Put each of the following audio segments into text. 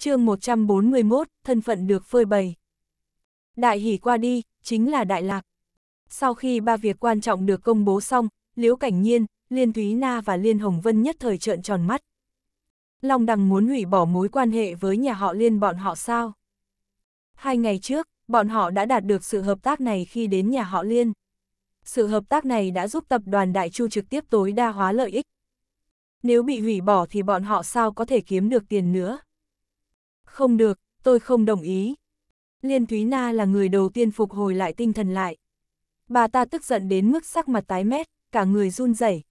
chương 141, thân phận được phơi bày. Đại hỷ qua đi, chính là đại lạc. Sau khi ba việc quan trọng được công bố xong, Liễu Cảnh Nhiên, Liên Thúy Na và Liên Hồng Vân nhất thời trợn tròn mắt. Long Đằng muốn hủy bỏ mối quan hệ với nhà họ Liên bọn họ sao? Hai ngày trước, bọn họ đã đạt được sự hợp tác này khi đến nhà họ Liên. Sự hợp tác này đã giúp tập đoàn Đại Chu trực tiếp tối đa hóa lợi ích. Nếu bị hủy bỏ thì bọn họ sao có thể kiếm được tiền nữa? Không được, tôi không đồng ý. Liên Thúy Na là người đầu tiên phục hồi lại tinh thần lại. Bà ta tức giận đến mức sắc mặt tái mét, cả người run rẩy.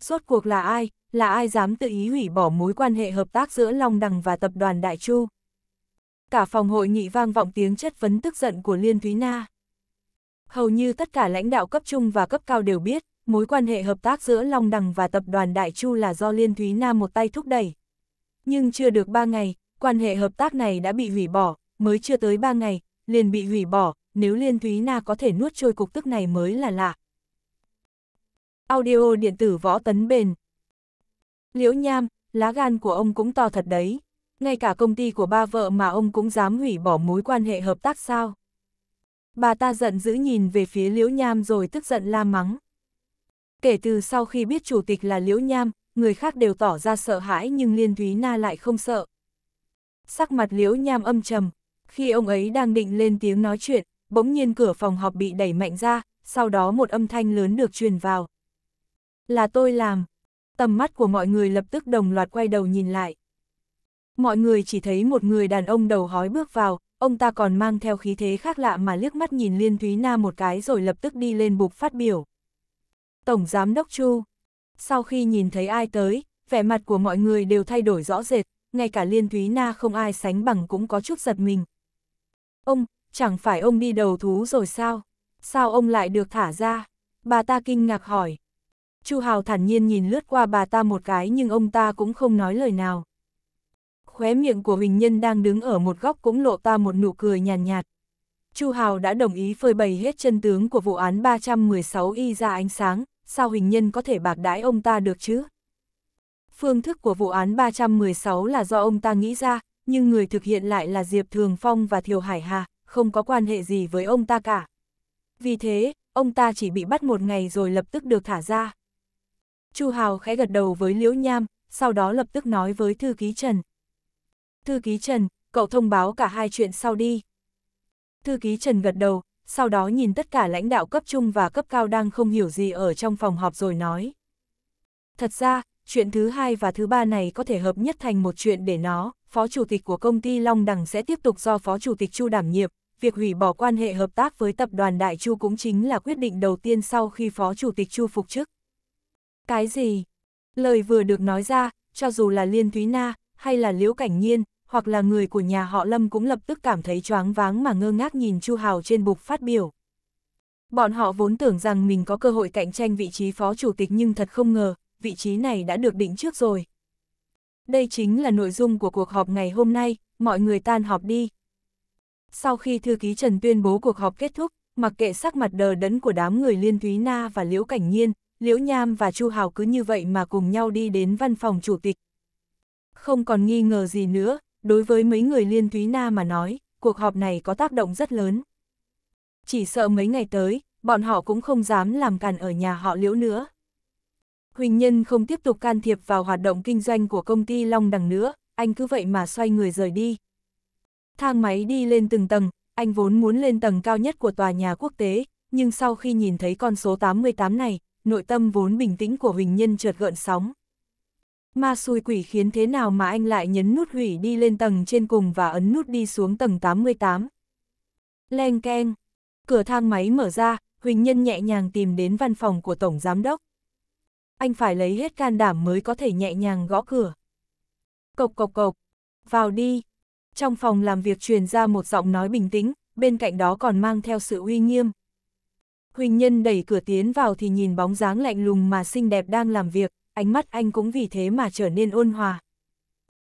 Rốt cuộc là ai, là ai dám tự ý hủy bỏ mối quan hệ hợp tác giữa Long Đằng và tập đoàn Đại Chu? Cả phòng hội nghị vang vọng tiếng chất vấn tức giận của Liên Thúy Na. Hầu như tất cả lãnh đạo cấp trung và cấp cao đều biết, mối quan hệ hợp tác giữa Long Đằng và tập đoàn Đại Chu là do Liên Thúy Na một tay thúc đẩy. Nhưng chưa được ba ngày, quan hệ hợp tác này đã bị hủy bỏ, mới chưa tới 3 ngày, liền bị hủy bỏ, nếu Liên Thúy Na có thể nuốt trôi cục tức này mới là lạ. Audio điện tử võ tấn bền Liễu Nham, lá gan của ông cũng to thật đấy. Ngay cả công ty của ba vợ mà ông cũng dám hủy bỏ mối quan hệ hợp tác sao? Bà ta giận dữ nhìn về phía Liễu Nham rồi tức giận la mắng. Kể từ sau khi biết chủ tịch là Liễu Nham, người khác đều tỏ ra sợ hãi nhưng Liên Thúy Na lại không sợ, sắc mặt liễu nham âm trầm. Khi ông ấy đang định lên tiếng nói chuyện, bỗng nhiên cửa phòng họp bị đẩy mạnh ra, sau đó một âm thanh lớn được truyền vào. Là tôi làm. Tầm mắt của mọi người lập tức đồng loạt quay đầu nhìn lại. Mọi người chỉ thấy một người đàn ông đầu hói bước vào, ông ta còn mang theo khí thế khác lạ mà liếc mắt nhìn Liên Thúy Na một cái rồi lập tức đi lên bục phát biểu. Tổng Giám Đốc Chu Sau khi nhìn thấy ai tới, vẻ mặt của mọi người đều thay đổi rõ rệt, ngay cả Liên Thúy Na không ai sánh bằng cũng có chút giật mình. Ông, chẳng phải ông đi đầu thú rồi sao? Sao ông lại được thả ra? Bà ta kinh ngạc hỏi. Chu Hào thản nhiên nhìn lướt qua bà ta một cái nhưng ông ta cũng không nói lời nào. Khóe miệng của Huỳnh Nhân đang đứng ở một góc cũng lộ ta một nụ cười nhàn nhạt. nhạt. Chu Hào đã đồng ý phơi bày hết chân tướng của vụ án 316 y ra ánh sáng, sao Huỳnh Nhân có thể bạc đãi ông ta được chứ? phương thức của vụ án 316 là do ông ta nghĩ ra, nhưng người thực hiện lại là Diệp Thường Phong và Thiều Hải Hà, không có quan hệ gì với ông ta cả. Vì thế, ông ta chỉ bị bắt một ngày rồi lập tức được thả ra. Chu Hào khẽ gật đầu với Liễu Nham, sau đó lập tức nói với thư ký Trần. Thư ký Trần, cậu thông báo cả hai chuyện sau đi. Thư ký Trần gật đầu, sau đó nhìn tất cả lãnh đạo cấp trung và cấp cao đang không hiểu gì ở trong phòng họp rồi nói. Thật ra, chuyện thứ hai và thứ ba này có thể hợp nhất thành một chuyện để nó, phó chủ tịch của công ty Long Đằng sẽ tiếp tục do phó chủ tịch Chu đảm nhiệm. Việc hủy bỏ quan hệ hợp tác với tập đoàn Đại Chu cũng chính là quyết định đầu tiên sau khi phó chủ tịch Chu phục chức. Cái gì? Lời vừa được nói ra, cho dù là Liên Thúy Na, hay là Liễu Cảnh Nhiên, hoặc là người của nhà họ Lâm cũng lập tức cảm thấy choáng váng mà ngơ ngác nhìn Chu Hào trên bục phát biểu. Bọn họ vốn tưởng rằng mình có cơ hội cạnh tranh vị trí phó chủ tịch nhưng thật không ngờ, vị trí này đã được định trước rồi. Đây chính là nội dung của cuộc họp ngày hôm nay, mọi người tan họp đi. Sau khi thư ký Trần tuyên bố cuộc họp kết thúc, mặc kệ sắc mặt đờ đẫn của đám người Liên Thúy Na và Liễu Cảnh Nhiên, Liễu Nham và Chu Hào cứ như vậy mà cùng nhau đi đến văn phòng chủ tịch. Không còn nghi ngờ gì nữa, đối với mấy người Liên Thúy Na mà nói, cuộc họp này có tác động rất lớn. Chỉ sợ mấy ngày tới, bọn họ cũng không dám làm càn ở nhà họ Liễu nữa. Huỳnh Nhân không tiếp tục can thiệp vào hoạt động kinh doanh của công ty Long Đằng nữa, anh cứ vậy mà xoay người rời đi. Thang máy đi lên từng tầng, anh vốn muốn lên tầng cao nhất của tòa nhà quốc tế, nhưng sau khi nhìn thấy con số 88 này, nội tâm vốn bình tĩnh của Huỳnh Nhân trượt gợn sóng. Ma xui quỷ khiến thế nào mà anh lại nhấn nút hủy đi lên tầng trên cùng và ấn nút đi xuống tầng 88. Leng keng, cửa thang máy mở ra, Huỳnh Nhân nhẹ nhàng tìm đến văn phòng của Tổng Giám Đốc anh phải lấy hết can đảm mới có thể nhẹ nhàng gõ cửa. Cộc cộc cộc, vào đi. Trong phòng làm việc truyền ra một giọng nói bình tĩnh, bên cạnh đó còn mang theo sự uy nghiêm. Huỳnh Nhân đẩy cửa tiến vào thì nhìn bóng dáng lạnh lùng mà xinh đẹp đang làm việc, ánh mắt anh cũng vì thế mà trở nên ôn hòa.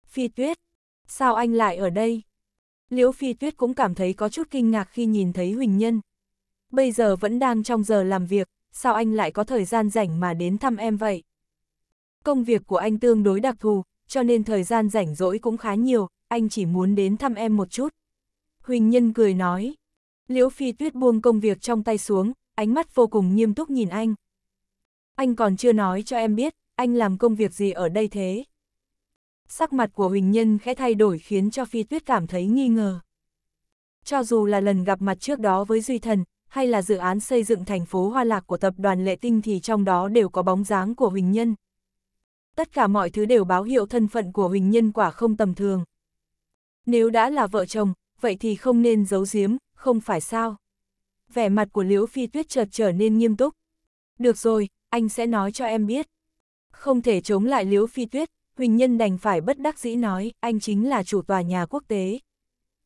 Phi Tuyết, sao anh lại ở đây? Liễu Phi Tuyết cũng cảm thấy có chút kinh ngạc khi nhìn thấy Huỳnh Nhân. Bây giờ vẫn đang trong giờ làm việc, sao anh lại có thời gian rảnh mà đến thăm em vậy? Công việc của anh tương đối đặc thù, cho nên thời gian rảnh rỗi cũng khá nhiều, anh chỉ muốn đến thăm em một chút. Huỳnh Nhân cười nói. Liễu Phi Tuyết buông công việc trong tay xuống, ánh mắt vô cùng nghiêm túc nhìn anh. Anh còn chưa nói cho em biết, anh làm công việc gì ở đây thế? Sắc mặt của Huỳnh Nhân khẽ thay đổi khiến cho Phi Tuyết cảm thấy nghi ngờ. Cho dù là lần gặp mặt trước đó với Duy Thần, hay là dự án xây dựng thành phố Hoa Lạc của tập đoàn Lệ Tinh thì trong đó đều có bóng dáng của Huỳnh Nhân. Tất cả mọi thứ đều báo hiệu thân phận của Huỳnh Nhân quả không tầm thường. Nếu đã là vợ chồng, vậy thì không nên giấu giếm, không phải sao? Vẻ mặt của Liễu Phi Tuyết chợt trở nên nghiêm túc. Được rồi, anh sẽ nói cho em biết. Không thể chống lại Liễu Phi Tuyết, Huỳnh Nhân đành phải bất đắc dĩ nói, anh chính là chủ tòa nhà quốc tế.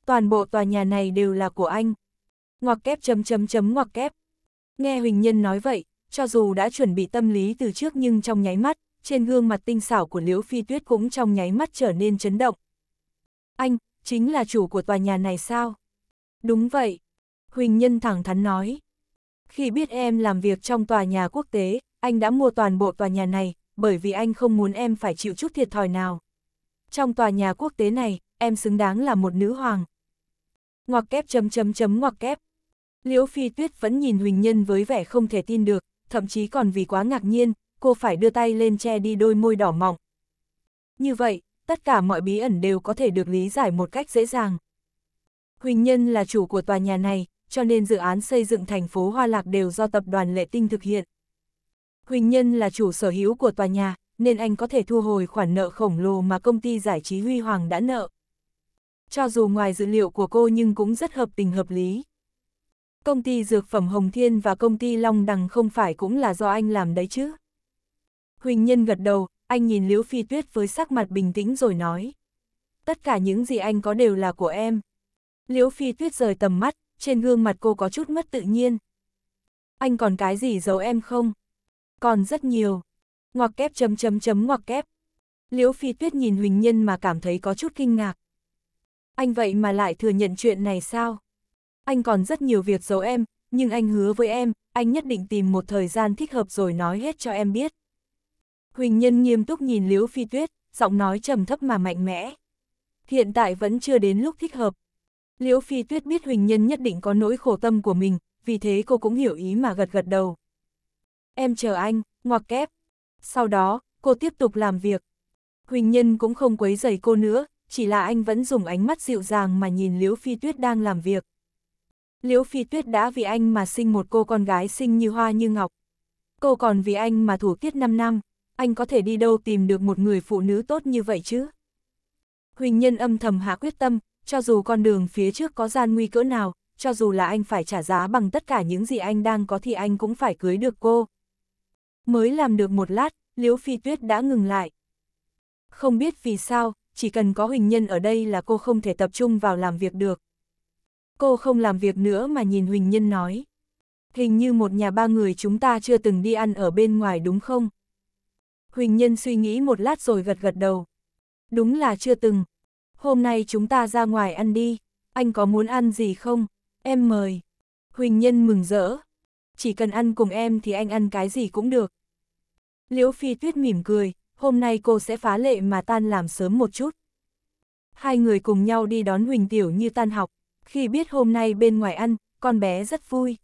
Toàn bộ tòa nhà này đều là của anh, ngoặc kép chấm chấm chấm ngoặc kép. Nghe Huỳnh Nhân nói vậy, cho dù đã chuẩn bị tâm lý từ trước nhưng trong nháy mắt, trên gương mặt tinh xảo của Liễu Phi Tuyết cũng trong nháy mắt trở nên chấn động. Anh, chính là chủ của tòa nhà này sao? Đúng vậy. Huỳnh Nhân thẳng thắn nói. Khi biết em làm việc trong tòa nhà quốc tế, anh đã mua toàn bộ tòa nhà này, bởi vì anh không muốn em phải chịu chút thiệt thòi nào. Trong tòa nhà quốc tế này, em xứng đáng là một nữ hoàng. Ngoặc kép chấm chấm chấm ngoặc kép. Liễu Phi Tuyết vẫn nhìn Huỳnh Nhân với vẻ không thể tin được, thậm chí còn vì quá ngạc nhiên, cô phải đưa tay lên che đi đôi môi đỏ mọng. Như vậy, tất cả mọi bí ẩn đều có thể được lý giải một cách dễ dàng. Huỳnh Nhân là chủ của tòa nhà này, cho nên dự án xây dựng thành phố Hoa Lạc đều do tập đoàn Lệ Tinh thực hiện. Huỳnh Nhân là chủ sở hữu của tòa nhà, nên anh có thể thu hồi khoản nợ khổng lồ mà công ty giải trí Huy Hoàng đã nợ. Cho dù ngoài dữ liệu của cô nhưng cũng rất hợp tình hợp lý công ty dược phẩm Hồng Thiên và công ty Long Đằng không phải cũng là do anh làm đấy chứ. Huỳnh Nhân gật đầu, anh nhìn Liễu Phi Tuyết với sắc mặt bình tĩnh rồi nói. Tất cả những gì anh có đều là của em. Liễu Phi Tuyết rời tầm mắt, trên gương mặt cô có chút mất tự nhiên. Anh còn cái gì giấu em không? Còn rất nhiều. Ngoặc kép chấm chấm chấm ngoặc kép. Liễu Phi Tuyết nhìn Huỳnh Nhân mà cảm thấy có chút kinh ngạc. Anh vậy mà lại thừa nhận chuyện này sao? anh còn rất nhiều việc giấu em, nhưng anh hứa với em, anh nhất định tìm một thời gian thích hợp rồi nói hết cho em biết. Huỳnh Nhân nghiêm túc nhìn Liễu Phi Tuyết, giọng nói trầm thấp mà mạnh mẽ. Hiện tại vẫn chưa đến lúc thích hợp. Liễu Phi Tuyết biết Huỳnh Nhân nhất định có nỗi khổ tâm của mình, vì thế cô cũng hiểu ý mà gật gật đầu. Em chờ anh, ngoặc kép. Sau đó, cô tiếp tục làm việc. Huỳnh Nhân cũng không quấy rầy cô nữa, chỉ là anh vẫn dùng ánh mắt dịu dàng mà nhìn Liễu Phi Tuyết đang làm việc. Liễu Phi Tuyết đã vì anh mà sinh một cô con gái xinh như hoa như ngọc. Cô còn vì anh mà thủ tiết 5 năm, anh có thể đi đâu tìm được một người phụ nữ tốt như vậy chứ? Huỳnh Nhân âm thầm hạ quyết tâm, cho dù con đường phía trước có gian nguy cỡ nào, cho dù là anh phải trả giá bằng tất cả những gì anh đang có thì anh cũng phải cưới được cô. Mới làm được một lát, Liễu Phi Tuyết đã ngừng lại. Không biết vì sao, chỉ cần có Huỳnh Nhân ở đây là cô không thể tập trung vào làm việc được. Cô không làm việc nữa mà nhìn Huỳnh Nhân nói. Hình như một nhà ba người chúng ta chưa từng đi ăn ở bên ngoài đúng không? Huỳnh Nhân suy nghĩ một lát rồi gật gật đầu. Đúng là chưa từng. Hôm nay chúng ta ra ngoài ăn đi. Anh có muốn ăn gì không? Em mời. Huỳnh Nhân mừng rỡ. Chỉ cần ăn cùng em thì anh ăn cái gì cũng được. Liễu Phi Tuyết mỉm cười, hôm nay cô sẽ phá lệ mà tan làm sớm một chút. Hai người cùng nhau đi đón Huỳnh Tiểu Như tan học khi biết hôm nay bên ngoài ăn, con bé rất vui.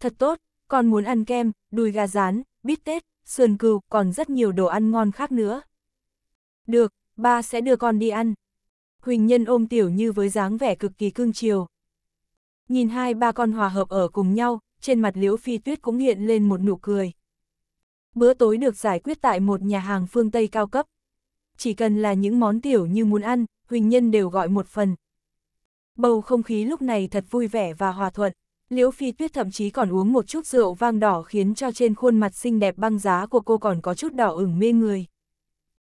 Thật tốt, con muốn ăn kem, đùi gà rán, bít tết, sườn cừu, còn rất nhiều đồ ăn ngon khác nữa. Được, ba sẽ đưa con đi ăn. Huỳnh Nhân ôm Tiểu Như với dáng vẻ cực kỳ cưng chiều. Nhìn hai ba con hòa hợp ở cùng nhau, trên mặt Liễu Phi Tuyết cũng hiện lên một nụ cười. Bữa tối được giải quyết tại một nhà hàng phương Tây cao cấp. Chỉ cần là những món Tiểu Như muốn ăn, Huỳnh Nhân đều gọi một phần, bầu không khí lúc này thật vui vẻ và hòa thuận. Liễu Phi Tuyết thậm chí còn uống một chút rượu vang đỏ khiến cho trên khuôn mặt xinh đẹp băng giá của cô còn có chút đỏ ửng mê người.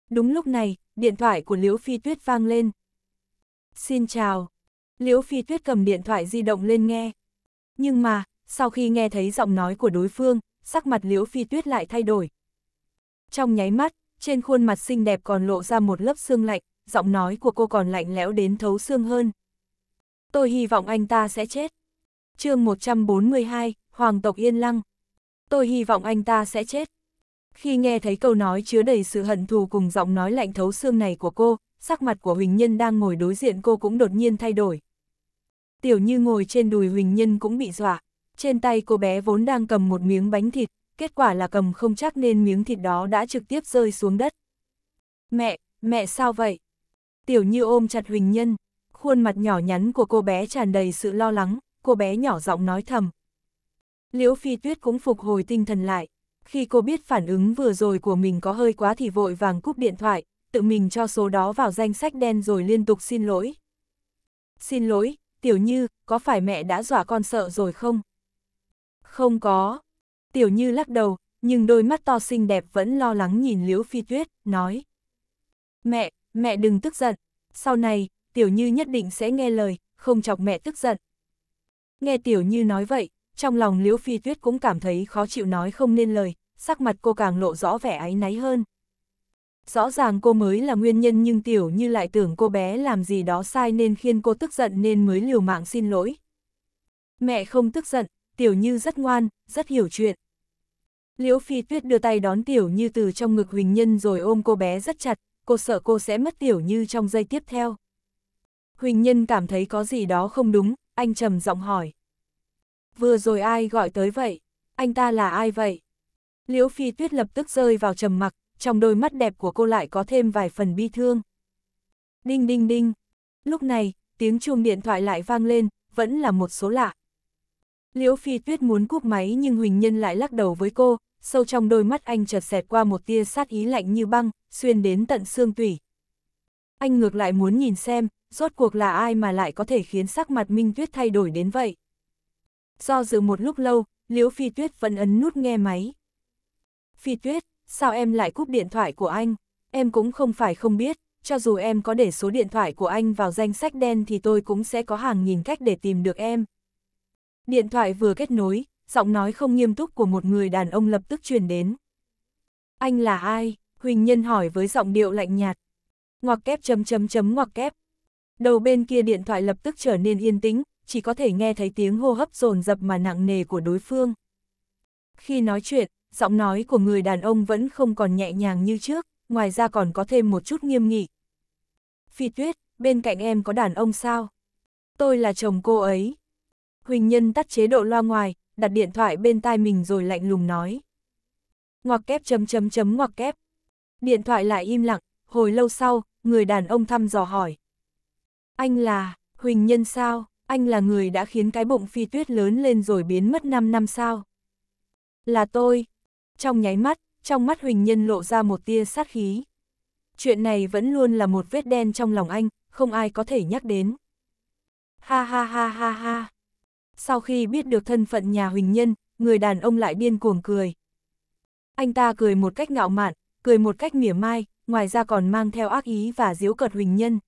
Đúng lúc này, điện thoại của Liễu Phi Tuyết vang lên. Xin chào. Liễu Phi Tuyết cầm điện thoại di động lên nghe. Nhưng mà, sau khi nghe thấy giọng nói của đối phương, sắc mặt Liễu Phi Tuyết lại thay đổi. Trong nháy mắt, trên khuôn mặt xinh đẹp còn lộ ra một lớp xương lạnh, giọng nói của cô còn lạnh lẽo đến thấu xương hơn. Tôi hy vọng anh ta sẽ chết. chương 142, Hoàng tộc Yên Lăng. Tôi hy vọng anh ta sẽ chết. Khi nghe thấy câu nói chứa đầy sự hận thù cùng giọng nói lạnh thấu xương này của cô, sắc mặt của Huỳnh Nhân đang ngồi đối diện cô cũng đột nhiên thay đổi. Tiểu như ngồi trên đùi Huỳnh Nhân cũng bị dọa. Trên tay cô bé vốn đang cầm một miếng bánh thịt, kết quả là cầm không chắc nên miếng thịt đó đã trực tiếp rơi xuống đất. Mẹ, mẹ sao vậy? Tiểu như ôm chặt Huỳnh Nhân khuôn mặt nhỏ nhắn của cô bé tràn đầy sự lo lắng, cô bé nhỏ giọng nói thầm. Liễu Phi Tuyết cũng phục hồi tinh thần lại, khi cô biết phản ứng vừa rồi của mình có hơi quá thì vội vàng cúp điện thoại, tự mình cho số đó vào danh sách đen rồi liên tục xin lỗi. Xin lỗi, Tiểu Như, có phải mẹ đã dọa con sợ rồi không? Không có. Tiểu Như lắc đầu, nhưng đôi mắt to xinh đẹp vẫn lo lắng nhìn Liễu Phi Tuyết, nói. Mẹ, mẹ đừng tức giận, sau này, Tiểu Như nhất định sẽ nghe lời, không chọc mẹ tức giận. Nghe Tiểu Như nói vậy, trong lòng Liễu Phi Tuyết cũng cảm thấy khó chịu nói không nên lời, sắc mặt cô càng lộ rõ vẻ áy náy hơn. Rõ ràng cô mới là nguyên nhân nhưng Tiểu Như lại tưởng cô bé làm gì đó sai nên khiến cô tức giận nên mới liều mạng xin lỗi. Mẹ không tức giận, Tiểu Như rất ngoan, rất hiểu chuyện. Liễu Phi Tuyết đưa tay đón Tiểu Như từ trong ngực Huỳnh Nhân rồi ôm cô bé rất chặt, cô sợ cô sẽ mất Tiểu Như trong giây tiếp theo. Huỳnh Nhân cảm thấy có gì đó không đúng, anh trầm giọng hỏi. Vừa rồi ai gọi tới vậy? Anh ta là ai vậy? Liễu Phi Tuyết lập tức rơi vào trầm mặc, trong đôi mắt đẹp của cô lại có thêm vài phần bi thương. Đinh đinh đinh. Lúc này, tiếng chuông điện thoại lại vang lên, vẫn là một số lạ. Liễu Phi Tuyết muốn cúp máy nhưng Huỳnh Nhân lại lắc đầu với cô, sâu trong đôi mắt anh chợt xẹt qua một tia sát ý lạnh như băng, xuyên đến tận xương tủy, anh ngược lại muốn nhìn xem, rốt cuộc là ai mà lại có thể khiến sắc mặt Minh Tuyết thay đổi đến vậy. Do dự một lúc lâu, Liễu Phi Tuyết vẫn ấn nút nghe máy. Phi Tuyết, sao em lại cúp điện thoại của anh? Em cũng không phải không biết, cho dù em có để số điện thoại của anh vào danh sách đen thì tôi cũng sẽ có hàng nghìn cách để tìm được em. Điện thoại vừa kết nối, giọng nói không nghiêm túc của một người đàn ông lập tức truyền đến. Anh là ai? Huỳnh Nhân hỏi với giọng điệu lạnh nhạt ngoặc kép chấm chấm chấm ngoặc kép. Đầu bên kia điện thoại lập tức trở nên yên tĩnh, chỉ có thể nghe thấy tiếng hô hấp dồn dập mà nặng nề của đối phương. Khi nói chuyện, giọng nói của người đàn ông vẫn không còn nhẹ nhàng như trước, ngoài ra còn có thêm một chút nghiêm nghị. Phi tuyết, bên cạnh em có đàn ông sao? Tôi là chồng cô ấy. Huỳnh Nhân tắt chế độ loa ngoài, đặt điện thoại bên tai mình rồi lạnh lùng nói. Ngoặc kép chấm chấm chấm ngoặc kép. Điện thoại lại im lặng, hồi lâu sau, người đàn ông thăm dò hỏi. Anh là, Huỳnh Nhân sao, anh là người đã khiến cái bụng phi tuyết lớn lên rồi biến mất 5 năm sao? Là tôi. Trong nháy mắt, trong mắt Huỳnh Nhân lộ ra một tia sát khí. Chuyện này vẫn luôn là một vết đen trong lòng anh, không ai có thể nhắc đến. Ha ha ha ha ha. Sau khi biết được thân phận nhà Huỳnh Nhân, người đàn ông lại điên cuồng cười. Anh ta cười một cách ngạo mạn, cười một cách mỉa mai, ngoài ra còn mang theo ác ý và diếu cợt Huỳnh Nhân.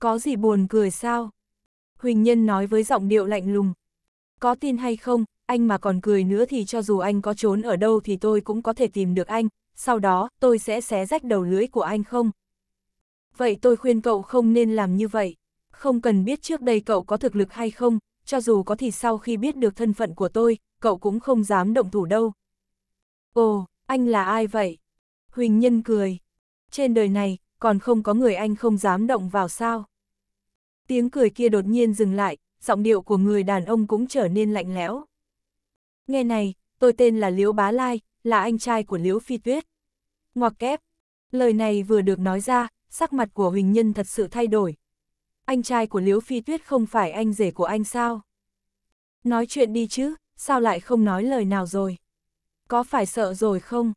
Có gì buồn cười sao? Huỳnh Nhân nói với giọng điệu lạnh lùng. Có tin hay không, anh mà còn cười nữa thì cho dù anh có trốn ở đâu thì tôi cũng có thể tìm được anh, sau đó tôi sẽ xé rách đầu lưỡi của anh không? Vậy tôi khuyên cậu không nên làm như vậy. Không cần biết trước đây cậu có thực lực hay không, cho dù có thì sau khi biết được thân phận của tôi, cậu cũng không dám động thủ đâu. Ồ, anh là ai vậy? Huỳnh Nhân cười. Trên đời này, còn không có người anh không dám động vào sao. Tiếng cười kia đột nhiên dừng lại, giọng điệu của người đàn ông cũng trở nên lạnh lẽo. Nghe này, tôi tên là Liễu Bá Lai, là anh trai của Liễu Phi Tuyết. Ngoặc kép, lời này vừa được nói ra, sắc mặt của Huỳnh Nhân thật sự thay đổi. Anh trai của Liễu Phi Tuyết không phải anh rể của anh sao? Nói chuyện đi chứ, sao lại không nói lời nào rồi? Có phải sợ rồi không?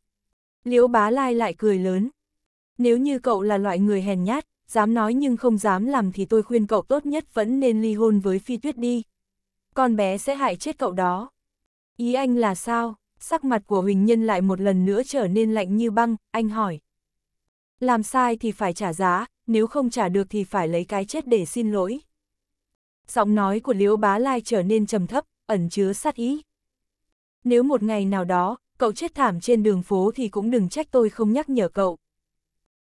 Liễu bá lai lại cười lớn. Nếu như cậu là loại người hèn nhát, dám nói nhưng không dám làm thì tôi khuyên cậu tốt nhất vẫn nên ly hôn với Phi Tuyết đi. Con bé sẽ hại chết cậu đó. Ý anh là sao? Sắc mặt của Huỳnh Nhân lại một lần nữa trở nên lạnh như băng, anh hỏi. Làm sai thì phải trả giá, nếu không trả được thì phải lấy cái chết để xin lỗi. Giọng nói của Liễu Bá Lai trở nên trầm thấp, ẩn chứa sát ý. Nếu một ngày nào đó, cậu chết thảm trên đường phố thì cũng đừng trách tôi không nhắc nhở cậu.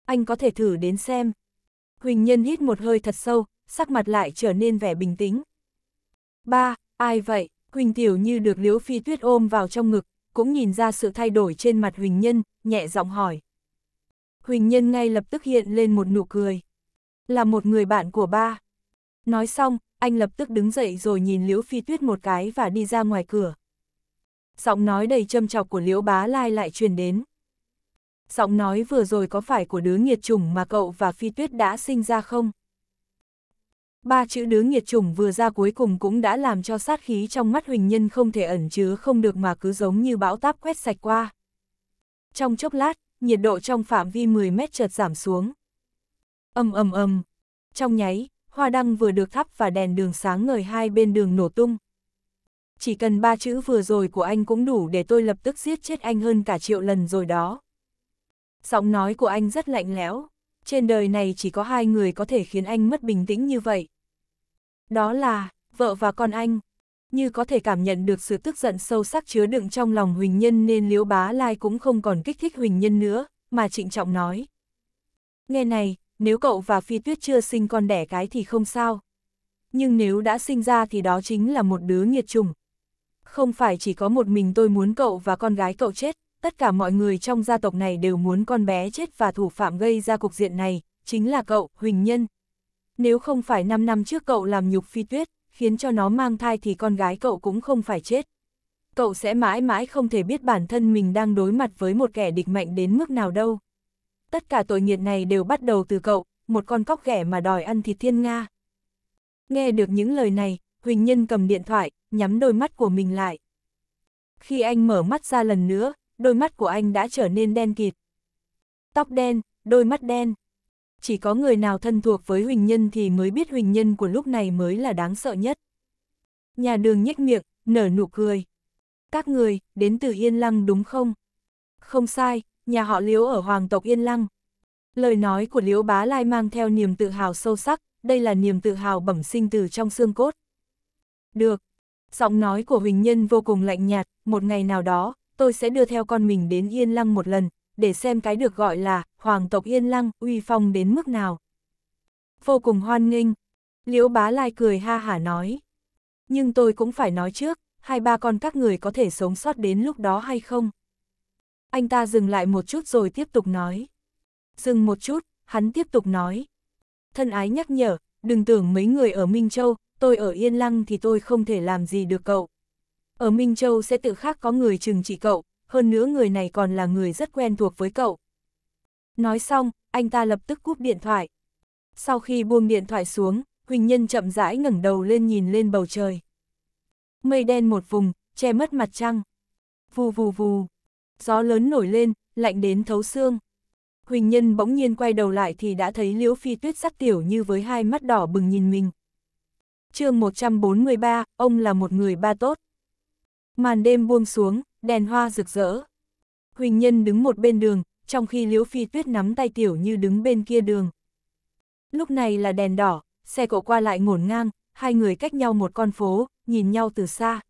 Anh có thể thử đến xem. Huỳnh Nhân hít một hơi thật sâu, sắc mặt lại trở nên vẻ bình tĩnh. Ba, ai vậy? Huỳnh Tiểu như được Liễu Phi Tuyết ôm vào trong ngực, cũng nhìn ra sự thay đổi trên mặt Huỳnh Nhân, nhẹ giọng hỏi. Huỳnh Nhân ngay lập tức hiện lên một nụ cười. Là một người bạn của ba. Nói xong, anh lập tức đứng dậy rồi nhìn Liễu Phi Tuyết một cái và đi ra ngoài cửa giọng nói đầy châm chọc của Liễu Bá Lai lại truyền đến. Giọng nói vừa rồi có phải của đứa nghiệt chủng mà cậu và Phi Tuyết đã sinh ra không? Ba chữ đứa nghiệt chủng vừa ra cuối cùng cũng đã làm cho sát khí trong mắt Huỳnh Nhân không thể ẩn chứa không được mà cứ giống như bão táp quét sạch qua. Trong chốc lát, nhiệt độ trong phạm vi 10 mét chợt giảm xuống. ầm ầm ầm. trong nháy, hoa đăng vừa được thắp và đèn đường sáng ngời hai bên đường nổ tung chỉ cần ba chữ vừa rồi của anh cũng đủ để tôi lập tức giết chết anh hơn cả triệu lần rồi đó. Giọng nói của anh rất lạnh lẽo, trên đời này chỉ có hai người có thể khiến anh mất bình tĩnh như vậy. Đó là, vợ và con anh. Như có thể cảm nhận được sự tức giận sâu sắc chứa đựng trong lòng Huỳnh Nhân nên Liễu Bá Lai cũng không còn kích thích Huỳnh Nhân nữa, mà trịnh trọng nói. Nghe này, nếu cậu và Phi Tuyết chưa sinh con đẻ cái thì không sao. Nhưng nếu đã sinh ra thì đó chính là một đứa nghiệt trùng, không phải chỉ có một mình tôi muốn cậu và con gái cậu chết, tất cả mọi người trong gia tộc này đều muốn con bé chết và thủ phạm gây ra cục diện này, chính là cậu, Huỳnh Nhân. Nếu không phải 5 năm trước cậu làm nhục phi tuyết, khiến cho nó mang thai thì con gái cậu cũng không phải chết. Cậu sẽ mãi mãi không thể biết bản thân mình đang đối mặt với một kẻ địch mạnh đến mức nào đâu. Tất cả tội nghiệt này đều bắt đầu từ cậu, một con cóc ghẻ mà đòi ăn thịt thiên Nga. Nghe được những lời này, Huỳnh Nhân cầm điện thoại, nhắm đôi mắt của mình lại. Khi anh mở mắt ra lần nữa, đôi mắt của anh đã trở nên đen kịt. Tóc đen, đôi mắt đen. Chỉ có người nào thân thuộc với Huỳnh Nhân thì mới biết Huỳnh Nhân của lúc này mới là đáng sợ nhất. Nhà đường nhếch miệng, nở nụ cười. Các người, đến từ Yên Lăng đúng không? Không sai, nhà họ Liễu ở Hoàng tộc Yên Lăng. Lời nói của Liễu Bá Lai mang theo niềm tự hào sâu sắc, đây là niềm tự hào bẩm sinh từ trong xương cốt. Được. Giọng nói của Huỳnh Nhân vô cùng lạnh nhạt, một ngày nào đó, tôi sẽ đưa theo con mình đến Yên Lăng một lần, để xem cái được gọi là Hoàng tộc Yên Lăng uy phong đến mức nào. Vô cùng hoan nghênh. Liễu bá lai cười ha hả nói. Nhưng tôi cũng phải nói trước, hai ba con các người có thể sống sót đến lúc đó hay không? Anh ta dừng lại một chút rồi tiếp tục nói. Dừng một chút, hắn tiếp tục nói. Thân ái nhắc nhở, đừng tưởng mấy người ở Minh Châu, tôi ở Yên Lăng thì tôi không thể làm gì được cậu. Ở Minh Châu sẽ tự khắc có người chừng trị cậu, hơn nữa người này còn là người rất quen thuộc với cậu. Nói xong, anh ta lập tức cúp điện thoại. Sau khi buông điện thoại xuống, Huỳnh Nhân chậm rãi ngẩng đầu lên nhìn lên bầu trời. Mây đen một vùng, che mất mặt trăng. Vù vù vù, gió lớn nổi lên, lạnh đến thấu xương. Huỳnh Nhân bỗng nhiên quay đầu lại thì đã thấy Liễu Phi Tuyết sắc tiểu như với hai mắt đỏ bừng nhìn mình chương 143, ông là một người ba tốt. Màn đêm buông xuống, đèn hoa rực rỡ. Huỳnh Nhân đứng một bên đường, trong khi Liễu Phi Tuyết nắm tay Tiểu Như đứng bên kia đường. Lúc này là đèn đỏ, xe cộ qua lại ngổn ngang, hai người cách nhau một con phố, nhìn nhau từ xa.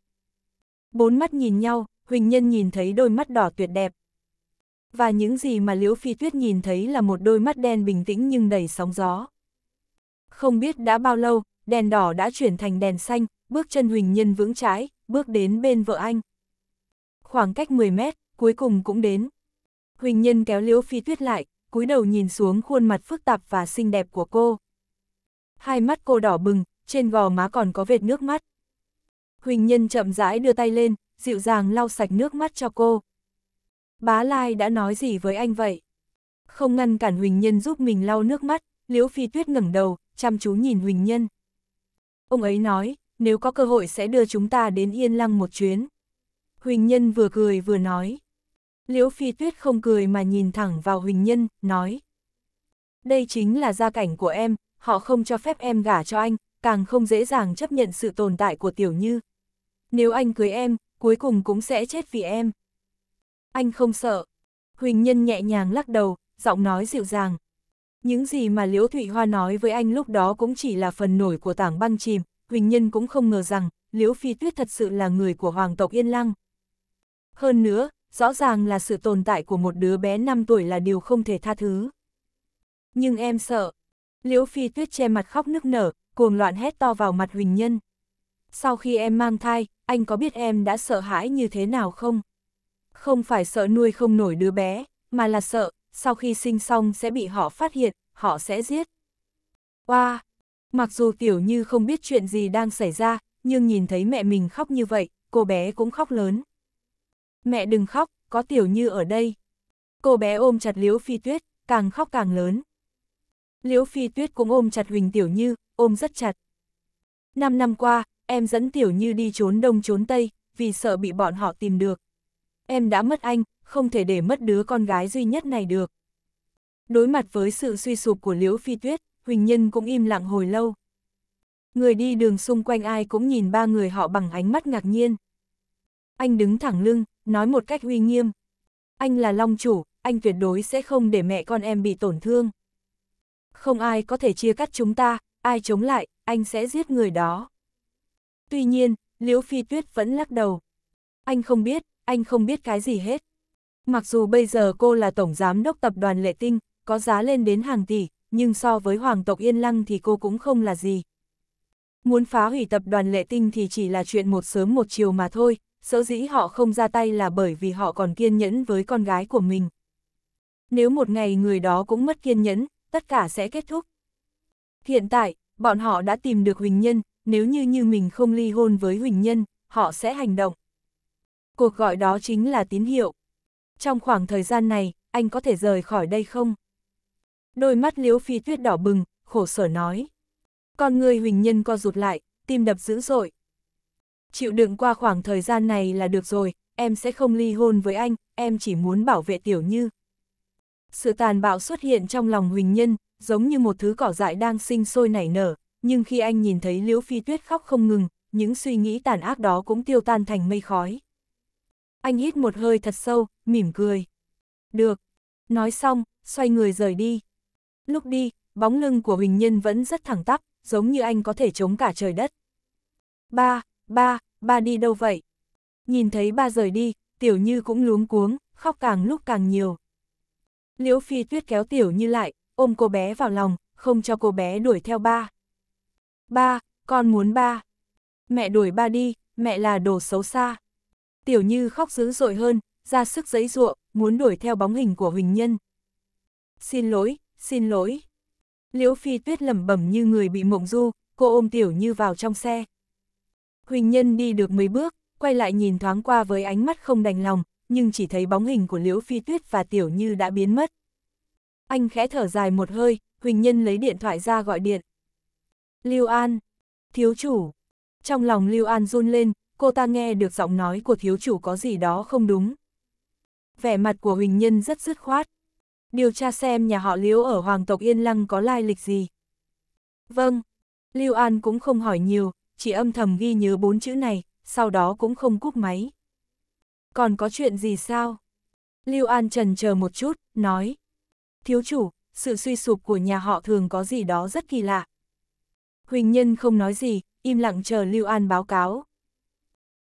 Bốn mắt nhìn nhau, Huỳnh Nhân nhìn thấy đôi mắt đỏ tuyệt đẹp. Và những gì mà Liễu Phi Tuyết nhìn thấy là một đôi mắt đen bình tĩnh nhưng đầy sóng gió. Không biết đã bao lâu, đèn đỏ đã chuyển thành đèn xanh, bước chân Huỳnh Nhân vững trái, bước đến bên vợ anh. Khoảng cách 10 mét, cuối cùng cũng đến. Huỳnh Nhân kéo Liễu Phi Tuyết lại, cúi đầu nhìn xuống khuôn mặt phức tạp và xinh đẹp của cô. Hai mắt cô đỏ bừng, trên gò má còn có vệt nước mắt. Huỳnh Nhân chậm rãi đưa tay lên, dịu dàng lau sạch nước mắt cho cô. Bá Lai đã nói gì với anh vậy? Không ngăn cản Huỳnh Nhân giúp mình lau nước mắt, Liễu Phi Tuyết ngẩng đầu, chăm chú nhìn Huỳnh Nhân. Ông ấy nói, nếu có cơ hội sẽ đưa chúng ta đến Yên Lăng một chuyến. Huỳnh Nhân vừa cười vừa nói. Liễu Phi Tuyết không cười mà nhìn thẳng vào Huỳnh Nhân, nói. Đây chính là gia cảnh của em, họ không cho phép em gả cho anh, càng không dễ dàng chấp nhận sự tồn tại của Tiểu Như. Nếu anh cưới em, cuối cùng cũng sẽ chết vì em. Anh không sợ. Huỳnh Nhân nhẹ nhàng lắc đầu, giọng nói dịu dàng, những gì mà Liễu Thụy Hoa nói với anh lúc đó cũng chỉ là phần nổi của tảng băng chìm, Huỳnh Nhân cũng không ngờ rằng Liễu Phi Tuyết thật sự là người của Hoàng tộc Yên Lăng. Hơn nữa, rõ ràng là sự tồn tại của một đứa bé 5 tuổi là điều không thể tha thứ. Nhưng em sợ. Liễu Phi Tuyết che mặt khóc nức nở, cuồng loạn hét to vào mặt Huỳnh Nhân. Sau khi em mang thai, anh có biết em đã sợ hãi như thế nào không? Không phải sợ nuôi không nổi đứa bé, mà là sợ sau khi sinh xong sẽ bị họ phát hiện, họ sẽ giết. Oa! Wow. Mặc dù Tiểu Như không biết chuyện gì đang xảy ra, nhưng nhìn thấy mẹ mình khóc như vậy, cô bé cũng khóc lớn. Mẹ đừng khóc, có Tiểu Như ở đây. Cô bé ôm chặt Liễu Phi Tuyết, càng khóc càng lớn. Liễu Phi Tuyết cũng ôm chặt Huỳnh Tiểu Như, ôm rất chặt. Năm năm qua, em dẫn Tiểu Như đi trốn đông trốn tây, vì sợ bị bọn họ tìm được. Em đã mất anh, không thể để mất đứa con gái duy nhất này được. Đối mặt với sự suy sụp của Liễu Phi Tuyết, Huỳnh Nhân cũng im lặng hồi lâu. Người đi đường xung quanh ai cũng nhìn ba người họ bằng ánh mắt ngạc nhiên. Anh đứng thẳng lưng, nói một cách uy nghiêm. Anh là Long Chủ, anh tuyệt đối sẽ không để mẹ con em bị tổn thương. Không ai có thể chia cắt chúng ta, ai chống lại, anh sẽ giết người đó. Tuy nhiên, Liễu Phi Tuyết vẫn lắc đầu. Anh không biết, anh không biết cái gì hết. Mặc dù bây giờ cô là tổng giám đốc tập đoàn Lệ Tinh, có giá lên đến hàng tỷ, nhưng so với hoàng tộc Yên Lăng thì cô cũng không là gì. Muốn phá hủy tập đoàn Lệ Tinh thì chỉ là chuyện một sớm một chiều mà thôi, sở dĩ họ không ra tay là bởi vì họ còn kiên nhẫn với con gái của mình. Nếu một ngày người đó cũng mất kiên nhẫn, tất cả sẽ kết thúc. Hiện tại, bọn họ đã tìm được Huỳnh Nhân, nếu như như mình không ly hôn với Huỳnh Nhân, họ sẽ hành động. Cuộc gọi đó chính là tín hiệu trong khoảng thời gian này, anh có thể rời khỏi đây không? Đôi mắt liếu phi tuyết đỏ bừng, khổ sở nói. Con người huỳnh nhân co rụt lại, tim đập dữ dội. Chịu đựng qua khoảng thời gian này là được rồi, em sẽ không ly hôn với anh, em chỉ muốn bảo vệ tiểu như. Sự tàn bạo xuất hiện trong lòng huỳnh nhân, giống như một thứ cỏ dại đang sinh sôi nảy nở, nhưng khi anh nhìn thấy liễu phi tuyết khóc không ngừng, những suy nghĩ tàn ác đó cũng tiêu tan thành mây khói. Anh hít một hơi thật sâu, mỉm cười. Được. Nói xong, xoay người rời đi. Lúc đi, bóng lưng của Huỳnh Nhân vẫn rất thẳng tắp, giống như anh có thể chống cả trời đất. Ba, ba, ba đi đâu vậy? Nhìn thấy ba rời đi, Tiểu Như cũng luống cuống, khóc càng lúc càng nhiều. Liễu Phi Tuyết kéo Tiểu Như lại, ôm cô bé vào lòng, không cho cô bé đuổi theo ba. Ba, con muốn ba. Mẹ đuổi ba đi, mẹ là đồ xấu xa. Tiểu Như khóc dữ dội hơn, ra sức giấy ruộng, muốn đuổi theo bóng hình của Huỳnh Nhân. Xin lỗi, xin lỗi. Liễu Phi Tuyết lẩm bẩm như người bị mộng du, cô ôm Tiểu Như vào trong xe. Huỳnh Nhân đi được mấy bước, quay lại nhìn thoáng qua với ánh mắt không đành lòng, nhưng chỉ thấy bóng hình của Liễu Phi Tuyết và Tiểu Như đã biến mất. Anh khẽ thở dài một hơi, Huỳnh Nhân lấy điện thoại ra gọi điện. Lưu An, thiếu chủ. Trong lòng Lưu An run lên, cô ta nghe được giọng nói của thiếu chủ có gì đó không đúng. Vẻ mặt của Huỳnh Nhân rất dứt khoát. Điều tra xem nhà họ Liễu ở Hoàng tộc Yên Lăng có lai lịch gì. Vâng, Lưu An cũng không hỏi nhiều, chỉ âm thầm ghi nhớ bốn chữ này, sau đó cũng không cúp máy. Còn có chuyện gì sao? Lưu An trần chờ một chút, nói. Thiếu chủ, sự suy sụp của nhà họ thường có gì đó rất kỳ lạ. Huỳnh Nhân không nói gì, im lặng chờ Lưu An báo cáo.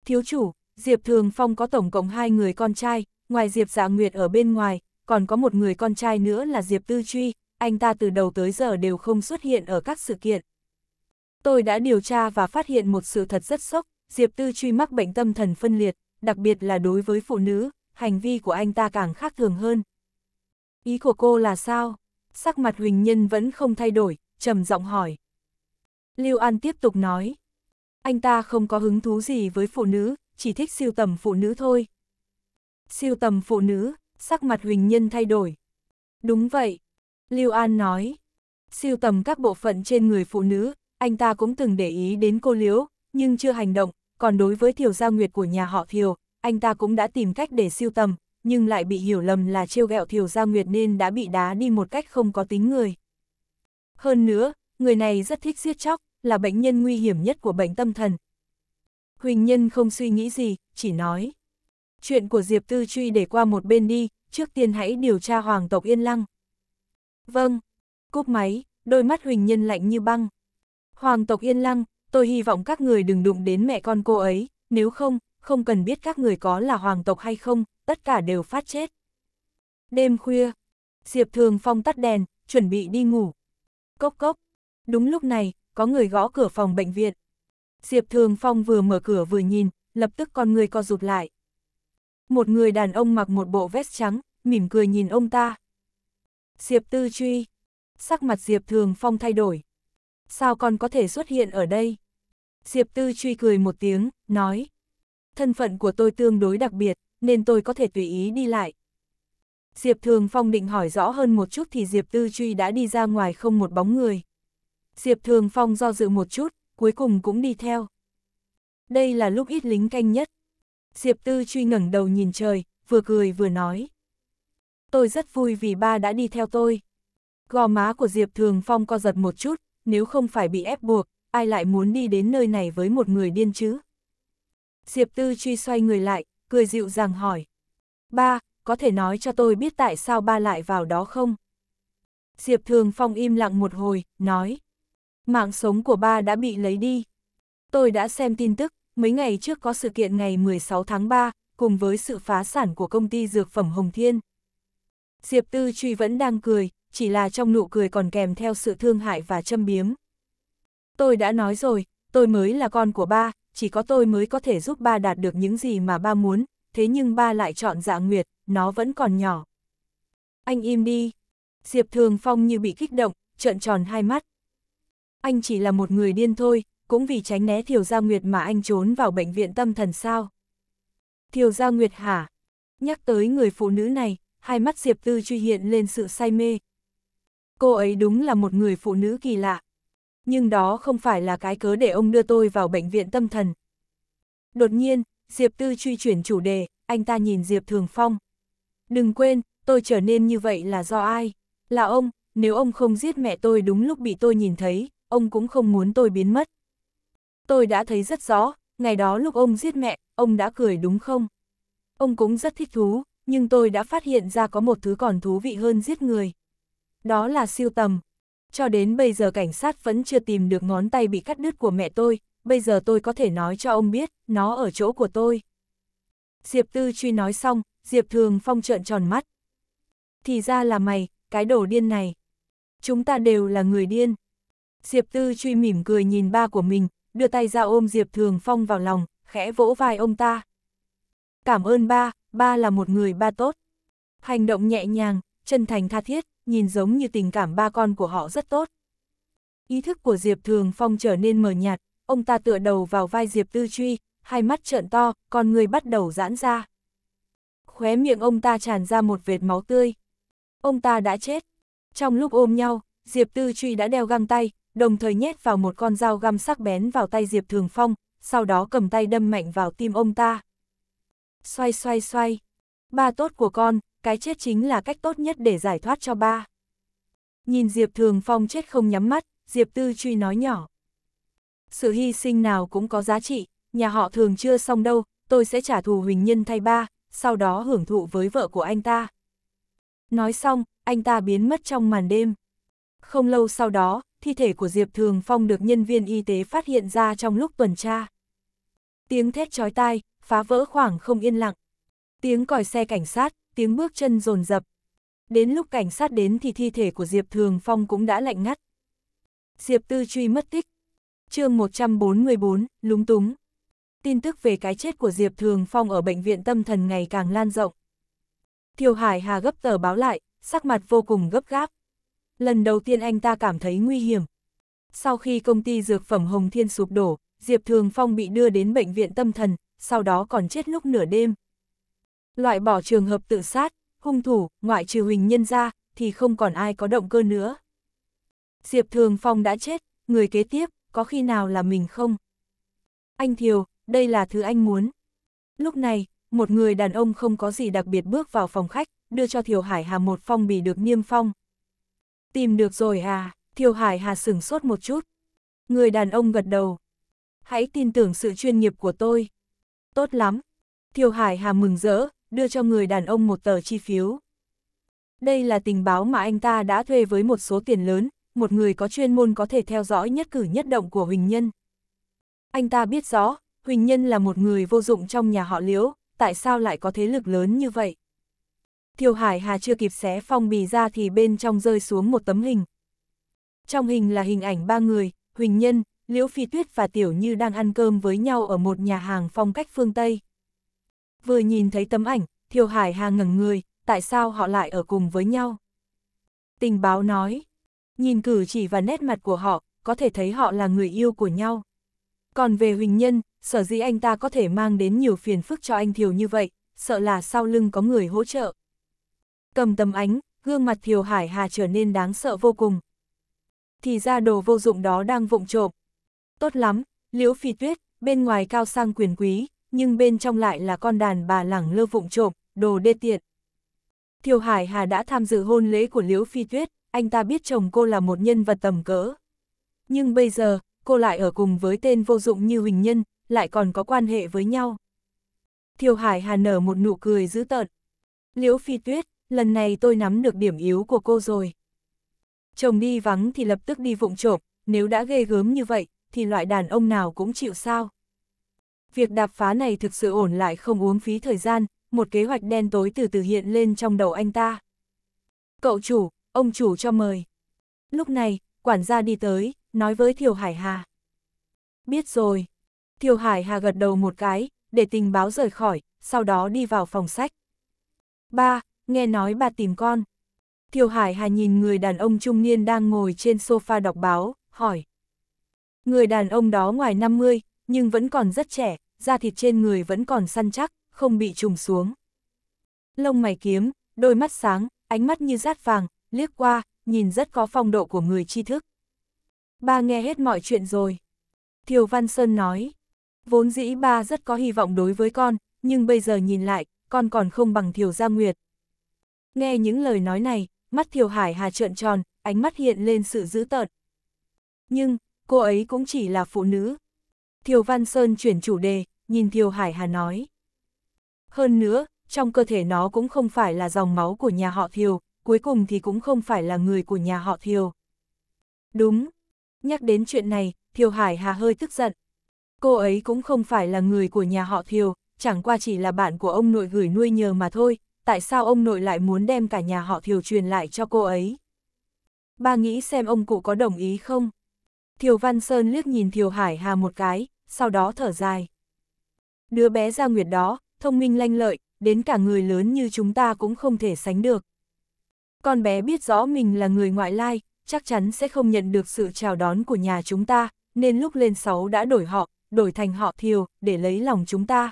Thiếu chủ, Diệp Thường Phong có tổng cộng hai người con trai, ngoài Diệp Dạ Nguyệt ở bên ngoài, còn có một người con trai nữa là Diệp Tư Truy, anh ta từ đầu tới giờ đều không xuất hiện ở các sự kiện. Tôi đã điều tra và phát hiện một sự thật rất sốc, Diệp Tư Truy mắc bệnh tâm thần phân liệt, đặc biệt là đối với phụ nữ, hành vi của anh ta càng khác thường hơn. Ý của cô là sao? Sắc mặt Huỳnh Nhân vẫn không thay đổi, trầm giọng hỏi. Lưu An tiếp tục nói, anh ta không có hứng thú gì với phụ nữ, chỉ thích siêu tầm phụ nữ thôi. Siêu tầm phụ nữ, sắc mặt Huỳnh Nhân thay đổi. Đúng vậy, Lưu An nói. Siêu tầm các bộ phận trên người phụ nữ, anh ta cũng từng để ý đến cô Liễu, nhưng chưa hành động, còn đối với Thiều Gia Nguyệt của nhà họ Thiều, anh ta cũng đã tìm cách để siêu tầm, nhưng lại bị hiểu lầm là trêu ghẹo Thiều Gia Nguyệt nên đã bị đá đi một cách không có tính người. Hơn nữa, người này rất thích giết chóc, là bệnh nhân nguy hiểm nhất của bệnh tâm thần. Huỳnh Nhân không suy nghĩ gì, chỉ nói. Chuyện của Diệp Tư Truy để qua một bên đi, trước tiên hãy điều tra hoàng tộc Yên Lăng. Vâng, cúp máy, đôi mắt Huỳnh Nhân lạnh như băng. Hoàng tộc Yên Lăng, tôi hy vọng các người đừng đụng đến mẹ con cô ấy, nếu không, không cần biết các người có là hoàng tộc hay không, tất cả đều phát chết. Đêm khuya, Diệp Thường Phong tắt đèn, chuẩn bị đi ngủ. Cốc cốc, đúng lúc này, có người gõ cửa phòng bệnh viện. Diệp Thường Phong vừa mở cửa vừa nhìn, lập tức con người co rụt lại. Một người đàn ông mặc một bộ vest trắng, mỉm cười nhìn ông ta. Diệp Tư Truy. Sắc mặt Diệp Thường Phong thay đổi. Sao con có thể xuất hiện ở đây? Diệp Tư Truy cười một tiếng, nói. Thân phận của tôi tương đối đặc biệt, nên tôi có thể tùy ý đi lại. Diệp Thường Phong định hỏi rõ hơn một chút thì Diệp Tư Truy đã đi ra ngoài không một bóng người. Diệp Thường Phong do dự một chút, cuối cùng cũng đi theo. Đây là lúc ít lính canh nhất. Diệp Tư truy ngẩng đầu nhìn trời, vừa cười vừa nói. Tôi rất vui vì ba đã đi theo tôi. Gò má của Diệp Thường Phong co giật một chút, nếu không phải bị ép buộc, ai lại muốn đi đến nơi này với một người điên chứ? Diệp Tư truy xoay người lại, cười dịu dàng hỏi. Ba, có thể nói cho tôi biết tại sao ba lại vào đó không? Diệp Thường Phong im lặng một hồi, nói. Mạng sống của ba đã bị lấy đi. Tôi đã xem tin tức, mấy ngày trước có sự kiện ngày 16 tháng 3, cùng với sự phá sản của công ty dược phẩm Hồng Thiên. Diệp Tư Truy vẫn đang cười, chỉ là trong nụ cười còn kèm theo sự thương hại và châm biếm. Tôi đã nói rồi, tôi mới là con của ba, chỉ có tôi mới có thể giúp ba đạt được những gì mà ba muốn, thế nhưng ba lại chọn dạ nguyệt, nó vẫn còn nhỏ. Anh im đi. Diệp Thường Phong như bị kích động, trợn tròn hai mắt, anh chỉ là một người điên thôi, cũng vì tránh né Thiều Gia Nguyệt mà anh trốn vào bệnh viện tâm thần sao. Thiều Gia Nguyệt hả? Nhắc tới người phụ nữ này, hai mắt Diệp Tư truy hiện lên sự say mê. Cô ấy đúng là một người phụ nữ kỳ lạ. Nhưng đó không phải là cái cớ để ông đưa tôi vào bệnh viện tâm thần. Đột nhiên, Diệp Tư truy chuyển chủ đề, anh ta nhìn Diệp Thường Phong. Đừng quên, tôi trở nên như vậy là do ai? Là ông, nếu ông không giết mẹ tôi đúng lúc bị tôi nhìn thấy, ông cũng không muốn tôi biến mất. Tôi đã thấy rất rõ, ngày đó lúc ông giết mẹ, ông đã cười đúng không? Ông cũng rất thích thú, nhưng tôi đã phát hiện ra có một thứ còn thú vị hơn giết người. Đó là siêu tầm. Cho đến bây giờ cảnh sát vẫn chưa tìm được ngón tay bị cắt đứt của mẹ tôi, bây giờ tôi có thể nói cho ông biết, nó ở chỗ của tôi. Diệp Tư truy nói xong, Diệp Thường Phong trợn tròn mắt. Thì ra là mày, cái đồ điên này. Chúng ta đều là người điên. Diệp Tư truy mỉm cười nhìn ba của mình, đưa tay ra ôm Diệp Thường Phong vào lòng, khẽ vỗ vai ông ta. Cảm ơn ba, ba là một người ba tốt. Hành động nhẹ nhàng, chân thành tha thiết, nhìn giống như tình cảm ba con của họ rất tốt. Ý thức của Diệp Thường Phong trở nên mờ nhạt, ông ta tựa đầu vào vai Diệp Tư Truy, hai mắt trợn to, con người bắt đầu giãn ra. Khóe miệng ông ta tràn ra một vệt máu tươi. Ông ta đã chết. Trong lúc ôm nhau, Diệp Tư Truy đã đeo găng tay, đồng thời nhét vào một con dao găm sắc bén vào tay Diệp Thường Phong, sau đó cầm tay đâm mạnh vào tim ông ta. Xoay xoay xoay, ba tốt của con, cái chết chính là cách tốt nhất để giải thoát cho ba. Nhìn Diệp Thường Phong chết không nhắm mắt, Diệp Tư Truy nói nhỏ. Sự hy sinh nào cũng có giá trị, nhà họ thường chưa xong đâu, tôi sẽ trả thù Huỳnh Nhân thay ba, sau đó hưởng thụ với vợ của anh ta. Nói xong, anh ta biến mất trong màn đêm. Không lâu sau đó, thi thể của Diệp Thường Phong được nhân viên y tế phát hiện ra trong lúc tuần tra. Tiếng thét chói tai, phá vỡ khoảng không yên lặng. Tiếng còi xe cảnh sát, tiếng bước chân rồn rập. Đến lúc cảnh sát đến thì thi thể của Diệp Thường Phong cũng đã lạnh ngắt. Diệp Tư Truy mất tích. chương 144, lúng túng. Tin tức về cái chết của Diệp Thường Phong ở bệnh viện tâm thần ngày càng lan rộng. Thiều Hải Hà gấp tờ báo lại, sắc mặt vô cùng gấp gáp lần đầu tiên anh ta cảm thấy nguy hiểm. Sau khi công ty dược phẩm Hồng Thiên sụp đổ, Diệp Thường Phong bị đưa đến bệnh viện tâm thần, sau đó còn chết lúc nửa đêm. Loại bỏ trường hợp tự sát, hung thủ, ngoại trừ Huỳnh Nhân ra, thì không còn ai có động cơ nữa. Diệp Thường Phong đã chết, người kế tiếp, có khi nào là mình không? Anh Thiều, đây là thứ anh muốn. Lúc này, một người đàn ông không có gì đặc biệt bước vào phòng khách, đưa cho Thiều Hải Hà một phong bì được niêm phong, Tìm được rồi à, thiều Hải Hà sửng sốt một chút. Người đàn ông gật đầu. Hãy tin tưởng sự chuyên nghiệp của tôi. Tốt lắm. thiều Hải Hà mừng rỡ, đưa cho người đàn ông một tờ chi phiếu. Đây là tình báo mà anh ta đã thuê với một số tiền lớn, một người có chuyên môn có thể theo dõi nhất cử nhất động của Huỳnh Nhân. Anh ta biết rõ, Huỳnh Nhân là một người vô dụng trong nhà họ Liễu, tại sao lại có thế lực lớn như vậy? Thiêu Hải Hà chưa kịp xé phong bì ra thì bên trong rơi xuống một tấm hình. Trong hình là hình ảnh ba người, Huỳnh Nhân, Liễu Phi Tuyết và Tiểu Như đang ăn cơm với nhau ở một nhà hàng phong cách phương Tây. Vừa nhìn thấy tấm ảnh, Thiêu Hải Hà ngẩng người, tại sao họ lại ở cùng với nhau? Tình báo nói, nhìn cử chỉ và nét mặt của họ, có thể thấy họ là người yêu của nhau. Còn về Huỳnh Nhân, sở dĩ anh ta có thể mang đến nhiều phiền phức cho anh Thiều như vậy, sợ là sau lưng có người hỗ trợ cầm tấm ánh, gương mặt Thiều Hải Hà trở nên đáng sợ vô cùng. Thì ra đồ vô dụng đó đang vụng trộm. Tốt lắm, liễu phi tuyết, bên ngoài cao sang quyền quý, nhưng bên trong lại là con đàn bà lẳng lơ vụng trộm, đồ đê tiện. Thiều Hải Hà đã tham dự hôn lễ của liễu phi tuyết, anh ta biết chồng cô là một nhân vật tầm cỡ. Nhưng bây giờ, cô lại ở cùng với tên vô dụng như Huỳnh Nhân, lại còn có quan hệ với nhau. Thiều Hải Hà nở một nụ cười dữ tợn. Liễu Phi Tuyết, lần này tôi nắm được điểm yếu của cô rồi. Chồng đi vắng thì lập tức đi vụng trộm, nếu đã ghê gớm như vậy, thì loại đàn ông nào cũng chịu sao. Việc đạp phá này thực sự ổn lại không uống phí thời gian, một kế hoạch đen tối từ từ hiện lên trong đầu anh ta. Cậu chủ, ông chủ cho mời. Lúc này, quản gia đi tới, nói với Thiều Hải Hà. Biết rồi. Thiều Hải Hà gật đầu một cái, để tình báo rời khỏi, sau đó đi vào phòng sách. 3 nghe nói bà tìm con. Thiều Hải Hà nhìn người đàn ông trung niên đang ngồi trên sofa đọc báo, hỏi. Người đàn ông đó ngoài 50, nhưng vẫn còn rất trẻ, da thịt trên người vẫn còn săn chắc, không bị trùng xuống. Lông mày kiếm, đôi mắt sáng, ánh mắt như rát vàng, liếc qua, nhìn rất có phong độ của người tri thức. Ba nghe hết mọi chuyện rồi. Thiều Văn Sơn nói, vốn dĩ ba rất có hy vọng đối với con, nhưng bây giờ nhìn lại, con còn không bằng Thiều Gia Nguyệt, Nghe những lời nói này, mắt Thiều Hải Hà trợn tròn, ánh mắt hiện lên sự dữ tợn. Nhưng, cô ấy cũng chỉ là phụ nữ. Thiều Văn Sơn chuyển chủ đề, nhìn Thiều Hải Hà nói. Hơn nữa, trong cơ thể nó cũng không phải là dòng máu của nhà họ Thiều, cuối cùng thì cũng không phải là người của nhà họ Thiều. Đúng. Nhắc đến chuyện này, Thiều Hải Hà hơi tức giận. Cô ấy cũng không phải là người của nhà họ Thiều, chẳng qua chỉ là bạn của ông nội gửi nuôi nhờ mà thôi, tại sao ông nội lại muốn đem cả nhà họ Thiều truyền lại cho cô ấy? Ba nghĩ xem ông cụ có đồng ý không? Thiều Văn Sơn liếc nhìn Thiều Hải Hà một cái, sau đó thở dài. Đứa bé ra nguyệt đó, thông minh lanh lợi, đến cả người lớn như chúng ta cũng không thể sánh được. Con bé biết rõ mình là người ngoại lai, chắc chắn sẽ không nhận được sự chào đón của nhà chúng ta, nên lúc lên sáu đã đổi họ, đổi thành họ Thiều, để lấy lòng chúng ta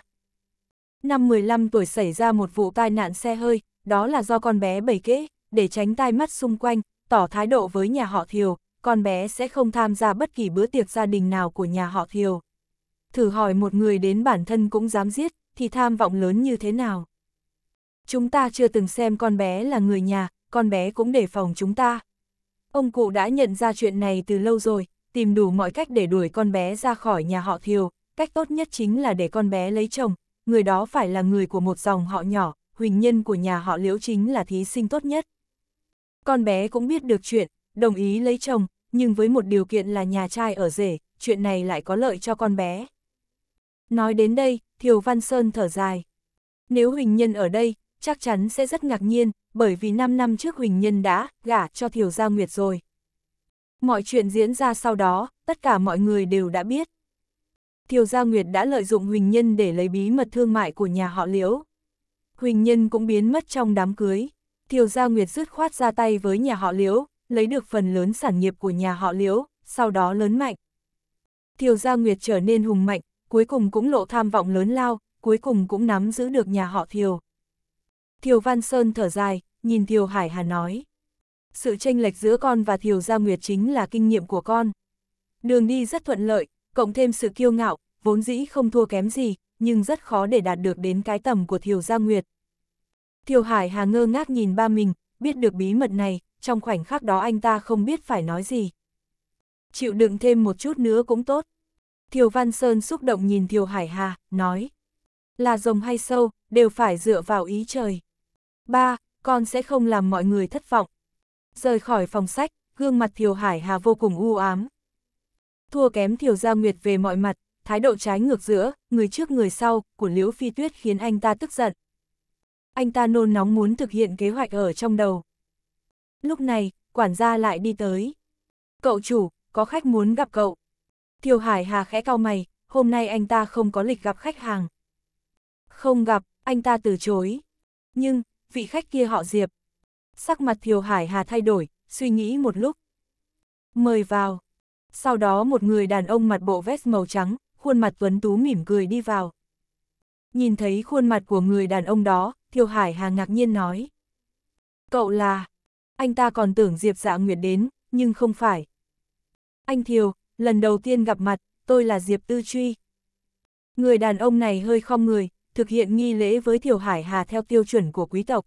năm 15 tuổi xảy ra một vụ tai nạn xe hơi, đó là do con bé bày kế để tránh tai mắt xung quanh, tỏ thái độ với nhà họ Thiều, con bé sẽ không tham gia bất kỳ bữa tiệc gia đình nào của nhà họ Thiều. Thử hỏi một người đến bản thân cũng dám giết, thì tham vọng lớn như thế nào? Chúng ta chưa từng xem con bé là người nhà, con bé cũng đề phòng chúng ta. Ông cụ đã nhận ra chuyện này từ lâu rồi, tìm đủ mọi cách để đuổi con bé ra khỏi nhà họ Thiều, cách tốt nhất chính là để con bé lấy chồng, người đó phải là người của một dòng họ nhỏ, huỳnh nhân của nhà họ liễu chính là thí sinh tốt nhất. Con bé cũng biết được chuyện, đồng ý lấy chồng, nhưng với một điều kiện là nhà trai ở rể, chuyện này lại có lợi cho con bé. Nói đến đây, Thiều Văn Sơn thở dài. Nếu Huỳnh Nhân ở đây, chắc chắn sẽ rất ngạc nhiên, bởi vì 5 năm trước Huỳnh Nhân đã gả cho Thiều Gia Nguyệt rồi. Mọi chuyện diễn ra sau đó, tất cả mọi người đều đã biết. Tiêu Gia Nguyệt đã lợi dụng Huỳnh Nhân để lấy bí mật thương mại của nhà họ Liễu. Huỳnh Nhân cũng biến mất trong đám cưới. Tiêu Gia Nguyệt dứt khoát ra tay với nhà họ Liễu, lấy được phần lớn sản nghiệp của nhà họ Liễu, sau đó lớn mạnh. Tiêu Gia Nguyệt trở nên hùng mạnh, cuối cùng cũng lộ tham vọng lớn lao, cuối cùng cũng nắm giữ được nhà họ Thiều. Thiều Văn Sơn thở dài, nhìn Thiều Hải Hà nói. Sự tranh lệch giữa con và Thiều Gia Nguyệt chính là kinh nghiệm của con. Đường đi rất thuận lợi, cộng thêm sự kiêu ngạo, vốn dĩ không thua kém gì, nhưng rất khó để đạt được đến cái tầm của Thiều Gia Nguyệt. Thiều Hải Hà ngơ ngác nhìn ba mình, biết được bí mật này, trong khoảnh khắc đó anh ta không biết phải nói gì. Chịu đựng thêm một chút nữa cũng tốt. Thiều Văn Sơn xúc động nhìn Thiều Hải Hà, nói. Là rồng hay sâu, đều phải dựa vào ý trời. Ba, con sẽ không làm mọi người thất vọng. Rời khỏi phòng sách, gương mặt Thiều Hải Hà vô cùng u ám, thua kém Thiều Gia Nguyệt về mọi mặt, thái độ trái ngược giữa, người trước người sau, của Liễu Phi Tuyết khiến anh ta tức giận. Anh ta nôn nóng muốn thực hiện kế hoạch ở trong đầu. Lúc này, quản gia lại đi tới. Cậu chủ, có khách muốn gặp cậu. Thiều Hải Hà khẽ cau mày, hôm nay anh ta không có lịch gặp khách hàng. Không gặp, anh ta từ chối. Nhưng, vị khách kia họ Diệp. Sắc mặt Thiều Hải Hà thay đổi, suy nghĩ một lúc. Mời vào sau đó một người đàn ông mặt bộ vest màu trắng, khuôn mặt tuấn tú mỉm cười đi vào. Nhìn thấy khuôn mặt của người đàn ông đó, Thiều Hải Hà ngạc nhiên nói. Cậu là... Anh ta còn tưởng Diệp Dạ Nguyệt đến, nhưng không phải. Anh Thiều, lần đầu tiên gặp mặt, tôi là Diệp Tư Truy. Người đàn ông này hơi khom người, thực hiện nghi lễ với Thiều Hải Hà theo tiêu chuẩn của quý tộc.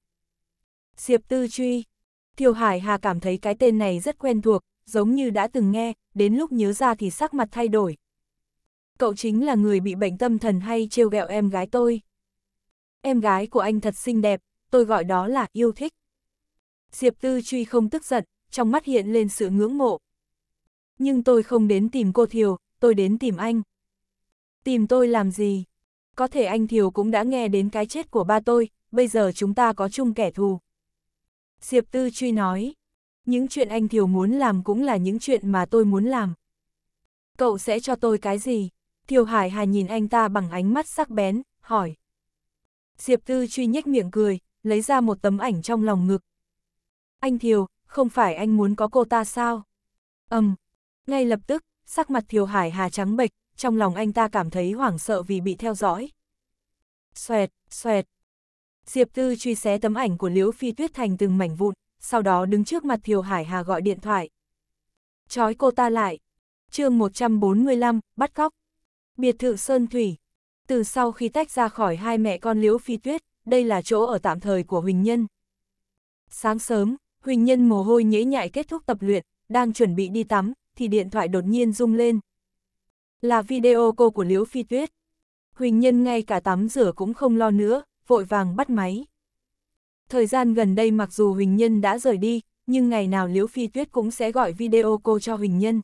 Diệp Tư Truy. Thiều Hải Hà cảm thấy cái tên này rất quen thuộc, giống như đã từng nghe, đến lúc nhớ ra thì sắc mặt thay đổi. Cậu chính là người bị bệnh tâm thần hay trêu ghẹo em gái tôi. Em gái của anh thật xinh đẹp, tôi gọi đó là yêu thích. Diệp Tư Truy không tức giận, trong mắt hiện lên sự ngưỡng mộ. Nhưng tôi không đến tìm cô Thiều, tôi đến tìm anh. Tìm tôi làm gì? Có thể anh Thiều cũng đã nghe đến cái chết của ba tôi, bây giờ chúng ta có chung kẻ thù. Diệp Tư Truy nói những chuyện anh Thiều muốn làm cũng là những chuyện mà tôi muốn làm. Cậu sẽ cho tôi cái gì? Thiều Hải Hà nhìn anh ta bằng ánh mắt sắc bén, hỏi. Diệp Tư truy nhếch miệng cười, lấy ra một tấm ảnh trong lòng ngực. Anh Thiều, không phải anh muốn có cô ta sao? Ầm, ngay lập tức, sắc mặt Thiều Hải Hà trắng bệch, trong lòng anh ta cảm thấy hoảng sợ vì bị theo dõi. Xoẹt, xoẹt. Diệp Tư truy xé tấm ảnh của Liễu Phi Tuyết thành từng mảnh vụn, sau đó đứng trước mặt Thiều Hải Hà gọi điện thoại. Chói cô ta lại. chương 145, bắt cóc. Biệt thự Sơn Thủy. Từ sau khi tách ra khỏi hai mẹ con Liễu Phi Tuyết, đây là chỗ ở tạm thời của Huỳnh Nhân. Sáng sớm, Huỳnh Nhân mồ hôi nhễ nhại kết thúc tập luyện, đang chuẩn bị đi tắm, thì điện thoại đột nhiên rung lên. Là video cô của Liễu Phi Tuyết. Huỳnh Nhân ngay cả tắm rửa cũng không lo nữa, vội vàng bắt máy. Thời gian gần đây mặc dù Huỳnh Nhân đã rời đi, nhưng ngày nào Liễu Phi Tuyết cũng sẽ gọi video cô cho Huỳnh Nhân.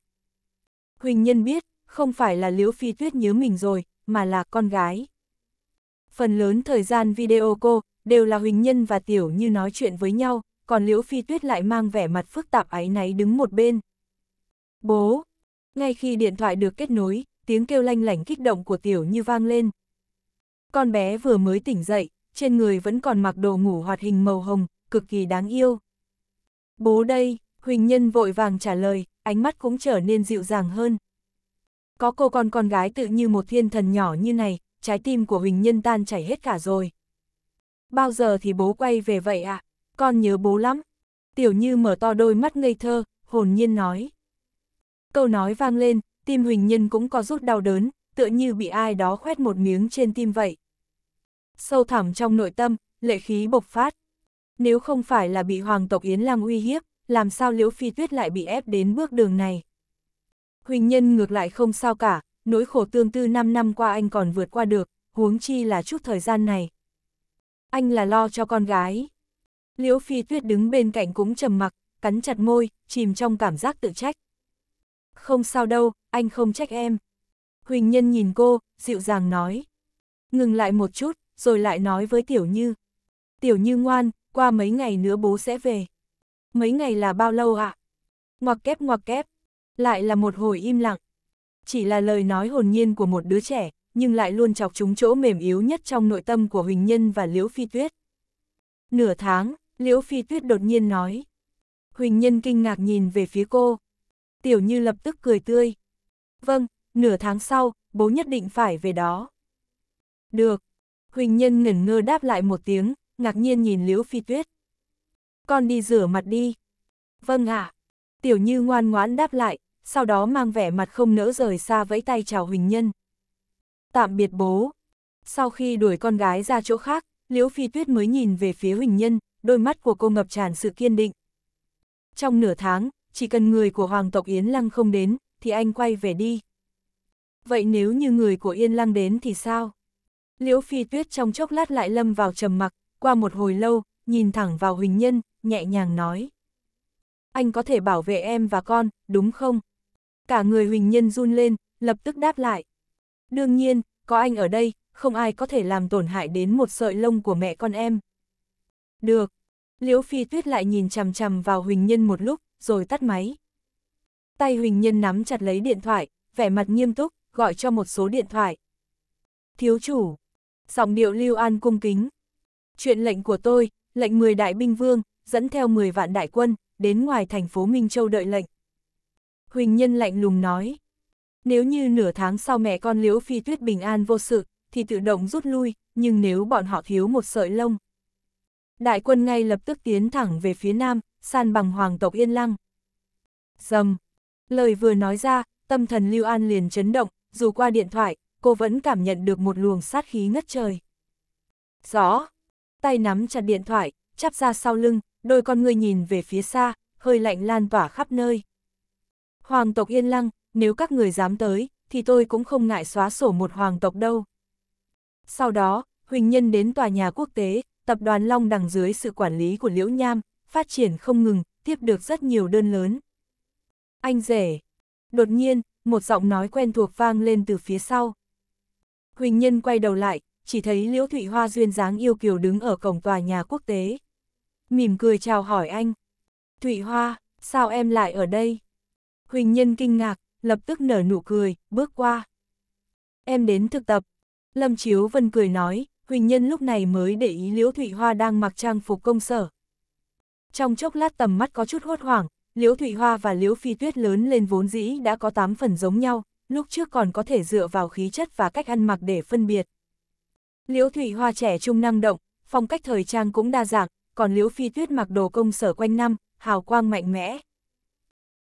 Huỳnh Nhân biết, không phải là Liễu Phi Tuyết nhớ mình rồi, mà là con gái. Phần lớn thời gian video cô, đều là Huỳnh Nhân và Tiểu Như nói chuyện với nhau, còn Liễu Phi Tuyết lại mang vẻ mặt phức tạp áy náy đứng một bên. Bố! Ngay khi điện thoại được kết nối, tiếng kêu lanh lảnh kích động của Tiểu Như vang lên. Con bé vừa mới tỉnh dậy, trên người vẫn còn mặc đồ ngủ hoạt hình màu hồng, cực kỳ đáng yêu. Bố đây, Huỳnh Nhân vội vàng trả lời, ánh mắt cũng trở nên dịu dàng hơn. Có cô con con gái tự như một thiên thần nhỏ như này, trái tim của Huỳnh Nhân tan chảy hết cả rồi. Bao giờ thì bố quay về vậy ạ? À? Con nhớ bố lắm. Tiểu Như mở to đôi mắt ngây thơ, hồn nhiên nói. Câu nói vang lên, tim Huỳnh Nhân cũng có rút đau đớn, tựa như bị ai đó khoét một miếng trên tim vậy. Sâu thẳm trong nội tâm, lệ khí bộc phát. Nếu không phải là bị hoàng tộc Yến Lang uy hiếp, làm sao Liễu Phi Tuyết lại bị ép đến bước đường này? Huỳnh Nhân ngược lại không sao cả, nỗi khổ tương tư 5 năm qua anh còn vượt qua được, huống chi là chút thời gian này. Anh là lo cho con gái. Liễu Phi Tuyết đứng bên cạnh cũng trầm mặc, cắn chặt môi, chìm trong cảm giác tự trách. Không sao đâu, anh không trách em. Huỳnh Nhân nhìn cô, dịu dàng nói. Ngừng lại một chút, rồi lại nói với Tiểu Như. Tiểu Như ngoan, qua mấy ngày nữa bố sẽ về. Mấy ngày là bao lâu ạ? Ngoặc kép ngoặc kép, lại là một hồi im lặng. Chỉ là lời nói hồn nhiên của một đứa trẻ, nhưng lại luôn chọc trúng chỗ mềm yếu nhất trong nội tâm của Huỳnh Nhân và Liễu Phi Tuyết. Nửa tháng, Liễu Phi Tuyết đột nhiên nói. Huỳnh Nhân kinh ngạc nhìn về phía cô. Tiểu Như lập tức cười tươi. Vâng, nửa tháng sau, bố nhất định phải về đó. Được, Huỳnh Nhân ngẩn ngơ đáp lại một tiếng, ngạc nhiên nhìn Liễu Phi Tuyết. Con đi rửa mặt đi. Vâng ạ. À. Tiểu Như ngoan ngoãn đáp lại, sau đó mang vẻ mặt không nỡ rời xa vẫy tay chào Huỳnh Nhân. Tạm biệt bố. Sau khi đuổi con gái ra chỗ khác, Liễu Phi Tuyết mới nhìn về phía Huỳnh Nhân, đôi mắt của cô ngập tràn sự kiên định. Trong nửa tháng, chỉ cần người của Hoàng tộc Yến Lăng không đến, thì anh quay về đi. Vậy nếu như người của Yên Lăng đến thì sao? Liễu Phi Tuyết trong chốc lát lại lâm vào trầm mặc, qua một hồi lâu, nhìn thẳng vào Huỳnh Nhân, nhẹ nhàng nói. Anh có thể bảo vệ em và con, đúng không? Cả người Huỳnh Nhân run lên, lập tức đáp lại. Đương nhiên, có anh ở đây, không ai có thể làm tổn hại đến một sợi lông của mẹ con em. Được. Liễu Phi Tuyết lại nhìn chằm chằm vào Huỳnh Nhân một lúc, rồi tắt máy. Tay Huỳnh Nhân nắm chặt lấy điện thoại, vẻ mặt nghiêm túc, gọi cho một số điện thoại. Thiếu chủ, Giọng điệu Lưu An cung kính. Chuyện lệnh của tôi, lệnh 10 đại binh vương, dẫn theo 10 vạn đại quân, đến ngoài thành phố Minh Châu đợi lệnh. Huỳnh Nhân lạnh lùng nói. Nếu như nửa tháng sau mẹ con Liễu Phi Tuyết bình an vô sự, thì tự động rút lui, nhưng nếu bọn họ thiếu một sợi lông. Đại quân ngay lập tức tiến thẳng về phía nam, san bằng hoàng tộc Yên Lăng. Dầm! Lời vừa nói ra, tâm thần Lưu An liền chấn động, dù qua điện thoại, cô vẫn cảm nhận được một luồng sát khí ngất trời. Rõ, tay nắm chặt điện thoại, chắp ra sau lưng, đôi con người nhìn về phía xa, hơi lạnh lan tỏa khắp nơi. Hoàng tộc yên lăng, nếu các người dám tới, thì tôi cũng không ngại xóa sổ một hoàng tộc đâu. Sau đó, Huỳnh Nhân đến tòa nhà quốc tế, tập đoàn Long đằng dưới sự quản lý của Liễu Nham, phát triển không ngừng, tiếp được rất nhiều đơn lớn. Anh rể. Đột nhiên, một giọng nói quen thuộc vang lên từ phía sau. Huỳnh Nhân quay đầu lại, chỉ thấy Liễu Thụy Hoa duyên dáng yêu kiều đứng ở cổng tòa nhà quốc tế. Mỉm cười chào hỏi anh. Thụy Hoa, sao em lại ở đây? Huỳnh Nhân kinh ngạc, lập tức nở nụ cười, bước qua. Em đến thực tập. Lâm Chiếu Vân cười nói, Huỳnh Nhân lúc này mới để ý Liễu Thụy Hoa đang mặc trang phục công sở. Trong chốc lát tầm mắt có chút hốt hoảng, Liễu Thụy Hoa và Liễu Phi Tuyết lớn lên vốn dĩ đã có tám phần giống nhau, lúc trước còn có thể dựa vào khí chất và cách ăn mặc để phân biệt. Liễu Thụy Hoa trẻ trung năng động, phong cách thời trang cũng đa dạng, còn Liễu Phi Tuyết mặc đồ công sở quanh năm, hào quang mạnh mẽ.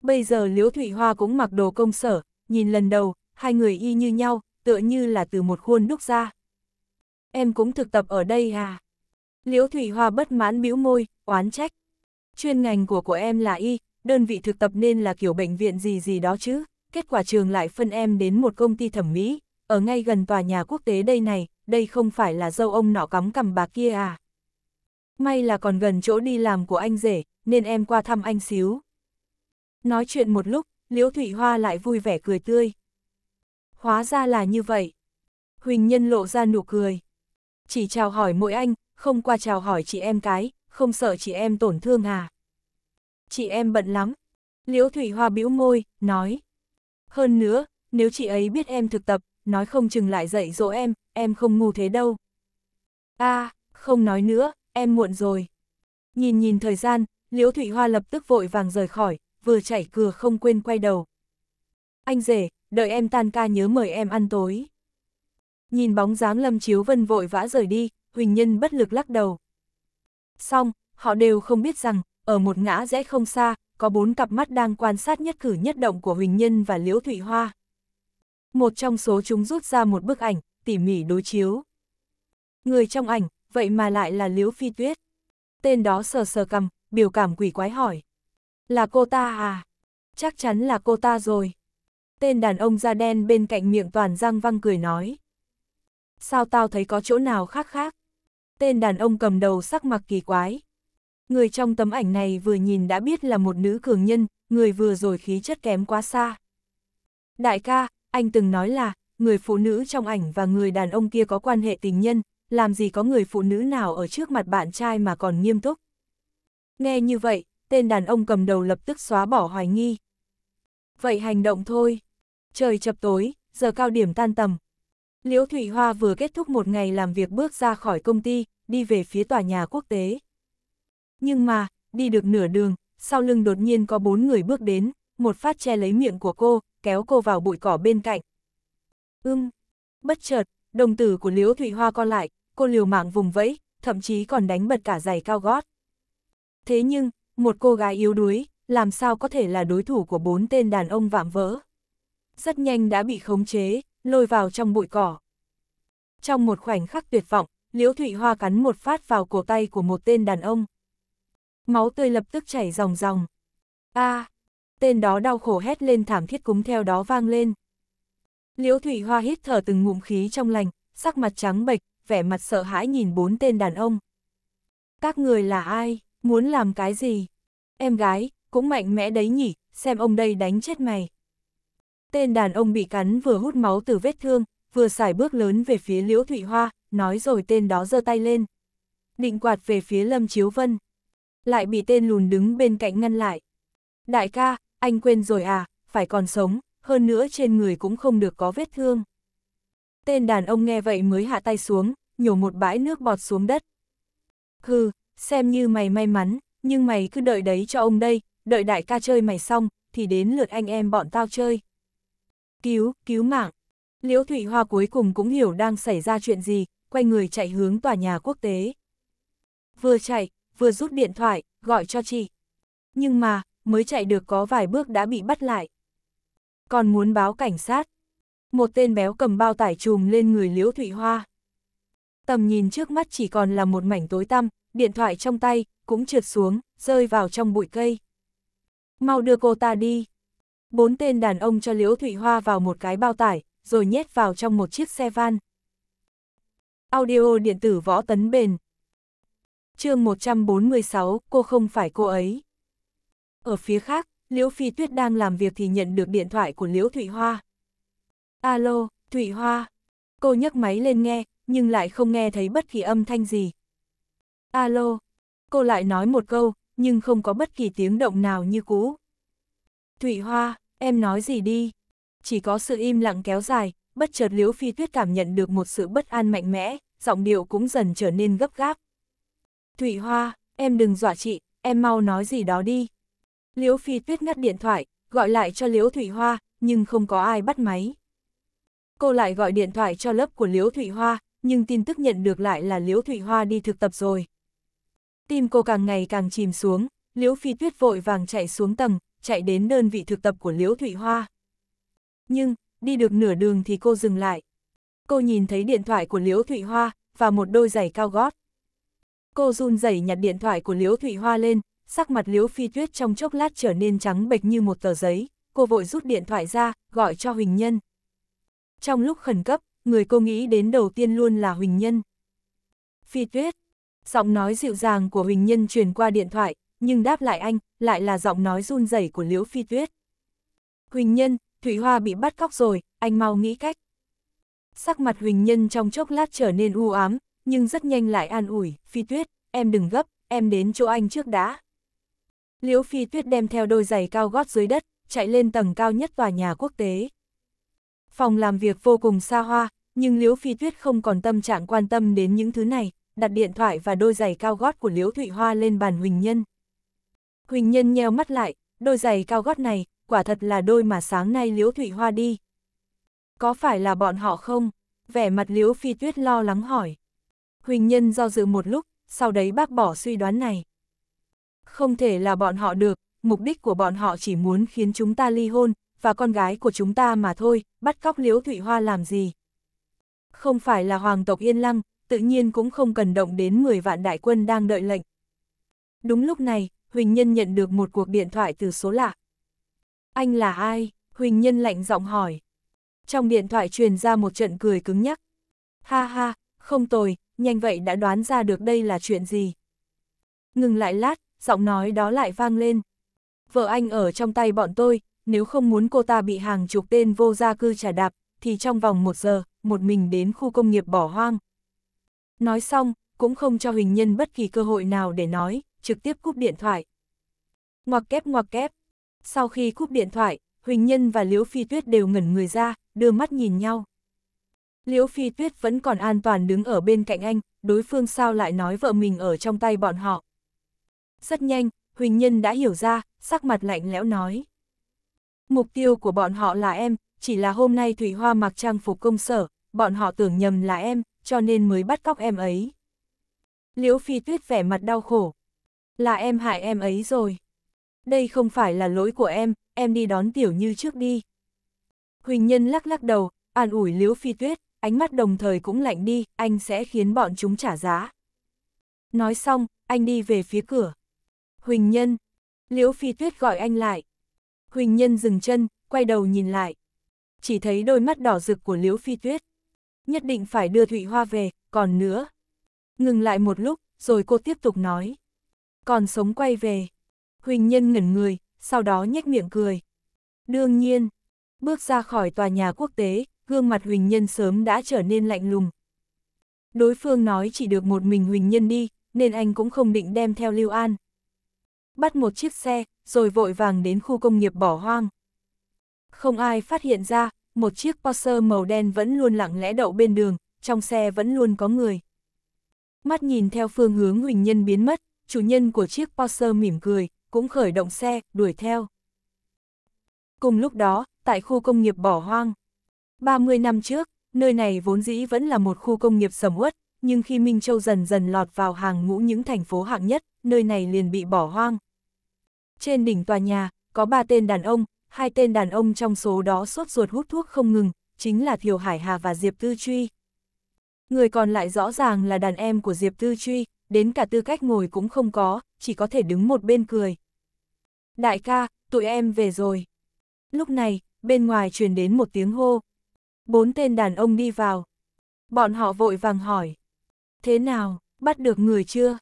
Bây giờ Liễu Thụy Hoa cũng mặc đồ công sở, nhìn lần đầu, hai người y như nhau, tựa như là từ một khuôn đúc ra. Em cũng thực tập ở đây à? Liễu Thụy Hoa bất mãn bĩu môi, oán trách. Chuyên ngành của của em là y, đơn vị thực tập nên là kiểu bệnh viện gì gì đó chứ kết quả trường lại phân em đến một công ty thẩm mỹ, ở ngay gần tòa nhà quốc tế đây này, đây không phải là dâu ông nọ cắm cầm bà kia à. May là còn gần chỗ đi làm của anh rể, nên em qua thăm anh xíu. Nói chuyện một lúc, Liễu Thụy Hoa lại vui vẻ cười tươi. Hóa ra là như vậy. Huỳnh Nhân lộ ra nụ cười. Chỉ chào hỏi mỗi anh, không qua chào hỏi chị em cái, không sợ chị em tổn thương à. Chị em bận lắm. Liễu Thụy Hoa bĩu môi, nói. Hơn nữa, nếu chị ấy biết em thực tập, nói không chừng lại dạy dỗ em, em không ngu thế đâu. a à, không nói nữa, em muộn rồi. Nhìn nhìn thời gian, Liễu Thụy Hoa lập tức vội vàng rời khỏi, vừa chảy cửa không quên quay đầu. Anh rể, đợi em tan ca nhớ mời em ăn tối. Nhìn bóng dáng Lâm Chiếu Vân vội vã rời đi, Huỳnh Nhân bất lực lắc đầu. Xong, họ đều không biết rằng, ở một ngã rẽ không xa, có bốn cặp mắt đang quan sát nhất cử nhất động của Huỳnh Nhân và Liễu Thụy Hoa. Một trong số chúng rút ra một bức ảnh, tỉ mỉ đối chiếu. Người trong ảnh, vậy mà lại là Liễu Phi Tuyết. Tên đó sờ sờ cầm, biểu cảm quỷ quái hỏi. Là cô ta à? Chắc chắn là cô ta rồi. Tên đàn ông da đen bên cạnh miệng toàn răng văng cười nói. Sao tao thấy có chỗ nào khác khác? Tên đàn ông cầm đầu sắc mặt kỳ quái, Người trong tấm ảnh này vừa nhìn đã biết là một nữ cường nhân, người vừa rồi khí chất kém quá xa. Đại ca, anh từng nói là, người phụ nữ trong ảnh và người đàn ông kia có quan hệ tình nhân, làm gì có người phụ nữ nào ở trước mặt bạn trai mà còn nghiêm túc. Nghe như vậy, tên đàn ông cầm đầu lập tức xóa bỏ hoài nghi. Vậy hành động thôi. Trời chập tối, giờ cao điểm tan tầm. Liễu Thụy Hoa vừa kết thúc một ngày làm việc bước ra khỏi công ty, đi về phía tòa nhà quốc tế. Nhưng mà, đi được nửa đường, sau lưng đột nhiên có bốn người bước đến, một phát che lấy miệng của cô, kéo cô vào bụi cỏ bên cạnh. Ưm, bất chợt, đồng tử của Liễu Thụy Hoa co lại, cô liều mạng vùng vẫy, thậm chí còn đánh bật cả giày cao gót. Thế nhưng, một cô gái yếu đuối, làm sao có thể là đối thủ của bốn tên đàn ông vạm vỡ. Rất nhanh đã bị khống chế, lôi vào trong bụi cỏ. Trong một khoảnh khắc tuyệt vọng, Liễu Thụy Hoa cắn một phát vào cổ tay của một tên đàn ông máu tươi lập tức chảy ròng ròng. A, à, tên đó đau khổ hét lên thảm thiết cúng theo đó vang lên. Liễu Thủy Hoa hít thở từng ngụm khí trong lành, sắc mặt trắng bệch, vẻ mặt sợ hãi nhìn bốn tên đàn ông. Các người là ai, muốn làm cái gì? Em gái, cũng mạnh mẽ đấy nhỉ, xem ông đây đánh chết mày. Tên đàn ông bị cắn vừa hút máu từ vết thương, vừa xài bước lớn về phía Liễu Thụy Hoa, nói rồi tên đó giơ tay lên. Định quạt về phía Lâm Chiếu Vân lại bị tên lùn đứng bên cạnh ngăn lại. Đại ca, anh quên rồi à, phải còn sống, hơn nữa trên người cũng không được có vết thương. Tên đàn ông nghe vậy mới hạ tay xuống, nhổ một bãi nước bọt xuống đất. Hừ, xem như mày may mắn, nhưng mày cứ đợi đấy cho ông đây, đợi đại ca chơi mày xong, thì đến lượt anh em bọn tao chơi. Cứu, cứu mạng. Liễu Thụy Hoa cuối cùng cũng hiểu đang xảy ra chuyện gì, quay người chạy hướng tòa nhà quốc tế. Vừa chạy, vừa rút điện thoại, gọi cho chị. Nhưng mà, mới chạy được có vài bước đã bị bắt lại. Còn muốn báo cảnh sát. Một tên béo cầm bao tải trùm lên người Liễu Thụy Hoa. Tầm nhìn trước mắt chỉ còn là một mảnh tối tăm, điện thoại trong tay, cũng trượt xuống, rơi vào trong bụi cây. Mau đưa cô ta đi. Bốn tên đàn ông cho Liễu Thụy Hoa vào một cái bao tải, rồi nhét vào trong một chiếc xe van. Audio điện tử võ tấn bền, chương 146, cô không phải cô ấy. Ở phía khác, Liễu Phi Tuyết đang làm việc thì nhận được điện thoại của Liễu Thụy Hoa. Alo, Thụy Hoa. Cô nhấc máy lên nghe, nhưng lại không nghe thấy bất kỳ âm thanh gì. Alo. Cô lại nói một câu, nhưng không có bất kỳ tiếng động nào như cũ. Thụy Hoa, em nói gì đi? Chỉ có sự im lặng kéo dài, bất chợt Liễu Phi Tuyết cảm nhận được một sự bất an mạnh mẽ, giọng điệu cũng dần trở nên gấp gáp. Thủy Hoa, em đừng dọa chị, em mau nói gì đó đi. Liễu Phi Tuyết ngắt điện thoại, gọi lại cho Liễu Thủy Hoa, nhưng không có ai bắt máy. Cô lại gọi điện thoại cho lớp của Liễu Thủy Hoa, nhưng tin tức nhận được lại là Liễu Thủy Hoa đi thực tập rồi. Tim cô càng ngày càng chìm xuống, Liễu Phi Tuyết vội vàng chạy xuống tầng, chạy đến đơn vị thực tập của Liễu Thủy Hoa. Nhưng, đi được nửa đường thì cô dừng lại. Cô nhìn thấy điện thoại của Liễu Thủy Hoa và một đôi giày cao gót. Cô run rẩy nhặt điện thoại của Liễu Thụy Hoa lên, sắc mặt Liễu Phi Tuyết trong chốc lát trở nên trắng bệch như một tờ giấy, cô vội rút điện thoại ra, gọi cho Huỳnh Nhân. Trong lúc khẩn cấp, người cô nghĩ đến đầu tiên luôn là Huỳnh Nhân. Phi Tuyết, giọng nói dịu dàng của Huỳnh Nhân truyền qua điện thoại, nhưng đáp lại anh, lại là giọng nói run rẩy của Liễu Phi Tuyết. Huỳnh Nhân, Thủy Hoa bị bắt cóc rồi, anh mau nghĩ cách. Sắc mặt Huỳnh Nhân trong chốc lát trở nên u ám, nhưng rất nhanh lại an ủi, Phi Tuyết, em đừng gấp, em đến chỗ anh trước đã. Liễu Phi Tuyết đem theo đôi giày cao gót dưới đất, chạy lên tầng cao nhất tòa nhà quốc tế. Phòng làm việc vô cùng xa hoa, nhưng Liễu Phi Tuyết không còn tâm trạng quan tâm đến những thứ này, đặt điện thoại và đôi giày cao gót của Liễu Thụy Hoa lên bàn Huỳnh Nhân. Huỳnh Nhân nheo mắt lại, đôi giày cao gót này, quả thật là đôi mà sáng nay Liễu Thụy Hoa đi. Có phải là bọn họ không? Vẻ mặt Liễu Phi Tuyết lo lắng hỏi. Huỳnh Nhân do dự một lúc, sau đấy bác bỏ suy đoán này. Không thể là bọn họ được, mục đích của bọn họ chỉ muốn khiến chúng ta ly hôn, và con gái của chúng ta mà thôi, bắt cóc Liễu Thụy Hoa làm gì. Không phải là hoàng tộc Yên Lăng, tự nhiên cũng không cần động đến 10 vạn đại quân đang đợi lệnh. Đúng lúc này, Huỳnh Nhân nhận được một cuộc điện thoại từ số lạ. Anh là ai? Huỳnh Nhân lạnh giọng hỏi. Trong điện thoại truyền ra một trận cười cứng nhắc. Ha ha, không tồi, nhanh vậy đã đoán ra được đây là chuyện gì. Ngừng lại lát, giọng nói đó lại vang lên. Vợ anh ở trong tay bọn tôi, nếu không muốn cô ta bị hàng chục tên vô gia cư trả đạp, thì trong vòng một giờ, một mình đến khu công nghiệp bỏ hoang. Nói xong, cũng không cho Huỳnh Nhân bất kỳ cơ hội nào để nói, trực tiếp cúp điện thoại. Ngoặc kép ngoặc kép. Sau khi cúp điện thoại, Huỳnh Nhân và Liễu Phi Tuyết đều ngẩn người ra, đưa mắt nhìn nhau. Liễu Phi Tuyết vẫn còn an toàn đứng ở bên cạnh anh, đối phương sao lại nói vợ mình ở trong tay bọn họ. Rất nhanh, Huỳnh Nhân đã hiểu ra, sắc mặt lạnh lẽo nói. Mục tiêu của bọn họ là em, chỉ là hôm nay Thủy Hoa mặc trang phục công sở, bọn họ tưởng nhầm là em, cho nên mới bắt cóc em ấy. Liễu Phi Tuyết vẻ mặt đau khổ. Là em hại em ấy rồi. Đây không phải là lỗi của em, em đi đón Tiểu Như trước đi. Huỳnh Nhân lắc lắc đầu, an ủi Liễu Phi Tuyết, ánh mắt đồng thời cũng lạnh đi, anh sẽ khiến bọn chúng trả giá. Nói xong, anh đi về phía cửa. Huỳnh Nhân. Liễu Phi Tuyết gọi anh lại. Huỳnh Nhân dừng chân, quay đầu nhìn lại. Chỉ thấy đôi mắt đỏ rực của Liễu Phi Tuyết. Nhất định phải đưa Thụy Hoa về, còn nữa. Ngừng lại một lúc, rồi cô tiếp tục nói. Còn sống quay về. Huỳnh Nhân ngẩn người, sau đó nhếch miệng cười. Đương nhiên, bước ra khỏi tòa nhà quốc tế, gương mặt Huỳnh Nhân sớm đã trở nên lạnh lùng. Đối phương nói chỉ được một mình Huỳnh Nhân đi, nên anh cũng không định đem theo Lưu An. Bắt một chiếc xe, rồi vội vàng đến khu công nghiệp bỏ hoang. Không ai phát hiện ra, một chiếc Porsche màu đen vẫn luôn lặng lẽ đậu bên đường, trong xe vẫn luôn có người. Mắt nhìn theo phương hướng Huỳnh Nhân biến mất, chủ nhân của chiếc Porsche mỉm cười, cũng khởi động xe, đuổi theo. Cùng lúc đó, tại khu công nghiệp bỏ hoang. 30 năm trước, nơi này vốn dĩ vẫn là một khu công nghiệp sầm uất, nhưng khi Minh Châu dần dần lọt vào hàng ngũ những thành phố hạng nhất, nơi này liền bị bỏ hoang. Trên đỉnh tòa nhà, có ba tên đàn ông, hai tên đàn ông trong số đó sốt ruột hút thuốc không ngừng, chính là Thiều Hải Hà và Diệp Tư Truy. Người còn lại rõ ràng là đàn em của Diệp Tư Truy, đến cả tư cách ngồi cũng không có, chỉ có thể đứng một bên cười. Đại ca, tụi em về rồi. Lúc này, bên ngoài truyền đến một tiếng hô, Bốn tên đàn ông đi vào. Bọn họ vội vàng hỏi. Thế nào, bắt được người chưa?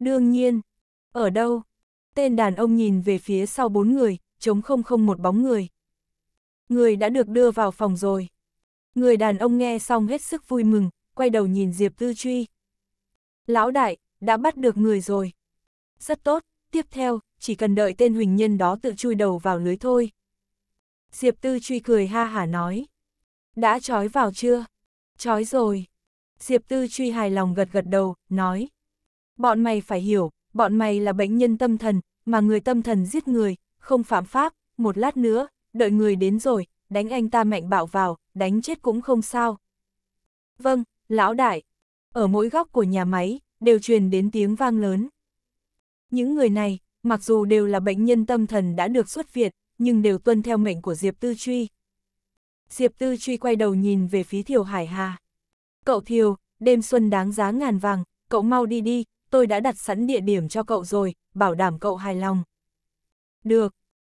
Đương nhiên. Ở đâu? Tên đàn ông nhìn về phía sau bốn người, chống không không một bóng người. Người đã được đưa vào phòng rồi. Người đàn ông nghe xong hết sức vui mừng, quay đầu nhìn Diệp Tư Truy. Lão đại, đã bắt được người rồi. Rất tốt, tiếp theo, chỉ cần đợi tên huỳnh nhân đó tự chui đầu vào lưới thôi. Diệp Tư Truy cười ha hả nói. Đã trói vào chưa? Trói rồi. Diệp Tư truy hài lòng gật gật đầu, nói. Bọn mày phải hiểu, bọn mày là bệnh nhân tâm thần, mà người tâm thần giết người, không phạm pháp, một lát nữa, đợi người đến rồi, đánh anh ta mạnh bạo vào, đánh chết cũng không sao. Vâng, lão đại. Ở mỗi góc của nhà máy, đều truyền đến tiếng vang lớn. Những người này, mặc dù đều là bệnh nhân tâm thần đã được xuất viện, nhưng đều tuân theo mệnh của Diệp Tư Truy, Diệp Tư truy quay đầu nhìn về phía Thiều Hải Hà. Cậu Thiều, đêm xuân đáng giá ngàn vàng, cậu mau đi đi, tôi đã đặt sẵn địa điểm cho cậu rồi, bảo đảm cậu hài lòng. Được.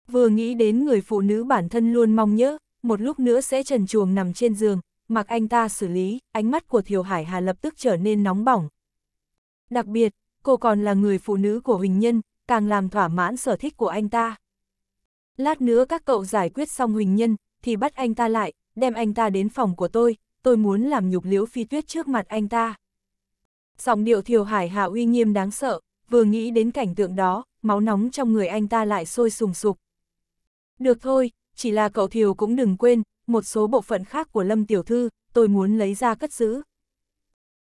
Vừa nghĩ đến người phụ nữ bản thân luôn mong nhớ, một lúc nữa sẽ trần chuồng nằm trên giường, mặc anh ta xử lý, ánh mắt của Thiều Hải Hà lập tức trở nên nóng bỏng. Đặc biệt, cô còn là người phụ nữ của Huỳnh Nhân, càng làm thỏa mãn sở thích của anh ta. Lát nữa các cậu giải quyết xong Huỳnh Nhân, thì bắt anh ta lại, đem anh ta đến phòng của tôi, tôi muốn làm nhục liễu phi tuyết trước mặt anh ta. Giọng điệu thiều hải hạ uy nghiêm đáng sợ, vừa nghĩ đến cảnh tượng đó, máu nóng trong người anh ta lại sôi sùng sục. Được thôi, chỉ là cậu thiều cũng đừng quên, một số bộ phận khác của Lâm Tiểu Thư, tôi muốn lấy ra cất giữ.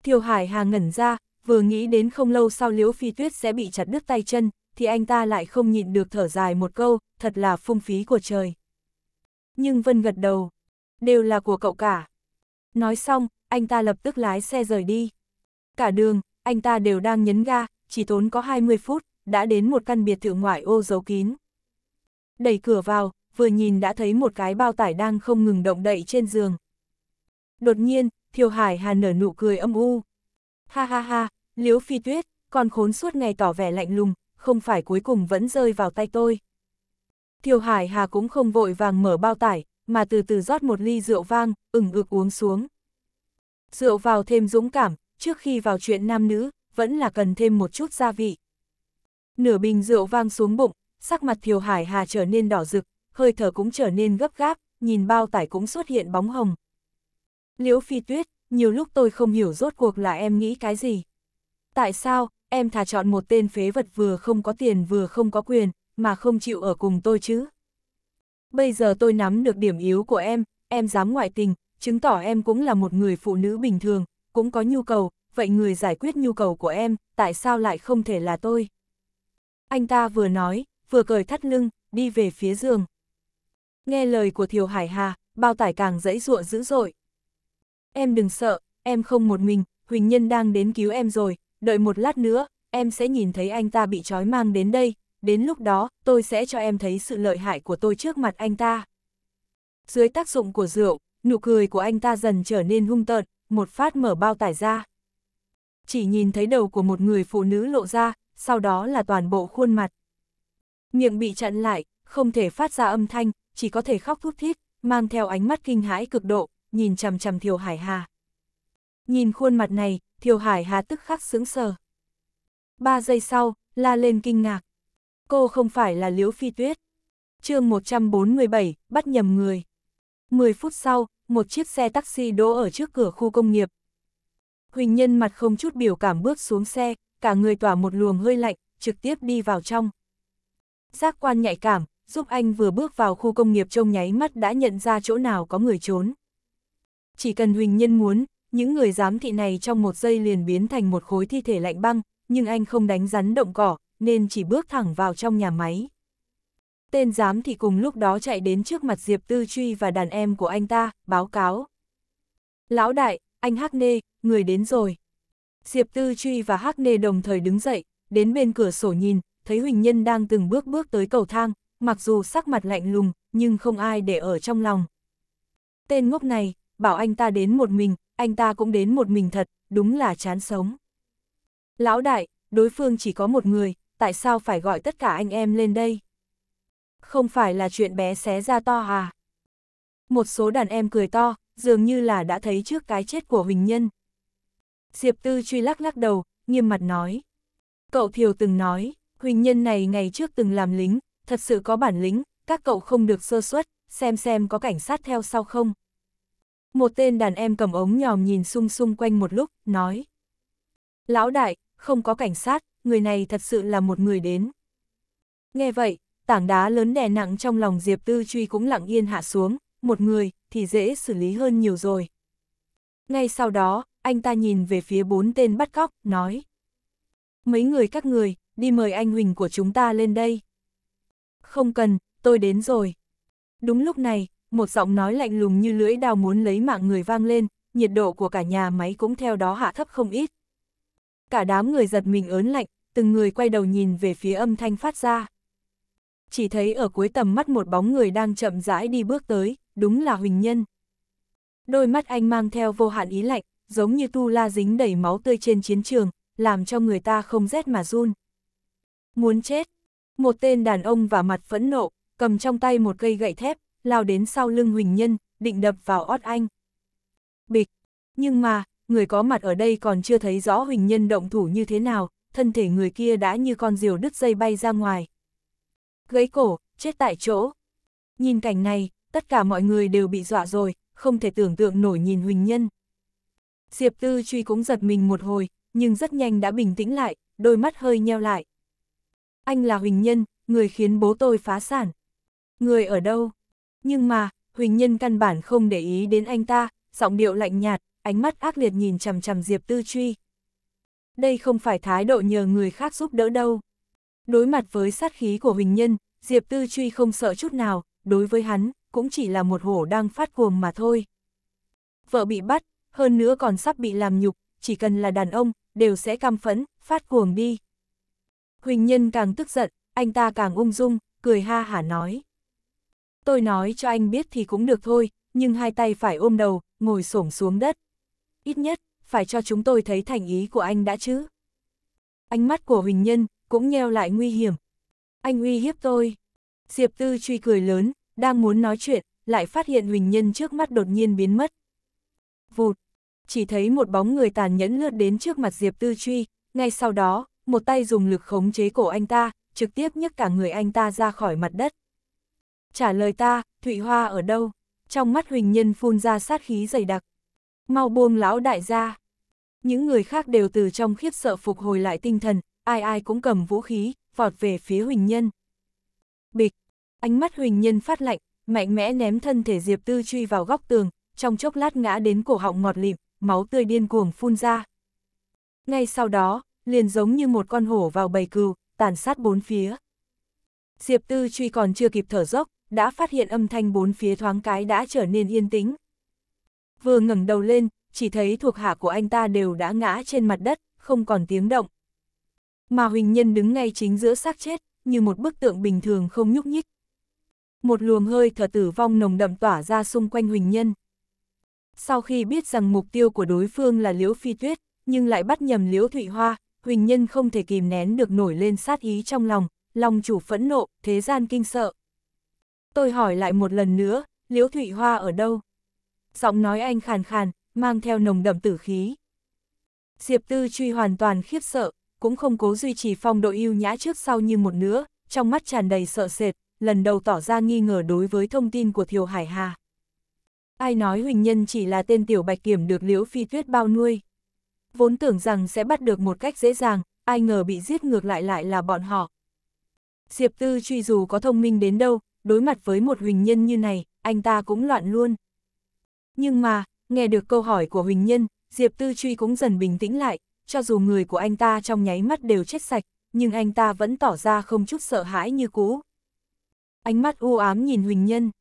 Thiều hải hà ngẩn ra, vừa nghĩ đến không lâu sau liễu phi tuyết sẽ bị chặt đứt tay chân, thì anh ta lại không nhịn được thở dài một câu, thật là phung phí của trời. Nhưng Vân gật đầu. Đều là của cậu cả. Nói xong, anh ta lập tức lái xe rời đi. Cả đường, anh ta đều đang nhấn ga, chỉ tốn có 20 phút, đã đến một căn biệt thự ngoại ô giấu kín. Đẩy cửa vào, vừa nhìn đã thấy một cái bao tải đang không ngừng động đậy trên giường. Đột nhiên, Thiều Hải Hà nở nụ cười âm u. Ha ha ha, Liễu Phi Tuyết, con khốn suốt ngày tỏ vẻ lạnh lùng, không phải cuối cùng vẫn rơi vào tay tôi. Thiều Hải Hà cũng không vội vàng mở bao tải, mà từ từ rót một ly rượu vang, ửng ực uống xuống. Rượu vào thêm dũng cảm, trước khi vào chuyện nam nữ, vẫn là cần thêm một chút gia vị. Nửa bình rượu vang xuống bụng, sắc mặt Thiều Hải Hà trở nên đỏ rực, hơi thở cũng trở nên gấp gáp, nhìn bao tải cũng xuất hiện bóng hồng. Liễu Phi Tuyết, nhiều lúc tôi không hiểu rốt cuộc là em nghĩ cái gì. Tại sao, em thà chọn một tên phế vật vừa không có tiền vừa không có quyền, mà không chịu ở cùng tôi chứ. Bây giờ tôi nắm được điểm yếu của em, em dám ngoại tình, chứng tỏ em cũng là một người phụ nữ bình thường, cũng có nhu cầu, vậy người giải quyết nhu cầu của em, tại sao lại không thể là tôi? Anh ta vừa nói, vừa cởi thắt lưng, đi về phía giường. Nghe lời của Thiều Hải Hà, bao tải càng dãy dụa dữ dội. Em đừng sợ, em không một mình, Huỳnh Nhân đang đến cứu em rồi, đợi một lát nữa, em sẽ nhìn thấy anh ta bị trói mang đến đây, đến lúc đó, tôi sẽ cho em thấy sự lợi hại của tôi trước mặt anh ta. Dưới tác dụng của rượu, nụ cười của anh ta dần trở nên hung tợn, một phát mở bao tải ra. Chỉ nhìn thấy đầu của một người phụ nữ lộ ra, sau đó là toàn bộ khuôn mặt. Miệng bị chặn lại, không thể phát ra âm thanh, chỉ có thể khóc thút thít, mang theo ánh mắt kinh hãi cực độ, nhìn chằm chằm Thiều Hải Hà. Nhìn khuôn mặt này, Thiều Hải Hà tức khắc sững sờ. Ba giây sau, la lên kinh ngạc cô không phải là Liễu Phi Tuyết. chương 147, bắt nhầm người. 10 phút sau, một chiếc xe taxi đỗ ở trước cửa khu công nghiệp. Huỳnh Nhân mặt không chút biểu cảm bước xuống xe, cả người tỏa một luồng hơi lạnh, trực tiếp đi vào trong. Giác quan nhạy cảm, giúp anh vừa bước vào khu công nghiệp trông nháy mắt đã nhận ra chỗ nào có người trốn. Chỉ cần Huỳnh Nhân muốn, những người giám thị này trong một giây liền biến thành một khối thi thể lạnh băng, nhưng anh không đánh rắn động cỏ, nên chỉ bước thẳng vào trong nhà máy. Tên giám thì cùng lúc đó chạy đến trước mặt Diệp Tư Truy và đàn em của anh ta, báo cáo. Lão đại, anh Hắc Nê, người đến rồi. Diệp Tư Truy và Hắc Nê đồng thời đứng dậy, đến bên cửa sổ nhìn, thấy Huỳnh Nhân đang từng bước bước tới cầu thang, mặc dù sắc mặt lạnh lùng, nhưng không ai để ở trong lòng. Tên ngốc này, bảo anh ta đến một mình, anh ta cũng đến một mình thật, đúng là chán sống. Lão đại, đối phương chỉ có một người, tại sao phải gọi tất cả anh em lên đây? Không phải là chuyện bé xé ra to à? Một số đàn em cười to, dường như là đã thấy trước cái chết của Huỳnh Nhân. Diệp Tư truy lắc lắc đầu, nghiêm mặt nói. Cậu Thiều từng nói, Huỳnh Nhân này ngày trước từng làm lính, thật sự có bản lĩnh, các cậu không được sơ suất, xem xem có cảnh sát theo sau không. Một tên đàn em cầm ống nhòm nhìn xung xung quanh một lúc, nói. Lão đại, không có cảnh sát, người này thật sự là một người đến. Nghe vậy, tảng đá lớn đè nặng trong lòng Diệp Tư Truy cũng lặng yên hạ xuống, một người thì dễ xử lý hơn nhiều rồi. Ngay sau đó, anh ta nhìn về phía bốn tên bắt cóc, nói. Mấy người các người, đi mời anh Huỳnh của chúng ta lên đây. Không cần, tôi đến rồi. Đúng lúc này, một giọng nói lạnh lùng như lưỡi đào muốn lấy mạng người vang lên, nhiệt độ của cả nhà máy cũng theo đó hạ thấp không ít cả đám người giật mình ớn lạnh, từng người quay đầu nhìn về phía âm thanh phát ra. Chỉ thấy ở cuối tầm mắt một bóng người đang chậm rãi đi bước tới, đúng là Huỳnh Nhân. Đôi mắt anh mang theo vô hạn ý lạnh, giống như tu la dính đầy máu tươi trên chiến trường, làm cho người ta không rét mà run. Muốn chết, một tên đàn ông và mặt phẫn nộ, cầm trong tay một cây gậy thép, lao đến sau lưng Huỳnh Nhân, định đập vào ót anh. Bịch, nhưng mà, người có mặt ở đây còn chưa thấy rõ Huỳnh Nhân động thủ như thế nào, thân thể người kia đã như con diều đứt dây bay ra ngoài. Gãy cổ, chết tại chỗ. Nhìn cảnh này, tất cả mọi người đều bị dọa rồi, không thể tưởng tượng nổi nhìn Huỳnh Nhân. Diệp Tư truy cũng giật mình một hồi, nhưng rất nhanh đã bình tĩnh lại, đôi mắt hơi nheo lại. Anh là Huỳnh Nhân, người khiến bố tôi phá sản. Người ở đâu? Nhưng mà, Huỳnh Nhân căn bản không để ý đến anh ta, giọng điệu lạnh nhạt, ánh mắt ác liệt nhìn chằm chằm Diệp Tư Truy. Đây không phải thái độ nhờ người khác giúp đỡ đâu. Đối mặt với sát khí của Huỳnh Nhân, Diệp Tư Truy không sợ chút nào, đối với hắn, cũng chỉ là một hổ đang phát cuồng mà thôi. Vợ bị bắt, hơn nữa còn sắp bị làm nhục, chỉ cần là đàn ông, đều sẽ cam phẫn, phát cuồng đi. Huỳnh Nhân càng tức giận, anh ta càng ung dung, cười ha hả nói. Tôi nói cho anh biết thì cũng được thôi, nhưng hai tay phải ôm đầu, ngồi xổm xuống đất ít nhất, phải cho chúng tôi thấy thành ý của anh đã chứ. Ánh mắt của Huỳnh Nhân cũng nheo lại nguy hiểm. Anh uy hiếp tôi. Diệp Tư truy cười lớn, đang muốn nói chuyện, lại phát hiện Huỳnh Nhân trước mắt đột nhiên biến mất. Vụt, chỉ thấy một bóng người tàn nhẫn lướt đến trước mặt Diệp Tư truy, ngay sau đó, một tay dùng lực khống chế cổ anh ta, trực tiếp nhấc cả người anh ta ra khỏi mặt đất. Trả lời ta, Thụy Hoa ở đâu? Trong mắt Huỳnh Nhân phun ra sát khí dày đặc. Mau buông lão đại ra. Những người khác đều từ trong khiếp sợ phục hồi lại tinh thần, ai ai cũng cầm vũ khí, vọt về phía Huỳnh Nhân. Bịch, ánh mắt Huỳnh Nhân phát lạnh, mạnh mẽ ném thân thể Diệp Tư truy vào góc tường, trong chốc lát ngã đến cổ họng ngọt lịm, máu tươi điên cuồng phun ra. Ngay sau đó, liền giống như một con hổ vào bầy cừu, tàn sát bốn phía. Diệp Tư truy còn chưa kịp thở dốc, đã phát hiện âm thanh bốn phía thoáng cái đã trở nên yên tĩnh vừa ngẩng đầu lên, chỉ thấy thuộc hạ của anh ta đều đã ngã trên mặt đất, không còn tiếng động. Mà Huỳnh Nhân đứng ngay chính giữa xác chết, như một bức tượng bình thường không nhúc nhích. Một luồng hơi thở tử vong nồng đậm tỏa ra xung quanh Huỳnh Nhân. Sau khi biết rằng mục tiêu của đối phương là Liễu Phi Tuyết, nhưng lại bắt nhầm Liễu Thụy Hoa, Huỳnh Nhân không thể kìm nén được nổi lên sát ý trong lòng, lòng chủ phẫn nộ, thế gian kinh sợ. Tôi hỏi lại một lần nữa, Liễu Thụy Hoa ở đâu? giọng nói anh khàn khàn, mang theo nồng đậm tử khí. Diệp Tư truy hoàn toàn khiếp sợ, cũng không cố duy trì phong độ yêu nhã trước sau như một nữa, trong mắt tràn đầy sợ sệt, lần đầu tỏ ra nghi ngờ đối với thông tin của Thiều Hải Hà. Ai nói Huỳnh Nhân chỉ là tên tiểu bạch kiểm được Liễu Phi Tuyết bao nuôi. Vốn tưởng rằng sẽ bắt được một cách dễ dàng, ai ngờ bị giết ngược lại lại là bọn họ. Diệp Tư truy dù có thông minh đến đâu, đối mặt với một Huỳnh Nhân như này, anh ta cũng loạn luôn. Nhưng mà, nghe được câu hỏi của Huỳnh Nhân, Diệp Tư Truy cũng dần bình tĩnh lại, cho dù người của anh ta trong nháy mắt đều chết sạch, nhưng anh ta vẫn tỏ ra không chút sợ hãi như cũ. Ánh mắt u ám nhìn Huỳnh Nhân.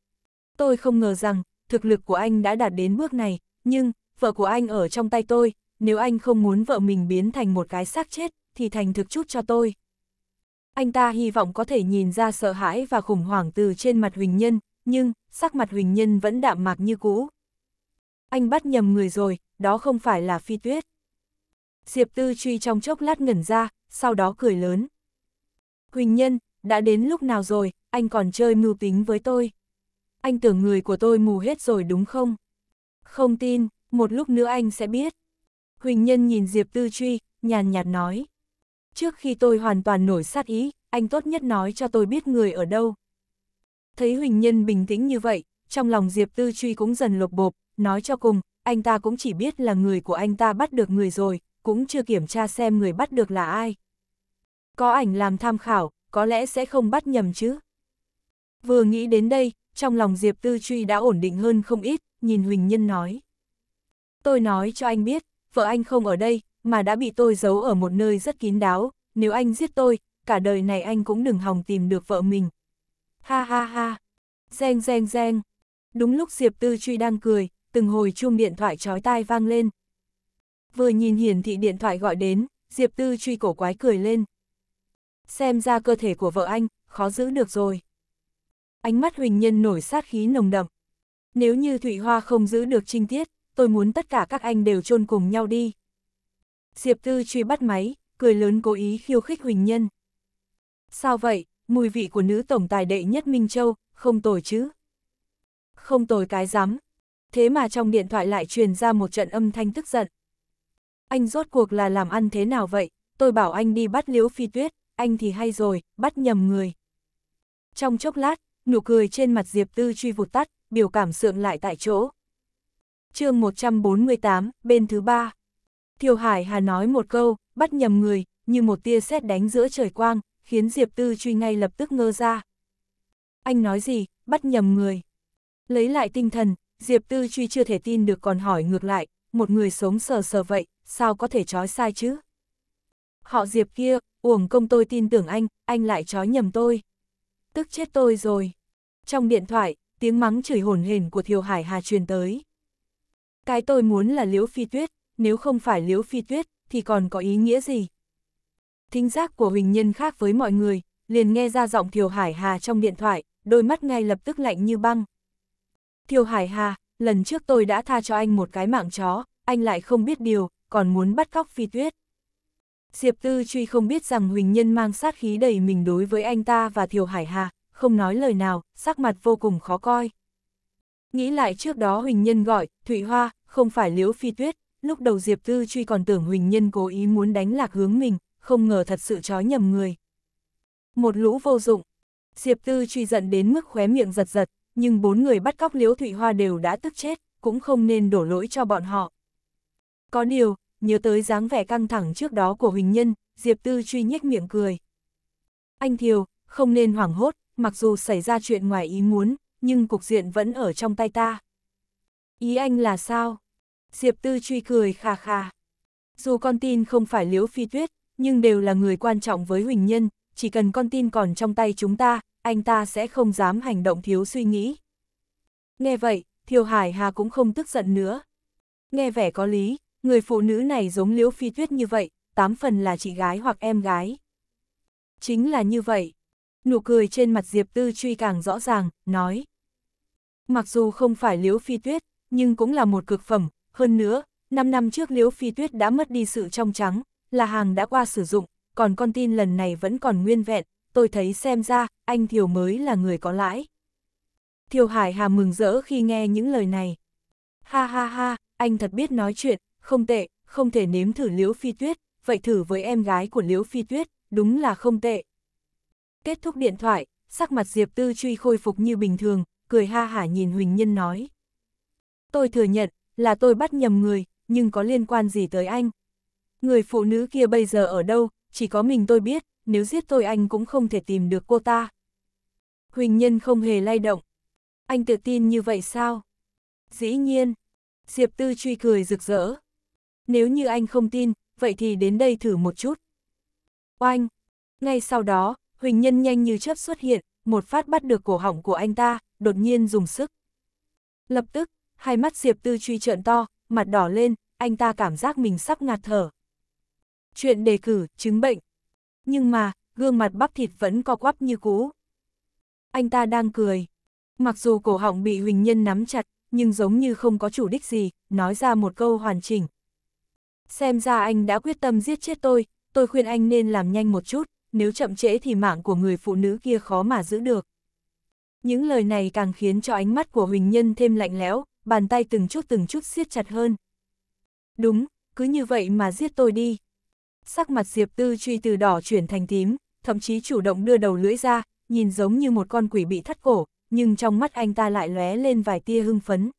Tôi không ngờ rằng, thực lực của anh đã đạt đến bước này, nhưng, vợ của anh ở trong tay tôi, nếu anh không muốn vợ mình biến thành một cái xác chết, thì thành thực chút cho tôi. Anh ta hy vọng có thể nhìn ra sợ hãi và khủng hoảng từ trên mặt Huỳnh Nhân, nhưng, sắc mặt Huỳnh Nhân vẫn đạm mạc như cũ anh bắt nhầm người rồi, đó không phải là phi tuyết. Diệp Tư truy trong chốc lát ngẩn ra, sau đó cười lớn. Huỳnh Nhân, đã đến lúc nào rồi, anh còn chơi mưu tính với tôi. Anh tưởng người của tôi mù hết rồi đúng không? Không tin, một lúc nữa anh sẽ biết. Huỳnh Nhân nhìn Diệp Tư Truy, nhàn nhạt nói. Trước khi tôi hoàn toàn nổi sát ý, anh tốt nhất nói cho tôi biết người ở đâu. Thấy Huỳnh Nhân bình tĩnh như vậy, trong lòng Diệp Tư Truy cũng dần lột bộp, nói cho cùng, anh ta cũng chỉ biết là người của anh ta bắt được người rồi, cũng chưa kiểm tra xem người bắt được là ai. Có ảnh làm tham khảo, có lẽ sẽ không bắt nhầm chứ. Vừa nghĩ đến đây, trong lòng Diệp Tư Truy đã ổn định hơn không ít, nhìn Huỳnh Nhân nói. Tôi nói cho anh biết, vợ anh không ở đây, mà đã bị tôi giấu ở một nơi rất kín đáo, nếu anh giết tôi, cả đời này anh cũng đừng hòng tìm được vợ mình. Ha ha ha, reng reng reng. Đúng lúc Diệp Tư Truy đang cười, từng hồi chuông điện thoại chói tai vang lên. Vừa nhìn hiển thị điện thoại gọi đến, Diệp Tư truy cổ quái cười lên. Xem ra cơ thể của vợ anh, khó giữ được rồi. Ánh mắt Huỳnh Nhân nổi sát khí nồng đậm. Nếu như Thụy Hoa không giữ được trinh tiết, tôi muốn tất cả các anh đều chôn cùng nhau đi. Diệp Tư truy bắt máy, cười lớn cố ý khiêu khích Huỳnh Nhân. Sao vậy, mùi vị của nữ tổng tài đệ nhất Minh Châu, không tồi chứ? Không tồi cái rắm thế mà trong điện thoại lại truyền ra một trận âm thanh tức giận. Anh rốt cuộc là làm ăn thế nào vậy, tôi bảo anh đi bắt liễu phi tuyết, anh thì hay rồi, bắt nhầm người. Trong chốc lát, nụ cười trên mặt Diệp Tư truy vụt tắt, biểu cảm sượng lại tại chỗ. chương 148, bên thứ ba. Thiều Hải Hà nói một câu, bắt nhầm người, như một tia sét đánh giữa trời quang, khiến Diệp Tư truy ngay lập tức ngơ ra. Anh nói gì, bắt nhầm người. Lấy lại tinh thần, Diệp Tư Truy chưa thể tin được còn hỏi ngược lại, một người sống sờ sờ vậy, sao có thể trói sai chứ? Họ Diệp kia, uổng công tôi tin tưởng anh, anh lại trói nhầm tôi. Tức chết tôi rồi. Trong điện thoại, tiếng mắng chửi hồn hền của Thiều Hải Hà truyền tới. Cái tôi muốn là Liễu Phi Tuyết, nếu không phải Liễu Phi Tuyết, thì còn có ý nghĩa gì? Thính giác của Huỳnh Nhân khác với mọi người, liền nghe ra giọng Thiều Hải Hà trong điện thoại, đôi mắt ngay lập tức lạnh như băng. Thiêu Hải Hà, lần trước tôi đã tha cho anh một cái mạng chó, anh lại không biết điều, còn muốn bắt cóc phi tuyết. Diệp Tư truy không biết rằng Huỳnh Nhân mang sát khí đầy mình đối với anh ta và Thiều Hải Hà, không nói lời nào, sắc mặt vô cùng khó coi. Nghĩ lại trước đó Huỳnh Nhân gọi, Thụy Hoa, không phải Liễu Phi Tuyết, lúc đầu Diệp Tư truy còn tưởng Huỳnh Nhân cố ý muốn đánh lạc hướng mình, không ngờ thật sự trói nhầm người. Một lũ vô dụng. Diệp Tư truy giận đến mức khóe miệng giật giật, nhưng bốn người bắt cóc Liễu Thụy Hoa đều đã tức chết, cũng không nên đổ lỗi cho bọn họ. Có điều, nhớ tới dáng vẻ căng thẳng trước đó của Huỳnh Nhân, Diệp Tư truy nhếch miệng cười. Anh Thiều, không nên hoảng hốt, mặc dù xảy ra chuyện ngoài ý muốn, nhưng cục diện vẫn ở trong tay ta. Ý anh là sao? Diệp Tư truy cười khà khà. Dù con tin không phải Liễu Phi Tuyết, nhưng đều là người quan trọng với Huỳnh Nhân, chỉ cần con tin còn trong tay chúng ta, anh ta sẽ không dám hành động thiếu suy nghĩ. Nghe vậy, Thiều Hải Hà cũng không tức giận nữa. Nghe vẻ có lý, người phụ nữ này giống Liễu Phi Tuyết như vậy, tám phần là chị gái hoặc em gái. Chính là như vậy. Nụ cười trên mặt Diệp Tư Truy càng rõ ràng, nói. Mặc dù không phải Liễu Phi Tuyết, nhưng cũng là một cực phẩm, hơn nữa, 5 năm trước Liễu Phi Tuyết đã mất đi sự trong trắng, là hàng đã qua sử dụng, còn con tin lần này vẫn còn nguyên vẹn, tôi thấy xem ra, anh Thiều mới là người có lãi. Thiều Hải Hà mừng rỡ khi nghe những lời này. Ha ha ha, anh thật biết nói chuyện, không tệ, không thể nếm thử Liễu Phi Tuyết, vậy thử với em gái của Liễu Phi Tuyết, đúng là không tệ. Kết thúc điện thoại, sắc mặt Diệp Tư truy khôi phục như bình thường, cười ha hả nhìn Huỳnh Nhân nói. Tôi thừa nhận, là tôi bắt nhầm người, nhưng có liên quan gì tới anh? Người phụ nữ kia bây giờ ở đâu, chỉ có mình tôi biết, nếu giết tôi anh cũng không thể tìm được cô ta. Huỳnh Nhân không hề lay động. Anh tự tin như vậy sao? Dĩ nhiên. Diệp Tư truy cười rực rỡ. Nếu như anh không tin, vậy thì đến đây thử một chút. Oanh! Ngay sau đó, Huỳnh Nhân nhanh như chớp xuất hiện, một phát bắt được cổ họng của anh ta, đột nhiên dùng sức. Lập tức, hai mắt Diệp Tư truy trợn to, mặt đỏ lên, anh ta cảm giác mình sắp ngạt thở. Chuyện đề cử, chứng bệnh, nhưng mà, gương mặt bắp thịt vẫn co quắp như cũ. Anh ta đang cười. Mặc dù cổ họng bị Huỳnh Nhân nắm chặt, nhưng giống như không có chủ đích gì, nói ra một câu hoàn chỉnh. Xem ra anh đã quyết tâm giết chết tôi, tôi khuyên anh nên làm nhanh một chút, nếu chậm trễ thì mạng của người phụ nữ kia khó mà giữ được. Những lời này càng khiến cho ánh mắt của Huỳnh Nhân thêm lạnh lẽo, bàn tay từng chút từng chút siết chặt hơn. Đúng, cứ như vậy mà giết tôi đi sắc mặt Diệp Tư truy từ đỏ chuyển thành tím, thậm chí chủ động đưa đầu lưỡi ra, nhìn giống như một con quỷ bị thắt cổ, nhưng trong mắt anh ta lại lóe lên vài tia hưng phấn.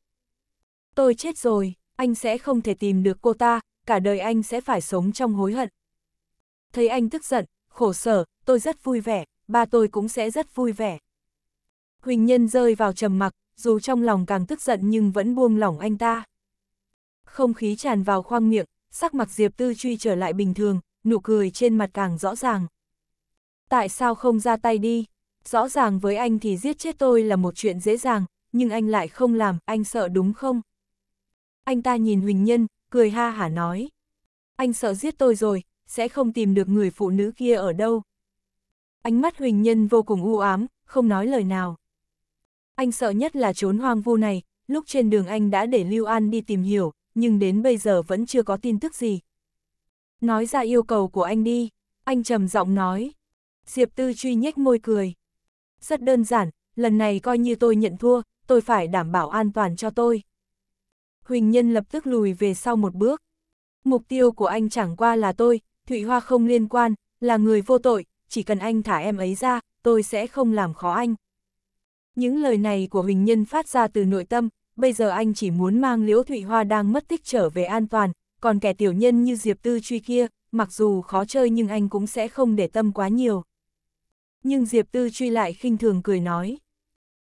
Tôi chết rồi, anh sẽ không thể tìm được cô ta, cả đời anh sẽ phải sống trong hối hận. Thấy anh tức giận, khổ sở, tôi rất vui vẻ, ba tôi cũng sẽ rất vui vẻ. Huỳnh Nhân rơi vào trầm mặc, dù trong lòng càng tức giận nhưng vẫn buông lỏng anh ta. Không khí tràn vào khoang miệng, sắc mặt Diệp Tư truy trở lại bình thường, nụ cười trên mặt càng rõ ràng. Tại sao không ra tay đi? Rõ ràng với anh thì giết chết tôi là một chuyện dễ dàng, nhưng anh lại không làm, anh sợ đúng không? Anh ta nhìn Huỳnh Nhân, cười ha hả nói. Anh sợ giết tôi rồi, sẽ không tìm được người phụ nữ kia ở đâu. Ánh mắt Huỳnh Nhân vô cùng u ám, không nói lời nào. Anh sợ nhất là trốn hoang vu này, lúc trên đường anh đã để Lưu An đi tìm hiểu, nhưng đến bây giờ vẫn chưa có tin tức gì. Nói ra yêu cầu của anh đi, anh trầm giọng nói. Diệp Tư truy nhếch môi cười. Rất đơn giản, lần này coi như tôi nhận thua, tôi phải đảm bảo an toàn cho tôi. Huỳnh Nhân lập tức lùi về sau một bước. Mục tiêu của anh chẳng qua là tôi, Thụy Hoa không liên quan, là người vô tội, chỉ cần anh thả em ấy ra, tôi sẽ không làm khó anh. Những lời này của Huỳnh Nhân phát ra từ nội tâm, bây giờ anh chỉ muốn mang Liễu Thụy Hoa đang mất tích trở về an toàn, còn kẻ tiểu nhân như Diệp Tư truy kia, mặc dù khó chơi nhưng anh cũng sẽ không để tâm quá nhiều. Nhưng Diệp Tư truy lại khinh thường cười nói.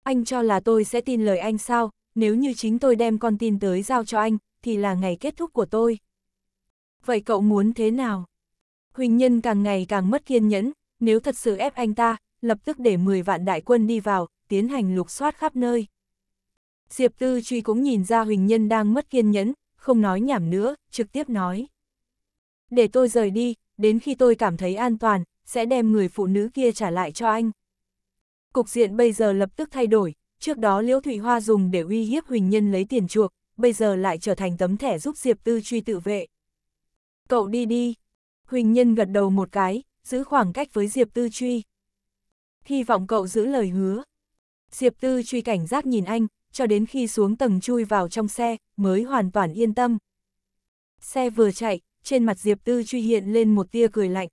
Anh cho là tôi sẽ tin lời anh sao, nếu như chính tôi đem con tin tới giao cho anh, thì là ngày kết thúc của tôi. Vậy cậu muốn thế nào? Huỳnh Nhân càng ngày càng mất kiên nhẫn, nếu thật sự ép anh ta, lập tức để 10 vạn đại quân đi vào, tiến hành lục soát khắp nơi. Diệp Tư Truy cũng nhìn ra Huỳnh Nhân đang mất kiên nhẫn, không nói nhảm nữa, trực tiếp nói. Để tôi rời đi, đến khi tôi cảm thấy an toàn, sẽ đem người phụ nữ kia trả lại cho anh. Cục diện bây giờ lập tức thay đổi, trước đó Liễu Thụy Hoa dùng để uy hiếp Huỳnh Nhân lấy tiền chuộc, bây giờ lại trở thành tấm thẻ giúp Diệp Tư Truy tự vệ. Cậu đi đi. Huỳnh Nhân gật đầu một cái, giữ khoảng cách với Diệp Tư Truy. Hy vọng cậu giữ lời hứa. Diệp Tư Truy cảnh giác nhìn anh, cho đến khi xuống tầng chui vào trong xe, mới hoàn toàn yên tâm. Xe vừa chạy, trên mặt Diệp Tư truy hiện lên một tia cười lạnh.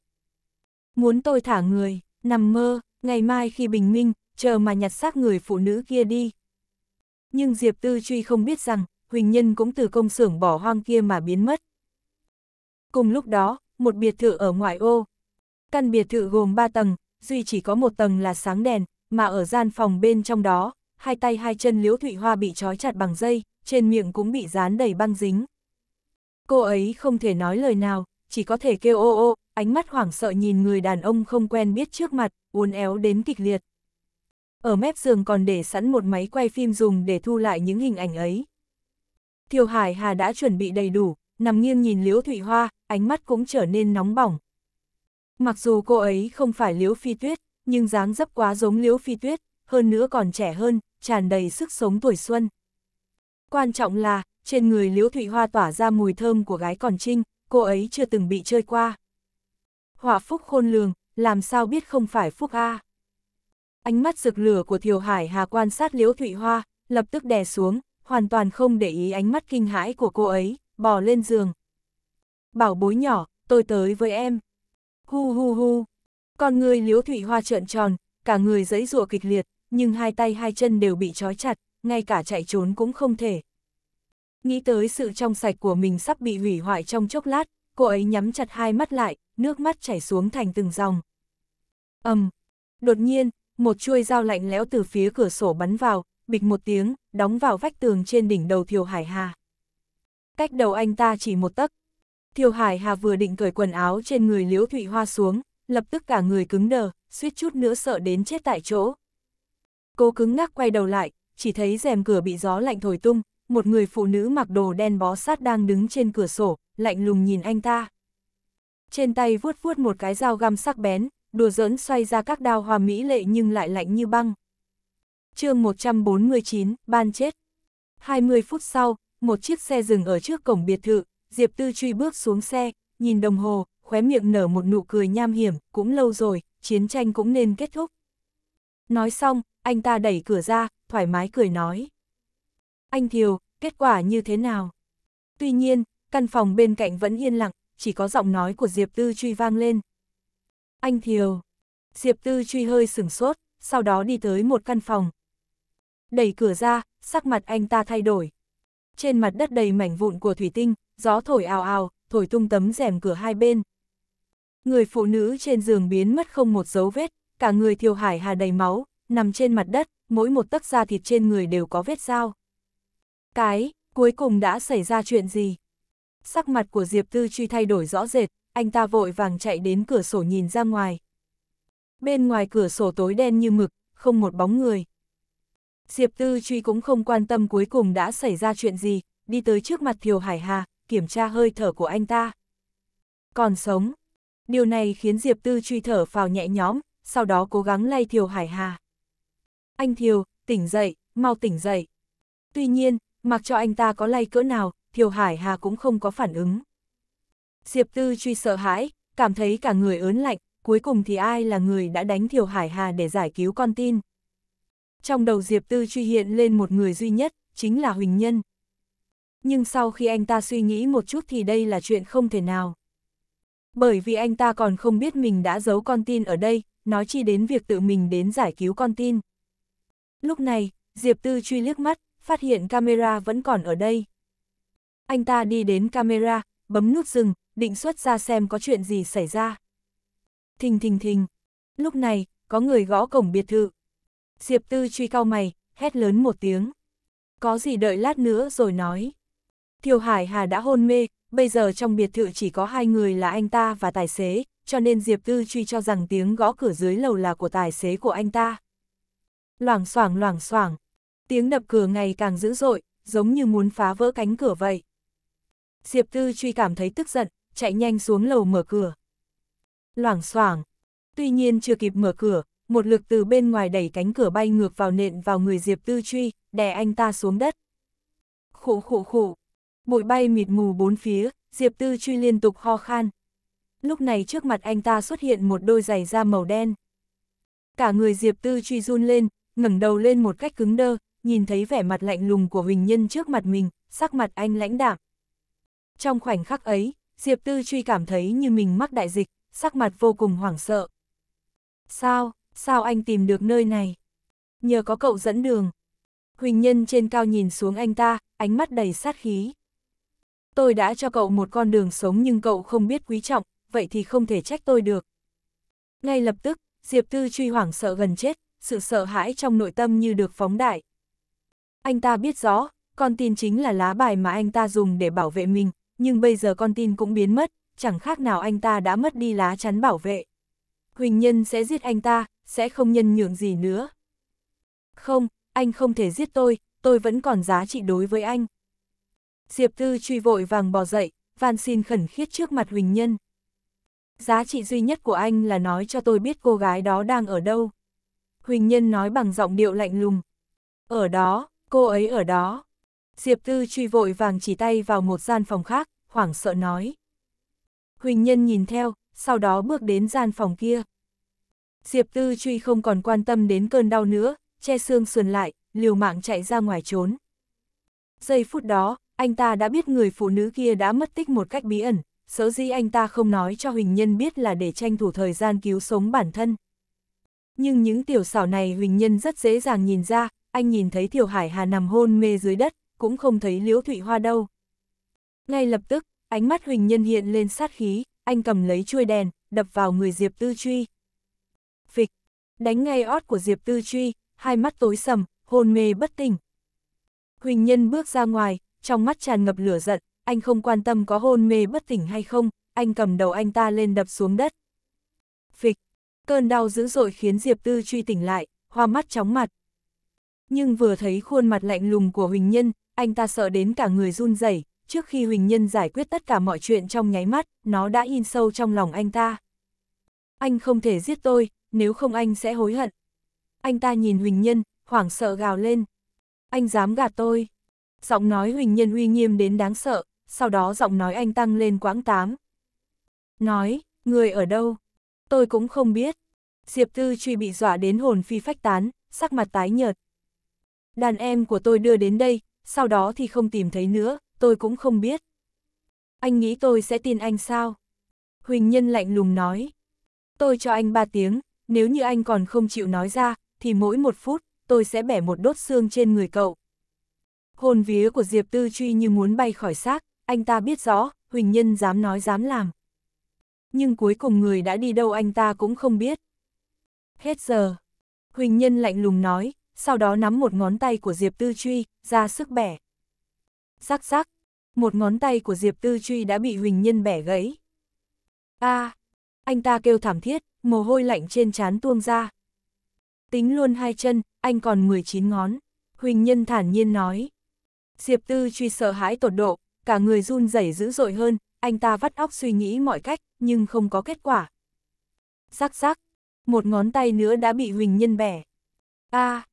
Muốn tôi thả người, nằm mơ, ngày mai khi bình minh, chờ mà nhặt xác người phụ nữ kia đi. Nhưng Diệp Tư truy không biết rằng, Huỳnh Nhân cũng từ công xưởng bỏ hoang kia mà biến mất. Cùng lúc đó, một biệt thự ở ngoại ô. Căn biệt thự gồm 3 tầng, duy chỉ có một tầng là sáng đèn, mà ở gian phòng bên trong đó, hai tay hai chân Liễu Thụy Hoa bị trói chặt bằng dây, trên miệng cũng bị dán đầy băng dính. Cô ấy không thể nói lời nào, chỉ có thể kêu ô ô, ánh mắt hoảng sợ nhìn người đàn ông không quen biết trước mặt, uốn éo đến kịch liệt. Ở mép giường còn để sẵn một máy quay phim dùng để thu lại những hình ảnh ấy. Thiều Hải Hà đã chuẩn bị đầy đủ, nằm nghiêng nhìn Liễu Thụy Hoa, ánh mắt cũng trở nên nóng bỏng. Mặc dù cô ấy không phải Liễu Phi Tuyết, nhưng dáng dấp quá giống Liễu Phi Tuyết, hơn nữa còn trẻ hơn, tràn đầy sức sống tuổi xuân. Quan trọng là, trên người Liễu Thụy Hoa tỏa ra mùi thơm của gái còn trinh, cô ấy chưa từng bị chơi qua. Họa phúc khôn lường, làm sao biết không phải phúc A. Ánh mắt rực lửa của Thiều Hải Hà quan sát Liễu Thụy Hoa, lập tức đè xuống, hoàn toàn không để ý ánh mắt kinh hãi của cô ấy, bò lên giường. Bảo bối nhỏ, tôi tới với em. Hu hu hu. Con người Liễu Thụy Hoa trợn tròn, cả người giấy rụa kịch liệt, nhưng hai tay hai chân đều bị trói chặt, ngay cả chạy trốn cũng không thể. Nghĩ tới sự trong sạch của mình sắp bị hủy hoại trong chốc lát, cô ấy nhắm chặt hai mắt lại, nước mắt chảy xuống thành từng dòng. ầm, um, đột nhiên, một chuôi dao lạnh lẽo từ phía cửa sổ bắn vào, bịch một tiếng, đóng vào vách tường trên đỉnh đầu Thiều Hải Hà. Cách đầu anh ta chỉ một tấc. Thiều Hải Hà vừa định cởi quần áo trên người Liễu Thụy Hoa xuống, lập tức cả người cứng đờ, suýt chút nữa sợ đến chết tại chỗ. Cô cứng ngắc quay đầu lại, chỉ thấy rèm cửa bị gió lạnh thổi tung, một người phụ nữ mặc đồ đen bó sát đang đứng trên cửa sổ, lạnh lùng nhìn anh ta. Trên tay vuốt vuốt một cái dao găm sắc bén, đùa giỡn xoay ra các đao hòa mỹ lệ nhưng lại lạnh như băng. chương 149, ban chết. 20 phút sau, một chiếc xe dừng ở trước cổng biệt thự, Diệp Tư truy bước xuống xe, nhìn đồng hồ, khóe miệng nở một nụ cười nham hiểm, cũng lâu rồi, chiến tranh cũng nên kết thúc. Nói xong, anh ta đẩy cửa ra, thoải mái cười nói. Anh Thiều, kết quả như thế nào? Tuy nhiên, căn phòng bên cạnh vẫn yên lặng, chỉ có giọng nói của Diệp Tư Truy vang lên. Anh Thiều. Diệp Tư Truy hơi sửng sốt, sau đó đi tới một căn phòng. Đẩy cửa ra, sắc mặt anh ta thay đổi. Trên mặt đất đầy mảnh vụn của thủy tinh, gió thổi ào ào, thổi tung tấm rèm cửa hai bên. Người phụ nữ trên giường biến mất không một dấu vết, cả người Thiều Hải Hà đầy máu, nằm trên mặt đất, mỗi một tấc da thịt trên người đều có vết dao. Cái, cuối cùng đã xảy ra chuyện gì? Sắc mặt của Diệp Tư truy thay đổi rõ rệt, anh ta vội vàng chạy đến cửa sổ nhìn ra ngoài. Bên ngoài cửa sổ tối đen như mực, không một bóng người. Diệp Tư truy cũng không quan tâm cuối cùng đã xảy ra chuyện gì, đi tới trước mặt Thiều Hải Hà, kiểm tra hơi thở của anh ta. Còn sống. Điều này khiến Diệp Tư truy thở phào nhẹ nhõm, sau đó cố gắng lay Thiều Hải Hà anh Thiều, tỉnh dậy, mau tỉnh dậy. Tuy nhiên, mặc cho anh ta có lay cỡ nào, Thiều Hải Hà cũng không có phản ứng. Diệp Tư truy sợ hãi, cảm thấy cả người ớn lạnh, cuối cùng thì ai là người đã đánh Thiều Hải Hà để giải cứu con tin. Trong đầu Diệp Tư truy hiện lên một người duy nhất, chính là Huỳnh Nhân. Nhưng sau khi anh ta suy nghĩ một chút thì đây là chuyện không thể nào. Bởi vì anh ta còn không biết mình đã giấu con tin ở đây, nói chi đến việc tự mình đến giải cứu con tin. Lúc này, Diệp Tư truy liếc mắt, phát hiện camera vẫn còn ở đây. Anh ta đi đến camera, bấm nút dừng, định xuất ra xem có chuyện gì xảy ra. Thình thình thình. Lúc này, có người gõ cổng biệt thự. Diệp Tư truy cao mày, hét lớn một tiếng. Có gì đợi lát nữa rồi nói. Thiều Hải Hà đã hôn mê, bây giờ trong biệt thự chỉ có hai người là anh ta và tài xế, cho nên Diệp Tư truy cho rằng tiếng gõ cửa dưới lầu là của tài xế của anh ta loảng xoảng loảng xoảng. Tiếng đập cửa ngày càng dữ dội, giống như muốn phá vỡ cánh cửa vậy. Diệp Tư truy cảm thấy tức giận, chạy nhanh xuống lầu mở cửa. Loảng xoảng. Tuy nhiên chưa kịp mở cửa, một lực từ bên ngoài đẩy cánh cửa bay ngược vào nện vào người Diệp Tư truy, đè anh ta xuống đất. Khụ khụ khụ. Bụi bay mịt mù bốn phía, Diệp Tư truy liên tục ho khan. Lúc này trước mặt anh ta xuất hiện một đôi giày da màu đen. Cả người Diệp Tư truy run lên, ngẩng đầu lên một cách cứng đơ, nhìn thấy vẻ mặt lạnh lùng của Huỳnh Nhân trước mặt mình, sắc mặt anh lãnh đạm. Trong khoảnh khắc ấy, Diệp Tư truy cảm thấy như mình mắc đại dịch, sắc mặt vô cùng hoảng sợ. Sao, sao anh tìm được nơi này? Nhờ có cậu dẫn đường. Huỳnh Nhân trên cao nhìn xuống anh ta, ánh mắt đầy sát khí. Tôi đã cho cậu một con đường sống nhưng cậu không biết quý trọng, vậy thì không thể trách tôi được. Ngay lập tức, Diệp Tư truy hoảng sợ gần chết, sự sợ hãi trong nội tâm như được phóng đại. Anh ta biết rõ, con tin chính là lá bài mà anh ta dùng để bảo vệ mình, nhưng bây giờ con tin cũng biến mất, chẳng khác nào anh ta đã mất đi lá chắn bảo vệ. Huỳnh Nhân sẽ giết anh ta, sẽ không nhân nhượng gì nữa. Không, anh không thể giết tôi, tôi vẫn còn giá trị đối với anh. Diệp Tư truy vội vàng bò dậy, van xin khẩn khiết trước mặt Huỳnh Nhân. Giá trị duy nhất của anh là nói cho tôi biết cô gái đó đang ở đâu. Huỳnh Nhân nói bằng giọng điệu lạnh lùng. Ở đó, cô ấy ở đó. Diệp Tư truy vội vàng chỉ tay vào một gian phòng khác, hoảng sợ nói. Huỳnh Nhân nhìn theo, sau đó bước đến gian phòng kia. Diệp Tư truy không còn quan tâm đến cơn đau nữa, che xương sườn lại, liều mạng chạy ra ngoài trốn. Giây phút đó, anh ta đã biết người phụ nữ kia đã mất tích một cách bí ẩn, sở dĩ anh ta không nói cho Huỳnh Nhân biết là để tranh thủ thời gian cứu sống bản thân nhưng những tiểu xảo này Huỳnh Nhân rất dễ dàng nhìn ra, anh nhìn thấy Thiều Hải Hà nằm hôn mê dưới đất, cũng không thấy Liễu Thụy Hoa đâu. Ngay lập tức, ánh mắt Huỳnh Nhân hiện lên sát khí, anh cầm lấy chuôi đèn, đập vào người Diệp Tư Truy. Phịch, đánh ngay ót của Diệp Tư Truy, hai mắt tối sầm, hôn mê bất tỉnh. Huỳnh Nhân bước ra ngoài, trong mắt tràn ngập lửa giận, anh không quan tâm có hôn mê bất tỉnh hay không, anh cầm đầu anh ta lên đập xuống đất. Phịch, cơn đau dữ dội khiến Diệp Tư truy tỉnh lại, hoa mắt chóng mặt. Nhưng vừa thấy khuôn mặt lạnh lùng của Huỳnh Nhân, anh ta sợ đến cả người run rẩy. trước khi Huỳnh Nhân giải quyết tất cả mọi chuyện trong nháy mắt, nó đã in sâu trong lòng anh ta. Anh không thể giết tôi, nếu không anh sẽ hối hận. Anh ta nhìn Huỳnh Nhân, hoảng sợ gào lên. Anh dám gạt tôi. Giọng nói Huỳnh Nhân uy nghiêm đến đáng sợ, sau đó giọng nói anh tăng lên quãng tám. Nói, người ở đâu? tôi cũng không biết. Diệp Tư truy bị dọa đến hồn phi phách tán, sắc mặt tái nhợt. Đàn em của tôi đưa đến đây, sau đó thì không tìm thấy nữa, tôi cũng không biết. Anh nghĩ tôi sẽ tin anh sao? Huỳnh Nhân lạnh lùng nói. Tôi cho anh ba tiếng, nếu như anh còn không chịu nói ra, thì mỗi một phút, tôi sẽ bẻ một đốt xương trên người cậu. Hồn vía của Diệp Tư truy như muốn bay khỏi xác, anh ta biết rõ, Huỳnh Nhân dám nói dám làm nhưng cuối cùng người đã đi đâu anh ta cũng không biết. Hết giờ. Huỳnh Nhân lạnh lùng nói, sau đó nắm một ngón tay của Diệp Tư Truy, ra sức bẻ. sắc sắc một ngón tay của Diệp Tư Truy đã bị Huỳnh Nhân bẻ gãy. a à, anh ta kêu thảm thiết, mồ hôi lạnh trên trán tuông ra. Tính luôn hai chân, anh còn 19 ngón, Huỳnh Nhân thản nhiên nói. Diệp Tư Truy sợ hãi tột độ, cả người run rẩy dữ dội hơn, anh ta vắt óc suy nghĩ mọi cách nhưng không có kết quả. Rắc rắc, một ngón tay nữa đã bị Huỳnh Nhân bẻ. a à,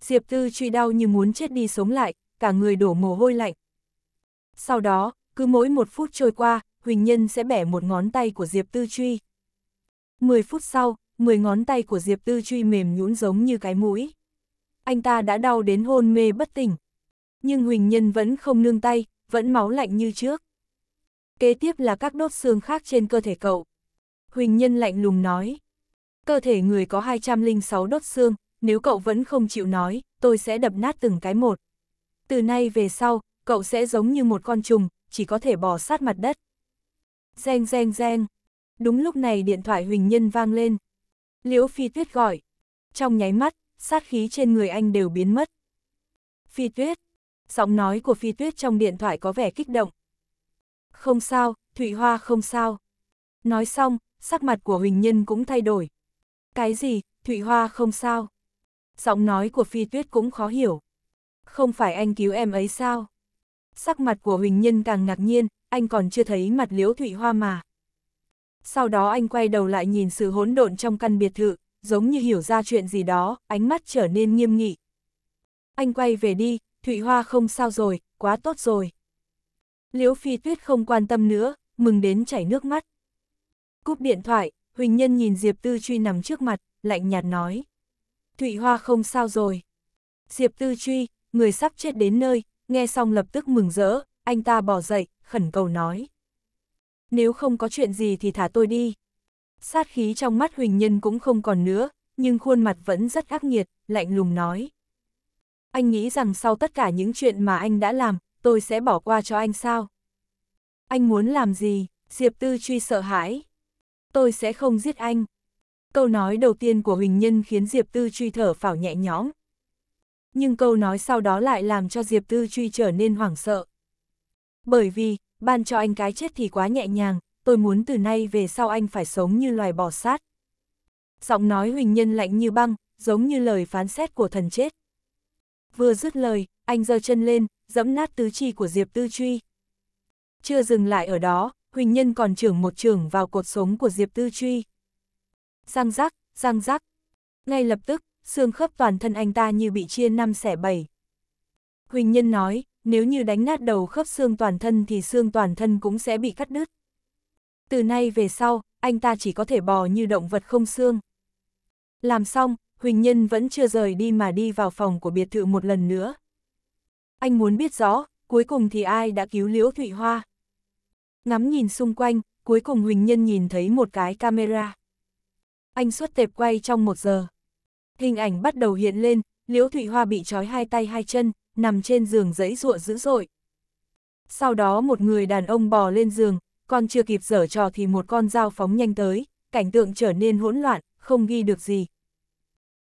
Diệp Tư truy đau như muốn chết đi sống lại, cả người đổ mồ hôi lạnh. Sau đó, cứ mỗi một phút trôi qua, Huỳnh Nhân sẽ bẻ một ngón tay của Diệp Tư truy. Mười phút sau, mười ngón tay của Diệp Tư truy mềm nhũn giống như cái mũi. Anh ta đã đau đến hôn mê bất tỉnh. Nhưng Huỳnh Nhân vẫn không nương tay, vẫn máu lạnh như trước kế tiếp là các đốt xương khác trên cơ thể cậu. Huỳnh Nhân lạnh lùng nói, cơ thể người có 206 đốt xương, nếu cậu vẫn không chịu nói, tôi sẽ đập nát từng cái một. Từ nay về sau, cậu sẽ giống như một con trùng, chỉ có thể bò sát mặt đất. Reng reng reng. Đúng lúc này điện thoại Huỳnh Nhân vang lên. Liễu Phi Tuyết gọi. Trong nháy mắt, sát khí trên người anh đều biến mất. Phi Tuyết. Giọng nói của Phi Tuyết trong điện thoại có vẻ kích động, không sao, Thụy Hoa không sao. Nói xong, sắc mặt của Huỳnh Nhân cũng thay đổi. Cái gì, Thụy Hoa không sao? Giọng nói của Phi Tuyết cũng khó hiểu. Không phải anh cứu em ấy sao? Sắc mặt của Huỳnh Nhân càng ngạc nhiên, anh còn chưa thấy mặt Liễu Thụy Hoa mà. Sau đó anh quay đầu lại nhìn sự hỗn độn trong căn biệt thự, giống như hiểu ra chuyện gì đó, ánh mắt trở nên nghiêm nghị. Anh quay về đi, Thụy Hoa không sao rồi, quá tốt rồi. Liễu Phi Tuyết không quan tâm nữa, mừng đến chảy nước mắt. Cúp điện thoại, Huỳnh Nhân nhìn Diệp Tư Truy nằm trước mặt, lạnh nhạt nói. Thụy Hoa không sao rồi. Diệp Tư Truy, người sắp chết đến nơi, nghe xong lập tức mừng rỡ, anh ta bỏ dậy, khẩn cầu nói. Nếu không có chuyện gì thì thả tôi đi. Sát khí trong mắt Huỳnh Nhân cũng không còn nữa, nhưng khuôn mặt vẫn rất ác nghiệt, lạnh lùng nói. Anh nghĩ rằng sau tất cả những chuyện mà anh đã làm, tôi sẽ bỏ qua cho anh sao? Anh muốn làm gì? Diệp Tư truy sợ hãi. Tôi sẽ không giết anh. Câu nói đầu tiên của Huỳnh Nhân khiến Diệp Tư truy thở phào nhẹ nhõm. Nhưng câu nói sau đó lại làm cho Diệp Tư truy trở nên hoảng sợ. Bởi vì, ban cho anh cái chết thì quá nhẹ nhàng, tôi muốn từ nay về sau anh phải sống như loài bò sát. Giọng nói Huỳnh Nhân lạnh như băng, giống như lời phán xét của thần chết. Vừa dứt lời, anh giơ chân lên, dẫm nát tứ chi của Diệp Tư Truy. Chưa dừng lại ở đó, Huỳnh Nhân còn trưởng một trưởng vào cột sống của Diệp Tư Truy. Giang giác, giang giác. Ngay lập tức, xương khớp toàn thân anh ta như bị chia năm xẻ bảy. Huỳnh Nhân nói, nếu như đánh nát đầu khớp xương toàn thân thì xương toàn thân cũng sẽ bị cắt đứt. Từ nay về sau, anh ta chỉ có thể bò như động vật không xương. Làm xong, Huỳnh Nhân vẫn chưa rời đi mà đi vào phòng của biệt thự một lần nữa anh muốn biết rõ, cuối cùng thì ai đã cứu Liễu Thụy Hoa. Ngắm nhìn xung quanh, cuối cùng Huỳnh Nhân nhìn thấy một cái camera. Anh xuất tệp quay trong một giờ. Hình ảnh bắt đầu hiện lên, Liễu Thụy Hoa bị trói hai tay hai chân, nằm trên giường giấy ruộng dữ dội. Sau đó một người đàn ông bò lên giường, còn chưa kịp dở trò thì một con dao phóng nhanh tới, cảnh tượng trở nên hỗn loạn, không ghi được gì.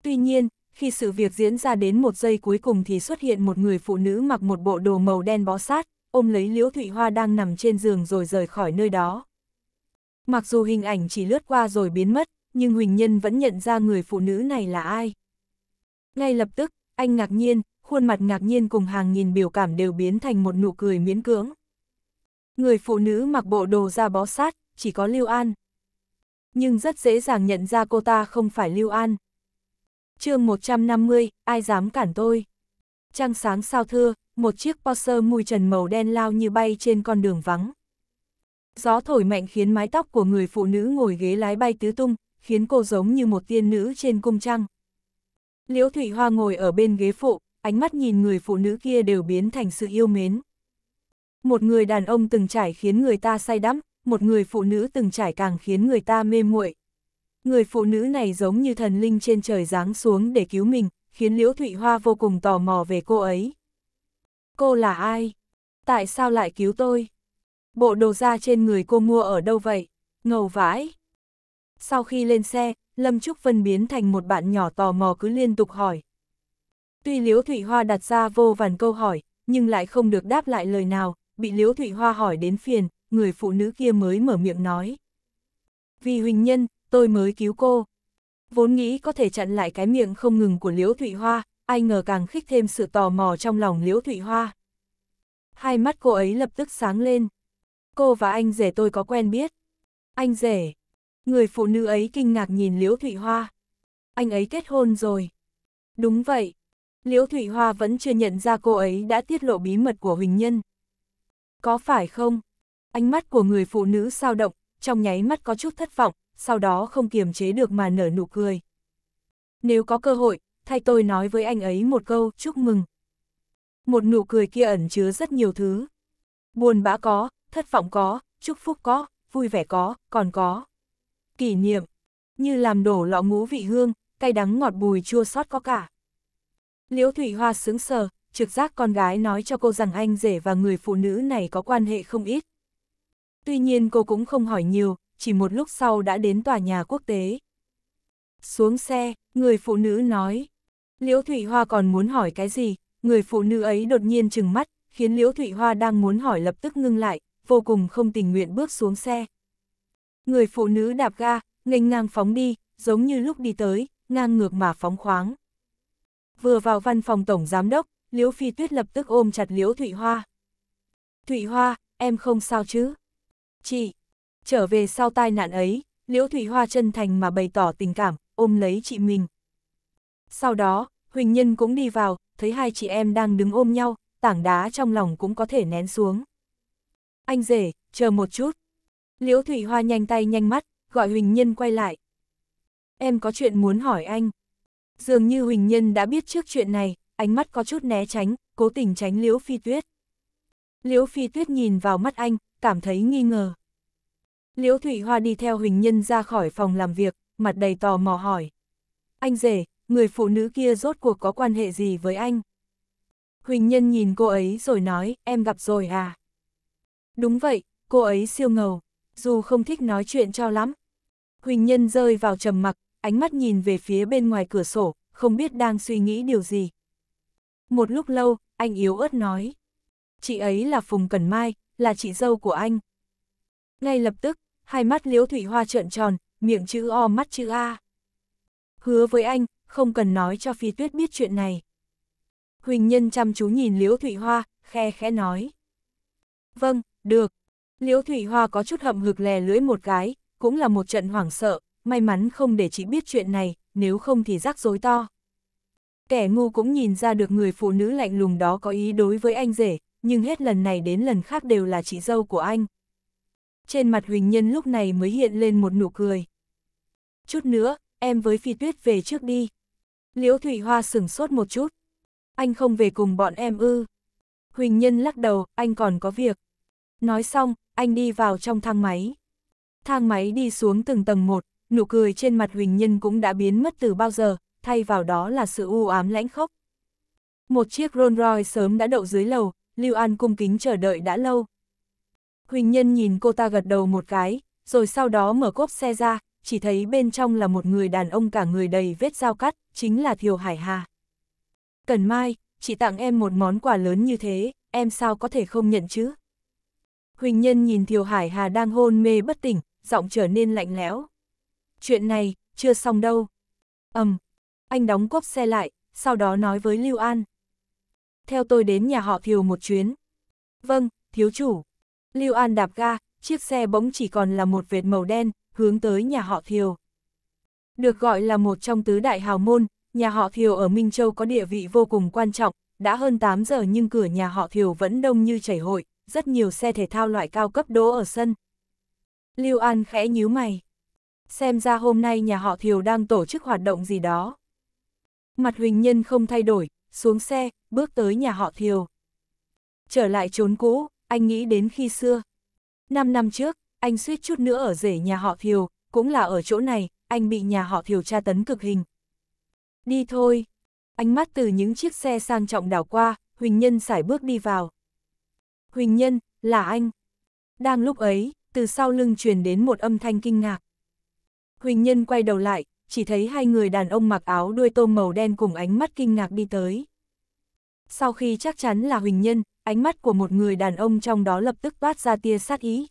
Tuy nhiên, khi sự việc diễn ra đến một giây cuối cùng thì xuất hiện một người phụ nữ mặc một bộ đồ màu đen bó sát, ôm lấy Liễu Thụy Hoa đang nằm trên giường rồi rời khỏi nơi đó. Mặc dù hình ảnh chỉ lướt qua rồi biến mất, nhưng Huỳnh Nhân vẫn nhận ra người phụ nữ này là ai. Ngay lập tức, anh ngạc nhiên, khuôn mặt ngạc nhiên cùng hàng nghìn biểu cảm đều biến thành một nụ cười miễn cưỡng. Người phụ nữ mặc bộ đồ da bó sát, chỉ có Lưu An. Nhưng rất dễ dàng nhận ra cô ta không phải Lưu An chương 150, ai dám cản tôi. Trăng sáng sao thưa, một chiếc Porsche mùi trần màu đen lao như bay trên con đường vắng. Gió thổi mạnh khiến mái tóc của người phụ nữ ngồi ghế lái bay tứ tung, khiến cô giống như một tiên nữ trên cung trăng. Liễu Thụy Hoa ngồi ở bên ghế phụ, ánh mắt nhìn người phụ nữ kia đều biến thành sự yêu mến. Một người đàn ông từng trải khiến người ta say đắm, một người phụ nữ từng trải càng khiến người ta mê muội. Người phụ nữ này giống như thần linh trên trời giáng xuống để cứu mình, khiến Liễu Thụy Hoa vô cùng tò mò về cô ấy. Cô là ai? Tại sao lại cứu tôi? Bộ đồ da trên người cô mua ở đâu vậy? Ngầu vãi! Sau khi lên xe, Lâm Trúc Vân biến thành một bạn nhỏ tò mò cứ liên tục hỏi. Tuy Liễu Thụy Hoa đặt ra vô vàn câu hỏi, nhưng lại không được đáp lại lời nào, bị Liễu Thụy Hoa hỏi đến phiền, người phụ nữ kia mới mở miệng nói. Vì huynh nhân, tôi mới cứu cô. Vốn nghĩ có thể chặn lại cái miệng không ngừng của Liễu Thụy Hoa, ai ngờ càng khích thêm sự tò mò trong lòng Liễu Thụy Hoa. Hai mắt cô ấy lập tức sáng lên. Cô và anh rể tôi có quen biết. Anh rể. Người phụ nữ ấy kinh ngạc nhìn Liễu Thụy Hoa. Anh ấy kết hôn rồi. Đúng vậy. Liễu Thụy Hoa vẫn chưa nhận ra cô ấy đã tiết lộ bí mật của Huỳnh Nhân. Có phải không? Ánh mắt của người phụ nữ sao động, trong nháy mắt có chút thất vọng, sau đó không kiềm chế được mà nở nụ cười. Nếu có cơ hội, thay tôi nói với anh ấy một câu chúc mừng. Một nụ cười kia ẩn chứa rất nhiều thứ. Buồn bã có, thất vọng có, chúc phúc có, vui vẻ có, còn có. Kỷ niệm, như làm đổ lọ ngũ vị hương, cay đắng ngọt bùi chua sót có cả. Liễu Thủy Hoa sướng sờ, trực giác con gái nói cho cô rằng anh rể và người phụ nữ này có quan hệ không ít. Tuy nhiên cô cũng không hỏi nhiều, chỉ một lúc sau đã đến tòa nhà quốc tế. Xuống xe, người phụ nữ nói. Liễu Thụy Hoa còn muốn hỏi cái gì, người phụ nữ ấy đột nhiên trừng mắt, khiến Liễu Thụy Hoa đang muốn hỏi lập tức ngưng lại, vô cùng không tình nguyện bước xuống xe. Người phụ nữ đạp ga, nghênh ngang phóng đi, giống như lúc đi tới, ngang ngược mà phóng khoáng. Vừa vào văn phòng tổng giám đốc, Liễu Phi Tuyết lập tức ôm chặt Liễu Thụy Hoa. Thụy Hoa, em không sao chứ? Chị, trở về sau tai nạn ấy, Liễu Thủy Hoa chân thành mà bày tỏ tình cảm, ôm lấy chị mình. Sau đó, Huỳnh Nhân cũng đi vào, thấy hai chị em đang đứng ôm nhau, tảng đá trong lòng cũng có thể nén xuống. Anh rể, chờ một chút. Liễu Thủy Hoa nhanh tay nhanh mắt, gọi Huỳnh Nhân quay lại. Em có chuyện muốn hỏi anh. Dường như Huỳnh Nhân đã biết trước chuyện này, ánh mắt có chút né tránh, cố tình tránh Liễu Phi Tuyết. Liễu Phi Tuyết nhìn vào mắt anh, cảm thấy nghi ngờ. Liễu Thủy Hoa đi theo Huỳnh Nhân ra khỏi phòng làm việc, mặt đầy tò mò hỏi. Anh rể, người phụ nữ kia rốt cuộc có quan hệ gì với anh? Huỳnh Nhân nhìn cô ấy rồi nói, em gặp rồi à? Đúng vậy, cô ấy siêu ngầu, dù không thích nói chuyện cho lắm. Huỳnh Nhân rơi vào trầm mặc, ánh mắt nhìn về phía bên ngoài cửa sổ, không biết đang suy nghĩ điều gì. Một lúc lâu, anh yếu ớt nói. Chị ấy là Phùng Cẩn Mai, là chị dâu của anh. Ngay lập tức, hai mắt liễu thủy hoa trợn tròn, miệng chữ O mắt chữ A. Hứa với anh, không cần nói cho phi tuyết biết chuyện này. Huỳnh nhân chăm chú nhìn liễu thủy hoa, khe khẽ nói. Vâng, được. Liễu thủy hoa có chút hậm hực lè lưỡi một cái, cũng là một trận hoảng sợ, may mắn không để chị biết chuyện này, nếu không thì rắc rối to. Kẻ ngu cũng nhìn ra được người phụ nữ lạnh lùng đó có ý đối với anh rể, nhưng hết lần này đến lần khác đều là chị dâu của anh trên mặt Huỳnh Nhân lúc này mới hiện lên một nụ cười. Chút nữa, em với Phi Tuyết về trước đi. Liễu Thụy Hoa sửng sốt một chút. Anh không về cùng bọn em ư. Huỳnh Nhân lắc đầu, anh còn có việc. Nói xong, anh đi vào trong thang máy. Thang máy đi xuống từng tầng một, nụ cười trên mặt Huỳnh Nhân cũng đã biến mất từ bao giờ, thay vào đó là sự u ám lãnh khốc. Một chiếc Rolls Royce sớm đã đậu dưới lầu, Lưu An cung kính chờ đợi đã lâu, Huỳnh Nhân nhìn cô ta gật đầu một cái, rồi sau đó mở cốp xe ra, chỉ thấy bên trong là một người đàn ông cả người đầy vết dao cắt, chính là Thiều Hải Hà. Cần Mai, chị tặng em một món quà lớn như thế, em sao có thể không nhận chứ? Huỳnh Nhân nhìn Thiều Hải Hà đang hôn mê bất tỉnh, giọng trở nên lạnh lẽo. Chuyện này, chưa xong đâu. Ầm, um, anh đóng cốp xe lại, sau đó nói với Lưu An. Theo tôi đến nhà họ Thiều một chuyến. Vâng, thiếu chủ. Lưu An đạp ga, chiếc xe bỗng chỉ còn là một vệt màu đen, hướng tới nhà họ Thiều. Được gọi là một trong tứ đại hào môn, nhà họ Thiều ở Minh Châu có địa vị vô cùng quan trọng, đã hơn 8 giờ nhưng cửa nhà họ Thiều vẫn đông như chảy hội, rất nhiều xe thể thao loại cao cấp đỗ ở sân. Lưu An khẽ nhíu mày. Xem ra hôm nay nhà họ Thiều đang tổ chức hoạt động gì đó. Mặt Huỳnh Nhân không thay đổi, xuống xe, bước tới nhà họ Thiều. Trở lại trốn cũ, anh nghĩ đến khi xưa. Năm năm trước, anh suýt chút nữa ở rể nhà họ Thiều, cũng là ở chỗ này, anh bị nhà họ Thiều tra tấn cực hình. Đi thôi. Ánh mắt từ những chiếc xe sang trọng đảo qua, Huỳnh Nhân sải bước đi vào. Huỳnh Nhân, là anh. Đang lúc ấy, từ sau lưng truyền đến một âm thanh kinh ngạc. Huỳnh Nhân quay đầu lại, chỉ thấy hai người đàn ông mặc áo đuôi tôm màu đen cùng ánh mắt kinh ngạc đi tới. Sau khi chắc chắn là Huỳnh Nhân, ánh mắt của một người đàn ông trong đó lập tức toát ra tia sát ý.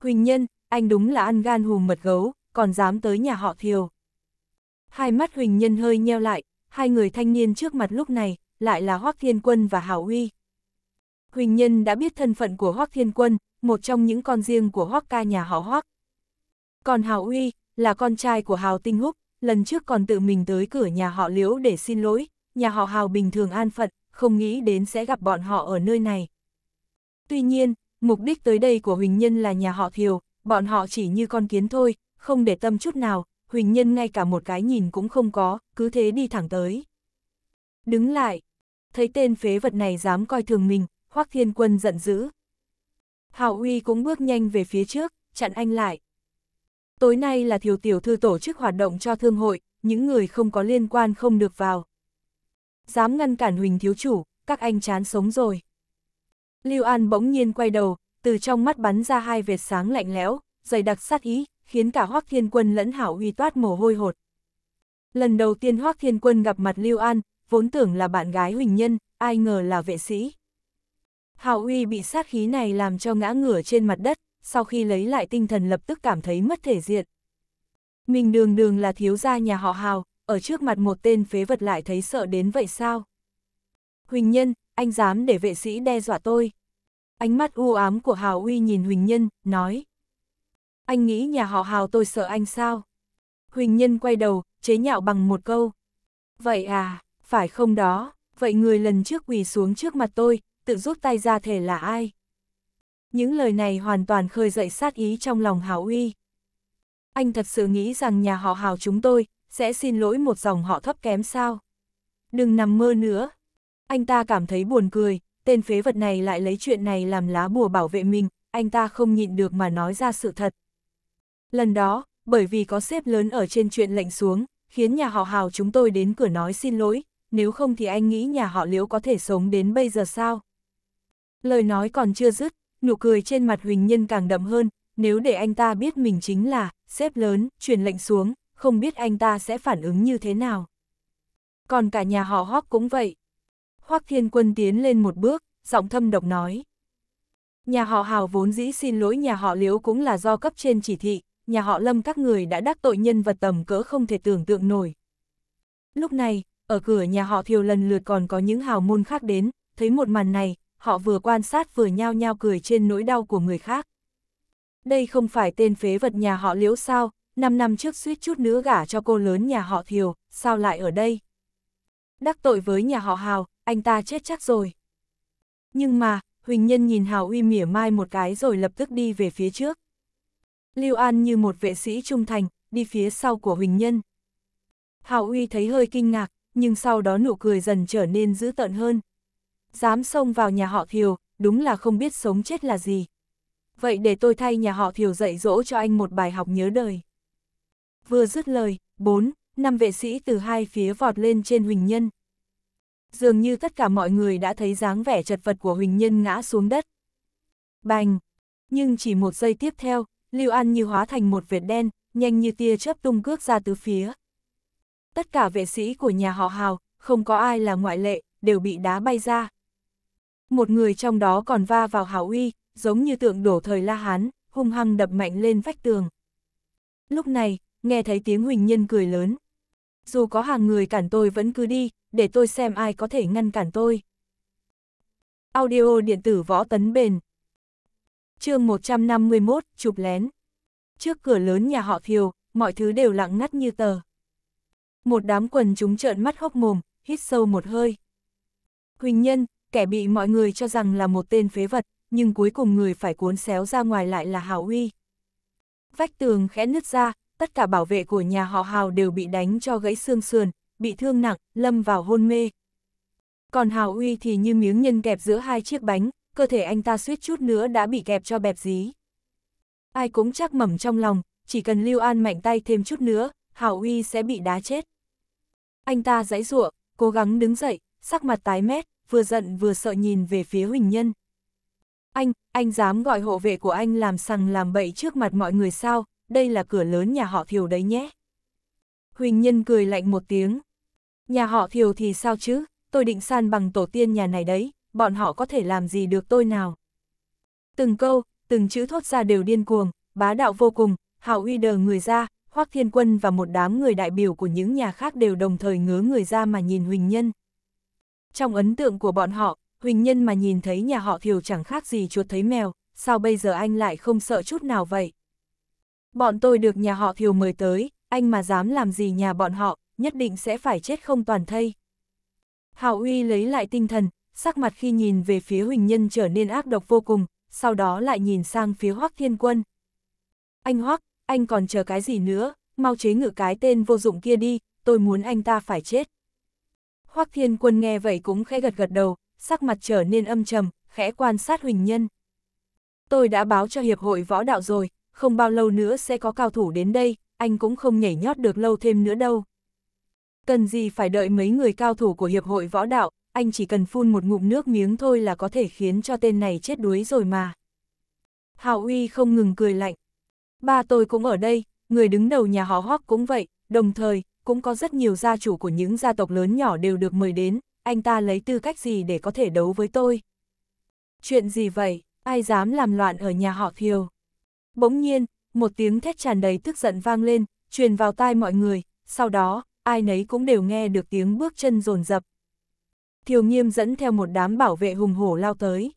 Huỳnh Nhân, anh đúng là ăn gan hùm mật gấu, còn dám tới nhà họ Thiều. Hai mắt Huỳnh Nhân hơi nheo lại, hai người thanh niên trước mặt lúc này, lại là Hoác Thiên Quân và Hảo Uy. Huỳnh Nhân đã biết thân phận của Hoác Thiên Quân, một trong những con riêng của Hoác ca nhà họ Hoác. Còn Hảo Uy, là con trai của Hào Tinh Húc, lần trước còn tự mình tới cửa nhà họ Liễu để xin lỗi, nhà họ Hào bình thường an phận, không nghĩ đến sẽ gặp bọn họ ở nơi này. Tuy nhiên, mục đích tới đây của Huỳnh Nhân là nhà họ Thiều, bọn họ chỉ như con kiến thôi, không để tâm chút nào, Huỳnh Nhân ngay cả một cái nhìn cũng không có, cứ thế đi thẳng tới. Đứng lại, thấy tên phế vật này dám coi thường mình, Hoắc Thiên Quân giận dữ. hảo Uy cũng bước nhanh về phía trước, chặn anh lại. Tối nay là Thiều Tiểu Thư tổ chức hoạt động cho thương hội, những người không có liên quan không được vào. Dám ngăn cản Huỳnh thiếu chủ, các anh chán sống rồi. Lưu An bỗng nhiên quay đầu, từ trong mắt bắn ra hai vệt sáng lạnh lẽo, dày đặc sát ý, khiến cả Hoắc Thiên Quân lẫn Hảo Huy toát mồ hôi hột. Lần đầu tiên Hoắc Thiên Quân gặp mặt Lưu An, vốn tưởng là bạn gái Huỳnh Nhân, ai ngờ là vệ sĩ. Hảo Huy bị sát khí này làm cho ngã ngửa trên mặt đất, sau khi lấy lại tinh thần lập tức cảm thấy mất thể diện. Mình đường đường là thiếu gia nhà họ Hào, ở trước mặt một tên phế vật lại thấy sợ đến vậy sao? Huỳnh Nhân, anh dám để vệ sĩ đe dọa tôi. Ánh mắt u ám của Hào Uy nhìn Huỳnh Nhân, nói. Anh nghĩ nhà họ Hào tôi sợ anh sao? Huỳnh Nhân quay đầu, chế nhạo bằng một câu. Vậy à, phải không đó, vậy người lần trước quỳ xuống trước mặt tôi, tự rút tay ra thể là ai? Những lời này hoàn toàn khơi dậy sát ý trong lòng Hào Uy. Anh thật sự nghĩ rằng nhà họ Hào chúng tôi, sẽ xin lỗi một dòng họ thấp kém sao? Đừng nằm mơ nữa. Anh ta cảm thấy buồn cười, tên phế vật này lại lấy chuyện này làm lá bùa bảo vệ mình, anh ta không nhịn được mà nói ra sự thật. Lần đó, bởi vì có xếp lớn ở trên chuyện lệnh xuống, khiến nhà họ Hào chúng tôi đến cửa nói xin lỗi, nếu không thì anh nghĩ nhà họ Liễu có thể sống đến bây giờ sao? Lời nói còn chưa dứt, nụ cười trên mặt Huỳnh Nhân càng đậm hơn, nếu để anh ta biết mình chính là xếp lớn, truyền lệnh xuống, không biết anh ta sẽ phản ứng như thế nào. Còn cả nhà họ Hoắc cũng vậy. Hoắc Thiên Quân tiến lên một bước, giọng thâm độc nói. Nhà họ Hào vốn dĩ xin lỗi nhà họ Liễu cũng là do cấp trên chỉ thị, nhà họ Lâm các người đã đắc tội nhân vật tầm cỡ không thể tưởng tượng nổi. Lúc này, ở cửa nhà họ Thiều lần lượt còn có những hào môn khác đến, thấy một màn này, họ vừa quan sát vừa nhao nhao cười trên nỗi đau của người khác. Đây không phải tên phế vật nhà họ Liễu sao, Năm năm trước suýt chút nữa gả cho cô lớn nhà họ Thiều, sao lại ở đây? Đắc tội với nhà họ Hào, anh ta chết chắc rồi. Nhưng mà, Huỳnh Nhân nhìn Hào uy mỉa mai một cái rồi lập tức đi về phía trước. Lưu An như một vệ sĩ trung thành, đi phía sau của Huỳnh Nhân. Hào uy thấy hơi kinh ngạc, nhưng sau đó nụ cười dần trở nên dữ tợn hơn. Dám xông vào nhà họ Thiều, đúng là không biết sống chết là gì. Vậy để tôi thay nhà họ Thiều dạy dỗ cho anh một bài học nhớ đời. Vừa dứt lời, bốn, năm vệ sĩ từ hai phía vọt lên trên Huỳnh Nhân. Dường như tất cả mọi người đã thấy dáng vẻ chật vật của Huỳnh Nhân ngã xuống đất. Bành! Nhưng chỉ một giây tiếp theo, Lưu An như hóa thành một vệt đen, nhanh như tia chớp tung cước ra từ phía. Tất cả vệ sĩ của nhà họ Hào, không có ai là ngoại lệ, đều bị đá bay ra. Một người trong đó còn va vào Hào Uy, giống như tượng đổ thời La Hán, hung hăng đập mạnh lên vách tường. Lúc này, nghe thấy tiếng Huỳnh Nhân cười lớn. Dù có hàng người cản tôi vẫn cứ đi, để tôi xem ai có thể ngăn cản tôi. Audio điện tử võ tấn bền. chương 151, chụp lén. Trước cửa lớn nhà họ Thiều, mọi thứ đều lặng ngắt như tờ. Một đám quần chúng trợn mắt hốc mồm, hít sâu một hơi. Huỳnh Nhân, kẻ bị mọi người cho rằng là một tên phế vật, nhưng cuối cùng người phải cuốn xéo ra ngoài lại là Hảo Uy. Vách tường khẽ nứt ra, tất cả bảo vệ của nhà họ Hào đều bị đánh cho gãy xương sườn, bị thương nặng, lâm vào hôn mê. Còn Hào Uy thì như miếng nhân kẹp giữa hai chiếc bánh, cơ thể anh ta suýt chút nữa đã bị kẹp cho bẹp dí. Ai cũng chắc mầm trong lòng, chỉ cần Lưu An mạnh tay thêm chút nữa, Hào Uy sẽ bị đá chết. Anh ta giãy giụa, cố gắng đứng dậy, sắc mặt tái mét, vừa giận vừa sợ nhìn về phía Huỳnh Nhân. Anh, anh dám gọi hộ vệ của anh làm sằng làm bậy trước mặt mọi người sao, đây là cửa lớn nhà họ thiều đấy nhé. Huỳnh Nhân cười lạnh một tiếng. Nhà họ thiều thì sao chứ, tôi định san bằng tổ tiên nhà này đấy, bọn họ có thể làm gì được tôi nào. Từng câu, từng chữ thốt ra đều điên cuồng, bá đạo vô cùng, hào uy đờ người ra, Hoác Thiên Quân và một đám người đại biểu của những nhà khác đều đồng thời ngớ người ra mà nhìn Huỳnh Nhân. Trong ấn tượng của bọn họ, Huỳnh Nhân mà nhìn thấy nhà họ thiều chẳng khác gì chuột thấy mèo, sao bây giờ anh lại không sợ chút nào vậy? Bọn tôi được nhà họ thiều mời tới, anh mà dám làm gì nhà bọn họ, nhất định sẽ phải chết không toàn thây. Hảo Uy lấy lại tinh thần, sắc mặt khi nhìn về phía Huỳnh Nhân trở nên ác độc vô cùng, sau đó lại nhìn sang phía Hoắc Thiên Quân. Anh Hoắc, anh còn chờ cái gì nữa, mau chế ngự cái tên vô dụng kia đi, tôi muốn anh ta phải chết. Hoắc Thiên Quân nghe vậy cũng khẽ gật gật đầu, sắc mặt trở nên âm trầm, khẽ quan sát Huỳnh Nhân. Tôi đã báo cho Hiệp hội Võ Đạo rồi, không bao lâu nữa sẽ có cao thủ đến đây, anh cũng không nhảy nhót được lâu thêm nữa đâu. Cần gì phải đợi mấy người cao thủ của Hiệp hội Võ Đạo, anh chỉ cần phun một ngụm nước miếng thôi là có thể khiến cho tên này chết đuối rồi mà. Hạo Uy không ngừng cười lạnh. Ba tôi cũng ở đây, người đứng đầu nhà họ Hoắc cũng vậy, đồng thời, cũng có rất nhiều gia chủ của những gia tộc lớn nhỏ đều được mời đến, anh ta lấy tư cách gì để có thể đấu với tôi. Chuyện gì vậy, ai dám làm loạn ở nhà họ Thiều? Bỗng nhiên, một tiếng thét tràn đầy tức giận vang lên, truyền vào tai mọi người, sau đó, ai nấy cũng đều nghe được tiếng bước chân rồn rập. Thiều Nghiêm dẫn theo một đám bảo vệ hùng hổ lao tới.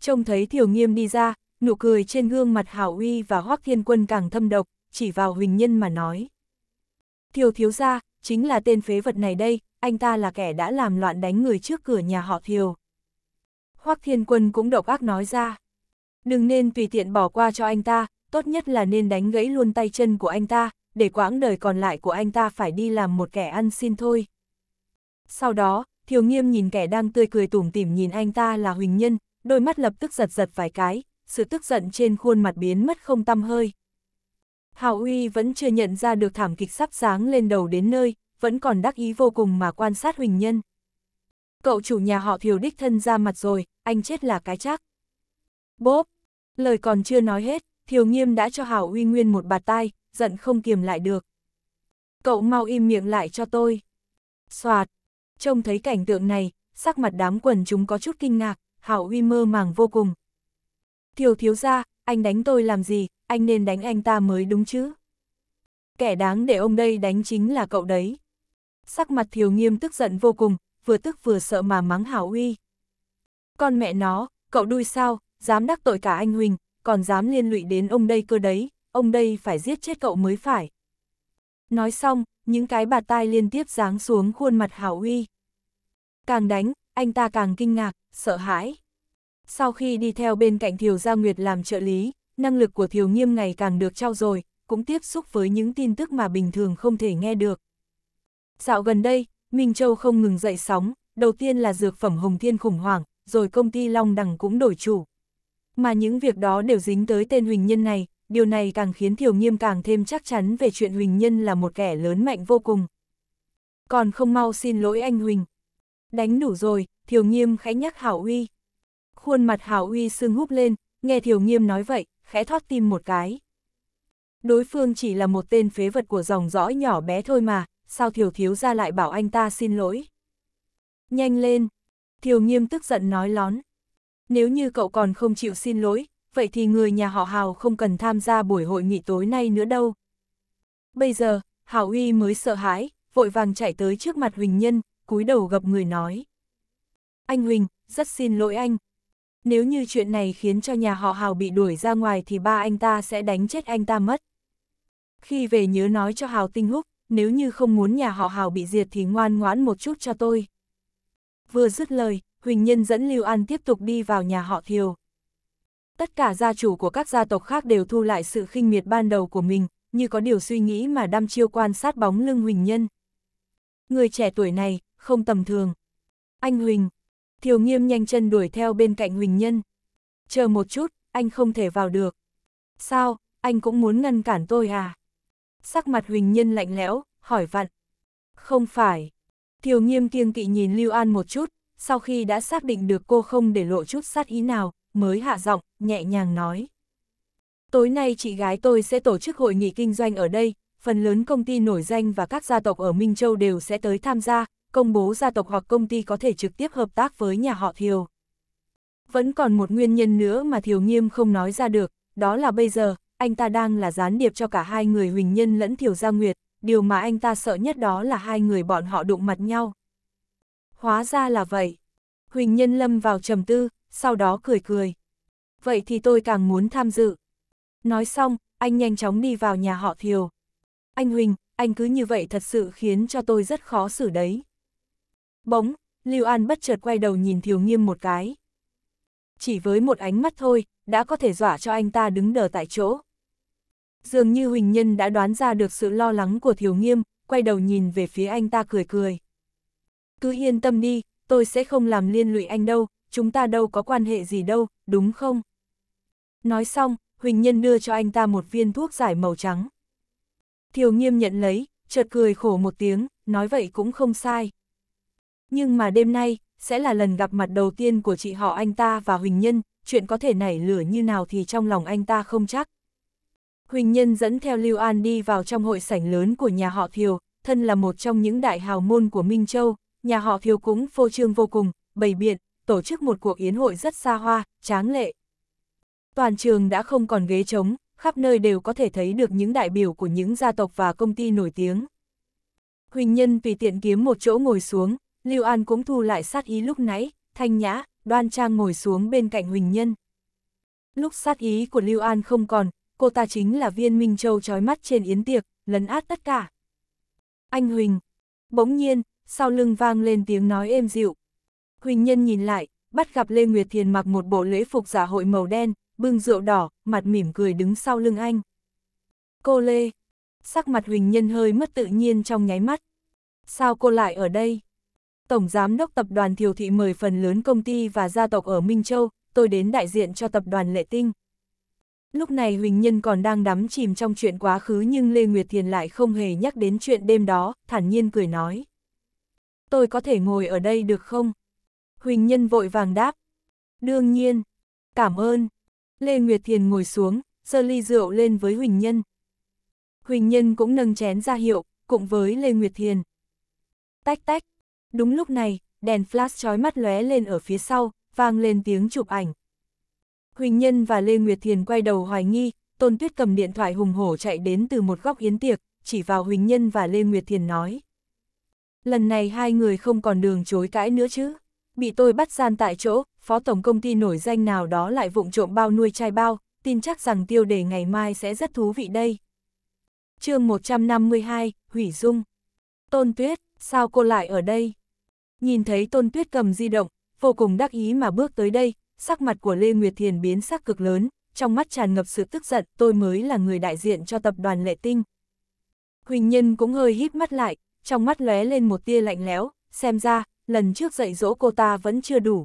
Trông thấy Thiều Nghiêm đi ra, nụ cười trên gương mặt Hảo Uy và Hoác Thiên Quân càng thâm độc, chỉ vào Huỳnh Nhân mà nói. Thiều thiếu gia, chính là tên phế vật này đây, anh ta là kẻ đã làm loạn đánh người trước cửa nhà họ Thiều. Hoác Thiên Quân cũng độc ác nói ra. Đừng nên tùy tiện bỏ qua cho anh ta, tốt nhất là nên đánh gãy luôn tay chân của anh ta, để quãng đời còn lại của anh ta phải đi làm một kẻ ăn xin thôi. Sau đó, Thiều Nghiêm nhìn kẻ đang tươi cười tủm tỉm nhìn anh ta là Huỳnh Nhân, đôi mắt lập tức giật giật vài cái, sự tức giận trên khuôn mặt biến mất không tăm hơi. Hào Uy vẫn chưa nhận ra được thảm kịch sắp sáng lên đầu đến nơi, vẫn còn đắc ý vô cùng mà quan sát Huỳnh Nhân. Cậu chủ nhà họ Thiều đích thân ra mặt rồi, anh chết là cái chắc. Bốp! Lời còn chưa nói hết, Thiều Nghiêm đã cho Hảo Uy Nguyên một bạt tai, giận không kiềm lại được. Cậu mau im miệng lại cho tôi. Xoạt! Trông thấy cảnh tượng này, sắc mặt đám quần chúng có chút kinh ngạc, Hảo Uy mơ màng vô cùng. Thiều thiếu ra, anh đánh tôi làm gì, anh nên đánh anh ta mới đúng chứ. Kẻ đáng để ông đây đánh chính là cậu đấy. Sắc mặt Thiều Nghiêm tức giận vô cùng, vừa tức vừa sợ mà mắng Hảo Uy. Con mẹ nó, cậu đuôi sao, dám đắc tội cả anh Huỳnh, còn dám liên lụy đến ông đây cơ đấy, ông đây phải giết chết cậu mới phải. Nói xong, những cái bạt tai liên tiếp giáng xuống khuôn mặt Hảo Uy. Càng đánh, anh ta càng kinh ngạc, sợ hãi. Sau khi đi theo bên cạnh Thiều Gia Nguyệt làm trợ lý, năng lực của Thiều Nghiêm ngày càng được trao dồi, cũng tiếp xúc với những tin tức mà bình thường không thể nghe được. Dạo gần đây, Minh Châu không ngừng dậy sóng, đầu tiên là dược phẩm Hồng Thiên khủng hoảng, rồi công ty Long Đằng cũng đổi chủ. Mà những việc đó đều dính tới tên Huỳnh Nhân này, điều này càng khiến Thiều Nghiêm càng thêm chắc chắn về chuyện Huỳnh Nhân là một kẻ lớn mạnh vô cùng. Còn không mau xin lỗi anh Huỳnh. Đánh đủ rồi, Thiều Nghiêm khẽ nhắc Hảo Uy. Khuôn mặt Hảo Uy sưng húp lên, nghe Thiều Nghiêm nói vậy, khẽ thoát tim một cái. Đối phương chỉ là một tên phế vật của dòng dõi nhỏ bé thôi mà, sao Thiều Thiếu ra lại bảo anh ta xin lỗi. Nhanh lên! Thiều Nghiêm tức giận nói lón nếu như cậu còn không chịu xin lỗi, vậy thì người nhà họ Hào không cần tham gia buổi hội nghị tối nay nữa đâu. Bây giờ, Hào Uy mới sợ hãi, vội vàng chạy tới trước mặt Huỳnh Nhân, cúi đầu gặp người nói. Anh Huỳnh, rất xin lỗi anh. Nếu như chuyện này khiến cho nhà họ Hào bị đuổi ra ngoài thì ba anh ta sẽ đánh chết anh ta mất. Khi về nhớ nói cho Hào Tinh Húc, nếu như không muốn nhà họ Hào bị diệt thì ngoan ngoãn một chút cho tôi. Vừa dứt lời, Huỳnh Nhân dẫn Lưu An tiếp tục đi vào nhà họ Thiều. Tất cả gia chủ của các gia tộc khác đều thu lại sự khinh miệt ban đầu của mình, như có điều suy nghĩ mà đăm chiêu quan sát bóng lưng Huỳnh Nhân. Người trẻ tuổi này, không tầm thường. Anh Huỳnh. Thiều nghiêm nhanh chân đuổi theo bên cạnh Huỳnh Nhân. Chờ một chút, anh không thể vào được. Sao, anh cũng muốn ngăn cản tôi à? Sắc mặt Huỳnh Nhân lạnh lẽo, hỏi vặn. Không phải. Thiều nghiêm kiêng kỵ nhìn Lưu An một chút, sau khi đã xác định được cô không để lộ chút sát ý nào, mới hạ giọng, nhẹ nhàng nói. Tối nay chị gái tôi sẽ tổ chức hội nghị kinh doanh ở đây, phần lớn công ty nổi danh và các gia tộc ở Minh Châu đều sẽ tới tham gia, công bố gia tộc hoặc công ty có thể trực tiếp hợp tác với nhà họ Thiều. Vẫn còn một nguyên nhân nữa mà Thiều Nghiêm không nói ra được, đó là bây giờ, anh ta đang là gián điệp cho cả hai người Huỳnh Nhân lẫn Thiều Gia Nguyệt, điều mà anh ta sợ nhất đó là hai người bọn họ đụng mặt nhau, Hóa ra là vậy. Huỳnh Nhân Lâm vào trầm tư, sau đó cười cười. Vậy thì tôi càng muốn tham dự. Nói xong, anh nhanh chóng đi vào nhà họ Thiều. Anh Huỳnh, anh cứ như vậy thật sự khiến cho tôi rất khó xử đấy. Bỗng, Lưu An bất chợt quay đầu nhìn Thiều Nghiêm một cái. Chỉ với một ánh mắt thôi, đã có thể dọa cho anh ta đứng đờ tại chỗ. Dường như Huỳnh Nhân đã đoán ra được sự lo lắng của Thiều Nghiêm, quay đầu nhìn về phía anh ta cười cười cứ yên tâm đi, tôi sẽ không làm liên lụy anh đâu, chúng ta đâu có quan hệ gì đâu, đúng không? Nói xong, Huỳnh Nhân đưa cho anh ta một viên thuốc giải màu trắng. Thiều nghiêm nhận lấy, chợt cười khổ một tiếng, nói vậy cũng không sai. Nhưng mà đêm nay, sẽ là lần gặp mặt đầu tiên của chị họ anh ta và Huỳnh Nhân, chuyện có thể nảy lửa như nào thì trong lòng anh ta không chắc. Huỳnh Nhân dẫn theo Lưu An đi vào trong hội sảnh lớn của nhà họ Thiều, thân là một trong những đại hào môn của Minh Châu, nhà họ thiếu cũng phô trương vô cùng, bày biện, tổ chức một cuộc yến hội rất xa hoa, tráng lệ. Toàn trường đã không còn ghế trống, khắp nơi đều có thể thấy được những đại biểu của những gia tộc và công ty nổi tiếng. Huỳnh Nhân vì tiện kiếm một chỗ ngồi xuống, Lưu An cũng thu lại sát ý lúc nãy, thanh nhã, đoan trang ngồi xuống bên cạnh Huỳnh Nhân. Lúc sát ý của Lưu An không còn, cô ta chính là viên Minh Châu trói mắt trên yến tiệc, lấn át tất cả. Anh Huỳnh, bỗng nhiên, sau lưng vang lên tiếng nói êm dịu. Huỳnh Nhân nhìn lại, bắt gặp Lê Nguyệt Thiền mặc một bộ lễ phục giả hội màu đen, bưng rượu đỏ, mặt mỉm cười đứng sau lưng anh. Cô Lê, sắc mặt Huỳnh Nhân hơi mất tự nhiên trong nháy mắt. Sao cô lại ở đây? Tổng Giám đốc Tập đoàn Thiều Thị mời phần lớn công ty và gia tộc ở Minh Châu, tôi đến đại diện cho Tập đoàn Lệ Tinh. Lúc này Huỳnh Nhân còn đang đắm chìm trong chuyện quá khứ nhưng Lê Nguyệt Thiền lại không hề nhắc đến chuyện đêm đó, thản nhiên cười nói tôi có thể ngồi ở đây được không? Huỳnh Nhân vội vàng đáp. Đương nhiên, cảm ơn. Lê Nguyệt Thiền ngồi xuống, sơ ly rượu lên với Huỳnh Nhân. Huỳnh Nhân cũng nâng chén ra hiệu, cùng với Lê Nguyệt Thiền. Tách tách. Đúng lúc này, đèn flash chói mắt lóe lên ở phía sau, vang lên tiếng chụp ảnh. Huỳnh Nhân và Lê Nguyệt Thiền quay đầu hoài nghi, Tôn Tuyết cầm điện thoại hùng hổ chạy đến từ một góc yến tiệc, chỉ vào Huỳnh Nhân và Lê Nguyệt Thiền nói. Lần này hai người không còn đường chối cãi nữa chứ. Bị tôi bắt gian tại chỗ, phó tổng công ty nổi danh nào đó lại vụng trộm bao nuôi chai bao, tin chắc rằng tiêu đề ngày mai sẽ rất thú vị đây. chương 152, Hủy Dung Tôn Tuyết, sao cô lại ở đây? Nhìn thấy Tôn Tuyết cầm di động, vô cùng đắc ý mà bước tới đây, sắc mặt của Lê Nguyệt Thiền biến sắc cực lớn, trong mắt tràn ngập sự tức giận, tôi mới là người đại diện cho tập đoàn Lệ Tinh. Huỳnh Nhân cũng hơi híp mắt lại, trong mắt lóe lên một tia lạnh lẽo, xem ra, lần trước dạy dỗ cô ta vẫn chưa đủ.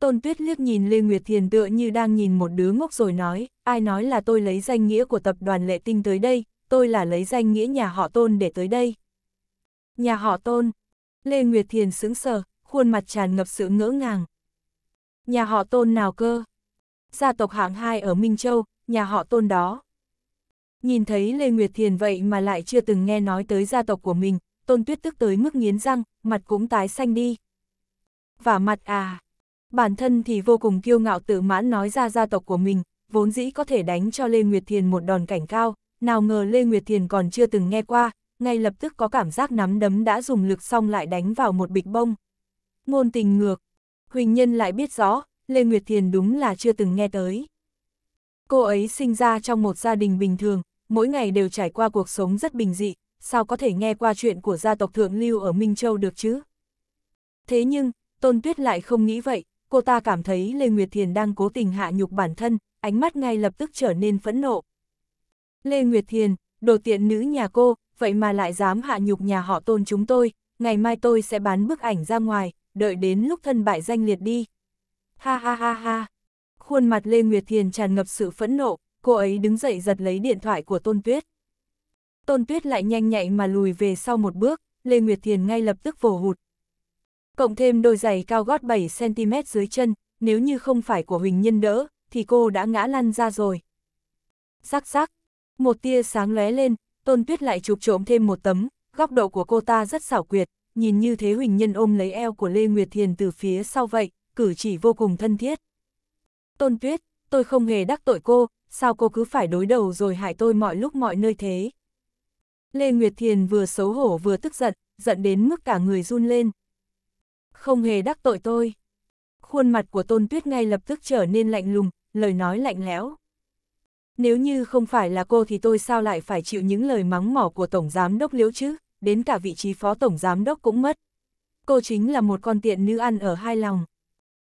Tôn Tuyết liếc nhìn Lê Nguyệt Thiền tựa như đang nhìn một đứa ngốc rồi nói, ai nói là tôi lấy danh nghĩa của tập đoàn Lệ Tinh tới đây, tôi là lấy danh nghĩa nhà họ Tôn để tới đây. Nhà họ Tôn, Lê Nguyệt Thiền sững sờ, khuôn mặt tràn ngập sự ngỡ ngàng. Nhà họ Tôn nào cơ? Gia tộc hạng 2 ở Minh Châu, nhà họ Tôn đó. Nhìn thấy Lê Nguyệt Thiền vậy mà lại chưa từng nghe nói tới gia tộc của mình, Tôn Tuyết tức tới mức nghiến răng, mặt cũng tái xanh đi. Và mặt à, bản thân thì vô cùng kiêu ngạo tự mãn nói ra gia tộc của mình, vốn dĩ có thể đánh cho Lê Nguyệt Thiền một đòn cảnh cao, nào ngờ Lê Nguyệt Thiền còn chưa từng nghe qua, ngay lập tức có cảm giác nắm đấm đã dùng lực xong lại đánh vào một bịch bông. Ngôn tình ngược, Huỳnh Nhân lại biết rõ, Lê Nguyệt Thiền đúng là chưa từng nghe tới. Cô ấy sinh ra trong một gia đình bình thường, mỗi ngày đều trải qua cuộc sống rất bình dị, sao có thể nghe qua chuyện của gia tộc Thượng Lưu ở Minh Châu được chứ? Thế nhưng, Tôn Tuyết lại không nghĩ vậy, cô ta cảm thấy Lê Nguyệt Thiền đang cố tình hạ nhục bản thân, ánh mắt ngay lập tức trở nên phẫn nộ. Lê Nguyệt Thiền, đồ tiện nữ nhà cô, vậy mà lại dám hạ nhục nhà họ Tôn chúng tôi, ngày mai tôi sẽ bán bức ảnh ra ngoài, đợi đến lúc thân bại danh liệt đi. Ha ha ha ha. Khuôn mặt Lê Nguyệt Thiền tràn ngập sự phẫn nộ, cô ấy đứng dậy giật lấy điện thoại của Tôn Tuyết. Tôn Tuyết lại nhanh nhạy mà lùi về sau một bước, Lê Nguyệt Thiền ngay lập tức vồ hụt. Cộng thêm đôi giày cao gót 7cm dưới chân, nếu như không phải của Huỳnh Nhân đỡ, thì cô đã ngã lăn ra rồi. sắc sắc, một tia sáng lóe lên, Tôn Tuyết lại chụp trộm thêm một tấm, góc độ của cô ta rất xảo quyệt, nhìn như thế Huỳnh Nhân ôm lấy eo của Lê Nguyệt Thiền từ phía sau vậy, cử chỉ vô cùng thân thiết. Tôn Tuyết, tôi không hề đắc tội cô, sao cô cứ phải đối đầu rồi hại tôi mọi lúc mọi nơi thế. Lê Nguyệt Thiền vừa xấu hổ vừa tức giận, giận đến mức cả người run lên. Không hề đắc tội tôi. Khuôn mặt của Tôn Tuyết ngay lập tức trở nên lạnh lùng, lời nói lạnh lẽo. Nếu như không phải là cô thì tôi sao lại phải chịu những lời mắng mỏ của Tổng Giám Đốc Liễu chứ, đến cả vị trí Phó Tổng Giám Đốc cũng mất. Cô chính là một con tiện nữ ăn ở hai lòng.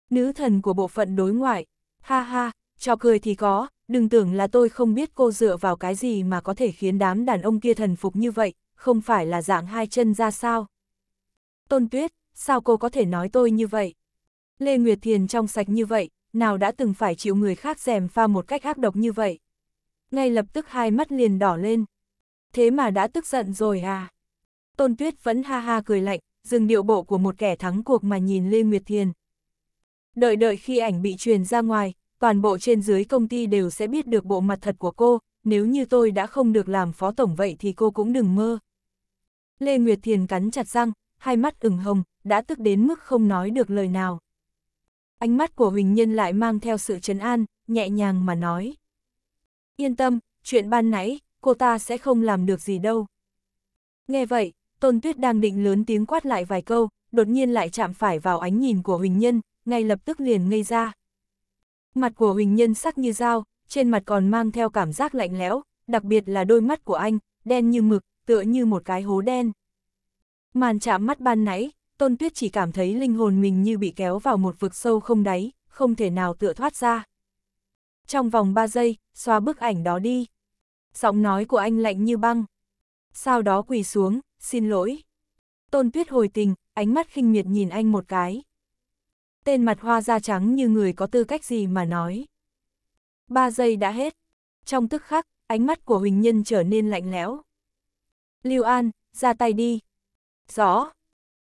Nữ thần của bộ phận đối ngoại. Ha ha, cho cười thì có, đừng tưởng là tôi không biết cô dựa vào cái gì mà có thể khiến đám đàn ông kia thần phục như vậy, không phải là dạng hai chân ra sao. Tôn Tuyết, sao cô có thể nói tôi như vậy? Lê Nguyệt Thiền trong sạch như vậy, nào đã từng phải chịu người khác dèm pha một cách ác độc như vậy? Ngay lập tức hai mắt liền đỏ lên. Thế mà đã tức giận rồi à? Tôn Tuyết vẫn ha ha cười lạnh, dừng điệu bộ của một kẻ thắng cuộc mà nhìn Lê Nguyệt Thiền. Đợi đợi khi ảnh bị truyền ra ngoài, toàn bộ trên dưới công ty đều sẽ biết được bộ mặt thật của cô, nếu như tôi đã không được làm phó tổng vậy thì cô cũng đừng mơ. Lê Nguyệt Thiền cắn chặt răng, hai mắt ửng hồng, đã tức đến mức không nói được lời nào. Ánh mắt của Huỳnh Nhân lại mang theo sự trấn an, nhẹ nhàng mà nói. Yên tâm, chuyện ban nãy, cô ta sẽ không làm được gì đâu. Nghe vậy, Tôn Tuyết đang định lớn tiếng quát lại vài câu, đột nhiên lại chạm phải vào ánh nhìn của Huỳnh Nhân, ngay lập tức liền ngây ra. Mặt của Huỳnh Nhân sắc như dao, trên mặt còn mang theo cảm giác lạnh lẽo, đặc biệt là đôi mắt của anh, đen như mực, tựa như một cái hố đen. Màn chạm mắt ban nãy, Tôn Tuyết chỉ cảm thấy linh hồn mình như bị kéo vào một vực sâu không đáy, không thể nào tựa thoát ra. Trong vòng 3 giây, xóa bức ảnh đó đi. Giọng nói của anh lạnh như băng. Sau đó quỳ xuống, xin lỗi. Tôn Tuyết hồi tình, ánh mắt khinh miệt nhìn anh một cái. Tên mặt hoa da trắng như người có tư cách gì mà nói. Ba giây đã hết. Trong tức khắc, ánh mắt của Huỳnh Nhân trở nên lạnh lẽo. Lưu An, ra tay đi. Rõ.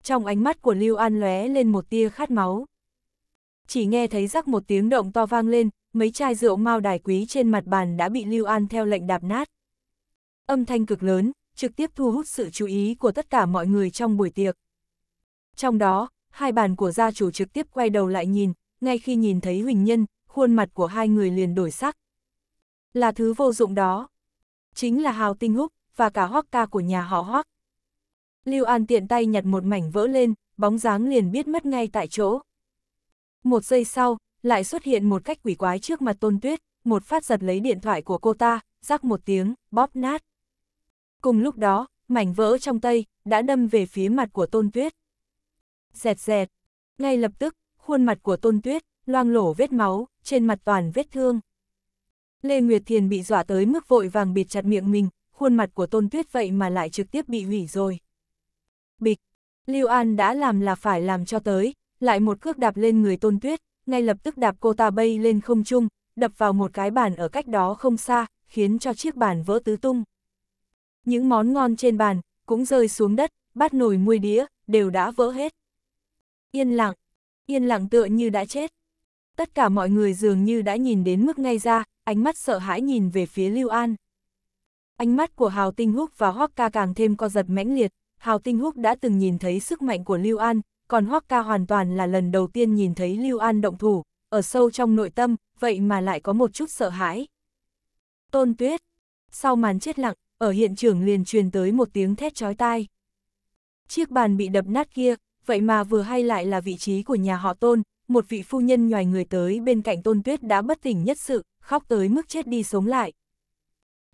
Trong ánh mắt của Lưu An lóe lên một tia khát máu. Chỉ nghe thấy rắc một tiếng động to vang lên, mấy chai rượu mao đài quý trên mặt bàn đã bị Lưu An theo lệnh đạp nát. Âm thanh cực lớn, trực tiếp thu hút sự chú ý của tất cả mọi người trong buổi tiệc. Trong đó, hai bàn của gia chủ trực tiếp quay đầu lại nhìn, ngay khi nhìn thấy Huỳnh Nhân, khuôn mặt của hai người liền đổi sắc. Là thứ vô dụng đó. Chính là Hào Tinh Húc, và cả hoắc ca của nhà họ hoắc. Lưu An tiện tay nhặt một mảnh vỡ lên, bóng dáng liền biết mất ngay tại chỗ. Một giây sau, lại xuất hiện một cách quỷ quái trước mặt Tôn Tuyết, một phát giật lấy điện thoại của cô ta, rắc một tiếng, bóp nát. Cùng lúc đó, mảnh vỡ trong tay, đã đâm về phía mặt của Tôn Tuyết dẹt dẹt. Ngay lập tức, khuôn mặt của Tôn Tuyết, loang lổ vết máu, trên mặt toàn vết thương. Lê Nguyệt Thiền bị dọa tới mức vội vàng bịt chặt miệng mình, khuôn mặt của Tôn Tuyết vậy mà lại trực tiếp bị hủy rồi. Bịch, Lưu An đã làm là phải làm cho tới, lại một cước đạp lên người Tôn Tuyết, ngay lập tức đạp cô ta bay lên không trung, đập vào một cái bàn ở cách đó không xa, khiến cho chiếc bàn vỡ tứ tung. Những món ngon trên bàn cũng rơi xuống đất, bát nồi muôi đĩa đều đã vỡ hết. Yên lặng, yên lặng tựa như đã chết. Tất cả mọi người dường như đã nhìn đến mức ngay ra, ánh mắt sợ hãi nhìn về phía Lưu An. Ánh mắt của Hào Tinh Húc và Hoắc Ca càng thêm co giật mãnh liệt, Hào Tinh Húc đã từng nhìn thấy sức mạnh của Lưu An, còn Hoắc Ca hoàn toàn là lần đầu tiên nhìn thấy Lưu An động thủ, ở sâu trong nội tâm, vậy mà lại có một chút sợ hãi. Tôn Tuyết, sau màn chết lặng, ở hiện trường liền truyền tới một tiếng thét chói tai. Chiếc bàn bị đập nát kia, vậy mà vừa hay lại là vị trí của nhà họ tôn, một vị phu nhân nhòi người tới bên cạnh tôn tuyết đã bất tỉnh nhất sự, khóc tới mức chết đi sống lại.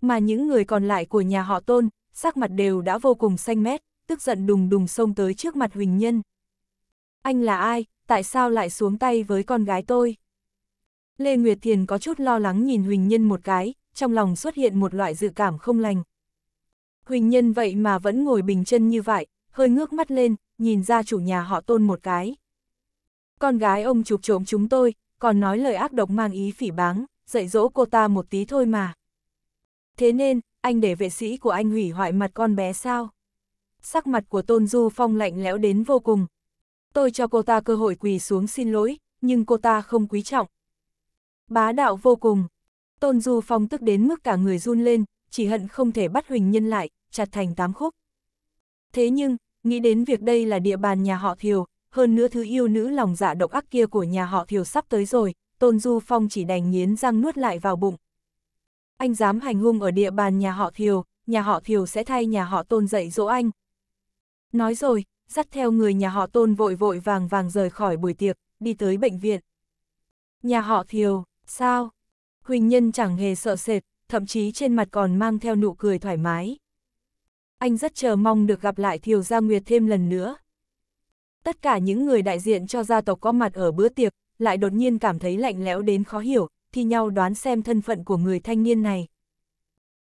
Mà những người còn lại của nhà họ tôn, sắc mặt đều đã vô cùng xanh mét, tức giận đùng đùng xông tới trước mặt Huỳnh Nhân. Anh là ai, tại sao lại xuống tay với con gái tôi? Lê Nguyệt Thiền có chút lo lắng nhìn Huỳnh Nhân một cái, trong lòng xuất hiện một loại dự cảm không lành. Huỳnh Nhân vậy mà vẫn ngồi bình chân như vậy, hơi ngước mắt lên, nhìn ra chủ nhà họ tôn một cái. Con gái ông chụp trộm chúng tôi, còn nói lời ác độc mang ý phỉ báng, dạy dỗ cô ta một tí thôi mà. Thế nên, anh để vệ sĩ của anh hủy hoại mặt con bé sao? Sắc mặt của Tôn Du Phong lạnh lẽo đến vô cùng. Tôi cho cô ta cơ hội quỳ xuống xin lỗi, nhưng cô ta không quý trọng. Bá đạo vô cùng. Tôn Du Phong tức đến mức cả người run lên, chỉ hận không thể bắt Huỳnh Nhân lại, chặt thành tám khúc. Thế nhưng, Nghĩ đến việc đây là địa bàn nhà họ Thiều, hơn nữa thứ yêu nữ lòng dạ độc ác kia của nhà họ Thiều sắp tới rồi, Tôn Du Phong chỉ đành nghiến răng nuốt lại vào bụng. Anh dám hành hung ở địa bàn nhà họ Thiều, nhà họ Thiều sẽ thay nhà họ Tôn dạy dỗ anh. Nói rồi, dắt theo người nhà họ Tôn vội vội vàng vàng rời khỏi buổi tiệc, đi tới bệnh viện. Nhà họ Thiều, sao? Huỳnh Nhân chẳng hề sợ sệt, thậm chí trên mặt còn mang theo nụ cười thoải mái anh rất chờ mong được gặp lại Thiều Gia Nguyệt thêm lần nữa. Tất cả những người đại diện cho gia tộc có mặt ở bữa tiệc, lại đột nhiên cảm thấy lạnh lẽo đến khó hiểu, thì nhau đoán xem thân phận của người thanh niên này.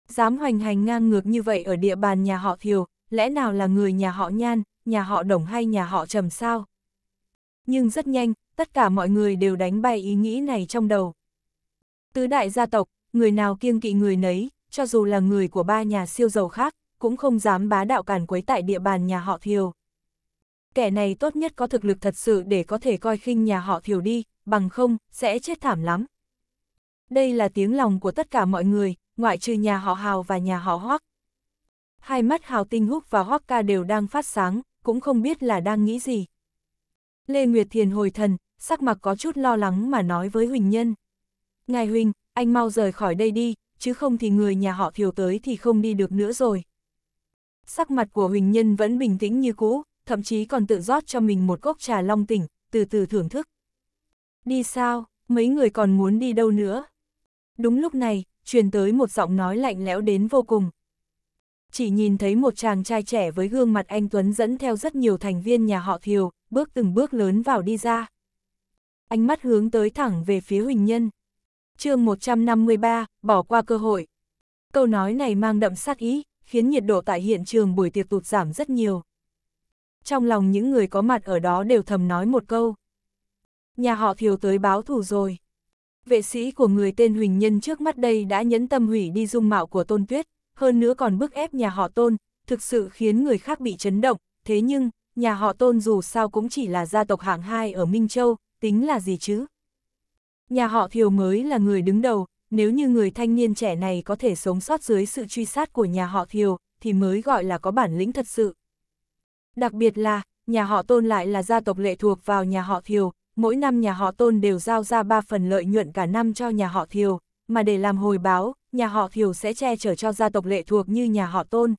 Dám hoành hành ngang ngược như vậy ở địa bàn nhà họ Thiều, lẽ nào là người nhà họ Nhan, nhà họ Đồng hay nhà họ Trầm sao? Nhưng rất nhanh, tất cả mọi người đều đánh bay ý nghĩ này trong đầu. Tứ đại gia tộc, người nào kiêng kỵ người nấy, cho dù là người của ba nhà siêu giàu khác, cũng không dám bá đạo càn quấy tại địa bàn nhà họ thiều. Kẻ này tốt nhất có thực lực thật sự để có thể coi khinh nhà họ thiều đi, bằng không, sẽ chết thảm lắm. Đây là tiếng lòng của tất cả mọi người, ngoại trừ nhà họ Hào và nhà họ Hoắc. Hai mắt Hào Tinh Húc và Hoắc Ca đều đang phát sáng, cũng không biết là đang nghĩ gì. Lê Nguyệt Thiền hồi thần, sắc mặt có chút lo lắng mà nói với Huỳnh Nhân. Ngài Huỳnh, anh mau rời khỏi đây đi, chứ không thì người nhà họ thiều tới thì không đi được nữa rồi. Sắc mặt của Huỳnh Nhân vẫn bình tĩnh như cũ, thậm chí còn tự rót cho mình một cốc trà long tỉnh, từ từ thưởng thức. Đi sao, mấy người còn muốn đi đâu nữa? Đúng lúc này, truyền tới một giọng nói lạnh lẽo đến vô cùng. Chỉ nhìn thấy một chàng trai trẻ với gương mặt anh Tuấn dẫn theo rất nhiều thành viên nhà họ Thiều, bước từng bước lớn vào đi ra. Ánh mắt hướng tới thẳng về phía Huỳnh Nhân. chương 153, bỏ qua cơ hội. Câu nói này mang đậm sát ý, khiến nhiệt độ tại hiện trường buổi tiệc tụt giảm rất nhiều. Trong lòng những người có mặt ở đó đều thầm nói một câu. Nhà họ thiều tới báo thù rồi. Vệ sĩ của người tên Huỳnh Nhân trước mắt đây đã nhẫn tâm hủy đi dung mạo của Tôn Tuyết, hơn nữa còn bức ép nhà họ Tôn, thực sự khiến người khác bị chấn động, thế nhưng, nhà họ Tôn dù sao cũng chỉ là gia tộc hạng hai ở Minh Châu, tính là gì chứ? Nhà họ Thiều mới là người đứng đầu, nếu như người thanh niên trẻ này có thể sống sót dưới sự truy sát của nhà họ Thiều, thì mới gọi là có bản lĩnh thật sự. Đặc biệt là, nhà họ Tôn lại là gia tộc lệ thuộc vào nhà họ Thiều, mỗi năm nhà họ Tôn đều giao ra 3 phần lợi nhuận cả năm cho nhà họ Thiều, mà để làm hồi báo, nhà họ Thiều sẽ che chở cho gia tộc lệ thuộc như nhà họ Tôn.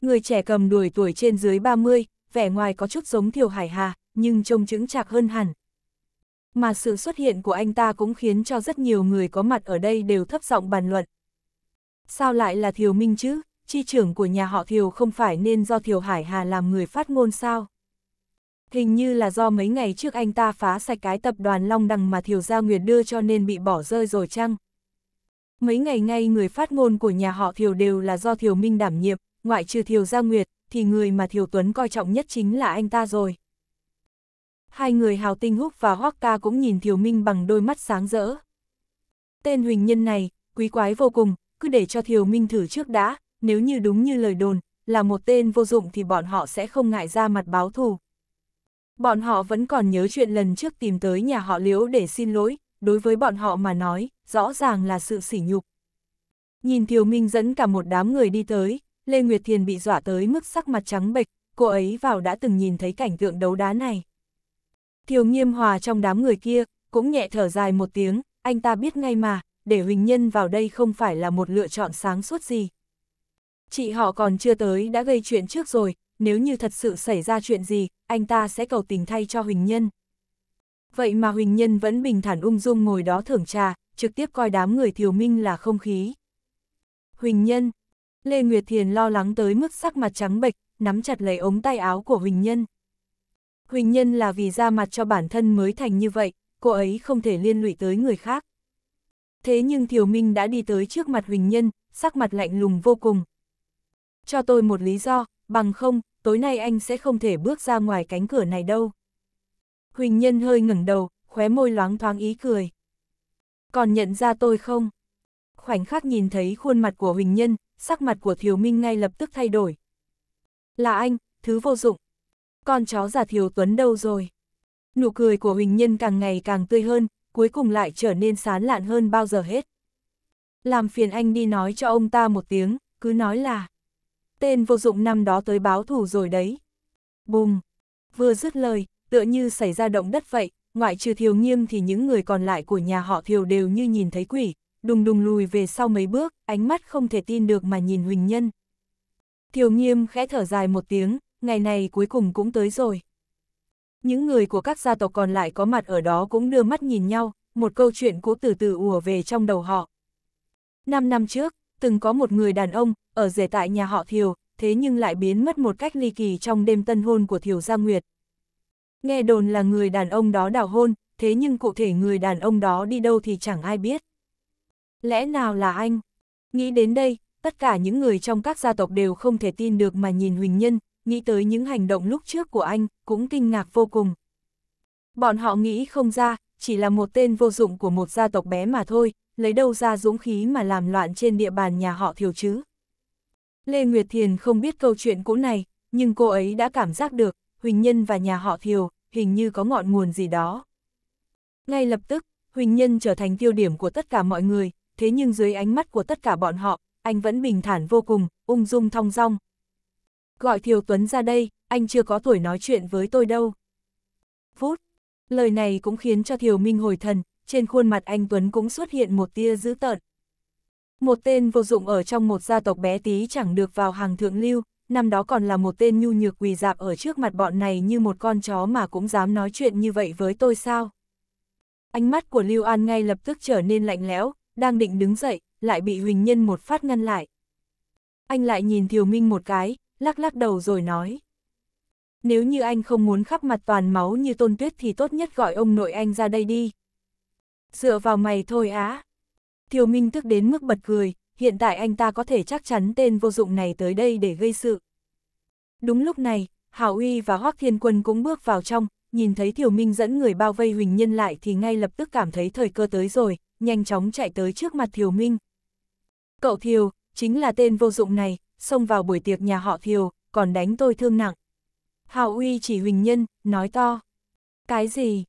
Người trẻ cầm đuổi tuổi trên dưới 30, vẻ ngoài có chút giống Thiều Hải Hà, nhưng trông chững chạc hơn hẳn, mà sự xuất hiện của anh ta cũng khiến cho rất nhiều người có mặt ở đây đều thấp giọng bàn luận. Sao lại là Thiều Minh chứ? Chi trưởng của nhà họ Thiều không phải nên do Thiều Hải Hà làm người phát ngôn sao? Hình như là do mấy ngày trước anh ta phá sạch cái tập đoàn Long Đằng mà Thiều Gia Nguyệt đưa cho nên bị bỏ rơi rồi chăng? Mấy ngày nay người phát ngôn của nhà họ Thiều đều là do Thiều Minh đảm nhiệm, ngoại trừ Thiều Gia Nguyệt, thì người mà Thiều Tuấn coi trọng nhất chính là anh ta rồi hai người hào tinh húc và hoắc ca cũng nhìn Thiều Minh bằng đôi mắt sáng rỡ. Tên huỳnh nhân này, quý quái vô cùng, cứ để cho Thiều Minh thử trước đã, nếu như đúng như lời đồn, là một tên vô dụng thì bọn họ sẽ không ngại ra mặt báo thù. Bọn họ vẫn còn nhớ chuyện lần trước tìm tới nhà họ liễu để xin lỗi, đối với bọn họ mà nói, rõ ràng là sự sỉ nhục. Nhìn Thiều Minh dẫn cả một đám người đi tới, Lê Nguyệt Thiền bị dọa tới mức sắc mặt trắng bệch, cô ấy vào đã từng nhìn thấy cảnh tượng đấu đá này. Thiều nghiêm hòa trong đám người kia, cũng nhẹ thở dài một tiếng, anh ta biết ngay mà, để Huỳnh Nhân vào đây không phải là một lựa chọn sáng suốt gì. Chị họ còn chưa tới đã gây chuyện trước rồi, nếu như thật sự xảy ra chuyện gì, anh ta sẽ cầu tình thay cho Huỳnh Nhân. Vậy mà Huỳnh Nhân vẫn bình thản ung dung ngồi đó thưởng trà, trực tiếp coi đám người Thiều Minh là không khí. Huỳnh Nhân Lê Nguyệt Thiền lo lắng tới mức sắc mặt trắng bệch, nắm chặt lấy ống tay áo của Huỳnh Nhân. Huỳnh Nhân là vì ra mặt cho bản thân mới thành như vậy, cô ấy không thể liên lụy tới người khác. Thế nhưng Thiều Minh đã đi tới trước mặt Huỳnh Nhân, sắc mặt lạnh lùng vô cùng. Cho tôi một lý do, bằng không, tối nay anh sẽ không thể bước ra ngoài cánh cửa này đâu. Huỳnh Nhân hơi ngẩng đầu, khóe môi loáng thoáng ý cười. Còn nhận ra tôi không? Khoảnh khắc nhìn thấy khuôn mặt của Huỳnh Nhân, sắc mặt của Thiều Minh ngay lập tức thay đổi. Là anh, thứ vô dụng, con chó già thiếu tuấn đâu rồi? Nụ cười của Huỳnh Nhân càng ngày càng tươi hơn, cuối cùng lại trở nên sán lạn hơn bao giờ hết. Làm phiền anh đi nói cho ông ta một tiếng, cứ nói là tên vô dụng năm đó tới báo thủ rồi đấy. bùng Vừa dứt lời, tựa như xảy ra động đất vậy, ngoại trừ thiếu nghiêm thì những người còn lại của nhà họ thiều đều như nhìn thấy quỷ, đùng đùng lùi về sau mấy bước, ánh mắt không thể tin được mà nhìn Huỳnh Nhân. Thiều nghiêm khẽ thở dài một tiếng, ngày này cuối cùng cũng tới rồi. Những người của các gia tộc còn lại có mặt ở đó cũng đưa mắt nhìn nhau, một câu chuyện cũ từ từ ùa về trong đầu họ. Năm năm trước, từng có một người đàn ông, ở rể tại nhà họ Thiều, thế nhưng lại biến mất một cách ly kỳ trong đêm tân hôn của Thiều Gia Nguyệt. Nghe đồn là người đàn ông đó đào hôn, thế nhưng cụ thể người đàn ông đó đi đâu thì chẳng ai biết. Lẽ nào là anh? Nghĩ đến đây, tất cả những người trong các gia tộc đều không thể tin được mà nhìn Huỳnh Nhân, nghĩ tới những hành động lúc trước của anh, cũng kinh ngạc vô cùng. Bọn họ nghĩ không ra, chỉ là một tên vô dụng của một gia tộc bé mà thôi, lấy đâu ra dũng khí mà làm loạn trên địa bàn nhà họ thiểu chứ. Lê Nguyệt Thiền không biết câu chuyện cũ này, nhưng cô ấy đã cảm giác được, Huỳnh Nhân và nhà họ thiểu hình như có ngọn nguồn gì đó. Ngay lập tức, Huỳnh Nhân trở thành tiêu điểm của tất cả mọi người, thế nhưng dưới ánh mắt của tất cả bọn họ, anh vẫn bình thản vô cùng, ung dung thong dong, gọi Thiều Tuấn ra đây, anh chưa có tuổi nói chuyện với tôi đâu. Phút, lời này cũng khiến cho Thiều Minh hồi thần, trên khuôn mặt anh Tuấn cũng xuất hiện một tia dữ tợn. Một tên vô dụng ở trong một gia tộc bé tí chẳng được vào hàng thượng lưu, năm đó còn là một tên nhu nhược quỳ dạp ở trước mặt bọn này như một con chó mà cũng dám nói chuyện như vậy với tôi sao. Ánh mắt của Lưu An ngay lập tức trở nên lạnh lẽo, đang định đứng dậy, lại bị Huỳnh Nhân một phát ngăn lại. Anh lại nhìn Thiều Minh một cái, lắc lắc đầu rồi nói. Nếu như anh không muốn khắp mặt toàn máu như tôn tuyết thì tốt nhất gọi ông nội anh ra đây đi. Dựa vào mày thôi á. Thiều Minh tức đến mức bật cười, hiện tại anh ta có thể chắc chắn tên vô dụng này tới đây để gây sự. Đúng lúc này, Hảo Uy và Hoác Thiên Quân cũng bước vào trong, nhìn thấy Thiều Minh dẫn người bao vây Huỳnh Nhân lại thì ngay lập tức cảm thấy thời cơ tới rồi, nhanh chóng chạy tới trước mặt Thiều Minh. Cậu Thiều, chính là tên vô dụng này, xông vào buổi tiệc nhà họ Thiều, còn đánh tôi thương nặng. Hào Uy chỉ Huỳnh Nhân, nói to. Cái gì?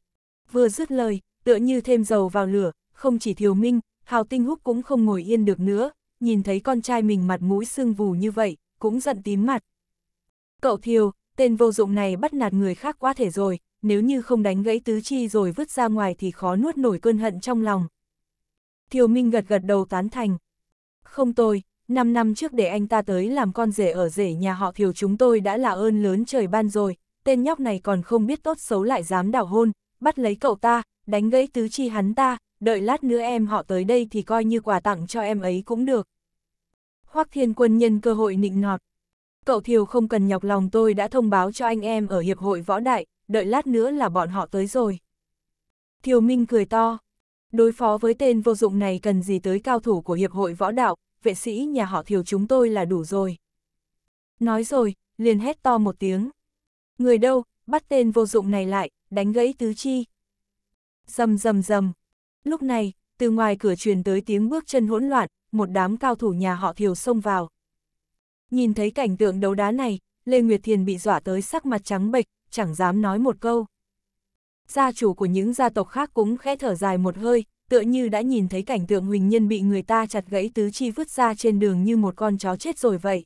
Vừa dứt lời, tựa như thêm dầu vào lửa, không chỉ Thiều Minh, Hào Tinh Húc cũng không ngồi yên được nữa, nhìn thấy con trai mình mặt mũi sưng vù như vậy, cũng giận tím mặt. Cậu Thiều, tên vô dụng này bắt nạt người khác quá thể rồi, nếu như không đánh gãy tứ chi rồi vứt ra ngoài thì khó nuốt nổi cơn hận trong lòng. Thiều Minh gật gật đầu tán thành. Không tôi, 5 năm trước để anh ta tới làm con rể ở rể nhà họ Thiều chúng tôi đã là ơn lớn trời ban rồi, tên nhóc này còn không biết tốt xấu lại dám đảo hôn, bắt lấy cậu ta, đánh gãy tứ chi hắn ta, đợi lát nữa em họ tới đây thì coi như quà tặng cho em ấy cũng được. Hoắc Thiên Quân nhân cơ hội nịnh nọt. Cậu Thiều không cần nhọc lòng tôi đã thông báo cho anh em ở Hiệp hội Võ Đại, đợi lát nữa là bọn họ tới rồi. Thiều Minh cười to. Đối phó với tên vô dụng này cần gì tới cao thủ của Hiệp hội Võ Đạo, vệ sĩ nhà họ Thiều chúng tôi là đủ rồi. Nói rồi, liền hét to một tiếng. Người đâu, bắt tên vô dụng này lại, đánh gãy tứ chi. Dầm dầm dầm. Lúc này, từ ngoài cửa truyền tới tiếng bước chân hỗn loạn, một đám cao thủ nhà họ Thiều xông vào. Nhìn thấy cảnh tượng đấu đá này, Lê Nguyệt Thiền bị dọa tới sắc mặt trắng bệch, chẳng dám nói một câu. Gia chủ của những gia tộc khác cũng khẽ thở dài một hơi, tựa như đã nhìn thấy cảnh tượng Huỳnh Nhân bị người ta chặt gãy tứ chi vứt ra trên đường như một con chó chết rồi vậy.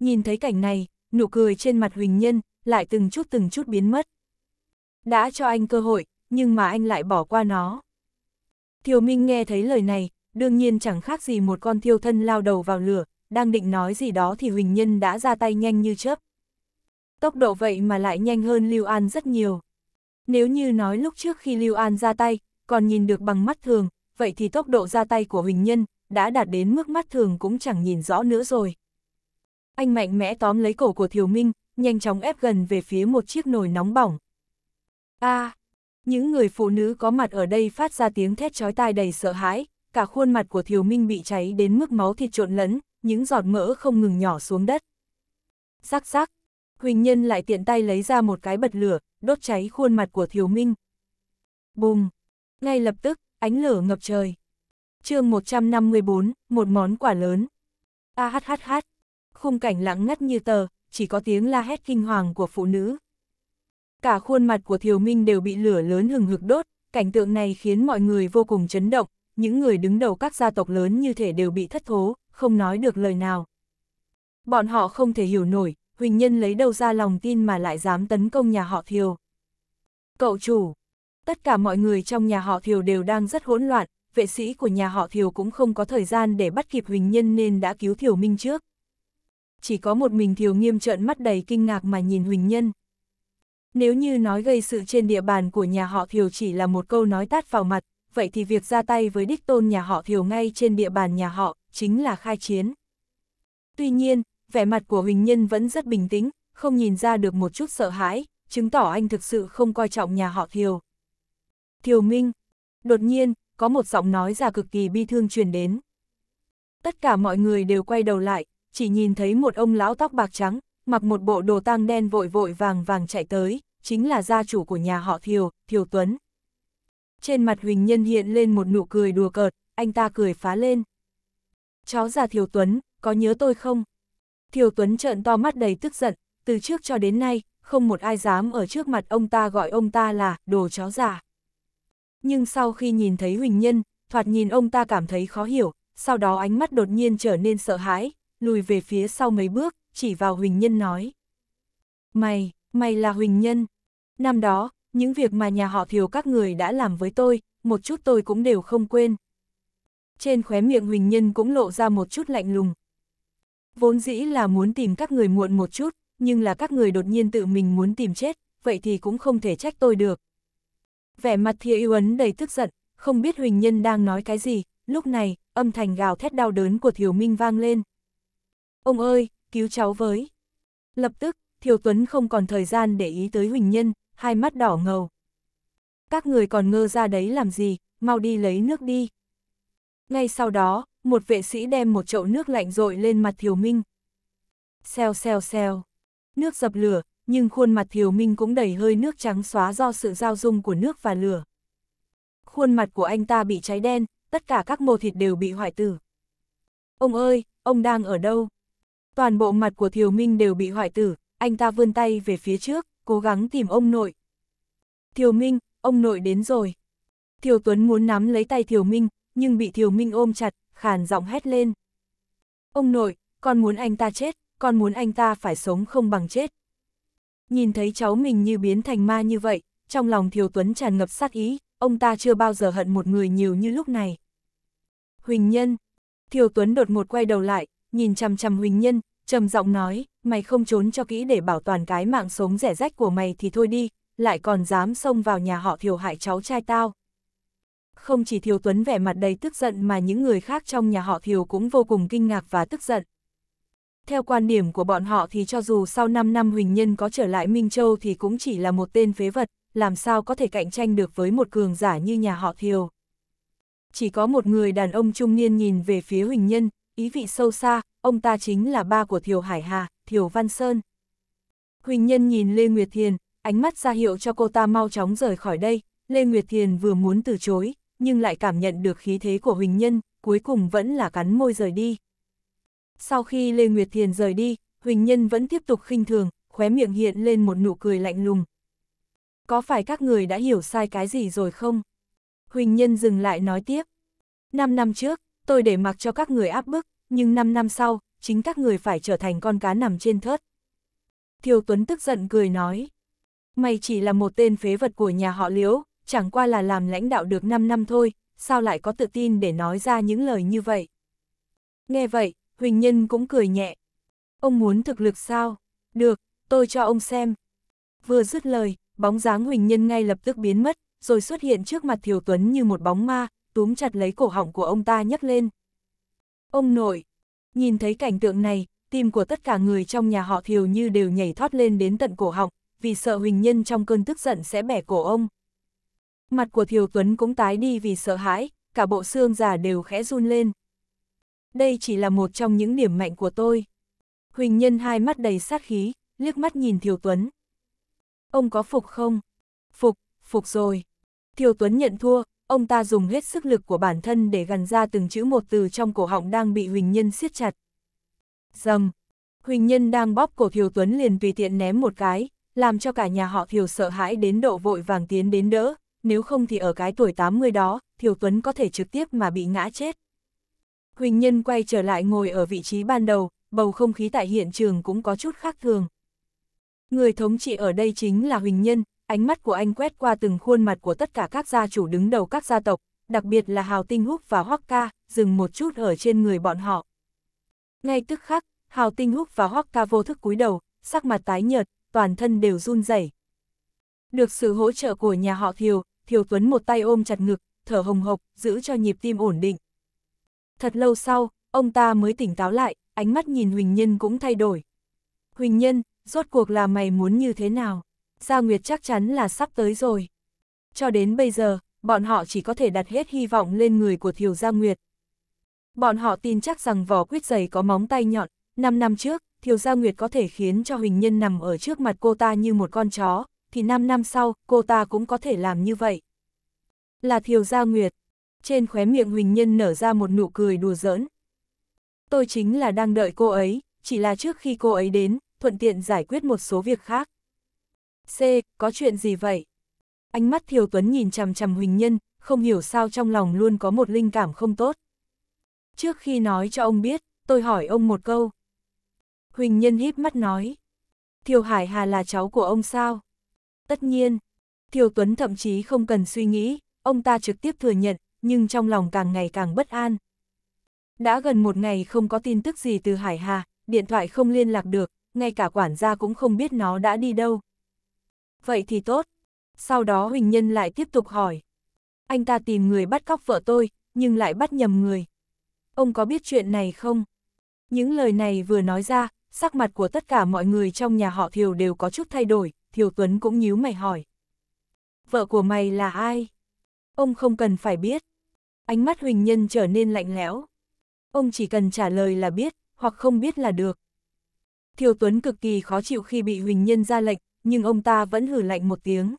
Nhìn thấy cảnh này, nụ cười trên mặt Huỳnh Nhân lại từng chút từng chút biến mất. Đã cho anh cơ hội, nhưng mà anh lại bỏ qua nó. Thiều Minh nghe thấy lời này, đương nhiên chẳng khác gì một con thiêu thân lao đầu vào lửa, đang định nói gì đó thì Huỳnh Nhân đã ra tay nhanh như chớp. Tốc độ vậy mà lại nhanh hơn Lưu An rất nhiều. Nếu như nói lúc trước khi Lưu An ra tay, còn nhìn được bằng mắt thường, vậy thì tốc độ ra tay của Huỳnh Nhân đã đạt đến mức mắt thường cũng chẳng nhìn rõ nữa rồi. Anh mạnh mẽ tóm lấy cổ của Thiều Minh, nhanh chóng ép gần về phía một chiếc nồi nóng bỏng. A, à, những người phụ nữ có mặt ở đây phát ra tiếng thét chói tai đầy sợ hãi, cả khuôn mặt của Thiều Minh bị cháy đến mức máu thịt trộn lẫn, những giọt mỡ không ngừng nhỏ xuống đất. sắc sắc Huỳnh Nhân lại tiện tay lấy ra một cái bật lửa, đốt cháy khuôn mặt của Thiều Minh. Bùng, ngay lập tức, ánh lửa ngập trời. chương 154, một món quả lớn. A hát hát hát, khung cảnh lặng ngắt như tờ, chỉ có tiếng la hét kinh hoàng của phụ nữ. Cả khuôn mặt của Thiều Minh đều bị lửa lớn hừng hực đốt, cảnh tượng này khiến mọi người vô cùng chấn động, những người đứng đầu các gia tộc lớn như thể đều bị thất thố, không nói được lời nào. Bọn họ không thể hiểu nổi, Huỳnh Nhân lấy đâu ra lòng tin mà lại dám tấn công nhà họ Thiều. Cậu chủ, tất cả mọi người trong nhà họ Thiều đều đang rất hỗn loạn, vệ sĩ của nhà họ Thiều cũng không có thời gian để bắt kịp Huỳnh Nhân nên đã cứu Thiều Minh trước. Chỉ có một mình Thiều Nghiêm trợn mắt đầy kinh ngạc mà nhìn Huỳnh Nhân. Nếu như nói gây sự trên địa bàn của nhà họ Thiều chỉ là một câu nói tát vào mặt, vậy thì việc ra tay với đích tôn nhà họ Thiều ngay trên địa bàn nhà họ chính là khai chiến. Tuy nhiên, vẻ mặt của Huỳnh Nhân vẫn rất bình tĩnh, không nhìn ra được một chút sợ hãi, chứng tỏ anh thực sự không coi trọng nhà họ Thiều. Thiều Minh. Đột nhiên, có một giọng nói già cực kỳ bi thương truyền đến. Tất cả mọi người đều quay đầu lại, chỉ nhìn thấy một ông lão tóc bạc trắng, mặc một bộ đồ tang đen vội vội vàng vàng chạy tới, chính là gia chủ của nhà họ Thiều, Thiều Tuấn. Trên mặt Huỳnh Nhân hiện lên một nụ cười đùa cợt, anh ta cười phá lên. Cháu già Thiều Tuấn, có nhớ tôi không? Thiều Tuấn trợn to mắt đầy tức giận, từ trước cho đến nay, không một ai dám ở trước mặt ông ta gọi ông ta là đồ chó già nhưng sau khi nhìn thấy Huỳnh Nhân, thoạt nhìn ông ta cảm thấy khó hiểu, sau đó ánh mắt đột nhiên trở nên sợ hãi, lùi về phía sau mấy bước, chỉ vào Huỳnh Nhân nói. Mày, mày là Huỳnh Nhân. Năm đó, những việc mà nhà họ thiều các người đã làm với tôi, một chút tôi cũng đều không quên. Trên khóe miệng Huỳnh Nhân cũng lộ ra một chút lạnh lùng. Vốn dĩ là muốn tìm các người muộn một chút, nhưng là các người đột nhiên tự mình muốn tìm chết, vậy thì cũng không thể trách tôi được vẻ mặt Thia Yêu Ấn đầy tức giận, không biết Huỳnh Nhân đang nói cái gì, lúc này, âm thanh gào thét đau đớn của Thiều Minh vang lên. Ông ơi, cứu cháu với. Lập tức, Thiều Tuấn không còn thời gian để ý tới Huỳnh Nhân, hai mắt đỏ ngầu. Các người còn ngơ ra đấy làm gì, mau đi lấy nước đi. Ngay sau đó, một vệ sĩ đem một chậu nước lạnh rội lên mặt Thiều Minh. Xèo xèo xèo. Nước dập lửa, nhưng khuôn mặt Thiều Minh cũng đầy hơi nước trắng xóa do sự giao dung của nước và lửa. Khuôn mặt của anh ta bị cháy đen, tất cả các mô thịt đều bị hoại tử. Ông ơi, ông đang ở đâu? Toàn bộ mặt của Thiều Minh đều bị hoại tử, anh ta vươn tay về phía trước, cố gắng tìm ông nội. Thiều Minh, ông nội đến rồi. Thiều Tuấn muốn nắm lấy tay Thiều Minh, nhưng bị Thiều Minh ôm chặt, khàn giọng hét lên. Ông nội, con muốn anh ta chết, con muốn anh ta phải sống không bằng chết nhìn thấy cháu mình như biến thành ma như vậy, trong lòng Thiều Tuấn tràn ngập sát ý, ông ta chưa bao giờ hận một người nhiều như lúc này. Huỳnh Nhân Thiều Tuấn đột một quay đầu lại, nhìn chằm chằm Huỳnh Nhân, trầm giọng nói, mày không trốn cho kỹ để bảo toàn cái mạng sống rẻ rách của mày thì thôi đi, lại còn dám xông vào nhà họ Thiều hại cháu trai tao. Không chỉ Thiều Tuấn vẻ mặt đầy tức giận mà những người khác trong nhà họ Thiều cũng vô cùng kinh ngạc và tức giận. Theo quan điểm của bọn họ thì cho dù sau 5 năm Huỳnh Nhân có trở lại Minh Châu thì cũng chỉ là một tên phế vật, làm sao có thể cạnh tranh được với một cường giả như nhà họ Thiều. Chỉ có một người đàn ông trung niên nhìn về phía Huỳnh Nhân, ý vị sâu xa, ông ta chính là ba của Thiều Hải Hà, Thiều Văn Sơn. Huỳnh Nhân nhìn Lê Nguyệt Thiền, ánh mắt ra hiệu cho cô ta mau chóng rời khỏi đây, Lê Nguyệt Thiền vừa muốn từ chối, nhưng lại cảm nhận được khí thế của Huỳnh Nhân, cuối cùng vẫn là cắn môi rời đi. Sau khi Lê Nguyệt Thiền rời đi, Huỳnh Nhân vẫn tiếp tục khinh thường, khóe miệng hiện lên một nụ cười lạnh lùng. Có phải các người đã hiểu sai cái gì rồi không? Huỳnh Nhân dừng lại nói tiếp. Năm năm trước, tôi để mặc cho các người áp bức, nhưng năm năm sau, chính các người phải trở thành con cá nằm trên thớt. Thiều Tuấn tức giận cười nói. Mày chỉ là một tên phế vật của nhà họ Liễu, chẳng qua là làm lãnh đạo được 5 năm thôi, sao lại có tự tin để nói ra những lời như vậy? Nghe vậy, Huỳnh Nhân cũng cười nhẹ. Ông muốn thực lực sao? Được, tôi cho ông xem. Vừa dứt lời, bóng dáng Huỳnh Nhân ngay lập tức biến mất, rồi xuất hiện trước mặt Thiều Tuấn như một bóng ma, túm chặt lấy cổ họng của ông ta nhấc lên. Ông nội, nhìn thấy cảnh tượng này, tim của tất cả người trong nhà họ Thiều như đều nhảy thoát lên đến tận cổ họng, vì sợ Huỳnh Nhân trong cơn tức giận sẽ bẻ cổ ông. Mặt của Thiều Tuấn cũng tái đi vì sợ hãi, cả bộ xương già đều khẽ run lên. Đây chỉ là một trong những điểm mạnh của tôi. Huỳnh Nhân hai mắt đầy sát khí, liếc mắt nhìn Thiều Tuấn. Ông có phục không? Phục, phục rồi. Thiều Tuấn nhận thua, ông ta dùng hết sức lực của bản thân để gằn ra từng chữ một từ trong cổ họng đang bị Huỳnh Nhân siết chặt. Dầm. Huỳnh Nhân đang bóp cổ Thiều Tuấn liền tùy tiện ném một cái, làm cho cả nhà họ Thiều sợ hãi đến độ vội vàng tiến đến đỡ, nếu không thì ở cái tuổi 80 đó, Thiều Tuấn có thể trực tiếp mà bị ngã chết. Huỳnh Nhân quay trở lại ngồi ở vị trí ban đầu, bầu không khí tại hiện trường cũng có chút khác thường. Người thống trị ở đây chính là Huỳnh Nhân, ánh mắt của anh quét qua từng khuôn mặt của tất cả các gia chủ đứng đầu các gia tộc, đặc biệt là Hào Tinh Húc và Hoắc Ca, dừng một chút ở trên người bọn họ. Ngay tức khắc, Hào Tinh Húc và Hoắc Ca vô thức cúi đầu, sắc mặt tái nhợt, toàn thân đều run rẩy. Được sự hỗ trợ của nhà họ Thiều, Thiều Tuấn một tay ôm chặt ngực, thở hồng hộc, giữ cho nhịp tim ổn định. Thật lâu sau, ông ta mới tỉnh táo lại, ánh mắt nhìn Huỳnh Nhân cũng thay đổi. Huỳnh Nhân, rốt cuộc là mày muốn như thế nào? Gia Nguyệt chắc chắn là sắp tới rồi. Cho đến bây giờ, bọn họ chỉ có thể đặt hết hy vọng lên người của Thiều Gia Nguyệt. Bọn họ tin chắc rằng vỏ quyết giày có móng tay nhọn, 5 năm trước, Thiều Gia Nguyệt có thể khiến cho Huỳnh Nhân nằm ở trước mặt cô ta như một con chó, thì 5 năm sau, cô ta cũng có thể làm như vậy. Là Thiều Gia Nguyệt, trên khóe miệng Huỳnh Nhân nở ra một nụ cười đùa giỡn. Tôi chính là đang đợi cô ấy, chỉ là trước khi cô ấy đến, thuận tiện giải quyết một số việc khác. C, có chuyện gì vậy? Ánh mắt Thiều Tuấn nhìn chằm chằm Huỳnh Nhân, không hiểu sao trong lòng luôn có một linh cảm không tốt. Trước khi nói cho ông biết, tôi hỏi ông một câu. Huỳnh Nhân híp mắt nói. Thiều Hải Hà là cháu của ông sao? Tất nhiên. Thiều Tuấn thậm chí không cần suy nghĩ, ông ta trực tiếp thừa nhận, nhưng trong lòng càng ngày càng bất an. Đã gần một ngày không có tin tức gì từ Hải Hà, điện thoại không liên lạc được, ngay cả quản gia cũng không biết nó đã đi đâu. Vậy thì tốt. Sau đó Huỳnh Nhân lại tiếp tục hỏi. Anh ta tìm người bắt cóc vợ tôi, nhưng lại bắt nhầm người. Ông có biết chuyện này không? Những lời này vừa nói ra, sắc mặt của tất cả mọi người trong nhà họ Thiều đều có chút thay đổi, Thiều Tuấn cũng nhíu mày hỏi. Vợ của mày là ai? Ông không cần phải biết. Ánh mắt Huỳnh Nhân trở nên lạnh lẽo. Ông chỉ cần trả lời là biết, hoặc không biết là được. Thiều Tuấn cực kỳ khó chịu khi bị Huỳnh Nhân ra lệnh, nhưng ông ta vẫn hử lạnh một tiếng.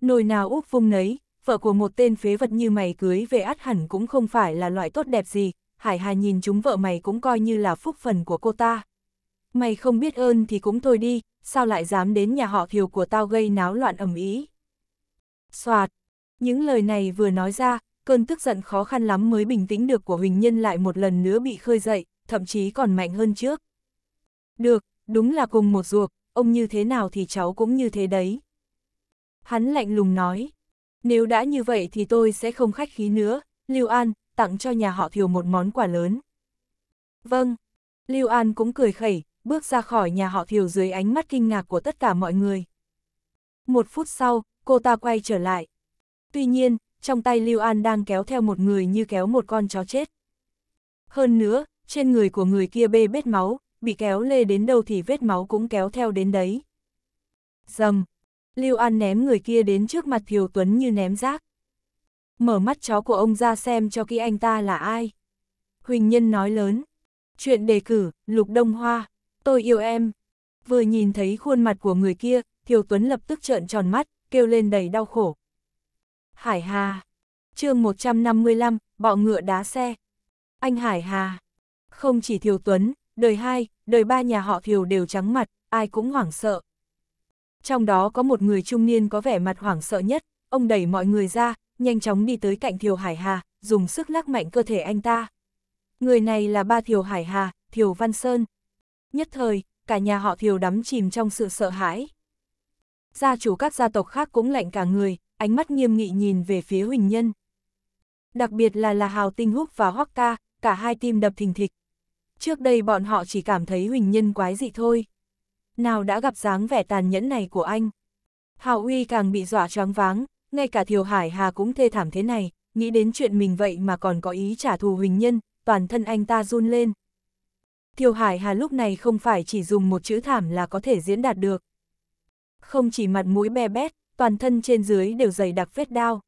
Nồi nào úp vung nấy, vợ của một tên phế vật như mày cưới về át hẳn cũng không phải là loại tốt đẹp gì, Hải Hà nhìn chúng vợ mày cũng coi như là phúc phần của cô ta. Mày không biết ơn thì cũng thôi đi, sao lại dám đến nhà họ thiều của tao gây náo loạn ầm ý. Xoạt, những lời này vừa nói ra, cơn tức giận khó khăn lắm mới bình tĩnh được của Huỳnh Nhân lại một lần nữa bị khơi dậy, thậm chí còn mạnh hơn trước. Được, đúng là cùng một ruột, ông như thế nào thì cháu cũng như thế đấy. Hắn lạnh lùng nói, nếu đã như vậy thì tôi sẽ không khách khí nữa, Lưu An, tặng cho nhà họ Thiều một món quà lớn. Vâng, Lưu An cũng cười khẩy, bước ra khỏi nhà họ Thiều dưới ánh mắt kinh ngạc của tất cả mọi người. Một phút sau, cô ta quay trở lại. Tuy nhiên, trong tay Lưu An đang kéo theo một người như kéo một con chó chết. Hơn nữa, trên người của người kia bê bết máu, bị kéo lê đến đâu thì vết máu cũng kéo theo đến đấy. Dầm! Lưu An ném người kia đến trước mặt Thiều Tuấn như ném rác. Mở mắt chó của ông ra xem cho kỹ anh ta là ai. Huỳnh Nhân nói lớn. Chuyện đề cử, Lục Đông Hoa, tôi yêu em. Vừa nhìn thấy khuôn mặt của người kia, Thiều Tuấn lập tức trợn tròn mắt, kêu lên đầy đau khổ. Hải Hà. chương 155, bọ ngựa đá xe. Anh Hải Hà. Không chỉ Thiều Tuấn, đời hai, đời ba nhà họ Thiều đều trắng mặt, ai cũng hoảng sợ. Trong đó có một người trung niên có vẻ mặt hoảng sợ nhất, ông đẩy mọi người ra, nhanh chóng đi tới cạnh Thiều Hải Hà, dùng sức lắc mạnh cơ thể anh ta. Người này là ba Thiều Hải Hà, Thiều Văn Sơn. Nhất thời, cả nhà họ Thiều đắm chìm trong sự sợ hãi. Gia chủ các gia tộc khác cũng lạnh cả người, ánh mắt nghiêm nghị nhìn về phía Huỳnh Nhân. Đặc biệt là là Hào Tinh Húc và Hoắc Ca, cả hai tim đập thình thịch. Trước đây bọn họ chỉ cảm thấy Huỳnh Nhân quái dị thôi. Nào đã gặp dáng vẻ tàn nhẫn này của anh. Hào Uy càng bị dọa choáng váng, ngay cả Thiều Hải Hà cũng thê thảm thế này, nghĩ đến chuyện mình vậy mà còn có ý trả thù Huỳnh Nhân, toàn thân anh ta run lên. Thiều Hải Hà lúc này không phải chỉ dùng một chữ thảm là có thể diễn đạt được. Không chỉ mặt mũi bè bét, toàn thân trên dưới đều dày đặc vết đao.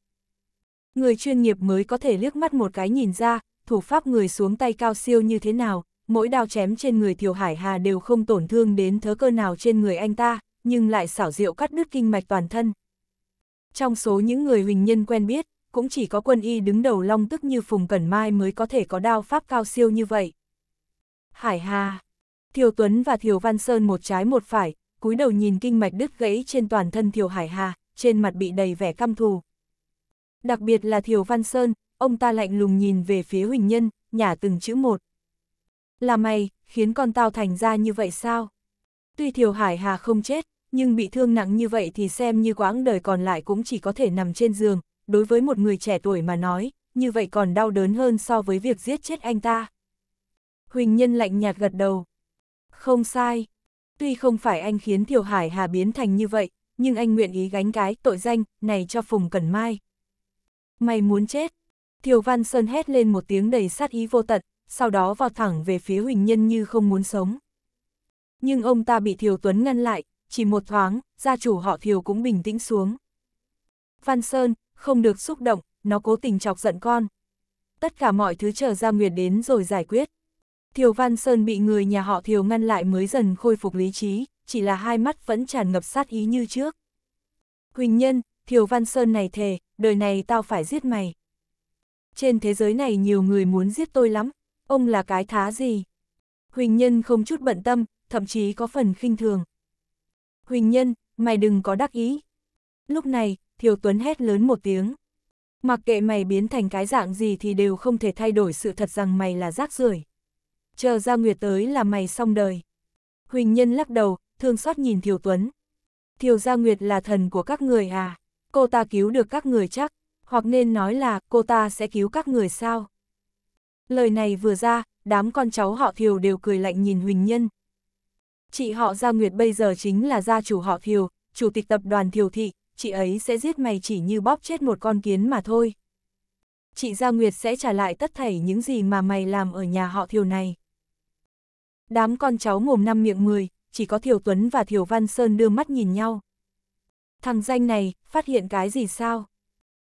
Người chuyên nghiệp mới có thể liếc mắt một cái nhìn ra, thủ pháp người xuống tay cao siêu như thế nào, mỗi đao chém trên người Thiều Hải Hà đều không tổn thương đến thớ cơ nào trên người anh ta, nhưng lại xảo diệu cắt đứt kinh mạch toàn thân. Trong số những người huỳnh nhân quen biết, cũng chỉ có quân y đứng đầu long tức như Phùng Cẩn Mai mới có thể có đao pháp cao siêu như vậy. Hải Hà, Thiều Tuấn và Thiều Văn Sơn một trái một phải, cúi đầu nhìn kinh mạch đứt gãy trên toàn thân Thiều Hải Hà, trên mặt bị đầy vẻ căm thù. Đặc biệt là Thiều Văn Sơn, ông ta lạnh lùng nhìn về phía Huỳnh Nhân, nhả từng chữ một. Là mày, khiến con tao thành ra như vậy sao? Tuy Thiều Hải Hà không chết, nhưng bị thương nặng như vậy thì xem như quãng đời còn lại cũng chỉ có thể nằm trên giường, đối với một người trẻ tuổi mà nói, như vậy còn đau đớn hơn so với việc giết chết anh ta. Huỳnh Nhân lạnh nhạt gật đầu. Không sai, Tuy không phải anh khiến Thiều Hải Hà biến thành như vậy, nhưng anh nguyện ý gánh cái tội danh này cho Phùng Cẩn Mai. Mày muốn chết. Thiều Văn Sơn hét lên một tiếng đầy sát ý vô tận, sau đó vào thẳng về phía Huỳnh Nhân như không muốn sống. Nhưng ông ta bị Thiều Tuấn ngăn lại, chỉ một thoáng, gia chủ họ Thiều cũng bình tĩnh xuống. Văn Sơn, không được xúc động, nó cố tình chọc giận con. Tất cả mọi thứ chờ Gia Nguyệt đến rồi giải quyết. Thiều Văn Sơn bị người nhà họ Thiều ngăn lại mới dần khôi phục lý trí, chỉ là hai mắt vẫn tràn ngập sát ý như trước. Huỳnh nhân, Thiều Văn Sơn này thề, đời này tao phải giết mày. Trên thế giới này nhiều người muốn giết tôi lắm, ông là cái thá gì? Huỳnh nhân không chút bận tâm, thậm chí có phần khinh thường. Huỳnh nhân, mày đừng có đắc ý. Lúc này, Thiều Tuấn hét lớn một tiếng. Mặc kệ mày biến thành cái dạng gì thì đều không thể thay đổi sự thật rằng mày là rác rưởi chờ ra nguyệt tới là mày xong đời. Huỳnh Nhân lắc đầu, thương xót nhìn Thiều Tuấn. Thiều Gia Nguyệt là thần của các người à? Cô ta cứu được các người chắc, hoặc nên nói là cô ta sẽ cứu các người sao? Lời này vừa ra, đám con cháu họ Thiều đều cười lạnh nhìn Huỳnh Nhân. Chị họ Gia Nguyệt bây giờ chính là gia chủ họ Thiều, chủ tịch tập đoàn Thiều Thị, chị ấy sẽ giết mày chỉ như bóp chết một con kiến mà thôi. Chị Gia Nguyệt sẽ trả lại tất thảy những gì mà mày làm ở nhà họ Thiều này. Đám con cháu mồm năm miệng 10, chỉ có Thiều Tuấn và Thiều Văn Sơn đưa mắt nhìn nhau. Thằng danh này, phát hiện cái gì sao?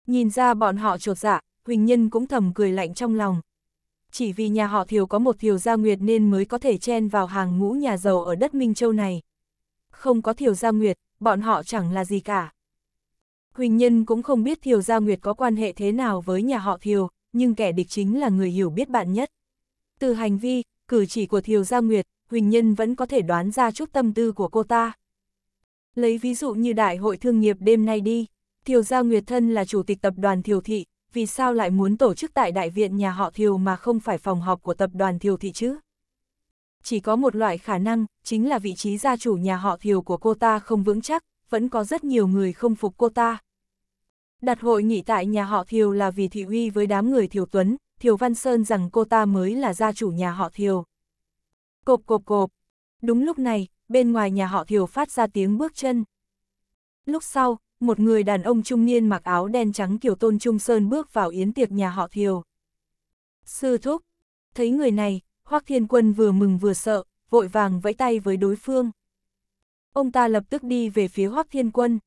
Nhìn ra bọn họ trột dạ, Huỳnh Nhân cũng thầm cười lạnh trong lòng. Chỉ vì nhà họ Thiều có một Thiều Gia Nguyệt nên mới có thể chen vào hàng ngũ nhà giàu ở đất Minh Châu này. Không có Thiều Gia Nguyệt, bọn họ chẳng là gì cả. Huỳnh Nhân cũng không biết Thiều Gia Nguyệt có quan hệ thế nào với nhà họ Thiều, nhưng kẻ địch chính là người hiểu biết bạn nhất. Từ hành vi, cử chỉ của Thiều Gia Nguyệt, Huỳnh Nhân vẫn có thể đoán ra chút tâm tư của cô ta. Lấy ví dụ như đại hội thương nghiệp đêm nay đi, Thiều Gia Nguyệt thân là chủ tịch tập đoàn Thiều Thị, vì sao lại muốn tổ chức tại đại viện nhà họ Thiều mà không phải phòng họp của tập đoàn Thiều Thị chứ? Chỉ có một loại khả năng, chính là vị trí gia chủ nhà họ Thiều của cô ta không vững chắc, vẫn có rất nhiều người không phục cô ta. Đặt hội nghị tại nhà họ Thiều là vì thị uy với đám người Thiều Tuấn, Thiều Văn Sơn rằng cô ta mới là gia chủ nhà họ Thiều. Cộp cộp cộp. Đúng lúc này, bên ngoài nhà họ Thiều phát ra tiếng bước chân. Lúc sau, một người đàn ông trung niên mặc áo đen trắng kiểu tôn trung sơn bước vào yến tiệc nhà họ Thiều. Sư thúc. Thấy người này, Hoác Thiên Quân vừa mừng vừa sợ, vội vàng vẫy tay với đối phương. Ông ta lập tức đi về phía Hoác Thiên Quân.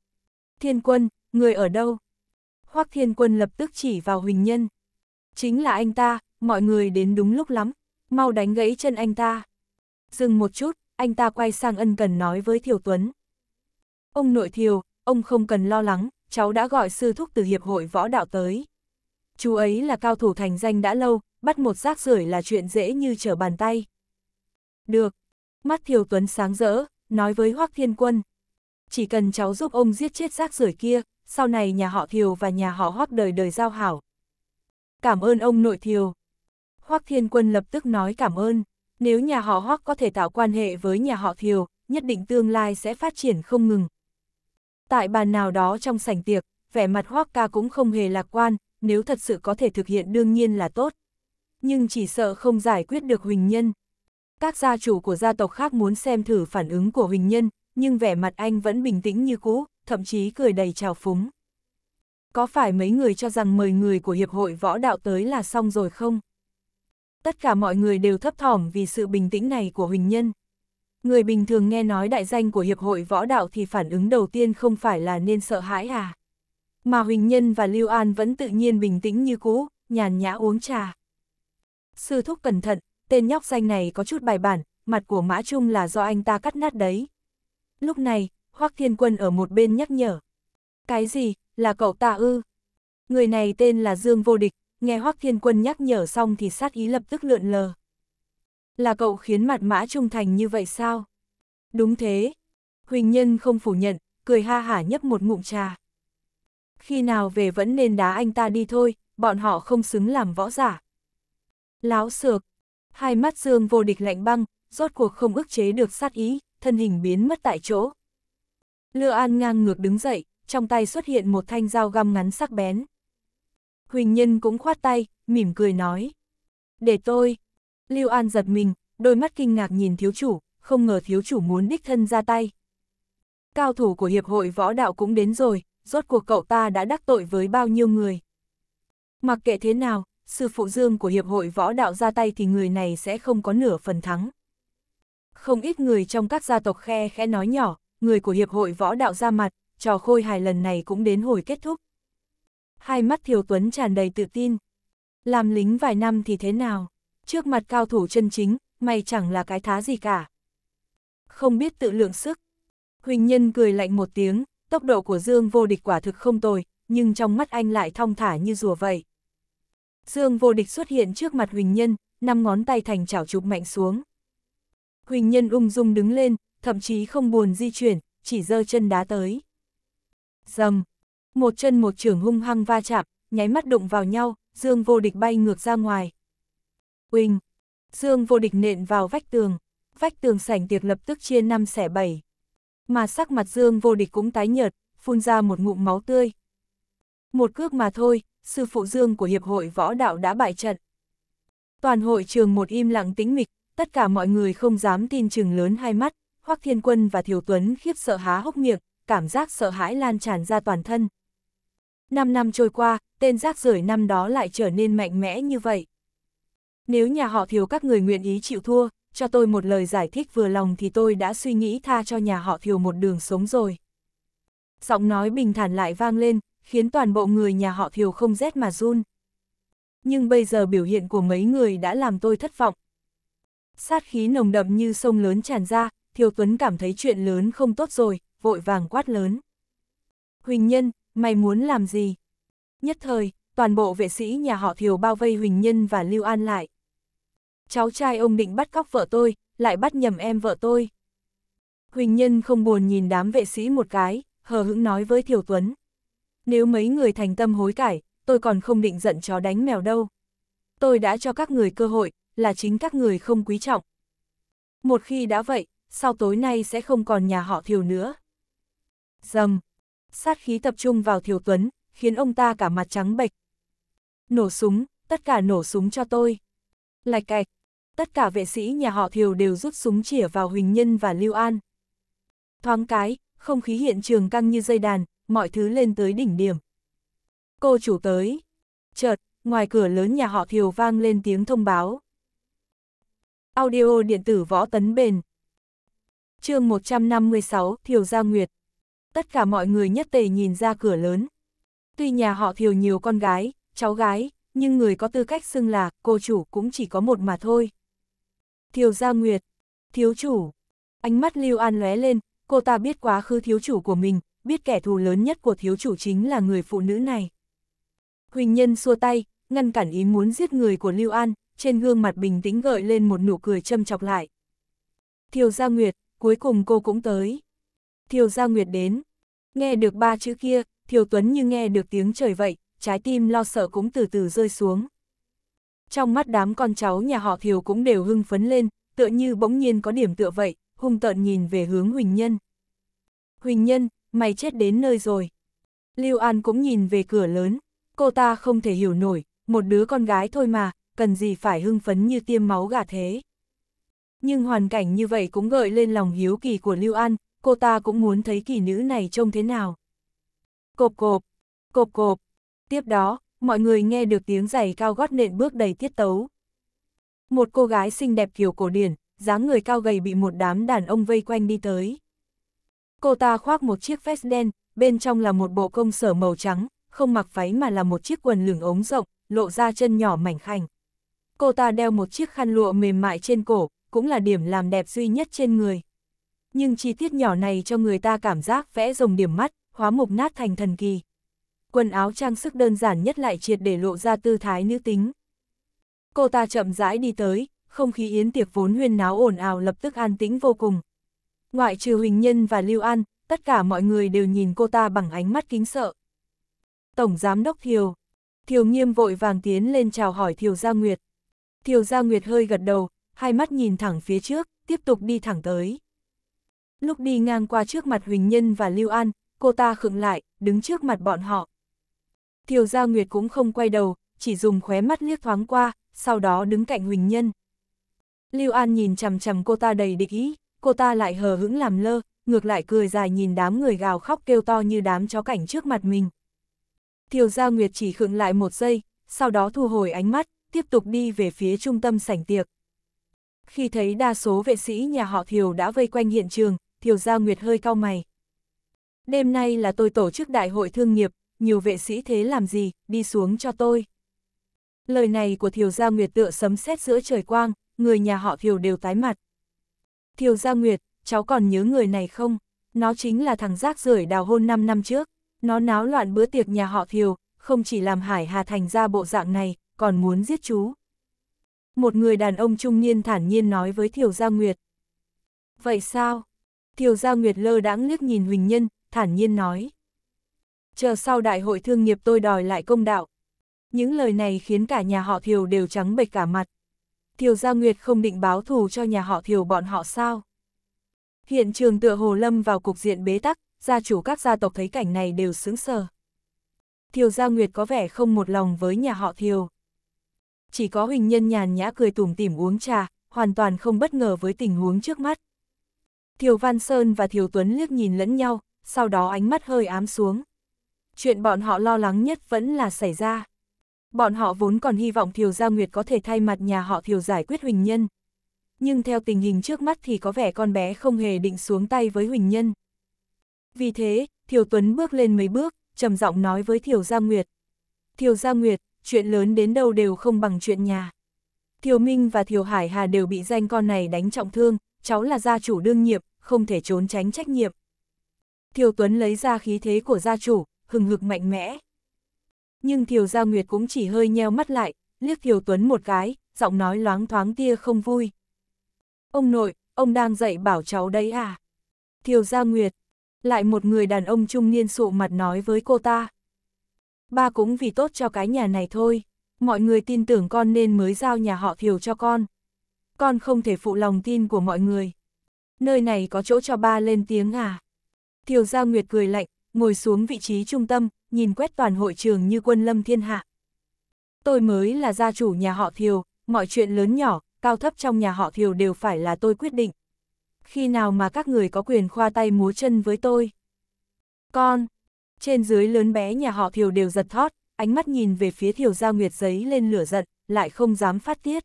Thiên Quân, người ở đâu? Hoác Thiên Quân lập tức chỉ vào Huỳnh Nhân, Chính là anh ta, mọi người đến đúng lúc lắm, mau đánh gãy chân anh ta. Dừng một chút, anh ta quay sang ân cần nói với Thiều Tuấn. Ông nội Thiều, ông không cần lo lắng, cháu đã gọi sư thúc từ Hiệp hội Võ Đạo tới. Chú ấy là cao thủ thành danh đã lâu, bắt một rác rưởi là chuyện dễ như trở bàn tay. Được, mắt Thiều Tuấn sáng rỡ, nói với Hoác Thiên Quân. Chỉ cần cháu giúp ông giết chết rác rưởi kia, sau này nhà họ Thiều và nhà họ Hoác đời đời giao hảo, cảm ơn ông nội thiều. Hoác Thiên Quân lập tức nói cảm ơn, nếu nhà họ Hoác có thể tạo quan hệ với nhà họ thiều, nhất định tương lai sẽ phát triển không ngừng. Tại bàn nào đó trong sảnh tiệc, vẻ mặt Hoác ca cũng không hề lạc quan, nếu thật sự có thể thực hiện đương nhiên là tốt. Nhưng chỉ sợ không giải quyết được Huỳnh Nhân. Các gia chủ của gia tộc khác muốn xem thử phản ứng của Huỳnh Nhân, nhưng vẻ mặt anh vẫn bình tĩnh như cũ, thậm chí cười đầy trào phúng có phải mấy người cho rằng mời người của Hiệp hội Võ Đạo tới là xong rồi không? Tất cả mọi người đều thấp thỏm vì sự bình tĩnh này của Huỳnh Nhân. Người bình thường nghe nói đại danh của Hiệp hội Võ Đạo thì phản ứng đầu tiên không phải là nên sợ hãi à? Mà Huỳnh Nhân và Lưu An vẫn tự nhiên bình tĩnh như cũ, nhàn nhã uống trà. Sư thúc cẩn thận, tên nhóc danh này có chút bài bản, mặt của Mã Trung là do anh ta cắt nát đấy. Lúc này, Hoắc Thiên Quân ở một bên nhắc nhở, cái gì, là cậu ta ư? Người này tên là Dương Vô Địch, nghe Hoắc Thiên Quân nhắc nhở xong thì sát ý lập tức lượn lờ. Là cậu khiến mặt mã trung thành như vậy sao? Đúng thế. Huỳnh Nhân không phủ nhận, cười ha hả nhấp một ngụm trà. Khi nào về vẫn nên đá anh ta đi thôi, bọn họ không xứng làm võ giả. Láo sược, hai mắt Dương Vô Địch lạnh băng, rốt cuộc không ức chế được sát ý, thân hình biến mất tại chỗ. Lừa An ngang ngược đứng dậy, trong tay xuất hiện một thanh dao găm ngắn sắc bén. Huỳnh Nhân cũng khoát tay, mỉm cười nói. Để tôi. Lưu An giật mình, đôi mắt kinh ngạc nhìn thiếu chủ, không ngờ thiếu chủ muốn đích thân ra tay. Cao thủ của Hiệp hội Võ Đạo cũng đến rồi, rốt cuộc cậu ta đã đắc tội với bao nhiêu người. Mặc kệ thế nào, sư phụ dương của Hiệp hội Võ Đạo ra tay thì người này sẽ không có nửa phần thắng. Không ít người trong các gia tộc khe khẽ nói nhỏ, người của Hiệp hội Võ Đạo ra mặt, trò khôi hài lần này cũng đến hồi kết thúc. Hai mắt Thiều Tuấn tràn đầy tự tin. Làm lính vài năm thì thế nào? Trước mặt cao thủ chân chính, mày chẳng là cái thá gì cả. Không biết tự lượng sức. Huỳnh Nhân cười lạnh một tiếng, tốc độ của Dương vô địch quả thực không tồi, nhưng trong mắt anh lại thong thả như rùa vậy. Dương vô địch xuất hiện trước mặt Huỳnh Nhân, năm ngón tay thành chảo chụp mạnh xuống. Huỳnh Nhân ung dung đứng lên, thậm chí không buồn di chuyển, chỉ dơ chân đá tới. Dầm, một chân một trưởng hung hăng va chạm, nháy mắt đụng vào nhau, Dương vô địch bay ngược ra ngoài. quỳnh Dương vô địch nện vào vách tường, vách tường sảnh tiệc lập tức chia năm xẻ bảy. Mà sắc mặt Dương vô địch cũng tái nhợt, phun ra một ngụm máu tươi. Một cước mà thôi, sư phụ Dương của Hiệp hội Võ Đạo đã bại trận. Toàn hội trường một im lặng tĩnh mịch, tất cả mọi người không dám tin chừng lớn hai mắt, Hoắc Thiên Quân và Thiều Tuấn khiếp sợ há hốc miệng, cảm giác sợ hãi lan tràn ra toàn thân. Năm năm trôi qua, tên rác rưởi năm đó lại trở nên mạnh mẽ như vậy. Nếu nhà họ thiếu các người nguyện ý chịu thua, cho tôi một lời giải thích vừa lòng thì tôi đã suy nghĩ tha cho nhà họ thiều một đường sống rồi. Giọng nói bình thản lại vang lên, khiến toàn bộ người nhà họ thiều không rét mà run. Nhưng bây giờ biểu hiện của mấy người đã làm tôi thất vọng. Sát khí nồng đậm như sông lớn tràn ra, Thiều Tuấn cảm thấy chuyện lớn không tốt rồi, vội vàng quát lớn. Huỳnh Nhân, mày muốn làm gì? Nhất thời, toàn bộ vệ sĩ nhà họ Thiều bao vây Huỳnh Nhân và Lưu An lại. Cháu trai ông định bắt cóc vợ tôi, lại bắt nhầm em vợ tôi. Huỳnh Nhân không buồn nhìn đám vệ sĩ một cái, hờ hững nói với Thiều Tuấn. Nếu mấy người thành tâm hối cải, tôi còn không định giận chó đánh mèo đâu. Tôi đã cho các người cơ hội, là chính các người không quý trọng. Một khi đã vậy, sau tối nay sẽ không còn nhà họ Thiều nữa. Dầm. Sát khí tập trung vào Thiều Tuấn, khiến ông ta cả mặt trắng bệch. Nổ súng, tất cả nổ súng cho tôi. Lạch cạch. Tất cả vệ sĩ nhà họ Thiều đều rút súng chỉa vào Huỳnh Nhân và Lưu An. Thoáng cái, không khí hiện trường căng như dây đàn, mọi thứ lên tới đỉnh điểm. Cô chủ tới. Chợt, ngoài cửa lớn nhà họ Thiều vang lên tiếng thông báo. Audio điện tử võ tấn bền. chương 156, Thiều Gia Nguyệt tất cả mọi người nhất tề nhìn ra cửa lớn. Tuy nhà họ thiều nhiều con gái, cháu gái, nhưng người có tư cách xưng là cô chủ cũng chỉ có một mà thôi. Thiều Gia Nguyệt, thiếu chủ, ánh mắt Lưu An lóe lên, cô ta biết quá khứ thiếu chủ của mình, biết kẻ thù lớn nhất của thiếu chủ chính là người phụ nữ này. Huỳnh Nhân xua tay, ngăn cản ý muốn giết người của Lưu An, trên gương mặt bình tĩnh gợi lên một nụ cười châm chọc lại. Thiều Gia Nguyệt, cuối cùng cô cũng tới. Thiều Gia Nguyệt đến. Nghe được ba chữ kia, Thiều Tuấn như nghe được tiếng trời vậy, trái tim lo sợ cũng từ từ rơi xuống. Trong mắt đám con cháu nhà họ Thiều cũng đều hưng phấn lên, tựa như bỗng nhiên có điểm tựa vậy, hung tợn nhìn về hướng Huỳnh Nhân. Huỳnh Nhân, mày chết đến nơi rồi. Lưu An cũng nhìn về cửa lớn, cô ta không thể hiểu nổi, một đứa con gái thôi mà, cần gì phải hưng phấn như tiêm máu gà thế. Nhưng hoàn cảnh như vậy cũng gợi lên lòng hiếu kỳ của Lưu An, cô ta cũng muốn thấy kỳ nữ này trông thế nào. Cộp cộp, cộp cộp, tiếp đó, mọi người nghe được tiếng giày cao gót nện bước đầy tiết tấu. Một cô gái xinh đẹp kiểu cổ điển, dáng người cao gầy bị một đám đàn ông vây quanh đi tới. Cô ta khoác một chiếc vest đen, bên trong là một bộ công sở màu trắng, không mặc váy mà là một chiếc quần lửng ống rộng, lộ ra chân nhỏ mảnh khảnh. Cô ta đeo một chiếc khăn lụa mềm mại trên cổ, cũng là điểm làm đẹp duy nhất trên người nhưng chi tiết nhỏ này cho người ta cảm giác vẽ rồng điểm mắt, hóa mục nát thành thần kỳ. Quần áo trang sức đơn giản nhất lại triệt để lộ ra tư thái nữ tính. Cô ta chậm rãi đi tới, không khí yến tiệc vốn huyên náo ồn ào lập tức an tĩnh vô cùng. Ngoại trừ Huỳnh Nhân và Lưu An, tất cả mọi người đều nhìn cô ta bằng ánh mắt kính sợ. Tổng Giám Đốc Thiều Thiều nghiêm vội vàng tiến lên chào hỏi Thiều Gia Nguyệt. Thiều Gia Nguyệt hơi gật đầu, hai mắt nhìn thẳng phía trước, tiếp tục đi thẳng tới. Lúc đi ngang qua trước mặt Huỳnh Nhân và Lưu An, cô ta khựng lại, đứng trước mặt bọn họ. Thiều Gia Nguyệt cũng không quay đầu, chỉ dùng khóe mắt liếc thoáng qua, sau đó đứng cạnh Huỳnh Nhân. Lưu An nhìn chằm chằm cô ta đầy địch ý, cô ta lại hờ hững làm lơ, ngược lại cười dài nhìn đám người gào khóc kêu to như đám chó cảnh trước mặt mình. Thiều Gia Nguyệt chỉ khựng lại một giây, sau đó thu hồi ánh mắt, tiếp tục đi về phía trung tâm sảnh tiệc. Khi thấy đa số vệ sĩ nhà họ Thiều đã vây quanh hiện trường, Thiều Gia Nguyệt hơi cau mày. Đêm nay là tôi tổ chức đại hội thương nghiệp, nhiều vệ sĩ thế làm gì, đi xuống cho tôi. Lời này của Thiều Gia Nguyệt tựa sấm sét giữa trời quang, người nhà họ Thiều đều tái mặt. Thiều Gia Nguyệt, cháu còn nhớ người này không? Nó chính là thằng rác rưởi đào hôn 5 năm trước. Nó náo loạn bữa tiệc nhà họ Thiều, không chỉ làm Hải Hà Thành ra bộ dạng này, còn muốn giết chú. Một người đàn ông trung niên thản nhiên nói với Thiều Gia Nguyệt. Vậy sao? Thiều giao Nguyệt lơ đãng liếc nhìn Huỳnh Nhân, thản nhiên nói. Chờ sau đại hội thương nghiệp tôi đòi lại công đạo. Những lời này khiến cả nhà họ Thiều đều trắng bệch cả mặt. Thiều giao Nguyệt không định báo thù cho nhà họ Thiều bọn họ sao? Hiện trường tựa Hồ Lâm vào cục diện bế tắc, gia chủ các gia tộc thấy cảnh này đều sững sờ. Thiều giao Nguyệt có vẻ không một lòng với nhà họ Thiều. Chỉ có Huỳnh Nhân nhàn nhã cười tủm tỉm uống trà, hoàn toàn không bất ngờ với tình huống trước mắt. Thiều Văn Sơn và Thiều Tuấn liếc nhìn lẫn nhau, sau đó ánh mắt hơi ám xuống. Chuyện bọn họ lo lắng nhất vẫn là xảy ra. Bọn họ vốn còn hy vọng Thiều Gia Nguyệt có thể thay mặt nhà họ Thiều giải quyết Huỳnh Nhân. Nhưng theo tình hình trước mắt thì có vẻ con bé không hề định xuống tay với Huỳnh Nhân. Vì thế, Thiều Tuấn bước lên mấy bước, trầm giọng nói với Thiều Gia Nguyệt. Thiều Gia Nguyệt, chuyện lớn đến đâu đều không bằng chuyện nhà. Thiều Minh và Thiều Hải Hà đều bị danh con này đánh trọng thương, cháu là gia chủ đương nhiệm, không thể trốn tránh trách nhiệm. Thiều Tuấn lấy ra khí thế của gia chủ, hừng hực mạnh mẽ. Nhưng Thiều Gia Nguyệt cũng chỉ hơi nheo mắt lại, liếc Thiều Tuấn một cái, giọng nói loáng thoáng tia không vui. Ông nội, ông đang dạy bảo cháu đấy à? Thiều Gia Nguyệt, lại một người đàn ông trung niên sụ mặt nói với cô ta. Ba cũng vì tốt cho cái nhà này thôi, mọi người tin tưởng con nên mới giao nhà họ Thiều cho con. Con không thể phụ lòng tin của mọi người nơi này có chỗ cho ba lên tiếng à. Thiều Giao Nguyệt cười lạnh, ngồi xuống vị trí trung tâm, nhìn quét toàn hội trường như quân lâm thiên hạ. Tôi mới là gia chủ nhà họ Thiều, mọi chuyện lớn nhỏ, cao thấp trong nhà họ Thiều đều phải là tôi quyết định. Khi nào mà các người có quyền khoa tay múa chân với tôi? Con, trên dưới lớn bé nhà họ Thiều đều giật thót, ánh mắt nhìn về phía Thiều Giao Nguyệt giấy lên lửa giận, lại không dám phát tiết.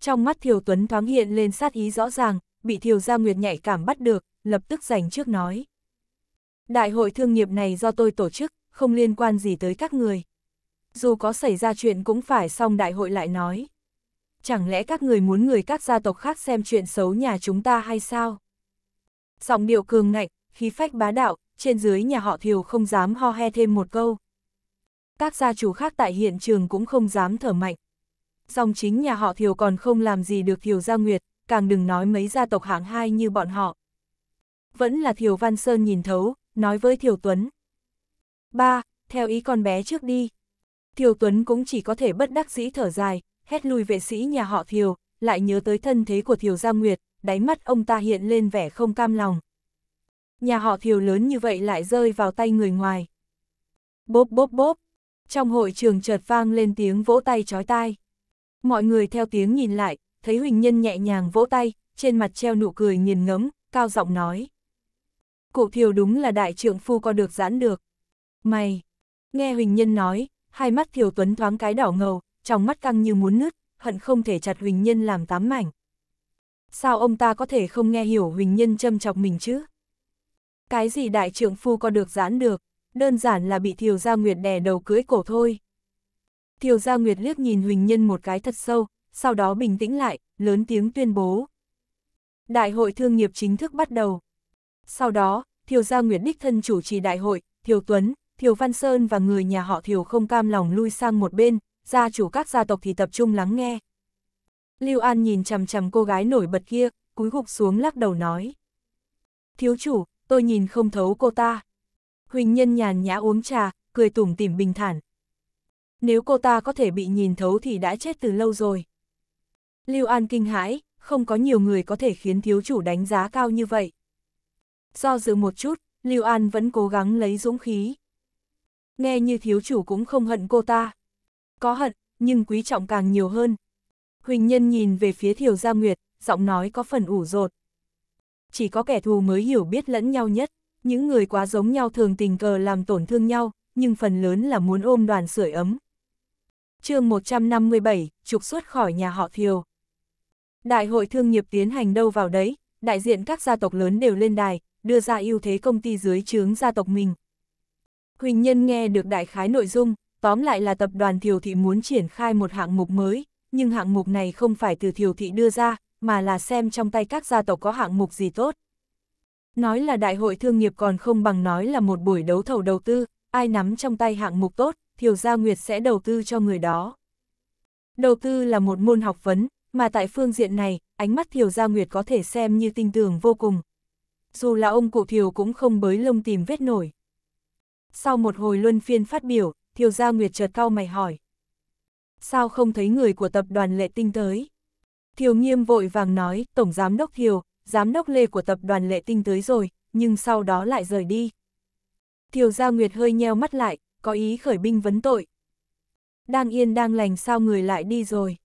Trong mắt Thiều Tuấn thoáng hiện lên sát ý rõ ràng, bị Thiều Gia Nguyệt nhạy cảm bắt được, lập tức giành trước nói. Đại hội thương nghiệp này do tôi tổ chức, không liên quan gì tới các người. Dù có xảy ra chuyện cũng phải xong đại hội lại nói. Chẳng lẽ các người muốn người các gia tộc khác xem chuyện xấu nhà chúng ta hay sao? Giọng điệu cường ngạnh, khí phách bá đạo, trên dưới nhà họ Thiều không dám ho he thêm một câu. Các gia chủ khác tại hiện trường cũng không dám thở mạnh. Dòng chính nhà họ Thiều còn không làm gì được Thiều Gia Nguyệt, càng đừng nói mấy gia tộc hạng hai như bọn họ. Vẫn là Thiều Văn Sơn nhìn thấu, nói với Thiều Tuấn. Ba, theo ý con bé trước đi. Thiều Tuấn cũng chỉ có thể bất đắc dĩ thở dài, hét lui vệ sĩ nhà họ Thiều, lại nhớ tới thân thế của Thiều Gia Nguyệt, đáy mắt ông ta hiện lên vẻ không cam lòng. Nhà họ Thiều lớn như vậy lại rơi vào tay người ngoài. Bốp bốp bốp, trong hội trường chợt vang lên tiếng vỗ tay chói tai. Mọi người theo tiếng nhìn lại, thấy Huỳnh Nhân nhẹ nhàng vỗ tay, trên mặt treo nụ cười nghiền ngấm, cao giọng nói. Cụ thiều đúng là đại trưởng phu co được giãn được. Mày! Nghe Huỳnh Nhân nói, hai mắt thiều tuấn thoáng cái đỏ ngầu, trong mắt căng như muốn nứt, hận không thể chặt Huỳnh Nhân làm tám mảnh. Sao ông ta có thể không nghe hiểu Huỳnh Nhân châm chọc mình chứ? Cái gì đại trưởng phu co được giãn được, đơn giản là bị Thiều Gia Nguyệt đè đầu cưới cổ thôi. Thiều Gia Nguyệt liếc nhìn Huỳnh Nhân một cái thật sâu, sau đó bình tĩnh lại, lớn tiếng tuyên bố. Đại hội thương nghiệp chính thức bắt đầu. Sau đó, Thiều Gia Nguyệt Đích thân chủ trì đại hội, Thiều Tuấn, Thiều Văn Sơn và người nhà họ Thiều không cam lòng lui sang một bên, gia chủ các gia tộc thì tập trung lắng nghe. Lưu An nhìn chằm chằm cô gái nổi bật kia, cúi gục xuống lắc đầu nói. Thiếu chủ, tôi nhìn không thấu cô ta. Huỳnh Nhân nhàn nhã uống trà, cười tủm tỉm bình thản. Nếu cô ta có thể bị nhìn thấu thì đã chết từ lâu rồi. Lưu An kinh hãi, không có nhiều người có thể khiến thiếu chủ đánh giá cao như vậy. Do dự một chút, Lưu An vẫn cố gắng lấy dũng khí. Nghe như thiếu chủ cũng không hận cô ta. Có hận, nhưng quý trọng càng nhiều hơn. Huỳnh Nhân nhìn về phía Thiều Gia Nguyệt, giọng nói có phần ủ rột. Chỉ có kẻ thù mới hiểu biết lẫn nhau nhất, những người quá giống nhau thường tình cờ làm tổn thương nhau, nhưng phần lớn là muốn ôm đoàn sưởi ấm. chương 157, trục xuất khỏi nhà họ Thiều. Đại hội thương nghiệp tiến hành đâu vào đấy, đại diện các gia tộc lớn đều lên đài, đưa ra ưu thế công ty dưới trướng gia tộc mình. Huỳnh Nhân nghe được đại khái nội dung, tóm lại là tập đoàn Thiều Thị muốn triển khai một hạng mục mới, nhưng hạng mục này không phải từ Thiều Thị đưa ra, mà là xem trong tay các gia tộc có hạng mục gì tốt. Nói là đại hội thương nghiệp còn không bằng nói là một buổi đấu thầu đầu tư, ai nắm trong tay hạng mục tốt, Thiều Gia Nguyệt sẽ đầu tư cho người đó. Đầu tư là một môn học vấn, mà tại phương diện này, ánh mắt Thiều Gia Nguyệt có thể xem như tinh tường vô cùng. Dù là ông cụ Thiều cũng không bới lông tìm vết nổi. Sau một hồi luân phiên phát biểu, Thiều Gia Nguyệt chợt cau mày hỏi. Sao không thấy người của tập đoàn Lệ Tinh tới? Thiều Nghiêm vội vàng nói, Tổng Giám đốc Thiều, Giám đốc Lê của tập đoàn Lệ Tinh tới rồi, nhưng sau đó lại rời đi. Thiều Gia Nguyệt hơi nheo mắt lại, có ý khởi binh vấn tội. Đang yên đang lành sao người lại đi rồi.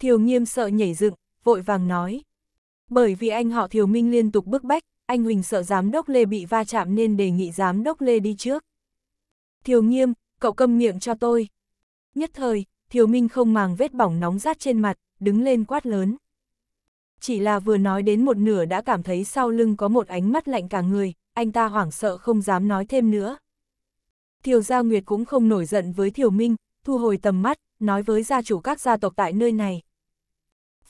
Thiều nghiêm sợ nhảy dựng, vội vàng nói. Bởi vì anh họ Thiều Minh liên tục bức bách, anh Huỳnh sợ giám đốc Lê bị va chạm nên đề nghị giám đốc Lê đi trước. Thiều nghiêm, cậu câm miệng cho tôi. Nhất thời, Thiều Minh không màng vết bỏng nóng rát trên mặt, đứng lên quát lớn. Chỉ là vừa nói đến một nửa đã cảm thấy sau lưng có một ánh mắt lạnh cả người, anh ta hoảng sợ không dám nói thêm nữa. Thiều Gia Nguyệt cũng không nổi giận với Thiều Minh, thu hồi tầm mắt, nói với gia chủ các gia tộc tại nơi này.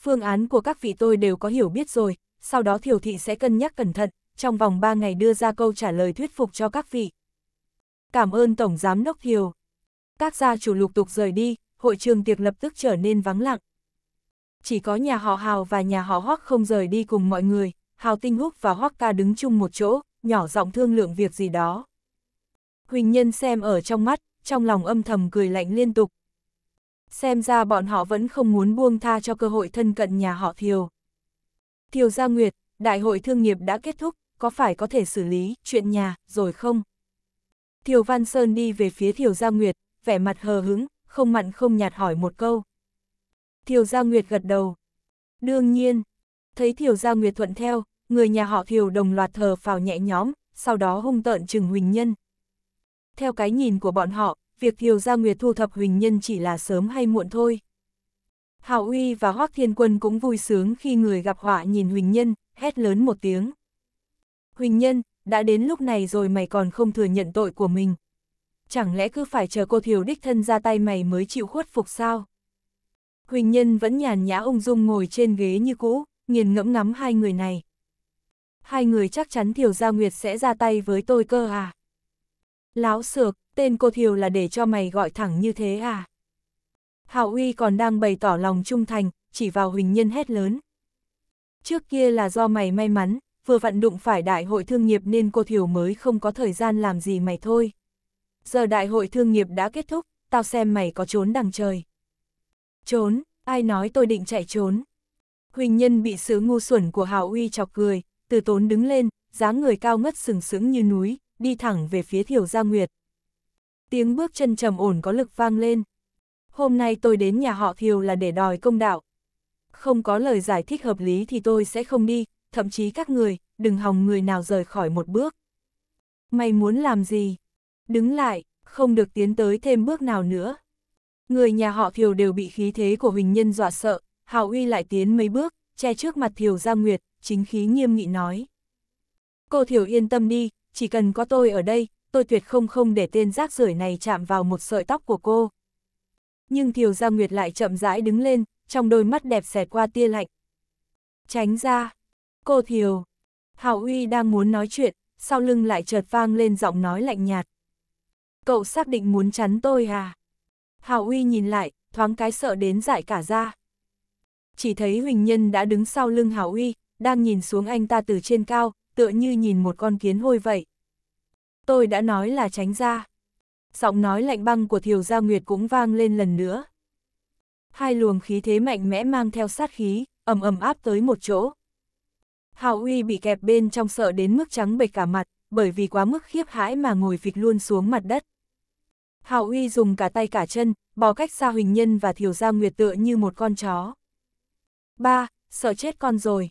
Phương án của các vị tôi đều có hiểu biết rồi, sau đó thiểu thị sẽ cân nhắc cẩn thận, trong vòng 3 ngày đưa ra câu trả lời thuyết phục cho các vị. Cảm ơn Tổng Giám Đốc Thiều. Các gia chủ lục tục rời đi, hội trường tiệc lập tức trở nên vắng lặng. Chỉ có nhà họ Hào và nhà họ Hoắc không rời đi cùng mọi người, Hào Tinh Húc và Hoắc Ca đứng chung một chỗ, nhỏ giọng thương lượng việc gì đó. Huỳnh Nhân xem ở trong mắt, trong lòng âm thầm cười lạnh liên tục, xem ra bọn họ vẫn không muốn buông tha cho cơ hội thân cận nhà họ Thiều. Thiều Gia Nguyệt, đại hội thương nghiệp đã kết thúc, có phải có thể xử lý chuyện nhà rồi không? Thiều Văn Sơn đi về phía Thiều Gia Nguyệt, vẻ mặt hờ hứng, không mặn không nhạt hỏi một câu. Thiều Gia Nguyệt gật đầu. Đương nhiên, thấy Thiều Gia Nguyệt thuận theo, người nhà họ Thiều đồng loạt thờ phào nhẹ nhóm, sau đó hung tợn chừng Huỳnh Nhân. Theo cái nhìn của bọn họ, việc Thiều Gia Nguyệt thu thập Huỳnh Nhân chỉ là sớm hay muộn thôi. Hảo Uy và Hoác Thiên Quân cũng vui sướng khi người gặp họa nhìn Huỳnh Nhân, hét lớn một tiếng. Huỳnh Nhân, đã đến lúc này rồi mày còn không thừa nhận tội của mình. Chẳng lẽ cứ phải chờ cô Thiều đích thân ra tay mày mới chịu khuất phục sao? Huỳnh Nhân vẫn nhàn nhã ung dung ngồi trên ghế như cũ, nghiền ngẫm ngắm hai người này. Hai người chắc chắn Thiều Gia Nguyệt sẽ ra tay với tôi cơ à? Láo sược tên cô thiều là để cho mày gọi thẳng như thế à? Hạo Uy còn đang bày tỏ lòng trung thành, chỉ vào Huỳnh Nhân hét lớn. Trước kia là do mày may mắn, vừa vặn đụng phải đại hội thương nghiệp nên cô thiều mới không có thời gian làm gì mày thôi. Giờ đại hội thương nghiệp đã kết thúc, tao xem mày có trốn đằng trời. Trốn, ai nói tôi định chạy trốn. Huỳnh Nhân bị sự ngu xuẩn của Hạo Uy chọc cười, từ tốn đứng lên, dáng người cao ngất sừng sững như núi, đi thẳng về phía Thiểu Gia Nguyệt. Tiếng bước chân trầm ổn có lực vang lên. Hôm nay tôi đến nhà họ Thiều là để đòi công đạo. Không có lời giải thích hợp lý thì tôi sẽ không đi, thậm chí các người, đừng hòng người nào rời khỏi một bước. Mày muốn làm gì? Đứng lại, không được tiến tới thêm bước nào nữa. Người nhà họ Thiều đều bị khí thế của Huỳnh Nhân dọa sợ, Hào Uy lại tiến mấy bước, che trước mặt Thiều Gia Nguyệt, chính khí nghiêm nghị nói. Cô Thiều yên tâm đi, chỉ cần có tôi ở đây, tôi tuyệt không không để tên rác rưởi này chạm vào một sợi tóc của cô. Nhưng Thiều Gia Nguyệt lại chậm rãi đứng lên, trong đôi mắt đẹp xẹt qua tia lạnh. Tránh ra! Cô Thiều! Hảo Uy đang muốn nói chuyện, sau lưng lại chợt vang lên giọng nói lạnh nhạt. Cậu xác định muốn chắn tôi à? Hảo Uy nhìn lại, thoáng cái sợ đến dại cả ra. Chỉ thấy Huỳnh Nhân đã đứng sau lưng Hảo Uy, đang nhìn xuống anh ta từ trên cao, tựa như nhìn một con kiến hôi vậy. Tôi đã nói là tránh ra. Giọng nói lạnh băng của Thiều Gia Nguyệt cũng vang lên lần nữa. Hai luồng khí thế mạnh mẽ mang theo sát khí, ầm ầm áp tới một chỗ. Hào Uy bị kẹp bên trong sợ đến mức trắng bệch cả mặt, bởi vì quá mức khiếp hãi mà ngồi phịch luôn xuống mặt đất. Hào Uy dùng cả tay cả chân, bỏ cách xa Huỳnh Nhân và Thiều Gia Nguyệt tựa như một con chó. Ba, sợ chết con rồi.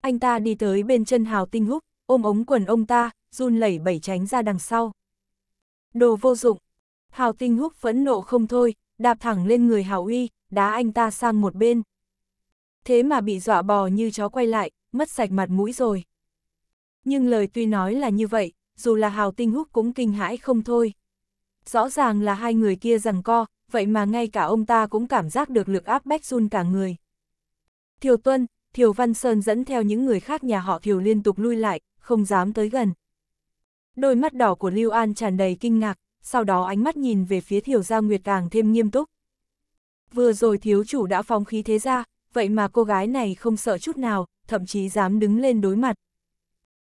Anh ta đi tới bên chân Hào Tinh Húc, ôm ống quần ông ta, run lẩy bẩy tránh ra đằng sau. Đồ vô dụng. Hào Tinh Húc phẫn nộ không thôi, đạp thẳng lên người Hào Uy, đá anh ta sang một bên. Thế mà bị dọa bò như chó quay lại, mất sạch mặt mũi rồi. Nhưng lời tuy nói là như vậy, dù là Hào Tinh Húc cũng kinh hãi không thôi. Rõ ràng là hai người kia rằng co, vậy mà ngay cả ông ta cũng cảm giác được lực áp bách run cả người. Thiều Tuân, Thiều Văn Sơn dẫn theo những người khác nhà họ Thiều liên tục lui lại, không dám tới gần. Đôi mắt đỏ của Lưu An tràn đầy kinh ngạc, sau đó ánh mắt nhìn về phía Thiều Gia Nguyệt càng thêm nghiêm túc. Vừa rồi thiếu chủ đã phóng khí thế ra, vậy mà cô gái này không sợ chút nào, thậm chí dám đứng lên đối mặt.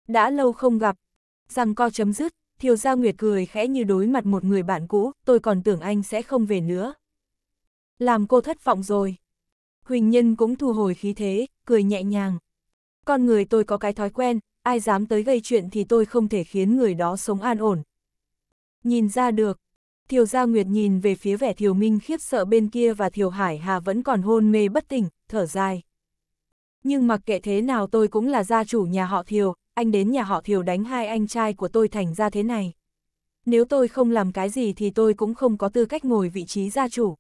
Đã lâu không gặp, rằng co chấm dứt, Thiều Gia Nguyệt cười khẽ như đối mặt một người bạn cũ, tôi còn tưởng anh sẽ không về nữa. Làm cô thất vọng rồi. Huỳnh Nhân cũng thu hồi khí thế, cười nhẹ nhàng. Con người tôi có cái thói quen, ai dám tới gây chuyện thì tôi không thể khiến người đó sống an ổn. Nhìn ra được, Thiều Gia Nguyệt nhìn về phía vẻ Thiều Minh khiếp sợ bên kia và Thiều Hải Hà vẫn còn hôn mê bất tỉnh, thở dài. Nhưng mặc kệ thế nào tôi cũng là gia chủ nhà họ Thiều, anh đến nhà họ Thiều đánh hai anh trai của tôi thành ra thế này. Nếu tôi không làm cái gì thì tôi cũng không có tư cách ngồi vị trí gia chủ.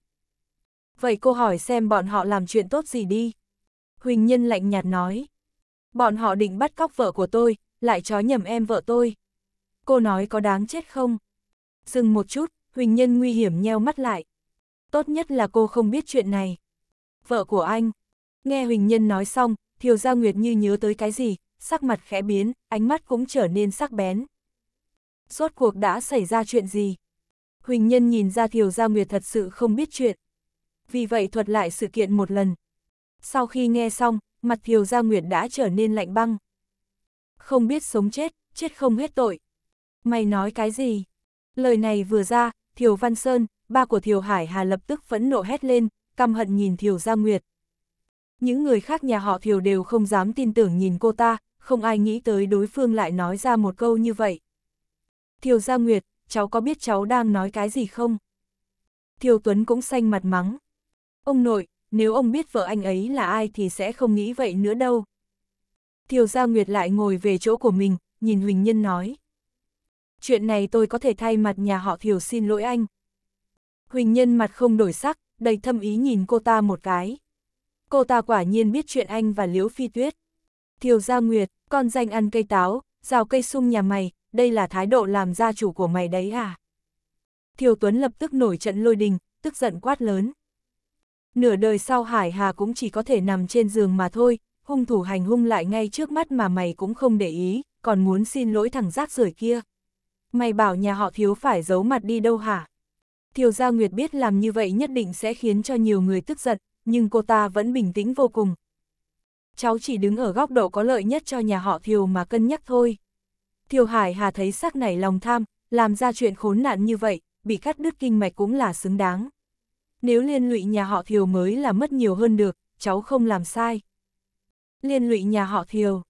Vậy cô hỏi xem bọn họ làm chuyện tốt gì đi. Huỳnh Nhân lạnh nhạt nói. Bọn họ định bắt cóc vợ của tôi, lại chó nhầm em vợ tôi. Cô nói có đáng chết không? Dừng một chút, Huỳnh Nhân nguy hiểm nheo mắt lại. Tốt nhất là cô không biết chuyện này. Vợ của anh. Nghe Huỳnh Nhân nói xong, Thiều Gia Nguyệt như nhớ tới cái gì, sắc mặt khẽ biến, ánh mắt cũng trở nên sắc bén. Rốt cuộc đã xảy ra chuyện gì? Huỳnh Nhân nhìn ra Thiều Gia Nguyệt thật sự không biết chuyện. Vì vậy thuật lại sự kiện một lần, sau khi nghe xong, mặt Thiều Gia Nguyệt đã trở nên lạnh băng. Không biết sống chết, chết không hết tội. Mày nói cái gì? Lời này vừa ra, Thiều Văn Sơn, ba của Thiều Hải Hà lập tức phẫn nộ hét lên, căm hận nhìn Thiều Gia Nguyệt. Những người khác nhà họ Thiều đều không dám tin tưởng nhìn cô ta, không ai nghĩ tới đối phương lại nói ra một câu như vậy. Thiều Gia Nguyệt, cháu có biết cháu đang nói cái gì không? Thiều Tuấn cũng xanh mặt mắng. Ông nội, nếu ông biết vợ anh ấy là ai thì sẽ không nghĩ vậy nữa đâu. Thiều Gia Nguyệt lại ngồi về chỗ của mình, nhìn Huỳnh Nhân nói. Chuyện này tôi có thể thay mặt nhà họ Thiều xin lỗi anh. Huỳnh Nhân mặt không đổi sắc, đầy thâm ý nhìn cô ta một cái. Cô ta quả nhiên biết chuyện anh và Liễu Phi Tuyết. Thiều Gia Nguyệt, con danh ăn cây táo, rào cây sung nhà mày, đây là thái độ làm gia chủ của mày đấy à? Thiều Tuấn lập tức nổi trận lôi đình, tức giận quát lớn. Nửa đời sau Hải Hà cũng chỉ có thể nằm trên giường mà thôi, hung thủ hành hung lại ngay trước mắt mà mày cũng không để ý, còn muốn xin lỗi thằng rác rưởi kia. Mày bảo nhà họ thiếu phải giấu mặt đi đâu hả? Thiều Gia Nguyệt biết làm như vậy nhất định sẽ khiến cho nhiều người tức giận, nhưng cô ta vẫn bình tĩnh vô cùng. Cháu chỉ đứng ở góc độ có lợi nhất cho nhà họ Thiều mà cân nhắc thôi. Thiều Hải Hà thấy sắc nảy lòng tham, làm ra chuyện khốn nạn như vậy, bị cắt đứt kinh mạch cũng là xứng đáng nếu liên lụy nhà họ thiều mới là mất nhiều hơn được, cháu không làm sai. Liên lụy nhà họ thiều.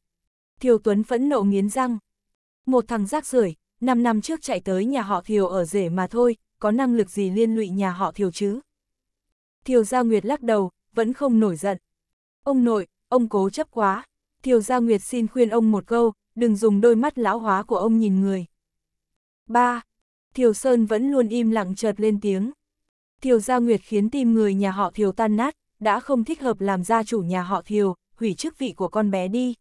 Thiều Tuấn phẫn nộ nghiến răng. Một thằng rác rưởi 5 năm trước chạy tới nhà họ thiều ở rể mà thôi, có năng lực gì liên lụy nhà họ thiều chứ? Thiều Gia Nguyệt lắc đầu, vẫn không nổi giận. Ông nội, ông cố chấp quá. Thiều Gia Nguyệt xin khuyên ông một câu, đừng dùng đôi mắt lão hóa của ông nhìn người. 3. Thiều Sơn vẫn luôn im lặng chợt lên tiếng. Thiều Gia Nguyệt khiến tim người nhà họ Thiều tan nát, đã không thích hợp làm gia chủ nhà họ Thiều, hủy chức vị của con bé đi.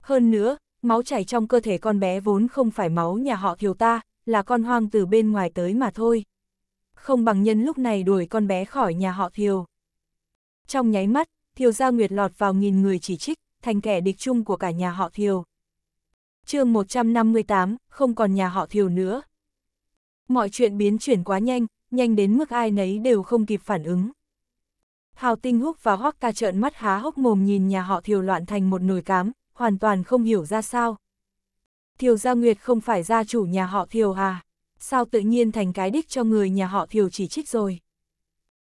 Hơn nữa, máu chảy trong cơ thể con bé vốn không phải máu nhà họ Thiều ta, là con hoang từ bên ngoài tới mà thôi. Không bằng nhân lúc này đuổi con bé khỏi nhà họ Thiều. Trong nháy mắt, Thiều Gia Nguyệt lọt vào nghìn người chỉ trích, thành kẻ địch chung của cả nhà họ Thiều. chương 158, không còn nhà họ Thiều nữa. Mọi chuyện biến chuyển quá nhanh, nhanh đến mức ai nấy đều không kịp phản ứng. Hào Tinh Húc và Hoắc Ca trợn mắt há hốc mồm nhìn nhà họ Thiều loạn thành một nồi cám, hoàn toàn không hiểu ra sao. Thiều Gia Nguyệt không phải gia chủ nhà họ Thiều à? Sao tự nhiên thành cái đích cho người nhà họ Thiều chỉ trích rồi?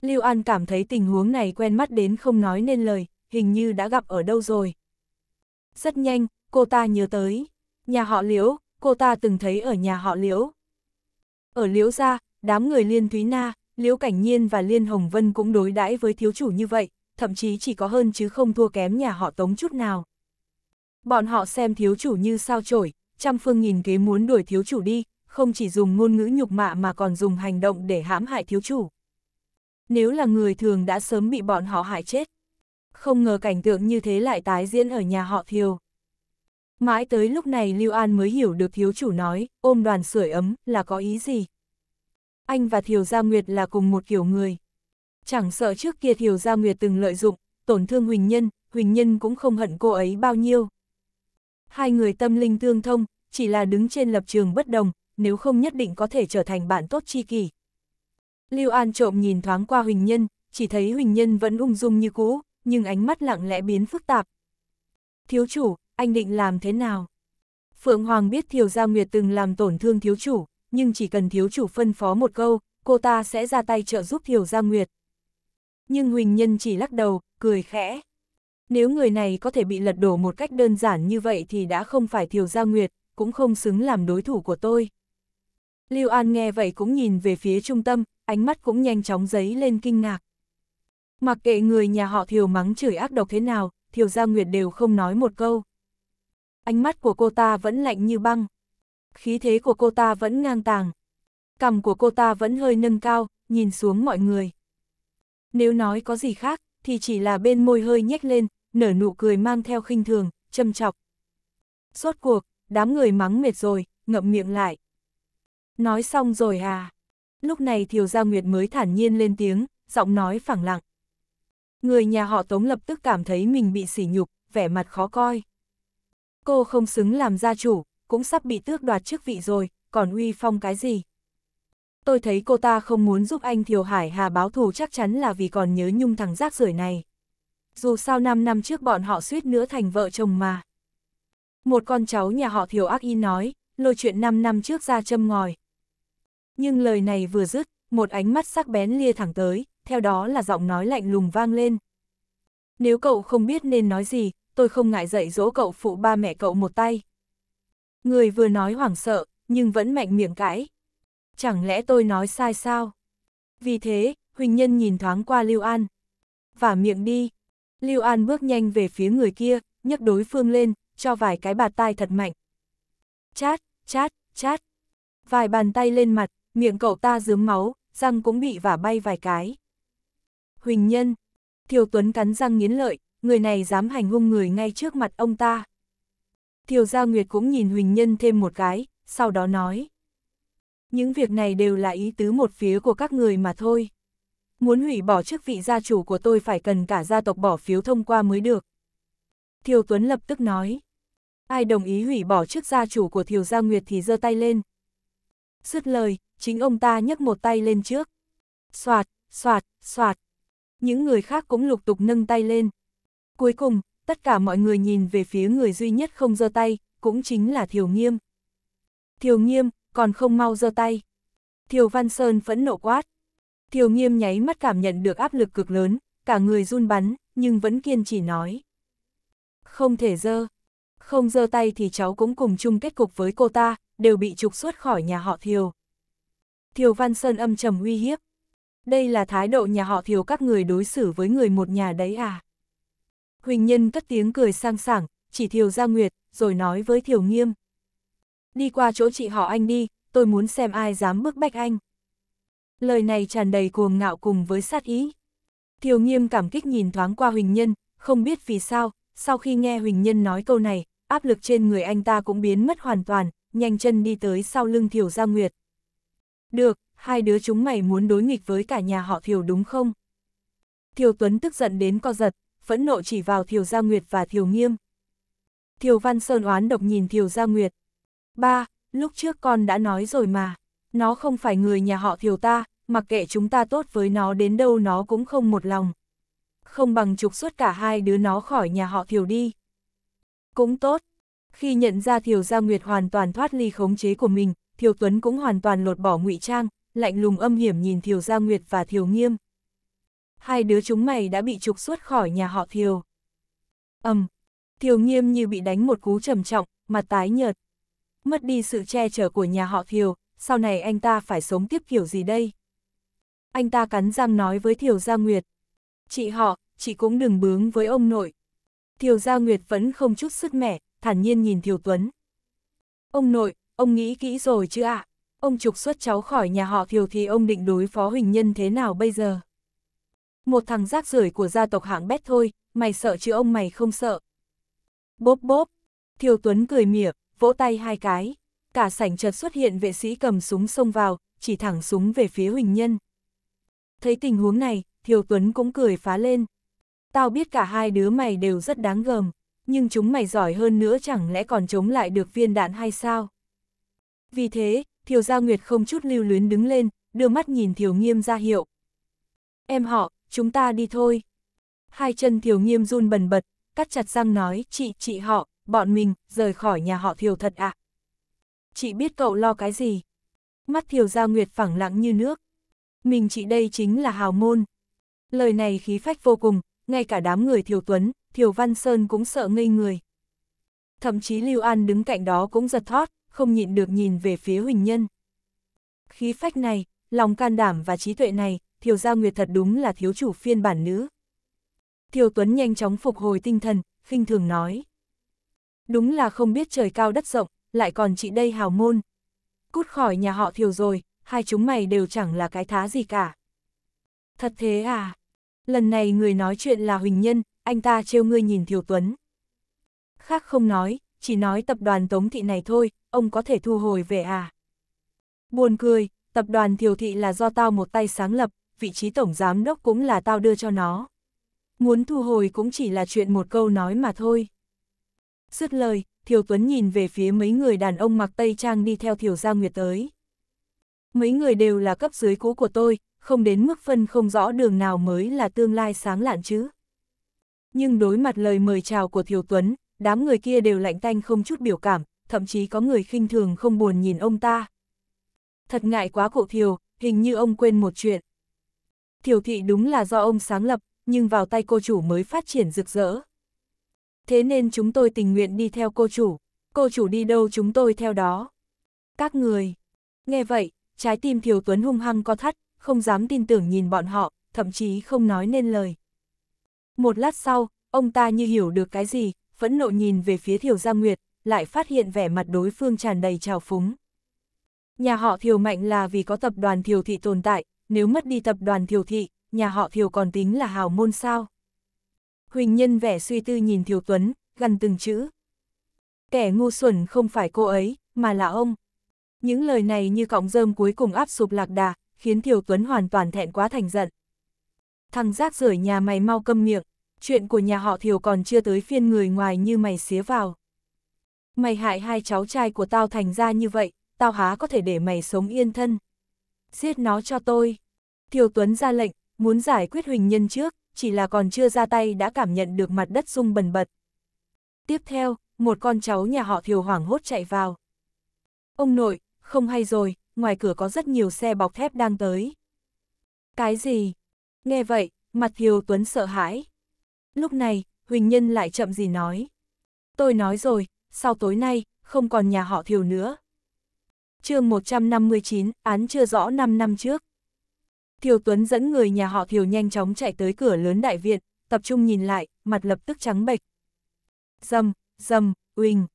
Lưu An cảm thấy tình huống này quen mắt đến không nói nên lời, hình như đã gặp ở đâu rồi. Rất nhanh, cô ta nhớ tới. Nhà họ Liễu, cô ta từng thấy ở nhà họ Liễu. Ở Liễu gia, đám người Liên Thúy Na, Liễu Cảnh Nhiên và Liên Hồng Vân cũng đối đãi với thiếu chủ như vậy, thậm chí chỉ có hơn chứ không thua kém nhà họ Tống chút nào. Bọn họ xem thiếu chủ như sao chổi, trăm phương nghìn kế muốn đuổi thiếu chủ đi, không chỉ dùng ngôn ngữ nhục mạ mà còn dùng hành động để hãm hại thiếu chủ. Nếu là người thường đã sớm bị bọn họ hại chết. Không ngờ cảnh tượng như thế lại tái diễn ở nhà họ thiều. Mãi tới lúc này Lưu An mới hiểu được thiếu chủ nói, ôm đoàn sưởi ấm, là có ý gì? anh và Thiều Gia Nguyệt là cùng một kiểu người. Chẳng sợ trước kia Thiều Gia Nguyệt từng lợi dụng, tổn thương Huỳnh Nhân, Huỳnh Nhân cũng không hận cô ấy bao nhiêu. Hai người tâm linh tương thông, chỉ là đứng trên lập trường bất đồng, nếu không nhất định có thể trở thành bạn tốt tri kỷ. Lưu An trộm nhìn thoáng qua Huỳnh Nhân, chỉ thấy Huỳnh Nhân vẫn ung dung như cũ, nhưng ánh mắt lặng lẽ biến phức tạp. Thiếu chủ, anh định làm thế nào? Phượng Hoàng biết Thiều Gia Nguyệt từng làm tổn thương thiếu chủ, nhưng chỉ cần thiếu chủ phân phó một câu, cô ta sẽ ra tay trợ giúp Thiều Gia Nguyệt. Nhưng Huỳnh Nhân chỉ lắc đầu, cười khẽ. Nếu người này có thể bị lật đổ một cách đơn giản như vậy thì đã không phải Thiều Gia Nguyệt, cũng không xứng làm đối thủ của tôi. Lưu An nghe vậy cũng nhìn về phía trung tâm, ánh mắt cũng nhanh chóng giấy lên kinh ngạc. Mặc kệ người nhà họ Thiều mắng chửi ác độc thế nào, Thiều Gia Nguyệt đều không nói một câu. Ánh mắt của cô ta vẫn lạnh như băng khí thế của cô ta vẫn ngang tàng. Cằm của cô ta vẫn hơi nâng cao, nhìn xuống mọi người. Nếu nói có gì khác, thì chỉ là bên môi hơi nhếch lên, nở nụ cười mang theo khinh thường, châm chọc. Suốt cuộc, đám người mắng mệt rồi, ngậm miệng lại. Nói xong rồi à? Lúc này Thiều Gia Nguyệt mới thản nhiên lên tiếng, giọng nói phẳng lặng. Người nhà họ Tống lập tức cảm thấy mình bị sỉ nhục, vẻ mặt khó coi. Cô không xứng làm gia chủ, cũng sắp bị tước đoạt chức vị rồi, còn uy phong cái gì? Tôi thấy cô ta không muốn giúp anh Thiều Hải Hà báo thù chắc chắn là vì còn nhớ nhung thằng rác rưởi này. Dù sao 5 năm trước bọn họ suýt nữa thành vợ chồng mà. Một con cháu nhà họ Thiều Ác Y nói, lôi chuyện 5 năm trước ra châm ngòi. Nhưng lời này vừa dứt, một ánh mắt sắc bén lia thẳng tới, theo đó là giọng nói lạnh lùng vang lên. Nếu cậu không biết nên nói gì, tôi không ngại dạy dỗ cậu phụ ba mẹ cậu một tay. Người vừa nói hoảng sợ, nhưng vẫn mạnh miệng cãi. Chẳng lẽ tôi nói sai sao? Vì thế, Huỳnh Nhân nhìn thoáng qua Lưu An. Và miệng đi. Lưu An bước nhanh về phía người kia, nhấc đối phương lên, cho vài cái bạt tai thật mạnh. Chát, chát, chát. Vài bàn tay lên mặt, miệng cậu ta dướm máu, răng cũng bị vả bay vài cái. Huỳnh Nhân. Thiều Tuấn cắn răng nghiến lợi, người này dám hành hung người ngay trước mặt ông ta. Thiều Gia Nguyệt cũng nhìn Huỳnh Nhân thêm một cái, sau đó nói. Những việc này đều là ý tứ một phía của các người mà thôi. Muốn hủy bỏ chức vị gia chủ của tôi phải cần cả gia tộc bỏ phiếu thông qua mới được. Thiều Tuấn lập tức nói. Ai đồng ý hủy bỏ chức gia chủ của Thiều Gia Nguyệt thì giơ tay lên. Dứt lời, chính ông ta nhấc một tay lên trước. Xoạt, xoạt, xoạt. Những người khác cũng lục tục nâng tay lên. Cuối cùng, tất cả mọi người nhìn về phía người duy nhất không giơ tay, cũng chính là Thiều Nghiêm. Thiều Nghiêm, còn không mau giơ tay. Thiều Văn Sơn phẫn nộ quát. Thiều Nghiêm nháy mắt cảm nhận được áp lực cực lớn, cả người run bắn, nhưng vẫn kiên trì nói. Không thể giơ Không giơ tay thì cháu cũng cùng chung kết cục với cô ta, đều bị trục xuất khỏi nhà họ Thiều. Thiều Văn Sơn âm trầm uy hiếp. Đây là thái độ nhà họ Thiều các người đối xử với người một nhà đấy à? Huỳnh Nhân cất tiếng cười sang sảng, chỉ Thiều Gia Nguyệt, rồi nói với Thiều Nghiêm. Đi qua chỗ chị họ anh đi, tôi muốn xem ai dám bức bách anh. Lời này tràn đầy cuồng ngạo cùng với sát ý. Thiều Nghiêm cảm kích nhìn thoáng qua Huỳnh Nhân, không biết vì sao, sau khi nghe Huỳnh Nhân nói câu này, áp lực trên người anh ta cũng biến mất hoàn toàn, nhanh chân đi tới sau lưng Thiều Gia Nguyệt. Được, hai đứa chúng mày muốn đối nghịch với cả nhà họ Thiều đúng không? Thiều Tuấn tức giận đến co giật, phẫn nộ chỉ vào Thiều Gia Nguyệt và Thiều Nghiêm. Thiều Văn Sơn oán độc nhìn Thiều Gia Nguyệt. Ba, lúc trước con đã nói rồi mà, nó không phải người nhà họ Thiều ta, mặc kệ chúng ta tốt với nó đến đâu nó cũng không một lòng. Không bằng trục xuất cả hai đứa nó khỏi nhà họ Thiều đi. Cũng tốt. Khi nhận ra Thiều Gia Nguyệt hoàn toàn thoát ly khống chế của mình, Thiều Tuấn cũng hoàn toàn lột bỏ ngụy trang, lạnh lùng âm hiểm nhìn Thiều Gia Nguyệt và Thiều Nghiêm hai đứa chúng mày đã bị trục xuất khỏi nhà họ Thiều. ầm, um, Thiều nghiêm như bị đánh một cú trầm trọng, mặt tái nhợt. Mất đi sự che chở của nhà họ Thiều, sau này anh ta phải sống tiếp kiểu gì đây? Anh ta cắn răng nói với Thiều Gia Nguyệt. Chị họ, chị cũng đừng bướng với ông nội. Thiều Gia Nguyệt vẫn không chút sức mẻ, thản nhiên nhìn Thiều Tuấn. Ông nội, ông nghĩ kỹ rồi chứ ạ? À? Ông trục xuất cháu khỏi nhà họ Thiều thì ông định đối phó Huỳnh nhân thế nào bây giờ? một thằng rác rưởi của gia tộc hạng bét thôi, mày sợ chứ ông mày không sợ. Bốp bốp, Thiều Tuấn cười mỉa, vỗ tay hai cái, cả sảnh chợt xuất hiện vệ sĩ cầm súng xông vào, chỉ thẳng súng về phía Huỳnh Nhân. Thấy tình huống này, Thiều Tuấn cũng cười phá lên. Tao biết cả hai đứa mày đều rất đáng gờm, nhưng chúng mày giỏi hơn nữa chẳng lẽ còn chống lại được viên đạn hay sao? Vì thế, Thiều Gia Nguyệt không chút lưu luyến đứng lên, đưa mắt nhìn Thiều Nghiêm ra hiệu. Em họ, chúng ta đi thôi. Hai chân Thiều Nghiêm run bần bật, cắt chặt răng nói, chị, chị họ, bọn mình, rời khỏi nhà họ Thiều thật ạ. À? Chị biết cậu lo cái gì? Mắt Thiều giao Nguyệt phẳng lặng như nước. Mình chị đây chính là hào môn. Lời này khí phách vô cùng, ngay cả đám người Thiều Tuấn, Thiều Văn Sơn cũng sợ ngây người. Thậm chí Lưu An đứng cạnh đó cũng giật thót, không nhịn được nhìn về phía Huỳnh Nhân. Khí phách này, lòng can đảm và trí tuệ này, Thiều Gia Nguyệt thật đúng là thiếu chủ phiên bản nữ. Thiều Tuấn nhanh chóng phục hồi tinh thần, khinh thường nói. Đúng là không biết trời cao đất rộng, lại còn chị đây hào môn. Cút khỏi nhà họ Thiều rồi, hai chúng mày đều chẳng là cái thá gì cả. Thật thế à? Lần này người nói chuyện là Huỳnh Nhân, anh ta trêu ngươi nhìn Thiều Tuấn. Khác không nói, chỉ nói tập đoàn Tống Thị này thôi, ông có thể thu hồi về à? Buồn cười, tập đoàn Thiều Thị là do tao một tay sáng lập, vị trí tổng giám đốc cũng là tao đưa cho nó. Muốn thu hồi cũng chỉ là chuyện một câu nói mà thôi. Dứt lời, Thiều Tuấn nhìn về phía mấy người đàn ông mặc tây trang đi theo Thiều Gia Nguyệt tới. Mấy người đều là cấp dưới cũ của tôi, không đến mức phân không rõ đường nào mới là tương lai sáng lạn chứ. Nhưng đối mặt lời mời chào của Thiều Tuấn, đám người kia đều lạnh tanh không chút biểu cảm, thậm chí có người khinh thường không buồn nhìn ông ta. Thật ngại quá cụ Thiều, hình như ông quên một chuyện. Thiều thị đúng là do ông sáng lập, nhưng vào tay cô chủ mới phát triển rực rỡ. Thế nên chúng tôi tình nguyện đi theo cô chủ, cô chủ đi đâu chúng tôi theo đó. Các người, nghe vậy, trái tim Thiều Tuấn hung hăng co thắt, không dám tin tưởng nhìn bọn họ, thậm chí không nói nên lời. Một lát sau, ông ta như hiểu được cái gì, phẫn nộ nhìn về phía Thiều Gia Nguyệt, lại phát hiện vẻ mặt đối phương tràn đầy trào phúng. Nhà họ Thiều Mạnh là vì có tập đoàn Thiều Thị tồn tại, nếu mất đi tập đoàn thiều thị, nhà họ thiều còn tính là hào môn sao. Huỳnh nhân vẻ suy tư nhìn thiều tuấn, gần từng chữ. Kẻ ngu xuẩn không phải cô ấy, mà là ông. Những lời này như cọng rơm cuối cùng áp sụp lạc đà, khiến thiều tuấn hoàn toàn thẹn quá thành giận. Thằng rác rưởi nhà mày mau câm miệng, chuyện của nhà họ thiều còn chưa tới phiên người ngoài như mày xía vào. Mày hại hai cháu trai của tao thành ra như vậy, tao há có thể để mày sống yên thân giết nó cho tôi. Thiều Tuấn ra lệnh, muốn giải quyết Huỳnh Nhân trước, chỉ là còn chưa ra tay đã cảm nhận được mặt đất rung bần bật. Tiếp theo, một con cháu nhà họ Thiều hoảng hốt chạy vào. Ông nội, không hay rồi, ngoài cửa có rất nhiều xe bọc thép đang tới. Cái gì? Nghe vậy, mặt Thiều Tuấn sợ hãi. Lúc này, Huỳnh Nhân lại chậm gì nói. Tôi nói rồi, sau tối nay, không còn nhà họ Thiều nữa chương 159, án chưa rõ 5 năm trước. Thiều Tuấn dẫn người nhà họ Thiều nhanh chóng chạy tới cửa lớn đại viện, tập trung nhìn lại, mặt lập tức trắng bệch. Dầm, dầm, uỳnh.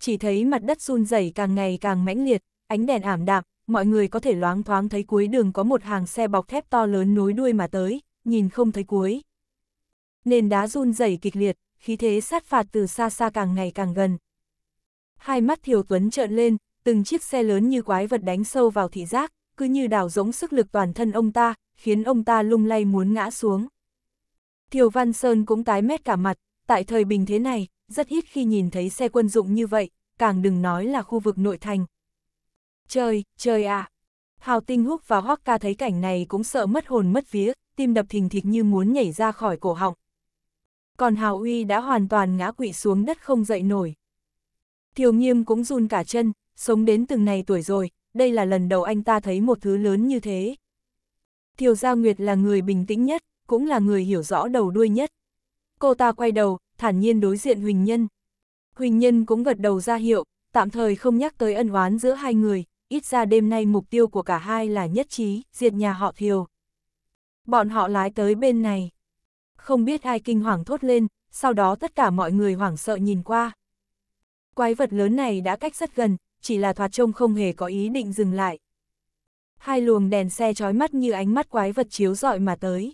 Chỉ thấy mặt đất run rẩy càng ngày càng mãnh liệt, ánh đèn ảm đạm, mọi người có thể loáng thoáng thấy cuối đường có một hàng xe bọc thép to lớn nối đuôi mà tới, nhìn không thấy cuối. Nền đá run rẩy kịch liệt, khí thế sát phạt từ xa xa càng ngày càng gần. Hai mắt Thiều Tuấn trợn lên, từng chiếc xe lớn như quái vật đánh sâu vào thị giác, cứ như đảo giống sức lực toàn thân ông ta, khiến ông ta lung lay muốn ngã xuống. Thiều Văn Sơn cũng tái mét cả mặt, tại thời bình thế này, rất ít khi nhìn thấy xe quân dụng như vậy, càng đừng nói là khu vực nội thành. Trời, trời À. Hào Tinh Húc và Hoắc Ca thấy cảnh này cũng sợ mất hồn mất vía, tim đập thình thịch như muốn nhảy ra khỏi cổ họng. Còn Hào Uy đã hoàn toàn ngã quỵ xuống đất không dậy nổi. Thiều Nghiêm cũng run cả chân, sống đến từng này tuổi rồi, đây là lần đầu anh ta thấy một thứ lớn như thế. Thiều Gia Nguyệt là người bình tĩnh nhất, cũng là người hiểu rõ đầu đuôi nhất. Cô ta quay đầu, thản nhiên đối diện Huỳnh Nhân. Huỳnh Nhân cũng gật đầu ra hiệu, tạm thời không nhắc tới ân oán giữa hai người, ít ra đêm nay mục tiêu của cả hai là nhất trí, diệt nhà họ Thiều. Bọn họ lái tới bên này. Không biết ai kinh hoàng thốt lên, sau đó tất cả mọi người hoảng sợ nhìn qua. Quái vật lớn này đã cách rất gần, chỉ là thoạt trông không hề có ý định dừng lại. Hai luồng đèn xe trói mắt như ánh mắt quái vật chiếu dọi mà tới.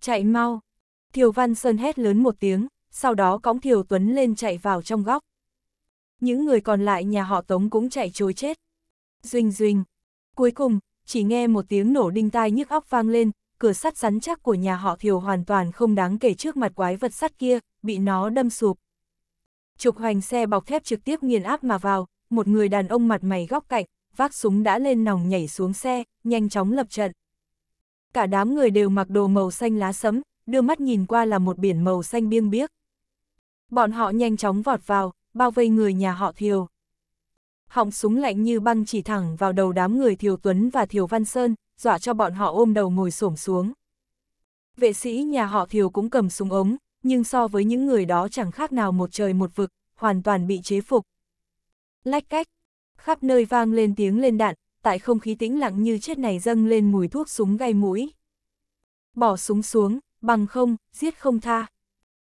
Chạy mau! Thiều Văn Sơn hét lớn một tiếng, sau đó cõng Thiều Tuấn lên chạy vào trong góc. Những người còn lại nhà họ Tống cũng chạy trối chết. Duỳnh duỳnh! Cuối cùng, chỉ nghe một tiếng nổ đinh tai nhức óc vang lên, cửa sắt rắn chắc của nhà họ Thiều hoàn toàn không đáng kể trước mặt quái vật sắt kia, bị nó đâm sụp. Trục hoành xe bọc thép trực tiếp nghiền áp mà vào, một người đàn ông mặt mày góc cạnh, vác súng đã lên nòng nhảy xuống xe, nhanh chóng lập trận. Cả đám người đều mặc đồ màu xanh lá sẫm, đưa mắt nhìn qua là một biển màu xanh biêng biếc. Bọn họ nhanh chóng vọt vào, bao vây người nhà họ Thiều. Họng súng lạnh như băng chỉ thẳng vào đầu đám người Thiều Tuấn và Thiều Văn Sơn, dọa cho bọn họ ôm đầu ngồi xổm xuống. Vệ sĩ nhà họ Thiều cũng cầm súng ống, nhưng so với những người đó chẳng khác nào một trời một vực, hoàn toàn bị chế phục lách cách. Khắp nơi vang lên tiếng lên đạn, tại không khí tĩnh lặng như chết này dâng lên mùi thuốc súng gây mũi. Bỏ súng xuống, bằng không, giết không tha.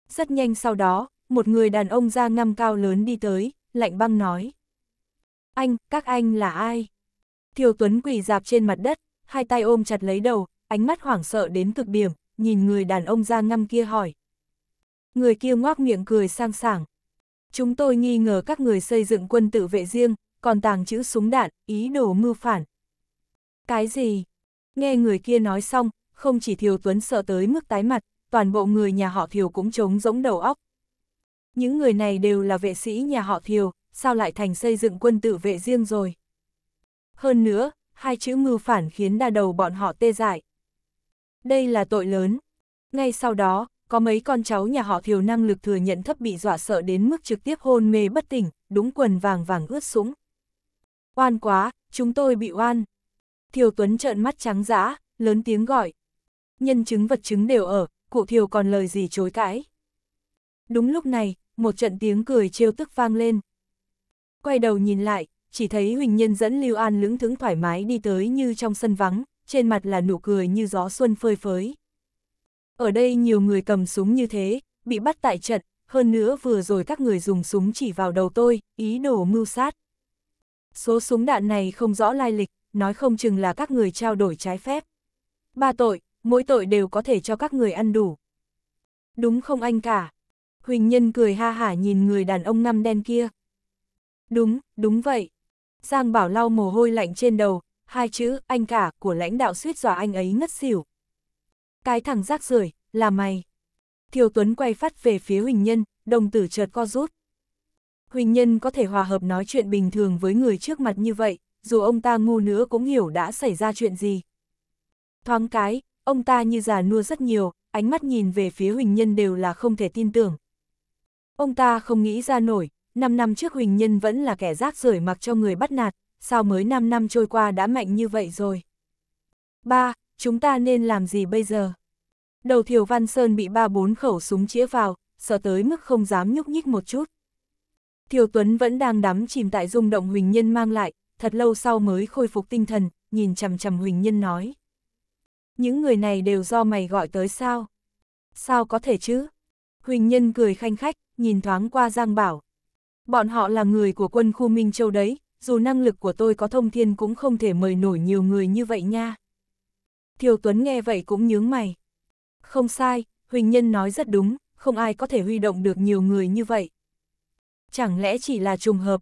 Rất nhanh sau đó, một người đàn ông da ngăm cao lớn đi tới, lạnh băng nói. Anh, các anh là ai? Thiều Tuấn quỳ dạp trên mặt đất, hai tay ôm chặt lấy đầu, ánh mắt hoảng sợ đến cực điểm, nhìn người đàn ông da ngăm kia hỏi. Người kia ngoác miệng cười sang sảng, Chúng tôi nghi ngờ các người xây dựng quân tự vệ riêng, còn tàng chữ súng đạn, ý đồ mưu phản. Cái gì? Nghe người kia nói xong, không chỉ Thiều Tuấn sợ tới mức tái mặt, toàn bộ người nhà họ Thiều cũng trống rỗng đầu óc. Những người này đều là vệ sĩ nhà họ Thiều, sao lại thành xây dựng quân tự vệ riêng rồi? Hơn nữa, hai chữ mưu phản khiến đa đầu bọn họ tê dại. Đây là tội lớn. Ngay sau đó, có mấy con cháu nhà họ thiều năng lực thừa nhận thấp bị dọa sợ đến mức trực tiếp hôn mê bất tỉnh, đúng quần vàng vàng ướt sũng. Oan quá, chúng tôi bị oan. Thiều Tuấn trợn mắt trắng dã, lớn tiếng gọi. Nhân chứng vật chứng đều ở, cụ Thiều còn lời gì chối cãi. Đúng lúc này, một trận tiếng cười trêu tức vang lên. Quay đầu nhìn lại, chỉ thấy Huỳnh Nhân dẫn Lưu An lững thững thoải mái đi tới như trong sân vắng, trên mặt là nụ cười như gió xuân phơi phới. Ở đây nhiều người cầm súng như thế, bị bắt tại trận, hơn nữa vừa rồi các người dùng súng chỉ vào đầu tôi, ý đồ mưu sát. Số súng đạn này không rõ lai lịch, nói không chừng là các người trao đổi trái phép. Ba tội, mỗi tội đều có thể cho các người ăn đủ. Đúng không anh cả? Huỳnh Nhân cười ha hả nhìn người đàn ông năm đen kia. Đúng, đúng vậy. Giang Bảo lau mồ hôi lạnh trên đầu, hai chữ anh cả của lãnh đạo suýt dọa anh ấy ngất xỉu. Cái thằng rác rưởi là mày. Thiều Tuấn quay phát về phía Huỳnh Nhân, đồng tử chợt co rút. Huỳnh Nhân có thể hòa hợp nói chuyện bình thường với người trước mặt như vậy, dù ông ta ngu nữa cũng hiểu đã xảy ra chuyện gì. Thoáng cái, ông ta như già nua rất nhiều, ánh mắt nhìn về phía Huỳnh Nhân đều là không thể tin tưởng. Ông ta không nghĩ ra nổi, 5 năm trước Huỳnh Nhân vẫn là kẻ rác rưởi mặc cho người bắt nạt, sao mới 5 năm trôi qua đã mạnh như vậy rồi. 3 chúng ta nên làm gì bây giờ? Đầu Thiều Văn Sơn bị ba bốn khẩu súng chĩa vào, sợ tới mức không dám nhúc nhích một chút. Thiều Tuấn vẫn đang đắm chìm tại rung động Huỳnh Nhân mang lại, thật lâu sau mới khôi phục tinh thần, nhìn chầm chầm Huỳnh Nhân nói. Những người này đều do mày gọi tới sao? Sao có thể chứ? Huỳnh Nhân cười khanh khách, nhìn thoáng qua Giang Bảo. Bọn họ là người của quân khu Minh Châu đấy, dù năng lực của tôi có thông thiên cũng không thể mời nổi nhiều người như vậy nha. Thiều Tuấn nghe vậy cũng nhướng mày. Không sai, Huỳnh Nhân nói rất đúng, không ai có thể huy động được nhiều người như vậy. Chẳng lẽ chỉ là trùng hợp?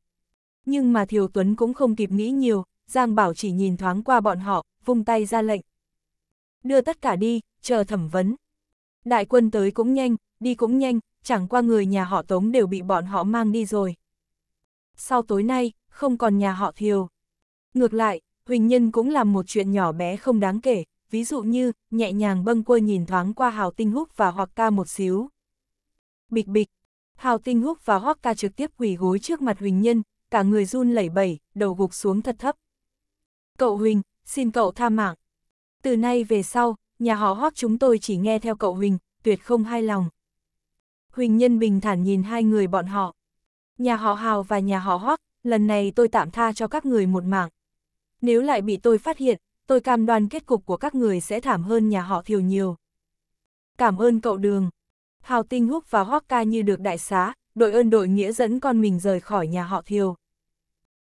Nhưng mà Thiều Tuấn cũng không kịp nghĩ nhiều, Giang Bảo chỉ nhìn thoáng qua bọn họ, vung tay ra lệnh. Đưa tất cả đi, chờ thẩm vấn. Đại quân tới cũng nhanh, đi cũng nhanh, chẳng qua người nhà họ Tống đều bị bọn họ mang đi rồi. Sau tối nay, không còn nhà họ Thiều. Ngược lại, Huỳnh Nhân cũng làm một chuyện nhỏ bé không đáng kể, ví dụ như, nhẹ nhàng bâng quơ nhìn thoáng qua Hào Tinh Húc và Hoặc Ca một xíu. Bịch bịch, Hào Tinh Húc và Hoặc Ca trực tiếp quỳ gối trước mặt Huỳnh Nhân, cả người run lẩy bẩy, đầu gục xuống thật thấp. Cậu Huỳnh, xin cậu tha mạng. Từ nay về sau, nhà họ Hoắc chúng tôi chỉ nghe theo cậu Huỳnh, tuyệt không hai lòng. Huỳnh Nhân bình thản nhìn hai người bọn họ. Nhà họ Hào và nhà họ Hoắc, lần này tôi tạm tha cho các người một mạng. Nếu lại bị tôi phát hiện, tôi cam đoan kết cục của các người sẽ thảm hơn nhà họ thiều nhiều. Cảm ơn cậu đường. Hào Tinh Húc và Hawka như được đại xá, đội ơn đội nghĩa dẫn con mình rời khỏi nhà họ thiều.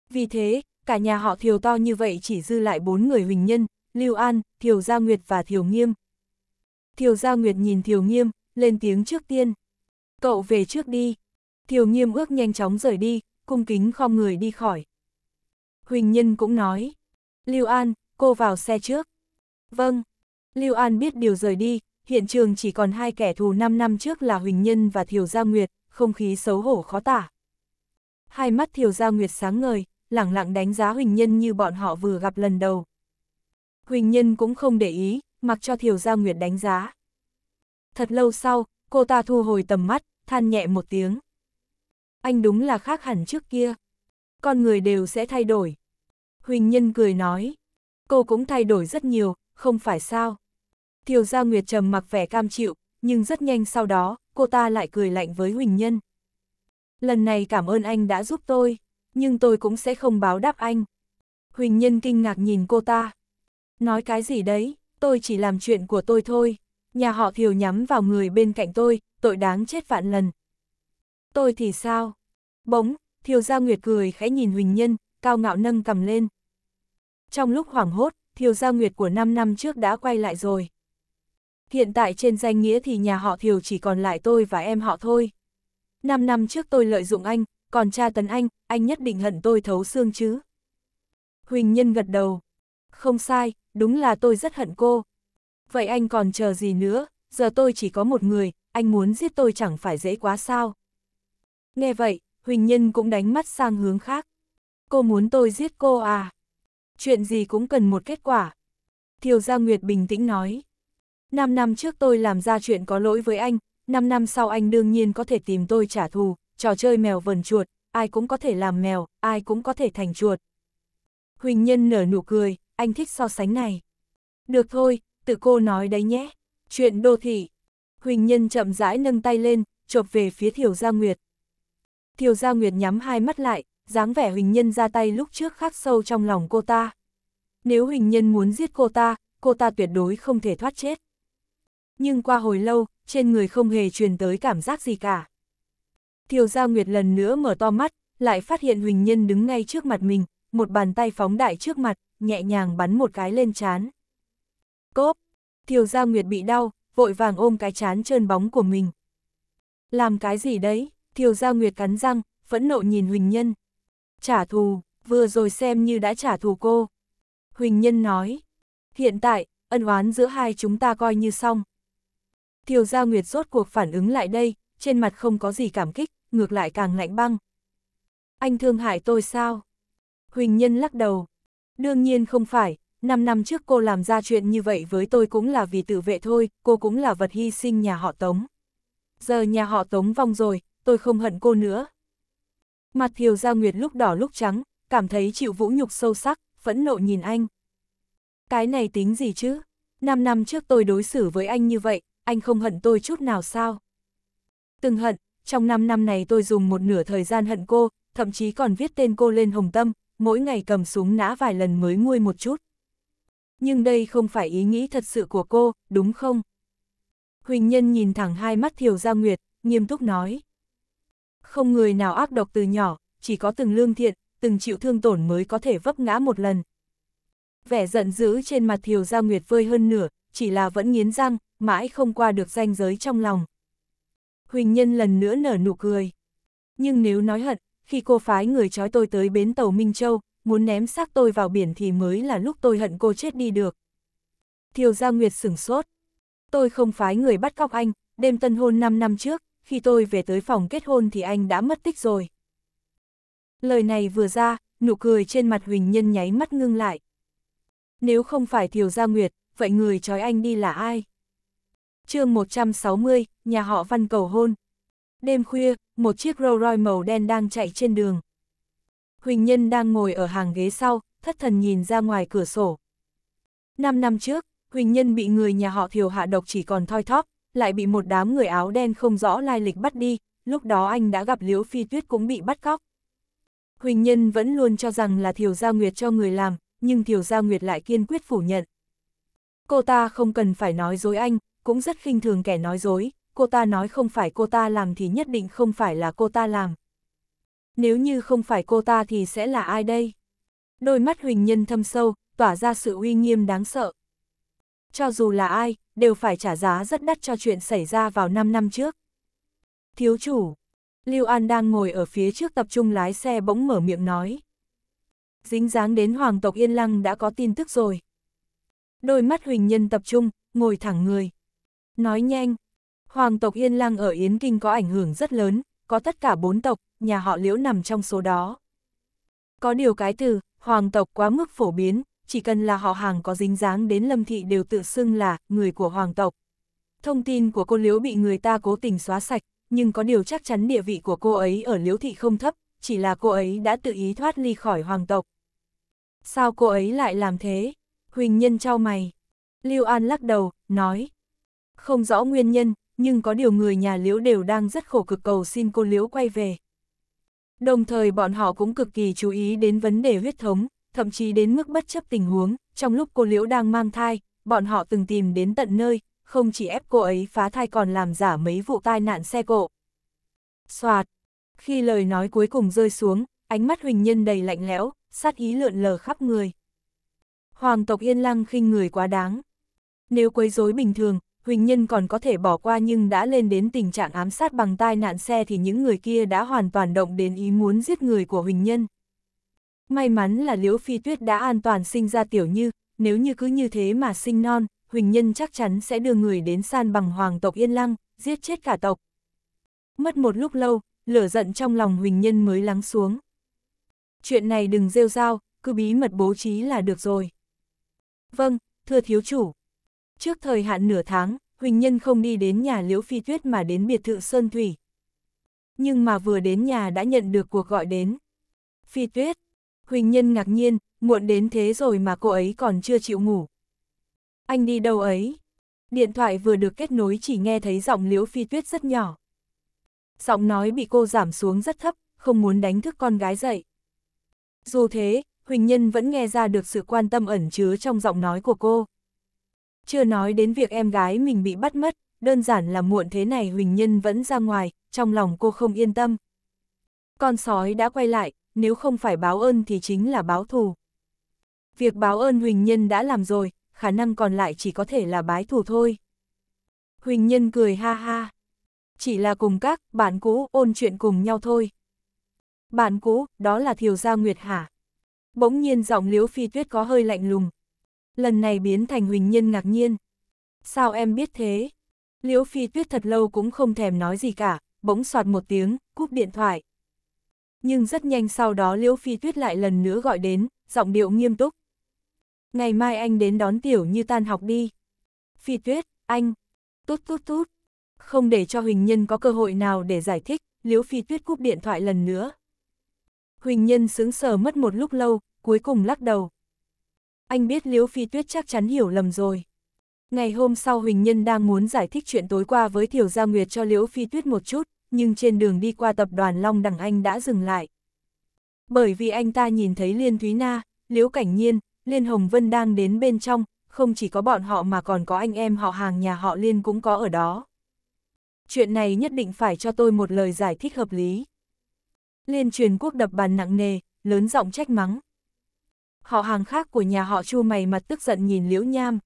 Vì thế, cả nhà họ thiều to như vậy chỉ dư lại bốn người huỳnh nhân, Lưu An, Thiều Gia Nguyệt và Thiều Nghiêm. Thiều Gia Nguyệt nhìn Thiều Nghiêm, lên tiếng trước tiên. Cậu về trước đi. Thiều Nghiêm ước nhanh chóng rời đi, cung kính khom người đi khỏi. Huỳnh Nhân cũng nói. Lưu An, cô vào xe trước. Vâng, Lưu An biết điều rời đi, hiện trường chỉ còn hai kẻ thù 5 năm trước là Huỳnh Nhân và Thiều Gia Nguyệt, không khí xấu hổ khó tả. Hai mắt Thiều Gia Nguyệt sáng ngời, lẳng lặng đánh giá Huỳnh Nhân như bọn họ vừa gặp lần đầu. Huỳnh Nhân cũng không để ý, mặc cho Thiều Gia Nguyệt đánh giá. Thật lâu sau, cô ta thu hồi tầm mắt, than nhẹ một tiếng. Anh đúng là khác hẳn trước kia. Con người đều sẽ thay đổi. Huỳnh Nhân cười nói cô cũng thay đổi rất nhiều, không phải sao. Thiều Gia Nguyệt trầm mặc vẻ cam chịu, nhưng rất nhanh sau đó, cô ta lại cười lạnh với Huỳnh Nhân. Lần này cảm ơn anh đã giúp tôi, nhưng tôi cũng sẽ không báo đáp anh. Huỳnh Nhân kinh ngạc nhìn cô ta. Nói cái gì đấy, tôi chỉ làm chuyện của tôi thôi. Nhà họ Thiều nhắm vào người bên cạnh tôi, tội đáng chết vạn lần. Tôi thì sao? Bỗng, Thiều Gia Nguyệt cười khẽ nhìn Huỳnh Nhân, cao ngạo nâng cầm lên trong lúc hoảng hốt, Thiều Gia Nguyệt của 5 năm trước đã quay lại rồi. Hiện tại trên danh nghĩa thì nhà họ Thiều chỉ còn lại tôi và em họ thôi. 5 năm trước tôi lợi dụng anh, còn cha tấn anh, anh nhất định hận tôi thấu xương chứ. Huỳnh Nhân gật đầu. Không sai, đúng là tôi rất hận cô. Vậy anh còn chờ gì nữa, giờ tôi chỉ có một người, anh muốn giết tôi chẳng phải dễ quá sao. Nghe vậy, Huỳnh Nhân cũng đánh mắt sang hướng khác. Cô muốn tôi giết cô à? chuyện gì cũng cần một kết quả. Thiều Gia Nguyệt bình tĩnh nói. Năm năm trước tôi làm ra chuyện có lỗi với anh, năm năm sau anh đương nhiên có thể tìm tôi trả thù, trò chơi mèo vần chuột, ai cũng có thể làm mèo, ai cũng có thể thành chuột. Huỳnh Nhân nở nụ cười, anh thích so sánh này. Được thôi, tự cô nói đấy nhé. Chuyện đô thị. Huỳnh Nhân chậm rãi nâng tay lên, chộp về phía Thiều Gia Nguyệt. Thiều Gia Nguyệt nhắm hai mắt lại, dáng vẻ Huỳnh Nhân ra tay lúc trước khắc sâu trong lòng cô ta. Nếu Huỳnh Nhân muốn giết cô ta, cô ta tuyệt đối không thể thoát chết. Nhưng qua hồi lâu, trên người không hề truyền tới cảm giác gì cả. Thiều Gia Nguyệt lần nữa mở to mắt, lại phát hiện Huỳnh Nhân đứng ngay trước mặt mình, một bàn tay phóng đại trước mặt, nhẹ nhàng bắn một cái lên chán. Cốp! Thiều Gia Nguyệt bị đau, vội vàng ôm cái chán trơn bóng của mình. Làm cái gì đấy? Thiều Gia Nguyệt cắn răng, phẫn nộ nhìn Huỳnh Nhân trả thù, vừa rồi xem như đã trả thù cô. Huỳnh Nhân nói, hiện tại, ân oán giữa hai chúng ta coi như xong. Thiều Gia Nguyệt rốt cuộc phản ứng lại đây, trên mặt không có gì cảm kích, ngược lại càng lạnh băng. Anh thương hại tôi sao? Huỳnh Nhân lắc đầu. Đương nhiên không phải, 5 năm trước cô làm ra chuyện như vậy với tôi cũng là vì tự vệ thôi, cô cũng là vật hy sinh nhà họ Tống. Giờ nhà họ Tống vong rồi, tôi không hận cô nữa, Mặt Thiều Gia Nguyệt lúc đỏ lúc trắng, cảm thấy chịu vũ nhục sâu sắc, phẫn nộ nhìn anh. Cái này tính gì chứ? Năm năm trước tôi đối xử với anh như vậy, anh không hận tôi chút nào sao? Từng hận, trong năm năm này tôi dùng một nửa thời gian hận cô, thậm chí còn viết tên cô lên hồng tâm, mỗi ngày cầm súng nã vài lần mới nguôi một chút. Nhưng đây không phải ý nghĩ thật sự của cô, đúng không? Huỳnh Nhân nhìn thẳng hai mắt Thiều Gia Nguyệt, nghiêm túc nói không người nào ác độc từ nhỏ, chỉ có từng lương thiện, từng chịu thương tổn mới có thể vấp ngã một lần. Vẻ giận dữ trên mặt Thiều Gia Nguyệt vơi hơn nửa, chỉ là vẫn nghiến răng, mãi không qua được ranh giới trong lòng. Huỳnh Nhân lần nữa nở nụ cười. Nhưng nếu nói hận, khi cô phái người trói tôi tới bến tàu Minh Châu, muốn ném xác tôi vào biển thì mới là lúc tôi hận cô chết đi được. Thiều Gia Nguyệt sửng sốt. Tôi không phái người bắt cóc anh, đêm tân hôn 5 năm trước, khi tôi về tới phòng kết hôn thì anh đã mất tích rồi. Lời này vừa ra, nụ cười trên mặt Huỳnh Nhân nháy mắt ngưng lại. Nếu không phải Thiều Gia Nguyệt, vậy người trói anh đi là ai? chương 160, nhà họ văn cầu hôn. Đêm khuya, một chiếc Rolls Royce màu đen đang chạy trên đường. Huỳnh Nhân đang ngồi ở hàng ghế sau, thất thần nhìn ra ngoài cửa sổ. Năm năm trước, Huỳnh Nhân bị người nhà họ Thiều hạ độc chỉ còn thoi thóp, lại bị một đám người áo đen không rõ lai lịch bắt đi, lúc đó anh đã gặp Liễu Phi Tuyết cũng bị bắt cóc. Huỳnh Nhân vẫn luôn cho rằng là Thiều Gia Nguyệt cho người làm, nhưng Thiều Gia Nguyệt lại kiên quyết phủ nhận. Cô ta không cần phải nói dối anh, cũng rất khinh thường kẻ nói dối, cô ta nói không phải cô ta làm thì nhất định không phải là cô ta làm. Nếu như không phải cô ta thì sẽ là ai đây? Đôi mắt Huỳnh Nhân thâm sâu, tỏa ra sự uy nghiêm đáng sợ cho dù là ai, đều phải trả giá rất đắt cho chuyện xảy ra vào 5 năm trước. Thiếu chủ, Lưu An đang ngồi ở phía trước tập trung lái xe bỗng mở miệng nói. Dính dáng đến hoàng tộc Yên Lăng đã có tin tức rồi. Đôi mắt Huỳnh Nhân tập trung, ngồi thẳng người. Nói nhanh, hoàng tộc Yên Lăng ở Yến Kinh có ảnh hưởng rất lớn, có tất cả bốn tộc, nhà họ liễu nằm trong số đó. Có điều cái từ, hoàng tộc quá mức phổ biến, chỉ cần là họ hàng có dính dáng đến Lâm Thị đều tự xưng là người của hoàng tộc. Thông tin của cô Liễu bị người ta cố tình xóa sạch, nhưng có điều chắc chắn địa vị của cô ấy ở Liễu Thị không thấp, chỉ là cô ấy đã tự ý thoát ly khỏi hoàng tộc. Sao cô ấy lại làm thế? Huỳnh Nhân trao mày. Lưu An lắc đầu, nói. Không rõ nguyên nhân, nhưng có điều người nhà Liễu đều đang rất khổ cực cầu xin cô Liễu quay về. Đồng thời bọn họ cũng cực kỳ chú ý đến vấn đề huyết thống, thậm chí đến mức bất chấp tình huống, trong lúc cô Liễu đang mang thai, bọn họ từng tìm đến tận nơi, không chỉ ép cô ấy phá thai còn làm giả mấy vụ tai nạn xe cộ. Xoạt! Khi lời nói cuối cùng rơi xuống, ánh mắt Huỳnh Nhân đầy lạnh lẽo, sát ý lượn lờ khắp người. Hoàng tộc Yên Lăng khinh người quá đáng. Nếu quấy rối bình thường, Huỳnh Nhân còn có thể bỏ qua nhưng đã lên đến tình trạng ám sát bằng tai nạn xe thì những người kia đã hoàn toàn động đến ý muốn giết người của Huỳnh Nhân. May mắn là Liễu Phi Tuyết đã an toàn sinh ra Tiểu Như, nếu như cứ như thế mà sinh non, Huỳnh Nhân chắc chắn sẽ đưa người đến san bằng hoàng tộc Yên Lăng, giết chết cả tộc. Mất một lúc lâu, lửa giận trong lòng Huỳnh Nhân mới lắng xuống. Chuyện này đừng rêu rao, cứ bí mật bố trí là được rồi. Vâng, thưa thiếu chủ. Trước thời hạn nửa tháng, Huỳnh Nhân không đi đến nhà Liễu Phi Tuyết mà đến biệt thự Sơn Thủy. Nhưng mà vừa đến nhà đã nhận được cuộc gọi đến. Phi Tuyết, Huỳnh Nhân ngạc nhiên, muộn đến thế rồi mà cô ấy còn chưa chịu ngủ. Anh đi đâu ấy? Điện thoại vừa được kết nối chỉ nghe thấy giọng Liễu Phi Tuyết rất nhỏ. Giọng nói bị cô giảm xuống rất thấp, không muốn đánh thức con gái dậy. Dù thế, Huỳnh Nhân vẫn nghe ra được sự quan tâm ẩn chứa trong giọng nói của cô. Chưa nói đến việc em gái mình bị bắt mất, đơn giản là muộn thế này Huỳnh Nhân vẫn ra ngoài, trong lòng cô không yên tâm. Con sói đã quay lại, nếu không phải báo ơn thì chính là báo thù. Việc báo ơn Huỳnh Nhân đã làm rồi, khả năng còn lại chỉ có thể là bái thù thôi. Huỳnh Nhân cười ha ha. Chỉ là cùng các bạn cũ ôn chuyện cùng nhau thôi. Bạn cũ, đó là Thiều Gia Nguyệt hả? Bỗng nhiên giọng Liễu Phi Tuyết có hơi lạnh lùng. Lần này biến thành Huỳnh Nhân ngạc nhiên. Sao em biết thế? Liễu Phi Tuyết thật lâu cũng không thèm nói gì cả, bỗng soạt một tiếng, cúp điện thoại. Nhưng rất nhanh sau đó Liễu Phi Tuyết lại lần nữa gọi đến, giọng điệu nghiêm túc. Ngày mai anh đến đón Tiểu Như tan học đi. Phi Tuyết, anh. Tút tút tút. Không để cho Huỳnh Nhân có cơ hội nào để giải thích, Liễu Phi Tuyết cúp điện thoại lần nữa. Huỳnh Nhân sững sờ mất một lúc lâu, cuối cùng lắc đầu. Anh biết Liễu Phi Tuyết chắc chắn hiểu lầm rồi. Ngày hôm sau Huỳnh Nhân đang muốn giải thích chuyện tối qua với Thiểu Gia Nguyệt cho Liễu Phi Tuyết một chút, nhưng trên đường đi qua tập đoàn Long Đằng Anh đã dừng lại. Bởi vì anh ta nhìn thấy Liên Thúy Na, Liễu Cảnh Nhiên, Liên Hồng Vân đang đến bên trong, không chỉ có bọn họ mà còn có anh em họ hàng nhà họ Liên cũng có ở đó. Chuyện này nhất định phải cho tôi một lời giải thích hợp lý. Liên truyền quốc đập bàn nặng nề, lớn giọng trách mắng. Họ hàng khác của nhà họ Chu mày mặt tức giận nhìn Liễu Nham.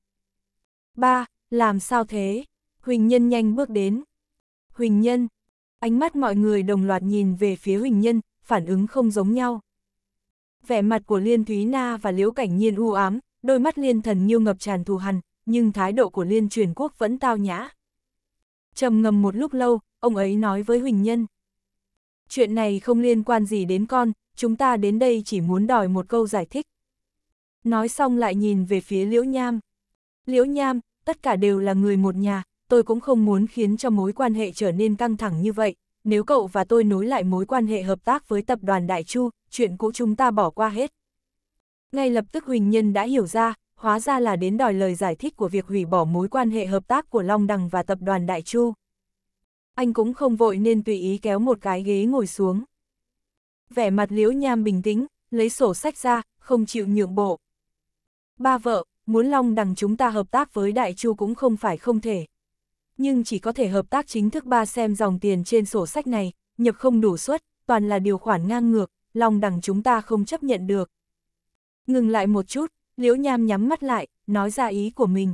Ba, làm sao thế? Huỳnh Nhân nhanh bước đến. Huỳnh Nhân, ánh mắt mọi người đồng loạt nhìn về phía huỳnh nhân, phản ứng không giống nhau. Vẻ mặt của Liên Thúy Na và Liễu Cảnh Nhiên u ám, đôi mắt Liên Thần Nhiêu ngập tràn thù hằn, nhưng thái độ của Liên Truyền Quốc vẫn tao nhã. Trầm ngầm một lúc lâu, ông ấy nói với Huỳnh Nhân. Chuyện này không liên quan gì đến con, chúng ta đến đây chỉ muốn đòi một câu giải thích. Nói xong lại nhìn về phía Liễu Nham. Liễu Nham, tất cả đều là người một nhà, tôi cũng không muốn khiến cho mối quan hệ trở nên căng thẳng như vậy. Nếu cậu và tôi nối lại mối quan hệ hợp tác với tập đoàn Đại Chu, chuyện cũ chúng ta bỏ qua hết. Ngay lập tức Huỳnh Nhân đã hiểu ra, hóa ra là đến đòi lời giải thích của việc hủy bỏ mối quan hệ hợp tác của Long Đằng và tập đoàn Đại Chu. Anh cũng không vội nên tùy ý kéo một cái ghế ngồi xuống. Vẻ mặt liễu nham bình tĩnh, lấy sổ sách ra, không chịu nhượng bộ. Ba vợ, muốn Long Đằng chúng ta hợp tác với Đại Chu cũng không phải không thể nhưng chỉ có thể hợp tác chính thức ba xem dòng tiền trên sổ sách này, nhập không đủ suất, toàn là điều khoản ngang ngược, lòng đẳng chúng ta không chấp nhận được. Ngừng lại một chút, Liễu Nham nhắm mắt lại, nói ra ý của mình.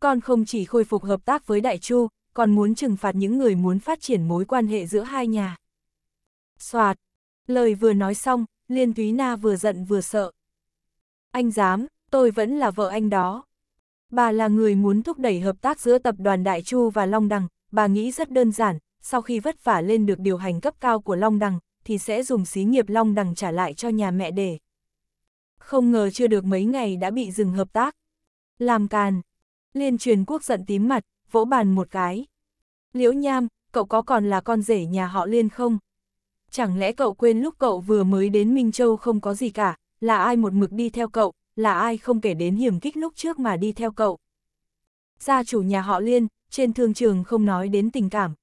Con không chỉ khôi phục hợp tác với Đại Chu, còn muốn trừng phạt những người muốn phát triển mối quan hệ giữa hai nhà. Xoạt, lời vừa nói xong, Liên Thúy Na vừa giận vừa sợ. Anh dám, tôi vẫn là vợ anh đó. Bà là người muốn thúc đẩy hợp tác giữa tập đoàn Đại Chu và Long Đằng, bà nghĩ rất đơn giản, sau khi vất vả lên được điều hành cấp cao của Long Đằng, thì sẽ dùng xí nghiệp Long Đằng trả lại cho nhà mẹ để. Không ngờ chưa được mấy ngày đã bị dừng hợp tác. Làm càn. Liên truyền quốc giận tím mặt, vỗ bàn một cái. Liễu Nham, cậu có còn là con rể nhà họ Liên không? Chẳng lẽ cậu quên lúc cậu vừa mới đến Minh Châu không có gì cả, là ai một mực đi theo cậu, là ai không kể đến hiểm kích lúc trước mà đi theo cậu. Gia chủ nhà họ Liên, trên thương trường không nói đến tình cảm.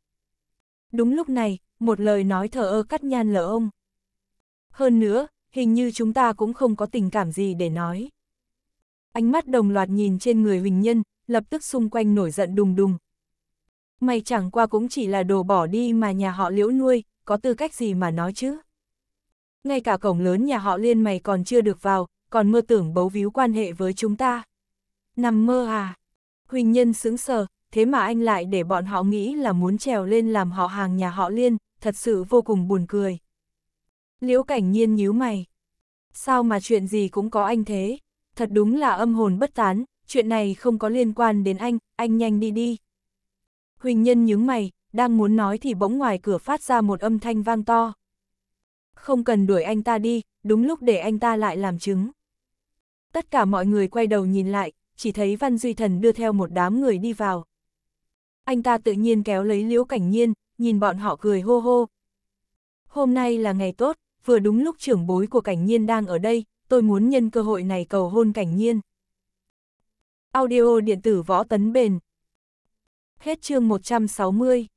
Đúng lúc này, một lời nói thờ ơ cắt nhan lở ông. Hơn nữa, hình như chúng ta cũng không có tình cảm gì để nói. Ánh mắt đồng loạt nhìn trên người Huỳnh Nhân, lập tức xung quanh nổi giận đùng đùng. Mày chẳng qua cũng chỉ là đồ bỏ đi mà nhà họ liễu nuôi, có tư cách gì mà nói chứ. Ngay cả cổng lớn nhà họ liên mày còn chưa được vào, còn mơ tưởng bấu víu quan hệ với chúng ta. Nằm mơ à? Huỳnh Nhân sững sờ, thế mà anh lại để bọn họ nghĩ là muốn trèo lên làm họ hàng nhà họ liên, thật sự vô cùng buồn cười. Liễu cảnh nhiên nhíu mày. Sao mà chuyện gì cũng có anh thế? Thật đúng là âm hồn bất tán, chuyện này không có liên quan đến anh, anh nhanh đi đi. Huỳnh Nhân nhướng mày, đang muốn nói thì bỗng ngoài cửa phát ra một âm thanh vang to. Không cần đuổi anh ta đi, đúng lúc để anh ta lại làm chứng tất cả mọi người quay đầu nhìn lại, chỉ thấy Văn Duy Thần đưa theo một đám người đi vào. Anh ta tự nhiên kéo lấy Liễu Cảnh Nhiên, nhìn bọn họ cười hô hô. Hôm nay là ngày tốt, vừa đúng lúc trưởng bối của Cảnh Nhiên đang ở đây, tôi muốn nhân cơ hội này cầu hôn Cảnh Nhiên. Audio điện tử võ tấn bền. Hết chương 160